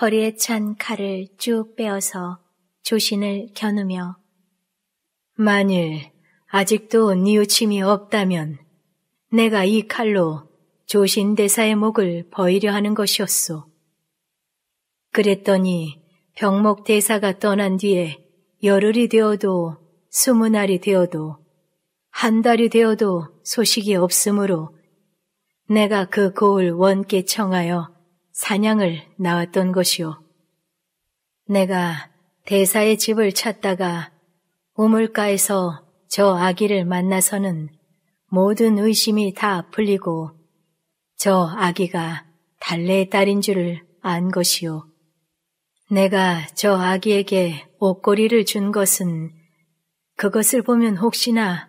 허리에 찬 칼을 쭉 빼어서 조신을 겨누며 만일 아직도 니우침이 없다면 내가 이 칼로 조신대사의 목을 버이려 하는 것이었소. 그랬더니 병목 대사가 떠난 뒤에 열흘이 되어도 스무 날이 되어도 한 달이 되어도 소식이 없으므로 내가 그 고을 원께 청하여 사냥을 나왔던 것이요. 내가 대사의 집을 찾다가 우물가에서 저 아기를 만나서는 모든 의심이 다 풀리고 저 아기가 달래의 딸인 줄을 안 것이요. 내가 저 아기에게 옷걸이를 준 것은 그것을 보면 혹시나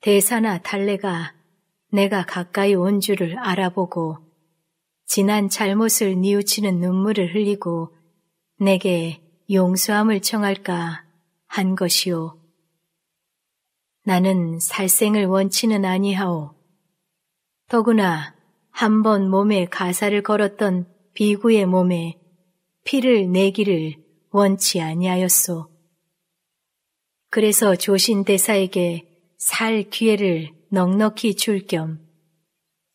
대사나 달래가 내가 가까이 온 줄을 알아보고 지난 잘못을 뉘우치는 눈물을 흘리고 내게 용서함을 청할까 한것이오 나는 살생을 원치는 아니하오. 더구나 한 번 몸에 가사를 걸었던 비구의 몸에 피를 내기를 원치 아니하였소. 그래서 조신 대사에게 살 기회를 넉넉히 줄 겸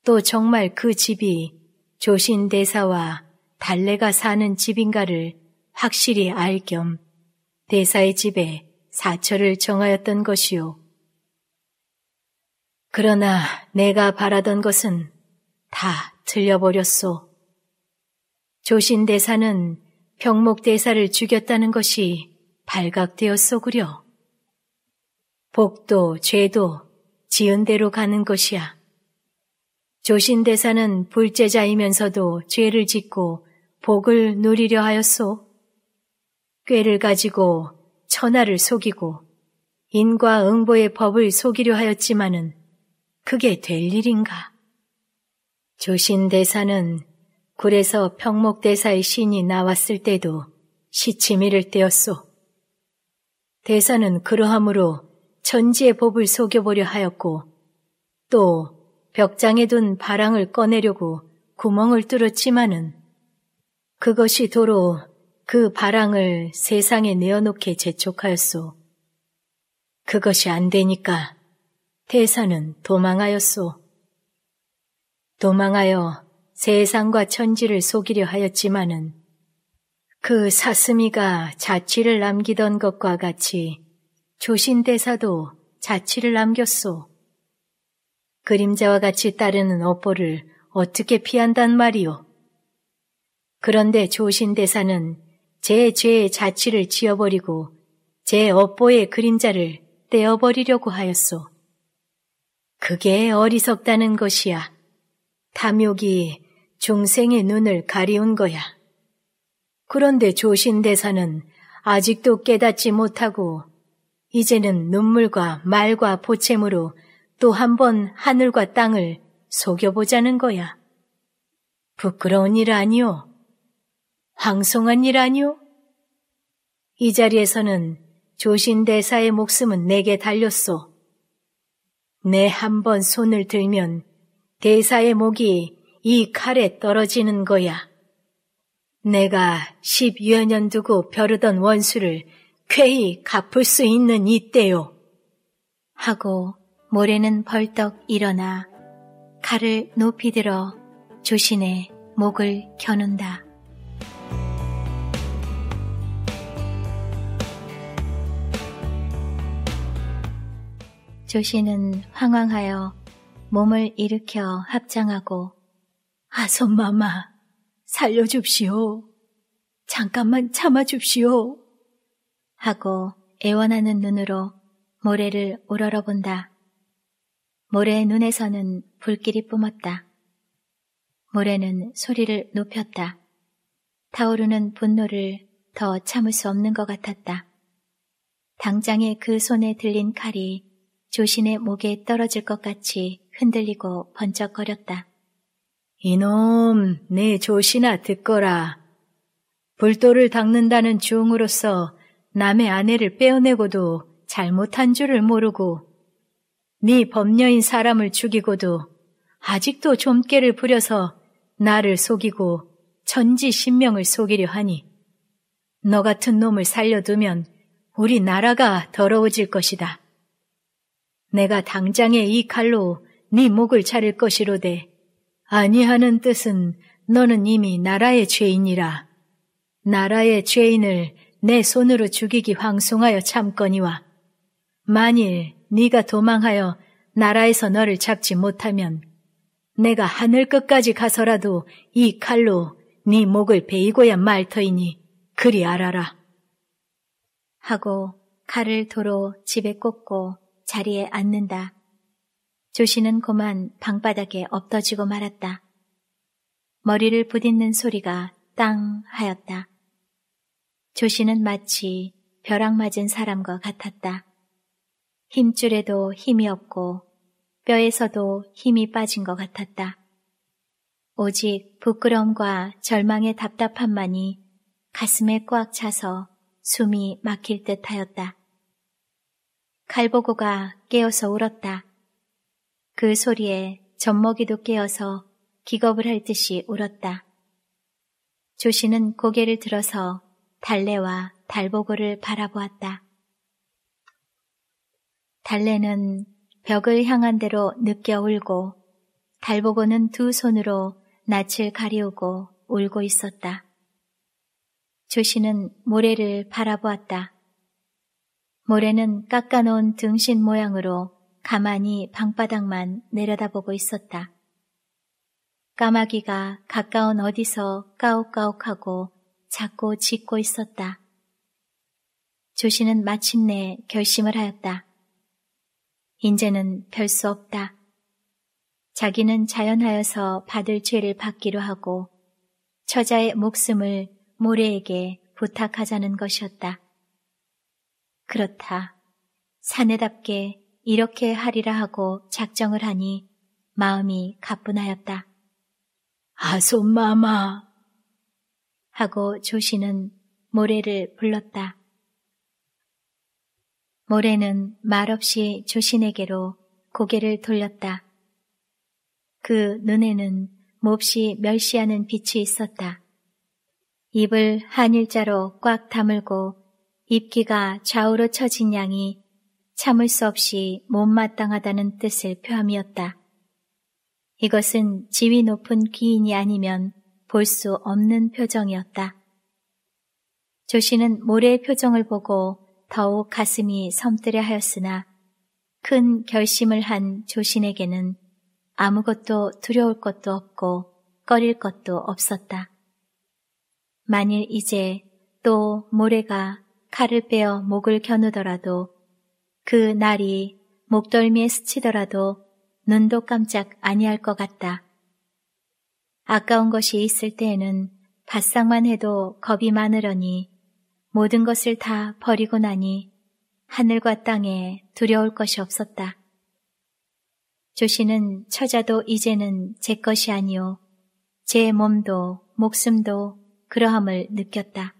또 정말 그 집이 조신 대사와 달래가 사는 집인가를 확실히 알 겸 대사의 집에 사철을 정하였던 것이요. 그러나 내가 바라던 것은 다 틀려버렸소. 조신 대사는 병목 대사를 죽였다는 것이 발각되었소구려 복도 죄도 지은 대로 가는 것이야. 조신 대사는 불제자이면서도 죄를 짓고 복을 누리려 하였소. 꾀를 가지고 천하를 속이고 인과 응보의 법을 속이려 하였지만은 그게 될 일인가? 조신 대사는 그래서 평목대사의 신이 나왔을 때도 시치미를 떼었소. 대사는 그러함으로 천지의 법을 속여보려 하였고 또 벽장에 둔 바랑을 꺼내려고 구멍을 뚫었지만은 그것이 도로 그 바랑을 세상에 내어놓게 재촉하였소. 그것이 안 되니까 대사는 도망하였소. 도망하여 세상과 천지를 속이려 하였지만은 그사슴이가 자취를 남기던 것과 같이 조신대사도 자취를 남겼소. 그림자와 같이 따르는 업보를 어떻게 피한단 말이오. 그런데 조신대사는 제 죄의 자취를 지어버리고 제 업보의 그림자를 떼어버리려고 하였소. 그게 어리석다는 것이야. 탐욕이 중생의 눈을 가리운 거야. 그런데 조신대사는 아직도 깨닫지 못하고 이제는 눈물과 말과 보채으로 또 한 번 하늘과 땅을 속여보자는 거야. 부끄러운 일 아니오. 황송한 일 아니오. 이 자리에서는 조신대사의 목숨은 내게 달렸소. 내 한 번 손을 들면 대사의 목이 이 칼에 떨어지는 거야. 내가 십여 년 두고 벼르던 원수를 쾌히 갚을 수 있는 이때요. 하고 모래는 벌떡 일어나 칼을 높이 들어 조신의 목을 겨눈다. 조신은 황황하여 몸을 일으켜 합장하고 아선마마, 살려줍시오. 잠깐만 참아줍시오. 하고 애원하는 눈으로 모래를 우러러본다. 모래의 눈에서는 불길이 뿜었다. 모래는 소리를 높였다. 타오르는 분노를 더 참을 수 없는 것 같았다. 당장에 그 손에 들린 칼이 조신의 목에 떨어질 것 같이 흔들리고 번쩍거렸다. 이놈, 네조시나 듣거라. 불도를 닦는다는 주 중으로서 남의 아내를 빼어내고도 잘못한 줄을 모르고 네 법녀인 사람을 죽이고도 아직도 좀깨를 부려서 나를 속이고 천지신명을 속이려 하니 너 같은 놈을 살려두면 우리 나라가 더러워질 것이다. 내가 당장에 이 칼로 네 목을 자를 것이로되 아니하는 뜻은 너는 이미 나라의 죄인이라. 나라의 죄인을 내 손으로 죽이기 황송하여 참거니와 만일 네가 도망하여 나라에서 너를 잡지 못하면 내가 하늘 끝까지 가서라도 이 칼로 네 목을 베이고야 말터이니 그리 알아라. 하고 칼을 도로 집에 꽂고 자리에 앉는다. 조씨는 그만 방바닥에 엎어지고 말았다. 머리를 부딪는 소리가 땅 하였다. 조씨는 마치 벼락 맞은 사람과 같았다. 힘줄에도 힘이 없고 뼈에서도 힘이 빠진 것 같았다. 오직 부끄러움과 절망의 답답함만이 가슴에 꽉 차서 숨이 막힐 듯 하였다. 칼보고가 깨어서 울었다. 그 소리에 젖먹이도 깨어서 기겁을 할 듯이 울었다. 조씨는 고개를 들어서 달래와 달보고를 바라보았다. 달래는 벽을 향한 대로 느껴 울고 달보고는 두 손으로 낯을 가리우고 울고 있었다. 조씨는 모래를 바라보았다. 모래는 깎아놓은 등신 모양으로 가만히 방바닥만 내려다보고 있었다. 까마귀가 가까운 어디서 까옥까옥하고 자꾸 짖고 있었다. 조씨는 마침내 결심을 하였다. 인제는 별 수 없다. 자기는 자연하여서 받을 죄를 받기로 하고 처자의 목숨을 모래에게 부탁하자는 것이었다. 그렇다. 사내답게 이렇게 하리라 하고 작정을 하니 마음이 가뿐하였다. 아손마마 하고 조씨는 모래를 불렀다. 모래는 말없이 조신에게로 고개를 돌렸다. 그 눈에는 몹시 멸시하는 빛이 있었다. 입을 한 일자로 꽉 다물고 입기가 좌우로 처진 양이 참을 수 없이 못마땅하다는 뜻을 표함이었다. 이것은 지위 높은 귀인이 아니면 볼 수 없는 표정이었다. 조 씨는 모래의 표정을 보고 더욱 가슴이 섬뜨려 하였으나 큰 결심을 한 조신에게는 아무것도 두려울 것도 없고 꺼릴 것도 없었다. 만일 이제 또 모래가 칼을 빼어 목을 겨누더라도 그 날이 목덜미에 스치더라도 눈도 깜짝 아니할 것 같다. 아까운 것이 있을 때에는 바싹만 해도 겁이 많으려니 모든 것을 다 버리고 나니 하늘과 땅에 두려울 것이 없었다. 조씨는 처자도 이제는 제 것이 아니오. 제 몸도 목숨도 그러함을 느꼈다.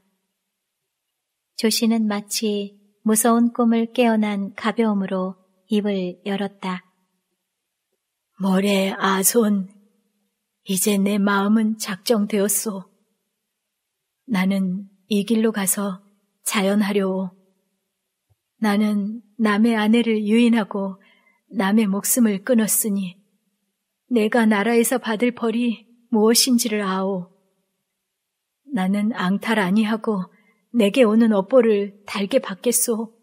조씨는 마치 무서운 꿈을 깨어난 가벼움으로 입을 열었다. 뭐래, 아손. 이제 내 마음은 작정되었소. 나는 이 길로 가서 자연하려오. 나는 남의 아내를 유인하고 남의 목숨을 끊었으니 내가 나라에서 받을 벌이 무엇인지를 아오. 나는 앙탈 아니하고 내게 오는 업보를 달게 받겠소.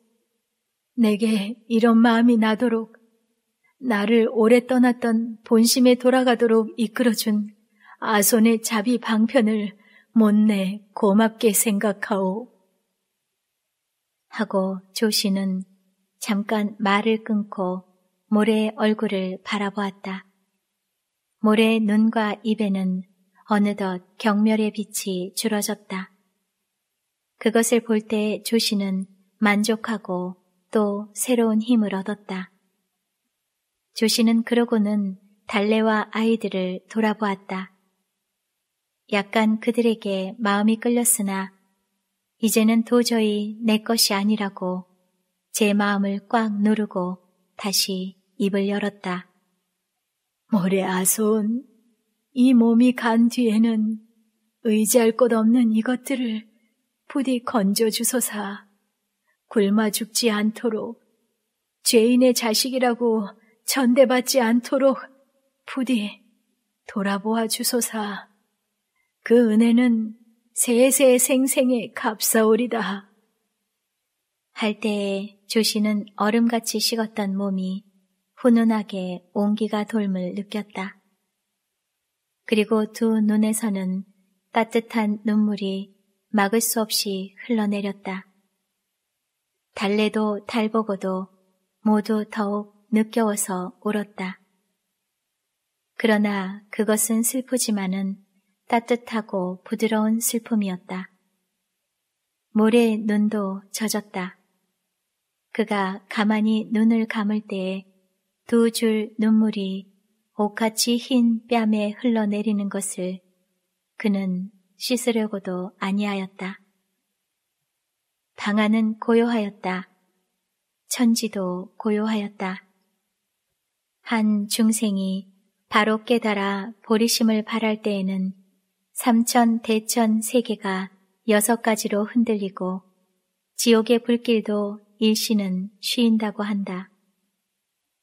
내게 이런 마음이 나도록 나를 오래 떠났던 본심에 돌아가도록 이끌어준 아손의 자비 방편을 못내 고맙게 생각하오. 하고 조씨는 잠깐 말을 끊고 모래의 얼굴을 바라보았다. 모래의 눈과 입에는 어느덧 경멸의 빛이 줄어졌다. 그것을 볼 때조시는 만족하고 또 새로운 힘을 얻었다. 조시는 그러고는 달래와 아이들을 돌아보았다. 약간 그들에게 마음이 끌렸으나 이제는 도저히 내 것이 아니라고 제 마음을 꽉 누르고 다시 입을 열었다. 모래아손, 이 몸이 간 뒤에는 의지할 곳 없는 이것들을 부디 건져 주소사. 굶어 죽지 않도록 죄인의 자식이라고 전대받지 않도록 부디 돌아보아 주소사. 그 은혜는 세세생생의 값사오리다. 할 때에 조씨는 얼음같이 식었던 몸이 훈훈하게 온기가 돌물 느꼈다. 그리고 두 눈에서는 따뜻한 눈물이 막을 수 없이 흘러내렸다. 달래도 달보고도 모두 더욱 느껴워서 울었다. 그러나 그것은 슬프지만은 따뜻하고 부드러운 슬픔이었다. 모래 눈도 젖었다. 그가 가만히 눈을 감을 때에 두 줄 눈물이 옷같이 흰 뺨에 흘러내리는 것을 그는 씻으려고도 아니하였다. 방 안은 고요하였다. 천지도 고요하였다. 한 중생이 바로 깨달아 보리심을 바랄 때에는 삼천 대천 세계가 여섯 가지로 흔들리고 지옥의 불길도 일시는 쉬인다고 한다.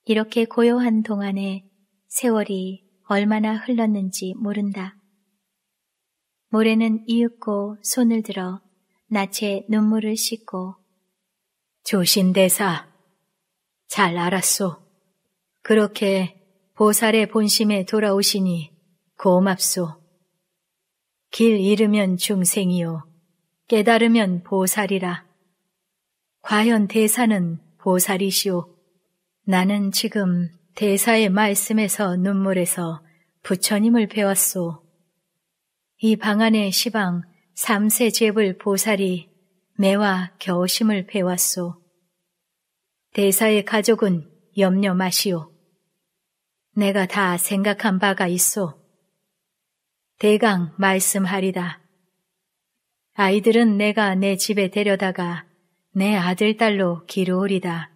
이렇게 고요한 동안에 세월이 얼마나 흘렀는지 모른다. 모래는 이윽고 손을 들어 낯에 눈물을 씻고 조신대사 잘 알았소. 그렇게 보살의 본심에 돌아오시니 고맙소. 길 잃으면 중생이요. 깨달으면 보살이라. 과연 대사는 보살이시오. 나는 지금 대사의 말씀에서 눈물에서 부처님을 배웠소. 이방안에 시방 삼세 제불 보살이 매와 겨우심을 배웠소. 대사의 가족은 염려 마시오. 내가 다 생각한 바가 있소. 대강 말씀하리다. 아이들은 내가 내 집에 데려다가 내 아들 딸로 기르오리다.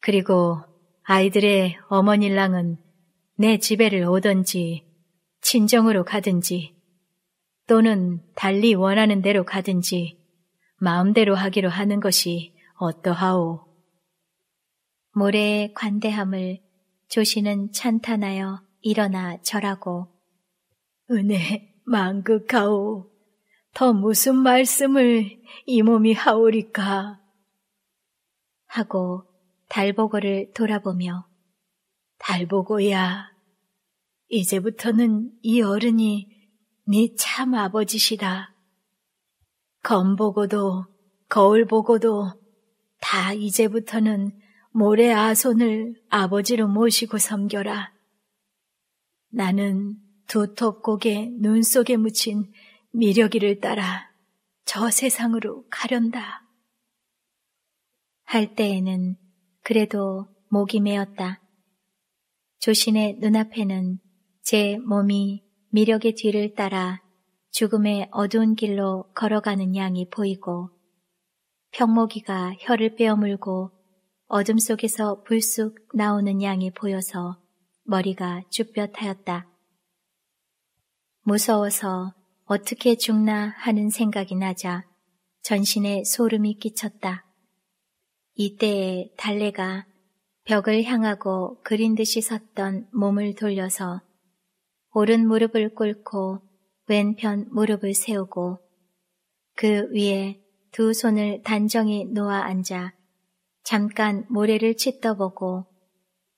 그리고 아이들의 어머니랑은내 집에를 오든지 친정으로 가든지 또는 달리 원하는 대로 가든지 마음대로 하기로 하는 것이 어떠하오. 모래의 관대함을 조시는 찬탄하여 일어나 절하고 은혜 만극하오. 더 무슨 말씀을 이 몸이 하오리까? 하고 달보고를 돌아보며 달보고야 이제부터는 이 어른이 네참 아버지시다. 검보고도 거울 보고도 다 이제부터는 모래 아손을 아버지로 모시고 섬겨라. 나는 두톱곡에눈 속에 묻힌 미력이를 따라 저 세상으로 가련다. 할 때에는 그래도 목이 메었다. 조신의 눈앞에는 제 몸이 미력의 뒤를 따라 죽음의 어두운 길로 걸어가는 양이 보이고 평모기가 혀를 빼어물고 어둠 속에서 불쑥 나오는 양이 보여서 머리가 쭈뼛하였다. 무서워서 어떻게 죽나 하는 생각이 나자 전신에 소름이 끼쳤다. 이때에 달래가 벽을 향하고 그린 듯이 섰던 몸을 돌려서 오른 무릎을 꿇고 왼편 무릎을 세우고 그 위에 두 손을 단정히 놓아 앉아 잠깐 모래를 치떠보고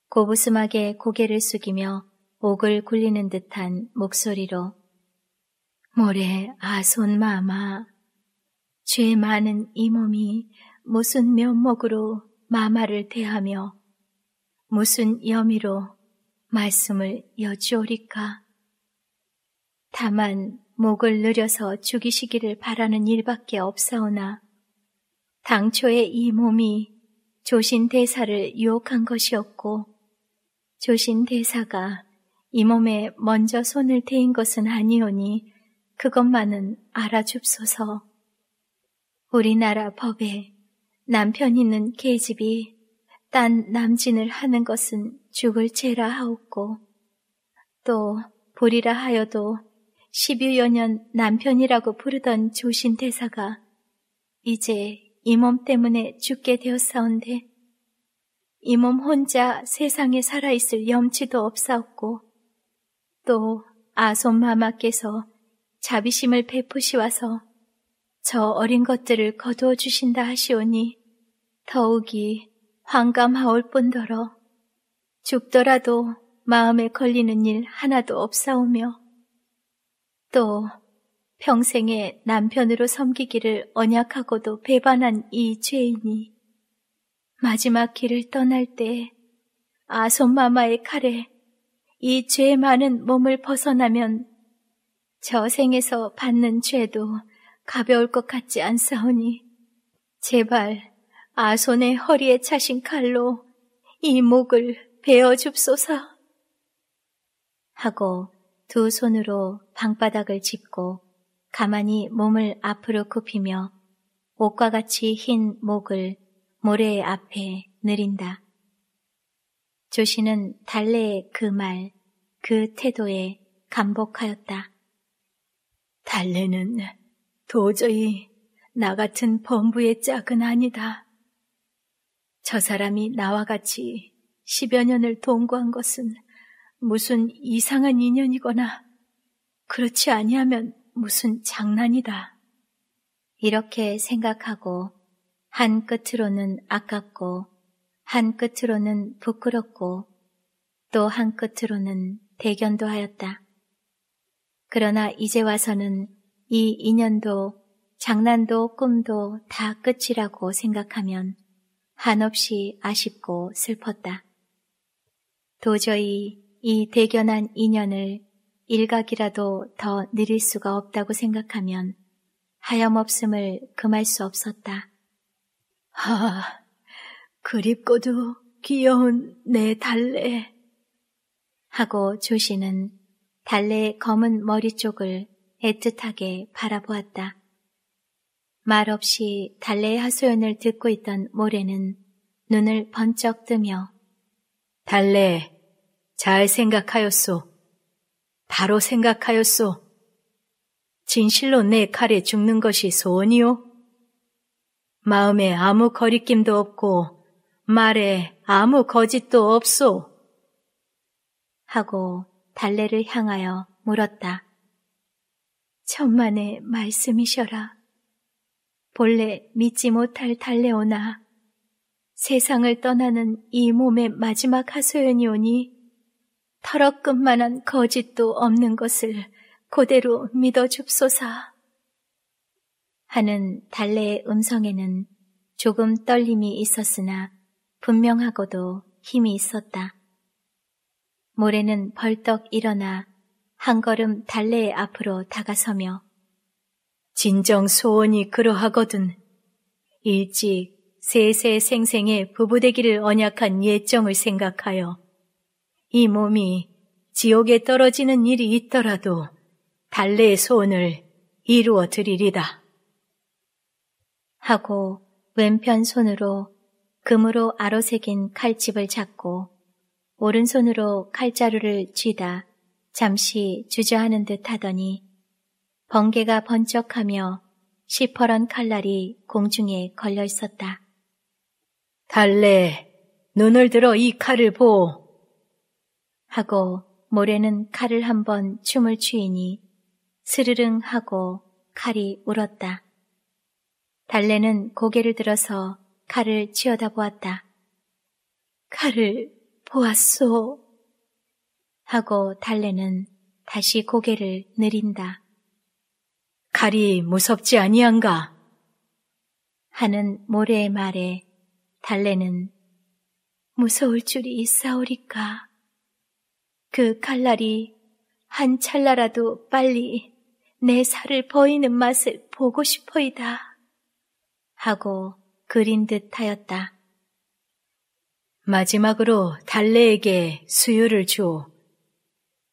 고부스막에 고개를 숙이며 목을 굴리는 듯한 목소리로 모래 아손 마마 죄 많은 이 몸이 무슨 면목으로 마마를 대하며 무슨 여미로 말씀을 여쭈오리까 다만 목을 늘여서 죽이시기를 바라는 일밖에 없사오나 당초에 이 몸이 조신 대사를 유혹한 것이었고 조신 대사가 이 몸에 먼저 손을 대인 것은 아니오니 그것만은 알아줍소서. 우리나라 법에 남편 있는 계집이 딴 남진을 하는 것은 죽을 죄라 하옵고 또 불이라 하여도 1 2여년 남편이라고 부르던 조신 대사가 이제 이 몸 때문에 죽게 되었사온데 이 몸 혼자 세상에 살아있을 염치도 없사옵고 또 아손마마께서 자비심을 베푸시 와서 저 어린 것들을 거두어 주신다 하시오니 더욱이 황감하올 뿐더러 죽더라도 마음에 걸리는 일 하나도 없사오며 또 평생에 남편으로 섬기기를 언약하고도 배반한 이 죄인이 마지막 길을 떠날 때 아손마마의 칼에 이 죄 많은 몸을 벗어나면 저 생에서 받는 죄도 가벼울 것 같지 않사오니 제발 아손의 허리에 차신 칼로 이 목을 베어 줍소서 하고 두 손으로 방바닥을 짚고 가만히 몸을 앞으로 굽히며 옷과 같이 흰 목을 모래 앞에 느린다. 조씨는 달래의 그 말, 그 태도에 감복하였다. 달래는 도저히 나 같은 범부의 짝은 아니다. 저 사람이 나와 같이 십여 년을 동거한 것은 무슨 이상한 인연이거나 그렇지 아니하면 무슨 장난이다. 이렇게 생각하고 한 끝으로는 아깝고 한 끝으로는 부끄럽고 또 한 끝으로는 대견도 하였다. 그러나 이제 와서는 이 인연도 장난도 꿈도 다 끝이라고 생각하면 한없이 아쉽고 슬펐다. 도저히 이 대견한 인연을 일각이라도 더 느릴 수가 없다고 생각하면 하염없음을 금할 수 없었다. 하, 그립고도 귀여운 내 달래. 하고 조시는 달래의 검은 머리 쪽을 애틋하게 바라보았다. 말없이 달래의 하소연을 듣고 있던 모래는 눈을 번쩍 뜨며 달래, 잘 생각하였소. 바로 생각하였소. 진실로 내 칼에 죽는 것이 소원이요? 마음에 아무 거리낌도 없고 말에 아무 거짓도 없소. 하고 달래를 향하여 물었다. 천만의 말씀이셔라. 본래 믿지 못할 달래오나 세상을 떠나는 이 몸의 마지막 하소연이 오니 털어끝만한 거짓도 없는 것을 그대로 믿어 줍소사. 하는 달래의 음성에는 조금 떨림이 있었으나 분명하고도 힘이 있었다. 모래는 벌떡 일어나 한 걸음 달래의 앞으로 다가서며 진정 소원이 그러하거든 일찍 세세생생의 부부되기를 언약한 예정을 생각하여 이 몸이 지옥에 떨어지는 일이 있더라도 달래의 소원을 이루어 드리리다. 하고 왼편 손으로 금으로 아로 새긴 칼집을 잡고 오른손으로 칼자루를 쥐다 잠시 주저하는 듯 하더니 번개가 번쩍하며 시퍼런 칼날이 공중에 걸려 있었다. 달래, 눈을 들어 이 칼을 보. 하고 모래는 칼을 한 번 춤을 추이니 스르릉 하고 칼이 울었다. 달래는 고개를 들어서 칼을 치어다보았다. 칼을 보았소. 하고 달래는 다시 고개를 느린다. 칼이 무섭지 아니한가? 하는 모래의 말에 달래는 무서울 줄이 있사오리까 그 칼날이 한 찰나라도 빨리 내 살을 보이는 맛을 보고 싶어이다. 하고 그린 듯 하였다. 마지막으로 달래에게 수유를 주오.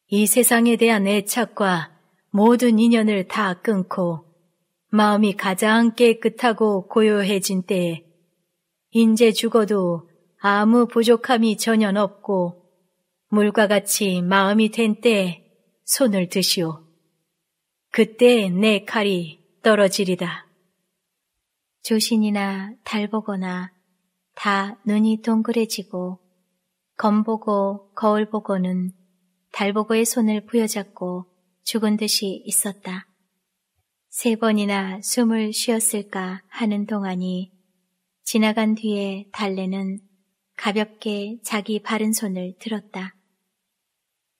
이 세상에 대한 애착과 모든 인연을 다 끊고 마음이 가장 깨끗하고 고요해진 때에 인제 죽어도 아무 부족함이 전혀 없고 물과 같이 마음이 된 때에 손을 드시오. 그때 내 칼이 떨어지리다. 조신이나 달보거나 다 눈이 동그래지고 검보고 거울보고는 달보고의 손을 부여잡고 죽은 듯이 있었다. 세 번이나 숨을 쉬었을까 하는 동안이 지나간 뒤에 달래는 가볍게 자기 바른 손을 들었다.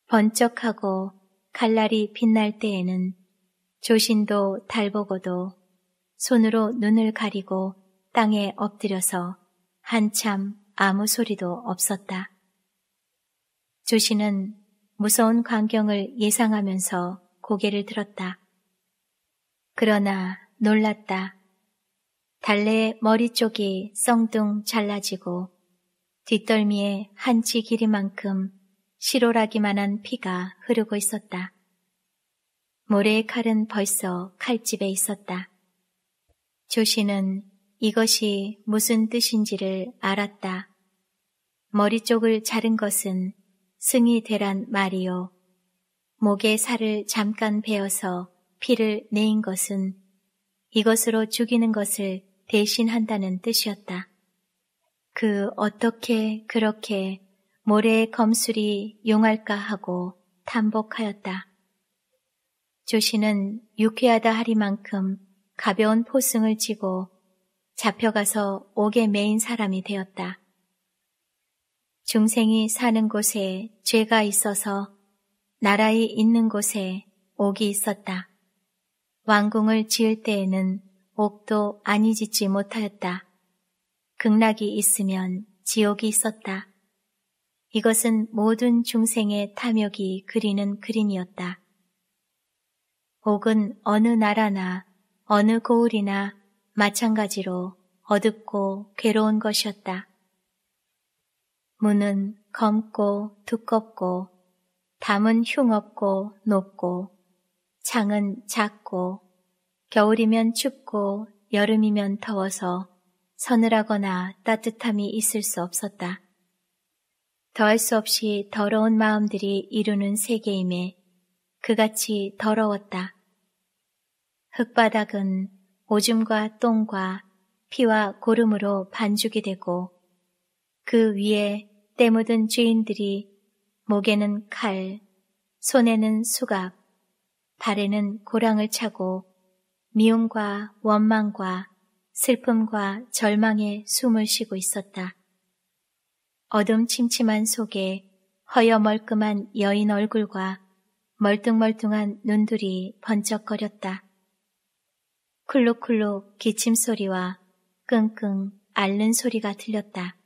번쩍하고 칼날이 빛날 때에는 조신도 달보고도 손으로 눈을 가리고 땅에 엎드려서 한참 아무 소리도 없었다. 조신은 무서운 광경을 예상하면서 고개를 들었다. 그러나 놀랐다. 달래의 머리 쪽이 썽둥 잘라지고 뒷덜미의 한치 길이만큼 실오라기만 한 피가 흐르고 있었다. 모래의 칼은 벌써 칼집에 있었다. 조씨는 이것이 무슨 뜻인지를 알았다. 머리 쪽을 자른 것은 승이 되란 말이요. 목에 살을 잠깐 베어서 피를 내인 것은 이것으로 죽이는 것을 대신한다는 뜻이었다. 그 어떻게 그렇게 모래의 검술이 용할까 하고 탐복하였다. 조씨는 유쾌하다 하리만큼 가벼운 포승을 지고 잡혀가서 옥에 매인 사람이 되었다. 중생이 사는 곳에 죄가 있어서 나라에 있는 곳에 옥이 있었다. 왕궁을 지을 때에는 옥도 아니 짓지 못하였다. 극락이 있으면 지옥이 있었다. 이것은 모든 중생의 탐욕이 그리는 그림이었다. 혹은 어느 나라나 어느 고을이나 마찬가지로 어둡고 괴로운 것이었다. 문은 검고 두껍고 담은 흉없고 높고 창은 작고 겨울이면 춥고 여름이면 더워서 서늘하거나 따뜻함이 있을 수 없었다. 더할 수 없이 더러운 마음들이 이루는 세계임에 그같이 더러웠다. 흙바닥은 오줌과 똥과 피와 고름으로 반죽이 되고 그 위에 때묻은 죄인들이 목에는 칼, 손에는 수갑, 발에는 고랑을 차고 미움과 원망과 슬픔과 절망에 숨을 쉬고 있었다. 어둠 침침한 속에 허여멀끔한 여인 얼굴과 멀뚱멀뚱한 눈들이 번쩍거렸다. 쿨룩쿨룩 기침 소리와 끙끙 앓는 소리가 들렸다.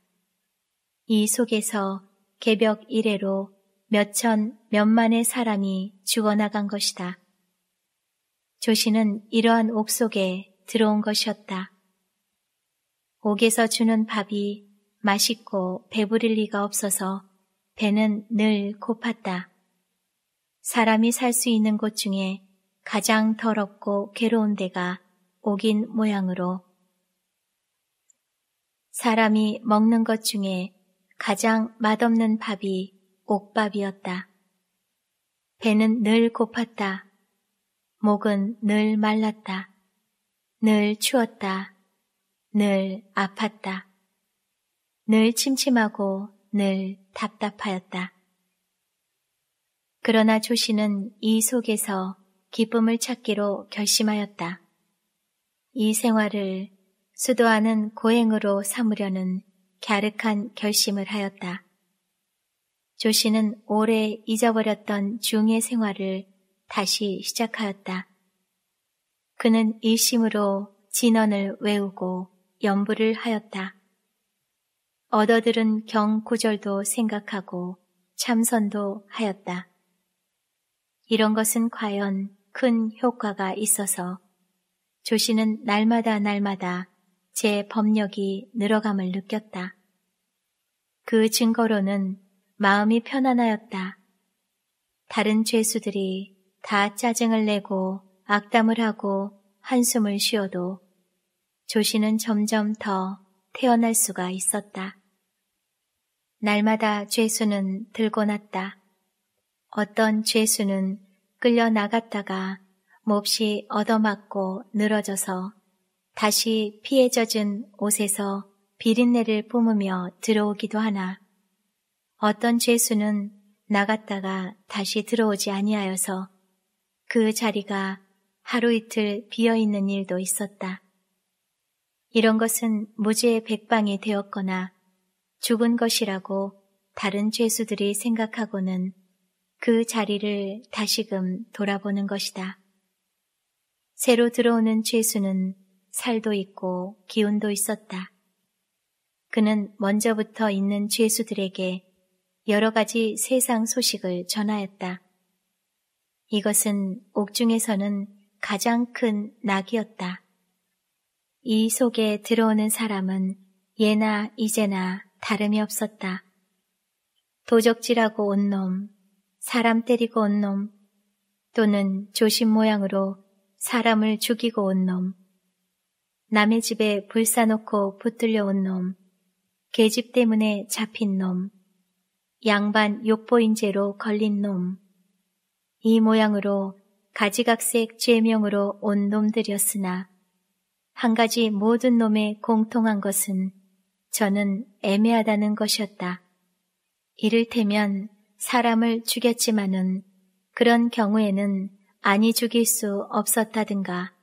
이 속에서 개벽 이래로 몇 천 몇만의 사람이 죽어나간 것이다. 조씨는 이러한 옥 속에 들어온 것이었다. 옥에서 주는 밥이 맛있고 배부릴 리가 없어서 배는 늘 고팠다. 사람이 살 수 있는 곳 중에 가장 더럽고 괴로운 데가 옥인 모양으로 사람이 먹는 것 중에 가장 맛없는 밥이 옥밥이었다. 배는 늘 고팠다. 목은 늘 말랐다. 늘 추웠다. 늘 아팠다. 늘 침침하고 늘 답답하였다. 그러나 조씨는 이 속에서 기쁨을 찾기로 결심하였다. 이 생활을 수도하는 고행으로 삼으려는 갸륵한 결심을 하였다. 조씨는 오래 잊어버렸던 중의 생활을 다시 시작하였다. 그는 일심으로 진언을 외우고 연부를 하였다. 얻어들은 경구절도 생각하고 참선도 하였다. 이런 것은 과연 큰 효과가 있어서 조씨는 날마다 날마다 제 법력이 늘어감을 느꼈다. 그 증거로는 마음이 편안하였다. 다른 죄수들이 다 짜증을 내고 악담을 하고 한숨을 쉬어도 조씨는 점점 더 태어날 수가 있었다. 날마다 죄수는 들고 났다. 어떤 죄수는 끌려 나갔다가 몹시 얻어맞고 늘어져서 다시 피에 젖은 옷에서 비린내를 뿜으며 들어오기도 하나 어떤 죄수는 나갔다가 다시 들어오지 아니하여서 그 자리가 하루 이틀 비어 있는 일도 있었다. 이런 것은 무죄의 백방이 되었거나 죽은 것이라고 다른 죄수들이 생각하고는 그 자리를 다시금 돌아보는 것이다. 새로 들어오는 죄수는 살도 있고 기운도 있었다. 그는 먼저부터 있는 죄수들에게 여러 가지 세상 소식을 전하였다. 이것은 옥중에서는 가장 큰 낙이었다. 이 속에 들어오는 사람은 예나 이제나 다름이 없었다. 도적질하고 온 놈, 사람 때리고 온 놈, 또는 조심 모양으로 사람을 죽이고 온 놈, 남의 집에 불사놓고 붙들려 온 놈, 계집 때문에 잡힌 놈, 양반 욕보인 죄로 걸린 놈, 이 모양으로 가지각색 죄명으로 온 놈들이었으나 한 가지 모든 놈의 공통한 것은 저는 애매하다는 것이었다. 이를테면 사람을 죽였지만은 그런 경우에는 아니 죽일 수 없었다든가.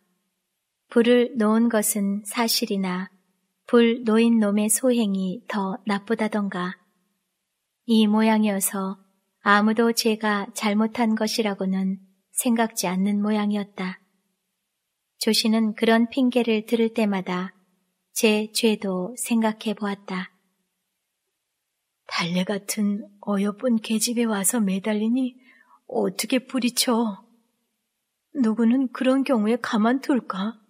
불을 놓은 것은 사실이나 불 놓인 놈의 소행이 더 나쁘다던가. 이 모양이어서 아무도 제가 잘못한 것이라고는 생각지 않는 모양이었다. 조씨는 그런 핑계를 들을 때마다 제 죄도 생각해 보았다. 달래 같은 어여쁜 계집에 와서 매달리니 어떻게 부딪혀? 누구는 그런 경우에 가만둘까?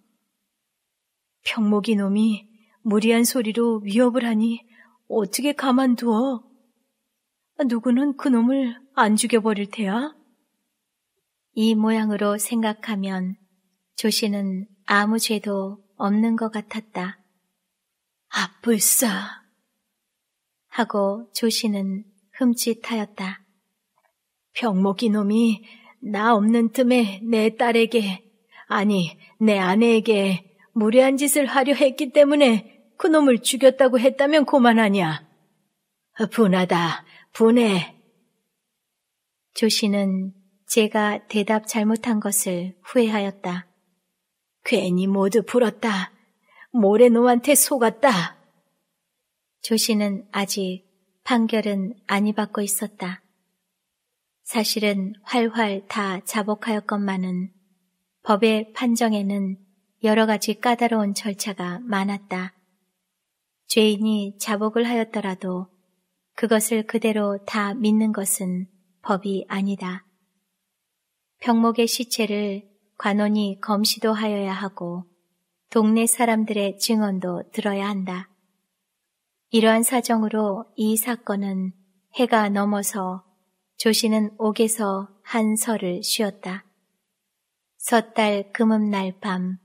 병목이 놈이 무리한 소리로 위협을 하니 어떻게 가만두어? 누구는 그 놈을 안 죽여버릴 테야? 이 모양으로 생각하면 조 씨는 아무 죄도 없는 것 같았다. 아뿔싸 하고 조시는 흠칫하였다. 병목이 놈이 나 없는 틈에 내 딸에게 아니 내 아내에게 무례한 짓을 하려 했기 때문에 그놈을 죽였다고 했다면 고만하냐. 분하다 분해. 조시는 제가 대답 잘못한 것을 후회하였다. 괜히 모두 불었다. 모래노한테 속았다. 조 씨는 아직 판결은 안 입었고 있었다. 사실은 활활 다 자복하였건만은 법의 판정에는 여러 가지 까다로운 절차가 많았다. 죄인이 자복을 하였더라도 그것을 그대로 다 믿는 것은 법이 아니다. 병목의 시체를 관원이 검시도 하여야 하고 동네 사람들의 증언도 들어야 한다. 이러한 사정으로 이 사건은 해가 넘어서 조씨는 옥에서 한 설을 쉬었다. 섣달 금음날 밤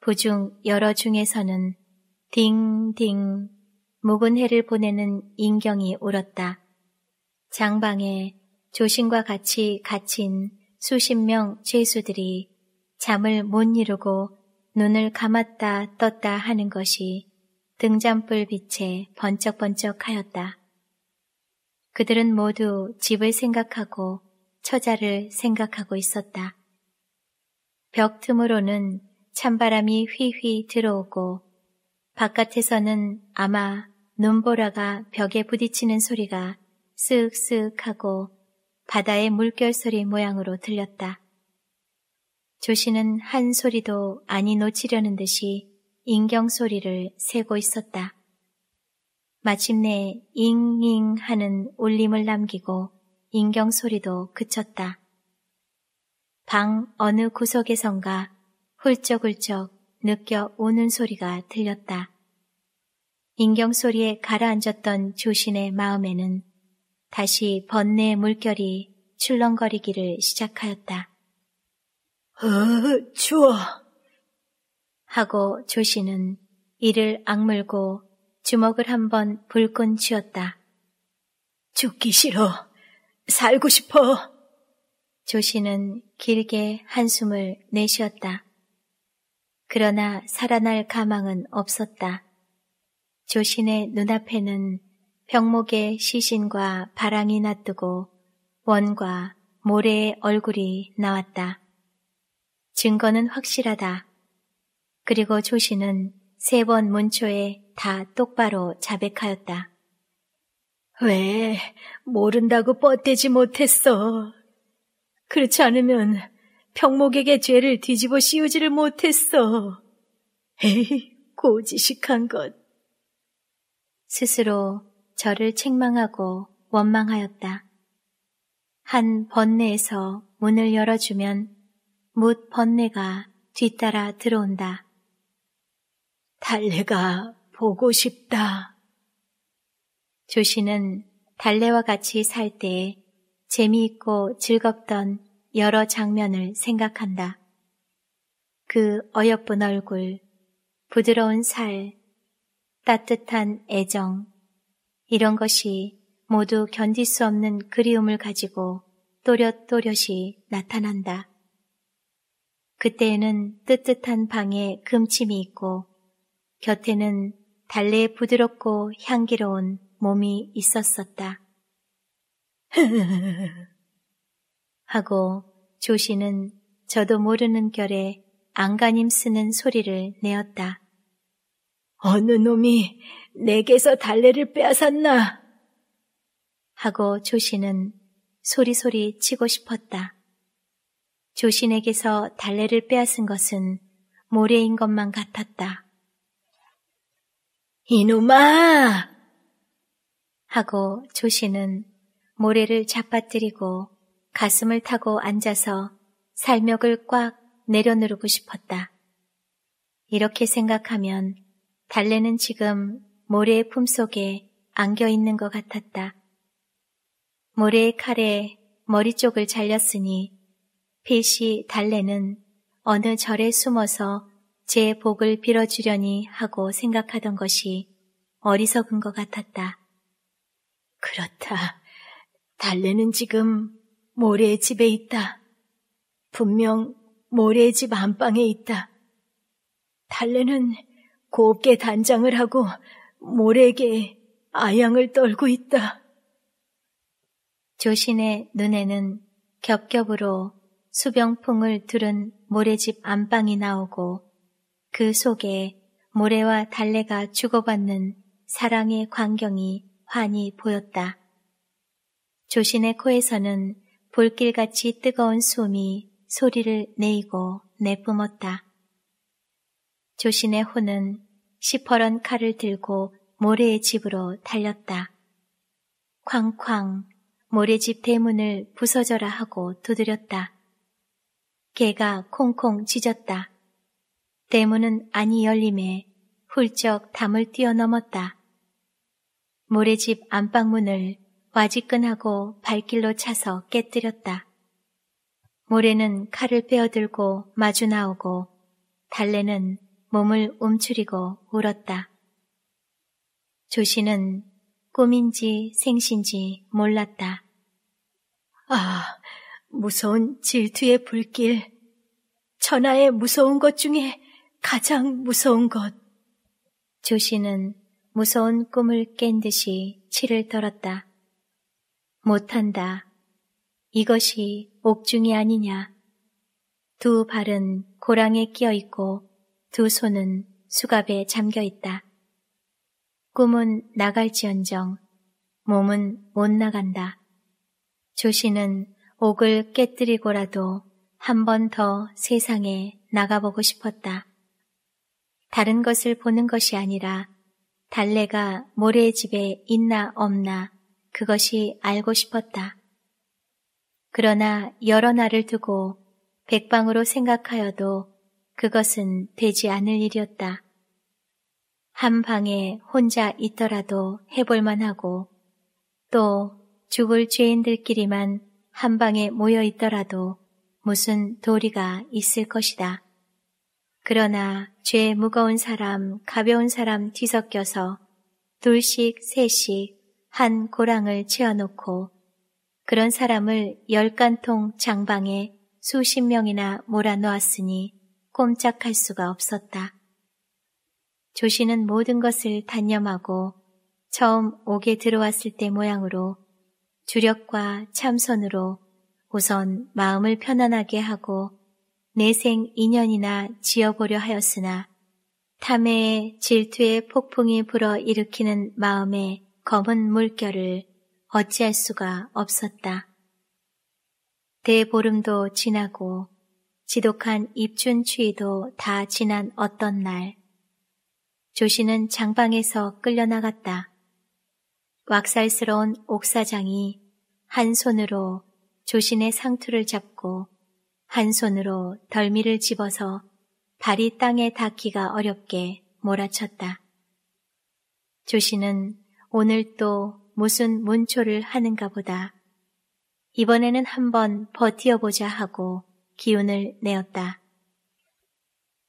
부중 여러 중에서는 딩딩 묵은 해를 보내는 인경이 울었다. 장방에 조신과 같이 갇힌 수십 명 죄수들이 잠을 못 이루고 눈을 감았다 떴다 하는 것이 등잔불 빛에 번쩍번쩍하였다. 그들은 모두 집을 생각하고 처자를 생각하고 있었다. 벽 틈으로는 찬바람이 휘휘 들어오고 바깥에서는 아마 눈보라가 벽에 부딪히는 소리가 쓱쓱 하고 바다의 물결 소리 모양으로 들렸다. 조씨는 한 소리도 아니 놓치려는 듯이 인경 소리를 세고 있었다. 마침내 잉잉 하는 울림을 남기고 인경 소리도 그쳤다. 방 어느 구석에선가 훌쩍훌쩍 느껴 우는 소리가 들렸다. 인경 소리에 가라앉았던 조신의 마음에는 다시 번뇌의 물결이 출렁거리기를 시작하였다. 어, 추워. 하고 조씨는 이를 악물고 주먹을 한번 불끈 쥐었다. 죽기 싫어. 살고 싶어. 조씨는 길게 한숨을 내쉬었다. 그러나 살아날 가망은 없었다. 조신의 눈앞에는 병목의 시신과 바랑이 낯뜨고 원과 모래의 얼굴이 나왔다. 증거는 확실하다. 그리고 조씨는 세 번 문초에 다 똑바로 자백하였다. 왜 모른다고 뻗대지 못했어. 그렇지 않으면 병목에게 죄를 뒤집어 씌우지를 못했어. 에이, 고지식한 것. 스스로 저를 책망하고 원망하였다. 한 번내에서 문을 열어주면 못 번뇌가 뒤따라 들어온다. 달래가 보고 싶다. 조씨는 달래와 같이 살 때에 재미있고 즐겁던 여러 장면을 생각한다. 그 어여쁜 얼굴, 부드러운 살, 따뜻한 애정, 이런 것이 모두 견딜 수 없는 그리움을 가지고 또렷또렷이 나타난다. 그때에는 뜨뜻한 방에 금침이 있고 곁에는 달래의 부드럽고 향기로운 몸이 있었었다. 하고 조시는 저도 모르는 결에 안간힘 쓰는 소리를 내었다. 어느 놈이 내게서 달래를 빼앗았나? 하고 조시는 소리소리 치고 싶었다. 조신에게서 달래를 빼앗은 것은 모래인 것만 같았다. 이놈아! 하고 조신은 모래를 잡아뜨리고 가슴을 타고 앉아서 살맥을 꽉 내려누르고 싶었다. 이렇게 생각하면 달래는 지금 모래의 품속에 안겨 있는 것 같았다. 모래의 칼에 머리 쪽을 잘렸으니 빛이 달래는 어느 절에 숨어서 제 복을 빌어주려니 하고 생각하던 것이 어리석은 것 같았다. 그렇다. 달래는 지금 모래의 집에 있다. 분명 모래의 집 안방에 있다. 달래는 곱게 단장을 하고 모래에게 아양을 떨고 있다. 조신의 눈에는 겹겹으로 수병풍을 들은 모래집 안방이 나오고 그 속에 모래와 달래가 주고받는 사랑의 광경이 환히 보였다. 조신의 코에서는 불길같이 뜨거운 숨이 소리를 내이고 내뿜었다. 조신의 호는 시퍼런 칼을 들고 모래의 집으로 달렸다. 쾅쾅 모래집 대문을 부서져라 하고 두드렸다. 개가 콩콩 짖었다. 대문은 아니 열림에 훌쩍 담을 뛰어넘었다. 모래집 안방문을 와지끈하고 발길로 차서 깨뜨렸다. 모래는 칼을 빼어들고 마주 나오고 달래는 몸을 움츠리고 울었다. 조씨는 꿈인지 생신지 몰랐다. 아, 무서운 질투의 불길, 천하의 무서운 것 중에 가장 무서운 것. 조씨는 무서운 꿈을 깬 듯이 치를 떨었다. 못한다. 이것이 옥중이 아니냐. 두 발은 고랑에 끼어 있고 두 손은 수갑에 잠겨 있다. 꿈은 나갈지언정 몸은 못 나간다. 조씨는 옥을 깨뜨리고라도 한 번 더 세상에 나가보고 싶었다. 다른 것을 보는 것이 아니라 달래가 모래 집에 있나 없나 그것이 알고 싶었다. 그러나 여러 날을 두고 백방으로 생각하여도 그것은 되지 않을 일이었다. 한 방에 혼자 있더라도 해볼 만하고 또 죽을 죄인들끼리만 한 방에 모여 있더라도 무슨 도리가 있을 것이다. 그러나 죄 무거운 사람, 가벼운 사람 뒤섞여서 둘씩, 셋씩 한 고랑을 채워놓고 그런 사람을 열 간통 장방에 수십 명이나 몰아놓았으니 꼼짝할 수가 없었다. 조씨는 모든 것을 단념하고 처음 옥에 들어왔을 때 모양으로 주력과 참선으로 우선 마음을 편안하게 하고 내생 인연이나 지어보려 하였으나 탐해의 질투의 폭풍이 불어 일으키는 마음의 검은 물결을 어찌할 수가 없었다. 대보름도 지나고 지독한 입춘추위도 다 지난 어떤 날 조씨는 장방에서 끌려나갔다. 왁살스러운 옥사장이 한 손으로 조신의 상투를 잡고 한 손으로 덜미를 집어서 발이 땅에 닿기가 어렵게 몰아쳤다. 조신은 오늘 또 무슨 문초를 하는가 보다. 이번에는 한번 버티어보자 하고 기운을 내었다.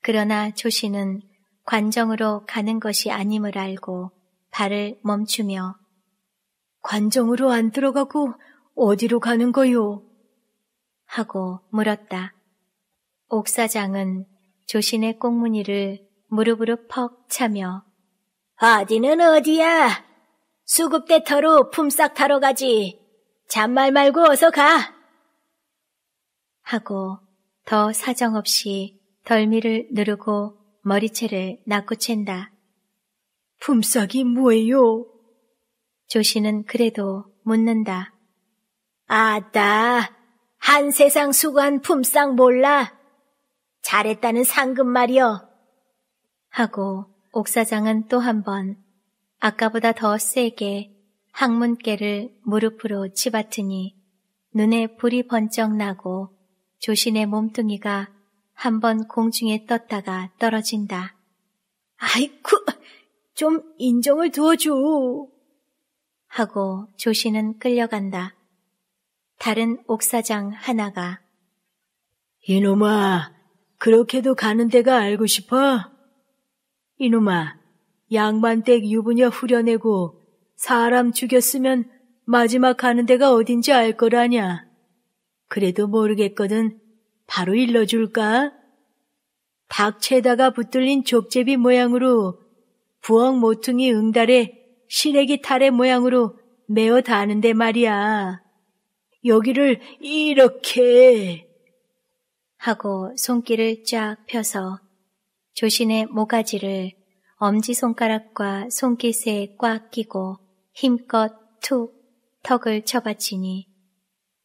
그러나 조신은 관정으로 가는 것이 아님을 알고 발을 멈추며 관정으로 안 들어가고 어디로 가는 거요? 하고 물었다. 옥사장은 조신의 꽁무니를 무릎으로 퍽 차며 어디는 어디야? 수급대 터로 품삯 타러 가지. 잔말 말고 어서 가. 하고 더 사정없이 덜미를 누르고 머리채를 낚고챈다. 품삯이 뭐예요? 조씨는 그래도 묻는다. 아따, 한세상 수한 품상 몰라. 잘했다는 상금 말이여. 하고 옥사장은 또 한 번 아까보다 더 세게 항문깨를 무릎으로 치받으니 눈에 불이 번쩍 나고 조신의 몸뚱이가 한 번 공중에 떴다가 떨어진다. 아이쿠, 좀 인정을 두어줘. 하고 조씨는 끌려간다. 다른 옥사장 하나가 이놈아, 그렇게도 가는 데가 알고 싶어? 이놈아, 양반댁 유부녀 후려내고 사람 죽였으면 마지막 가는 데가 어딘지 알 거라냐. 그래도 모르겠거든. 바로 일러줄까? 닭채다가 붙들린 족제비 모양으로 부엌 모퉁이 응달에 시래기 탈의 모양으로 메어 다는데 말이야. 여기를 이렇게 하고 손길을 쫙 펴서 조신의 모가지를 엄지손가락과 손기세에 꽉 끼고 힘껏 툭 턱을 쳐받치니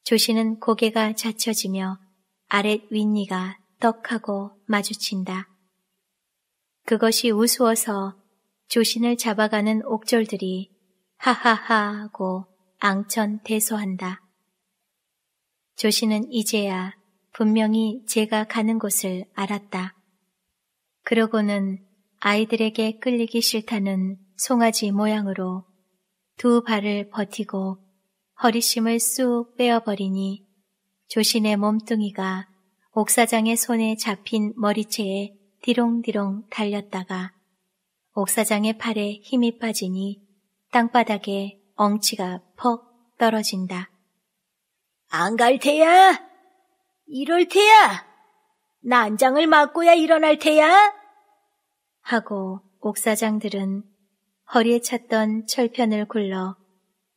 조신은 고개가 젖혀지며 아랫 윗니가 떡하고 마주친다. 그것이 우스워서 조신을 잡아가는 옥졸들이 하하하고 앙천 대소한다. 조신은 이제야 분명히 제가 가는 곳을 알았다. 그러고는 아이들에게 끌리기 싫다는 송아지 모양으로 두 발을 버티고 허리심을 쑥 빼어버리니 조신의 몸뚱이가 옥사장의 손에 잡힌 머리채에 디롱디롱 달렸다가 옥사장의 팔에 힘이 빠지니 땅바닥에 엉치가 퍽 떨어진다. 안 갈 테야! 이럴 테야! 난장을 맞고야 일어날 테야! 하고 옥사장들은 허리에 찼던 철편을 굴러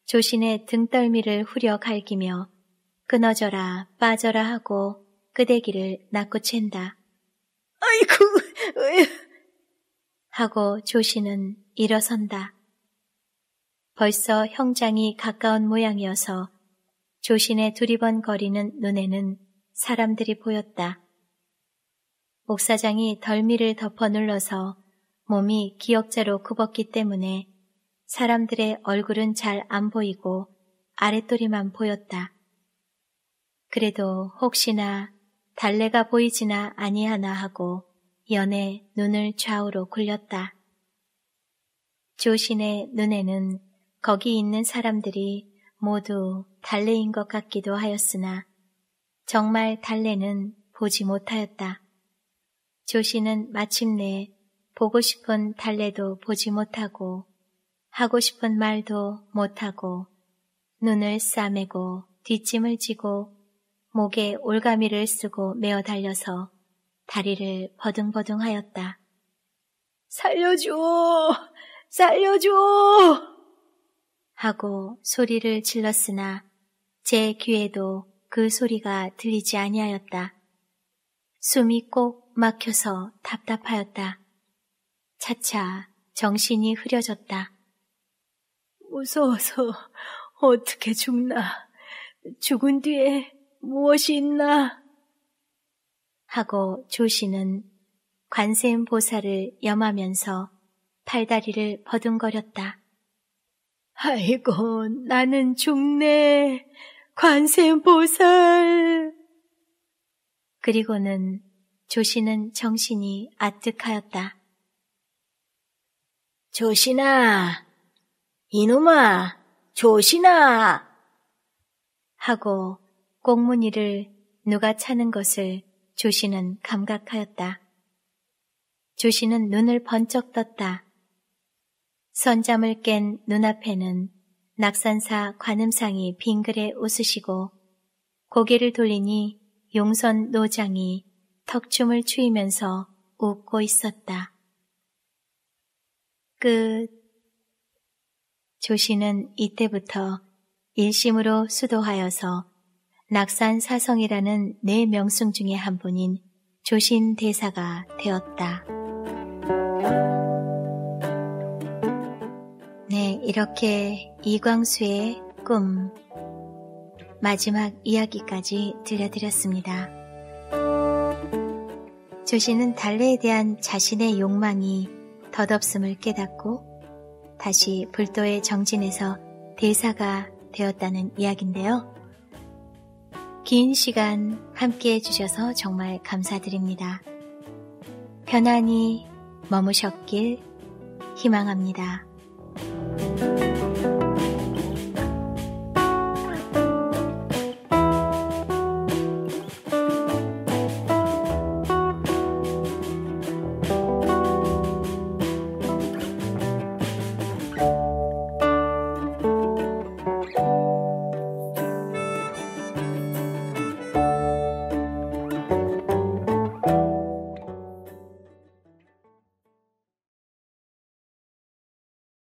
조신의 등떨미를 후려 갈기며 끊어져라 빠져라 하고 끄대기를 낚고챈다. 아이쿠, 하고 조씨는 일어선다. 벌써 형장이 가까운 모양이어서 조신의 두리번거리는 눈에는 사람들이 보였다. 목사장이 덜미를 덮어 눌러서 몸이 기역자로 굽었기 때문에 사람들의 얼굴은 잘 안 보이고 아랫도리만 보였다. 그래도 혹시나 달래가 보이지나 아니하나 하고 연의 눈을 좌우로 굴렸다. 조신의 눈에는 거기 있는 사람들이 모두 달래인 것 같기도 하였으나 정말 달래는 보지 못하였다. 조신은 마침내 보고 싶은 달래도 보지 못하고 하고 싶은 말도 못하고 눈을 싸매고 뒷짐을 지고 목에 올가미를 쓰고 메어 달려서 다리를 버둥버둥하였다. 살려줘! 살려줘! 하고 소리를 질렀으나 제 귀에도 그 소리가 들리지 아니하였다. 숨이 꼭 막혀서 답답하였다. 차차 정신이 흐려졌다. 무서워서 어떻게 죽나? 죽은 뒤에 무엇이 있나? 하고 조시는 관세음보살을 염하면서 팔다리를 버둥거렸다. 아이고 나는 죽네 관세음보살 그리고는 조시는 정신이 아득하였다. 조신아, 이놈아, 조신아! 하고 꽁무니를 누가 차는 것을 조시는 감각하였다. 조시는 눈을 번쩍 떴다. 선잠을 깬 눈앞에는 낙산사 관음상이 빙글에 웃으시고 고개를 돌리니 용선 노장이 턱춤을 추이면서 웃고 있었다. 끝. 조시는 이때부터 일심으로 수도하여서 낙산 사성이라는 네 명승 중의 한 분인 조신 대사가 되었다. 네, 이렇게 이광수의 꿈 마지막 이야기까지 들려드렸습니다. 조신은 달래에 대한 자신의 욕망이 덧없음을 깨닫고 다시 불도에정진해서 대사가 되었다는 이야기인데요. 긴 시간 함께 해주셔서 정말 감사드립니다. 편안히 머무셨길 희망합니다.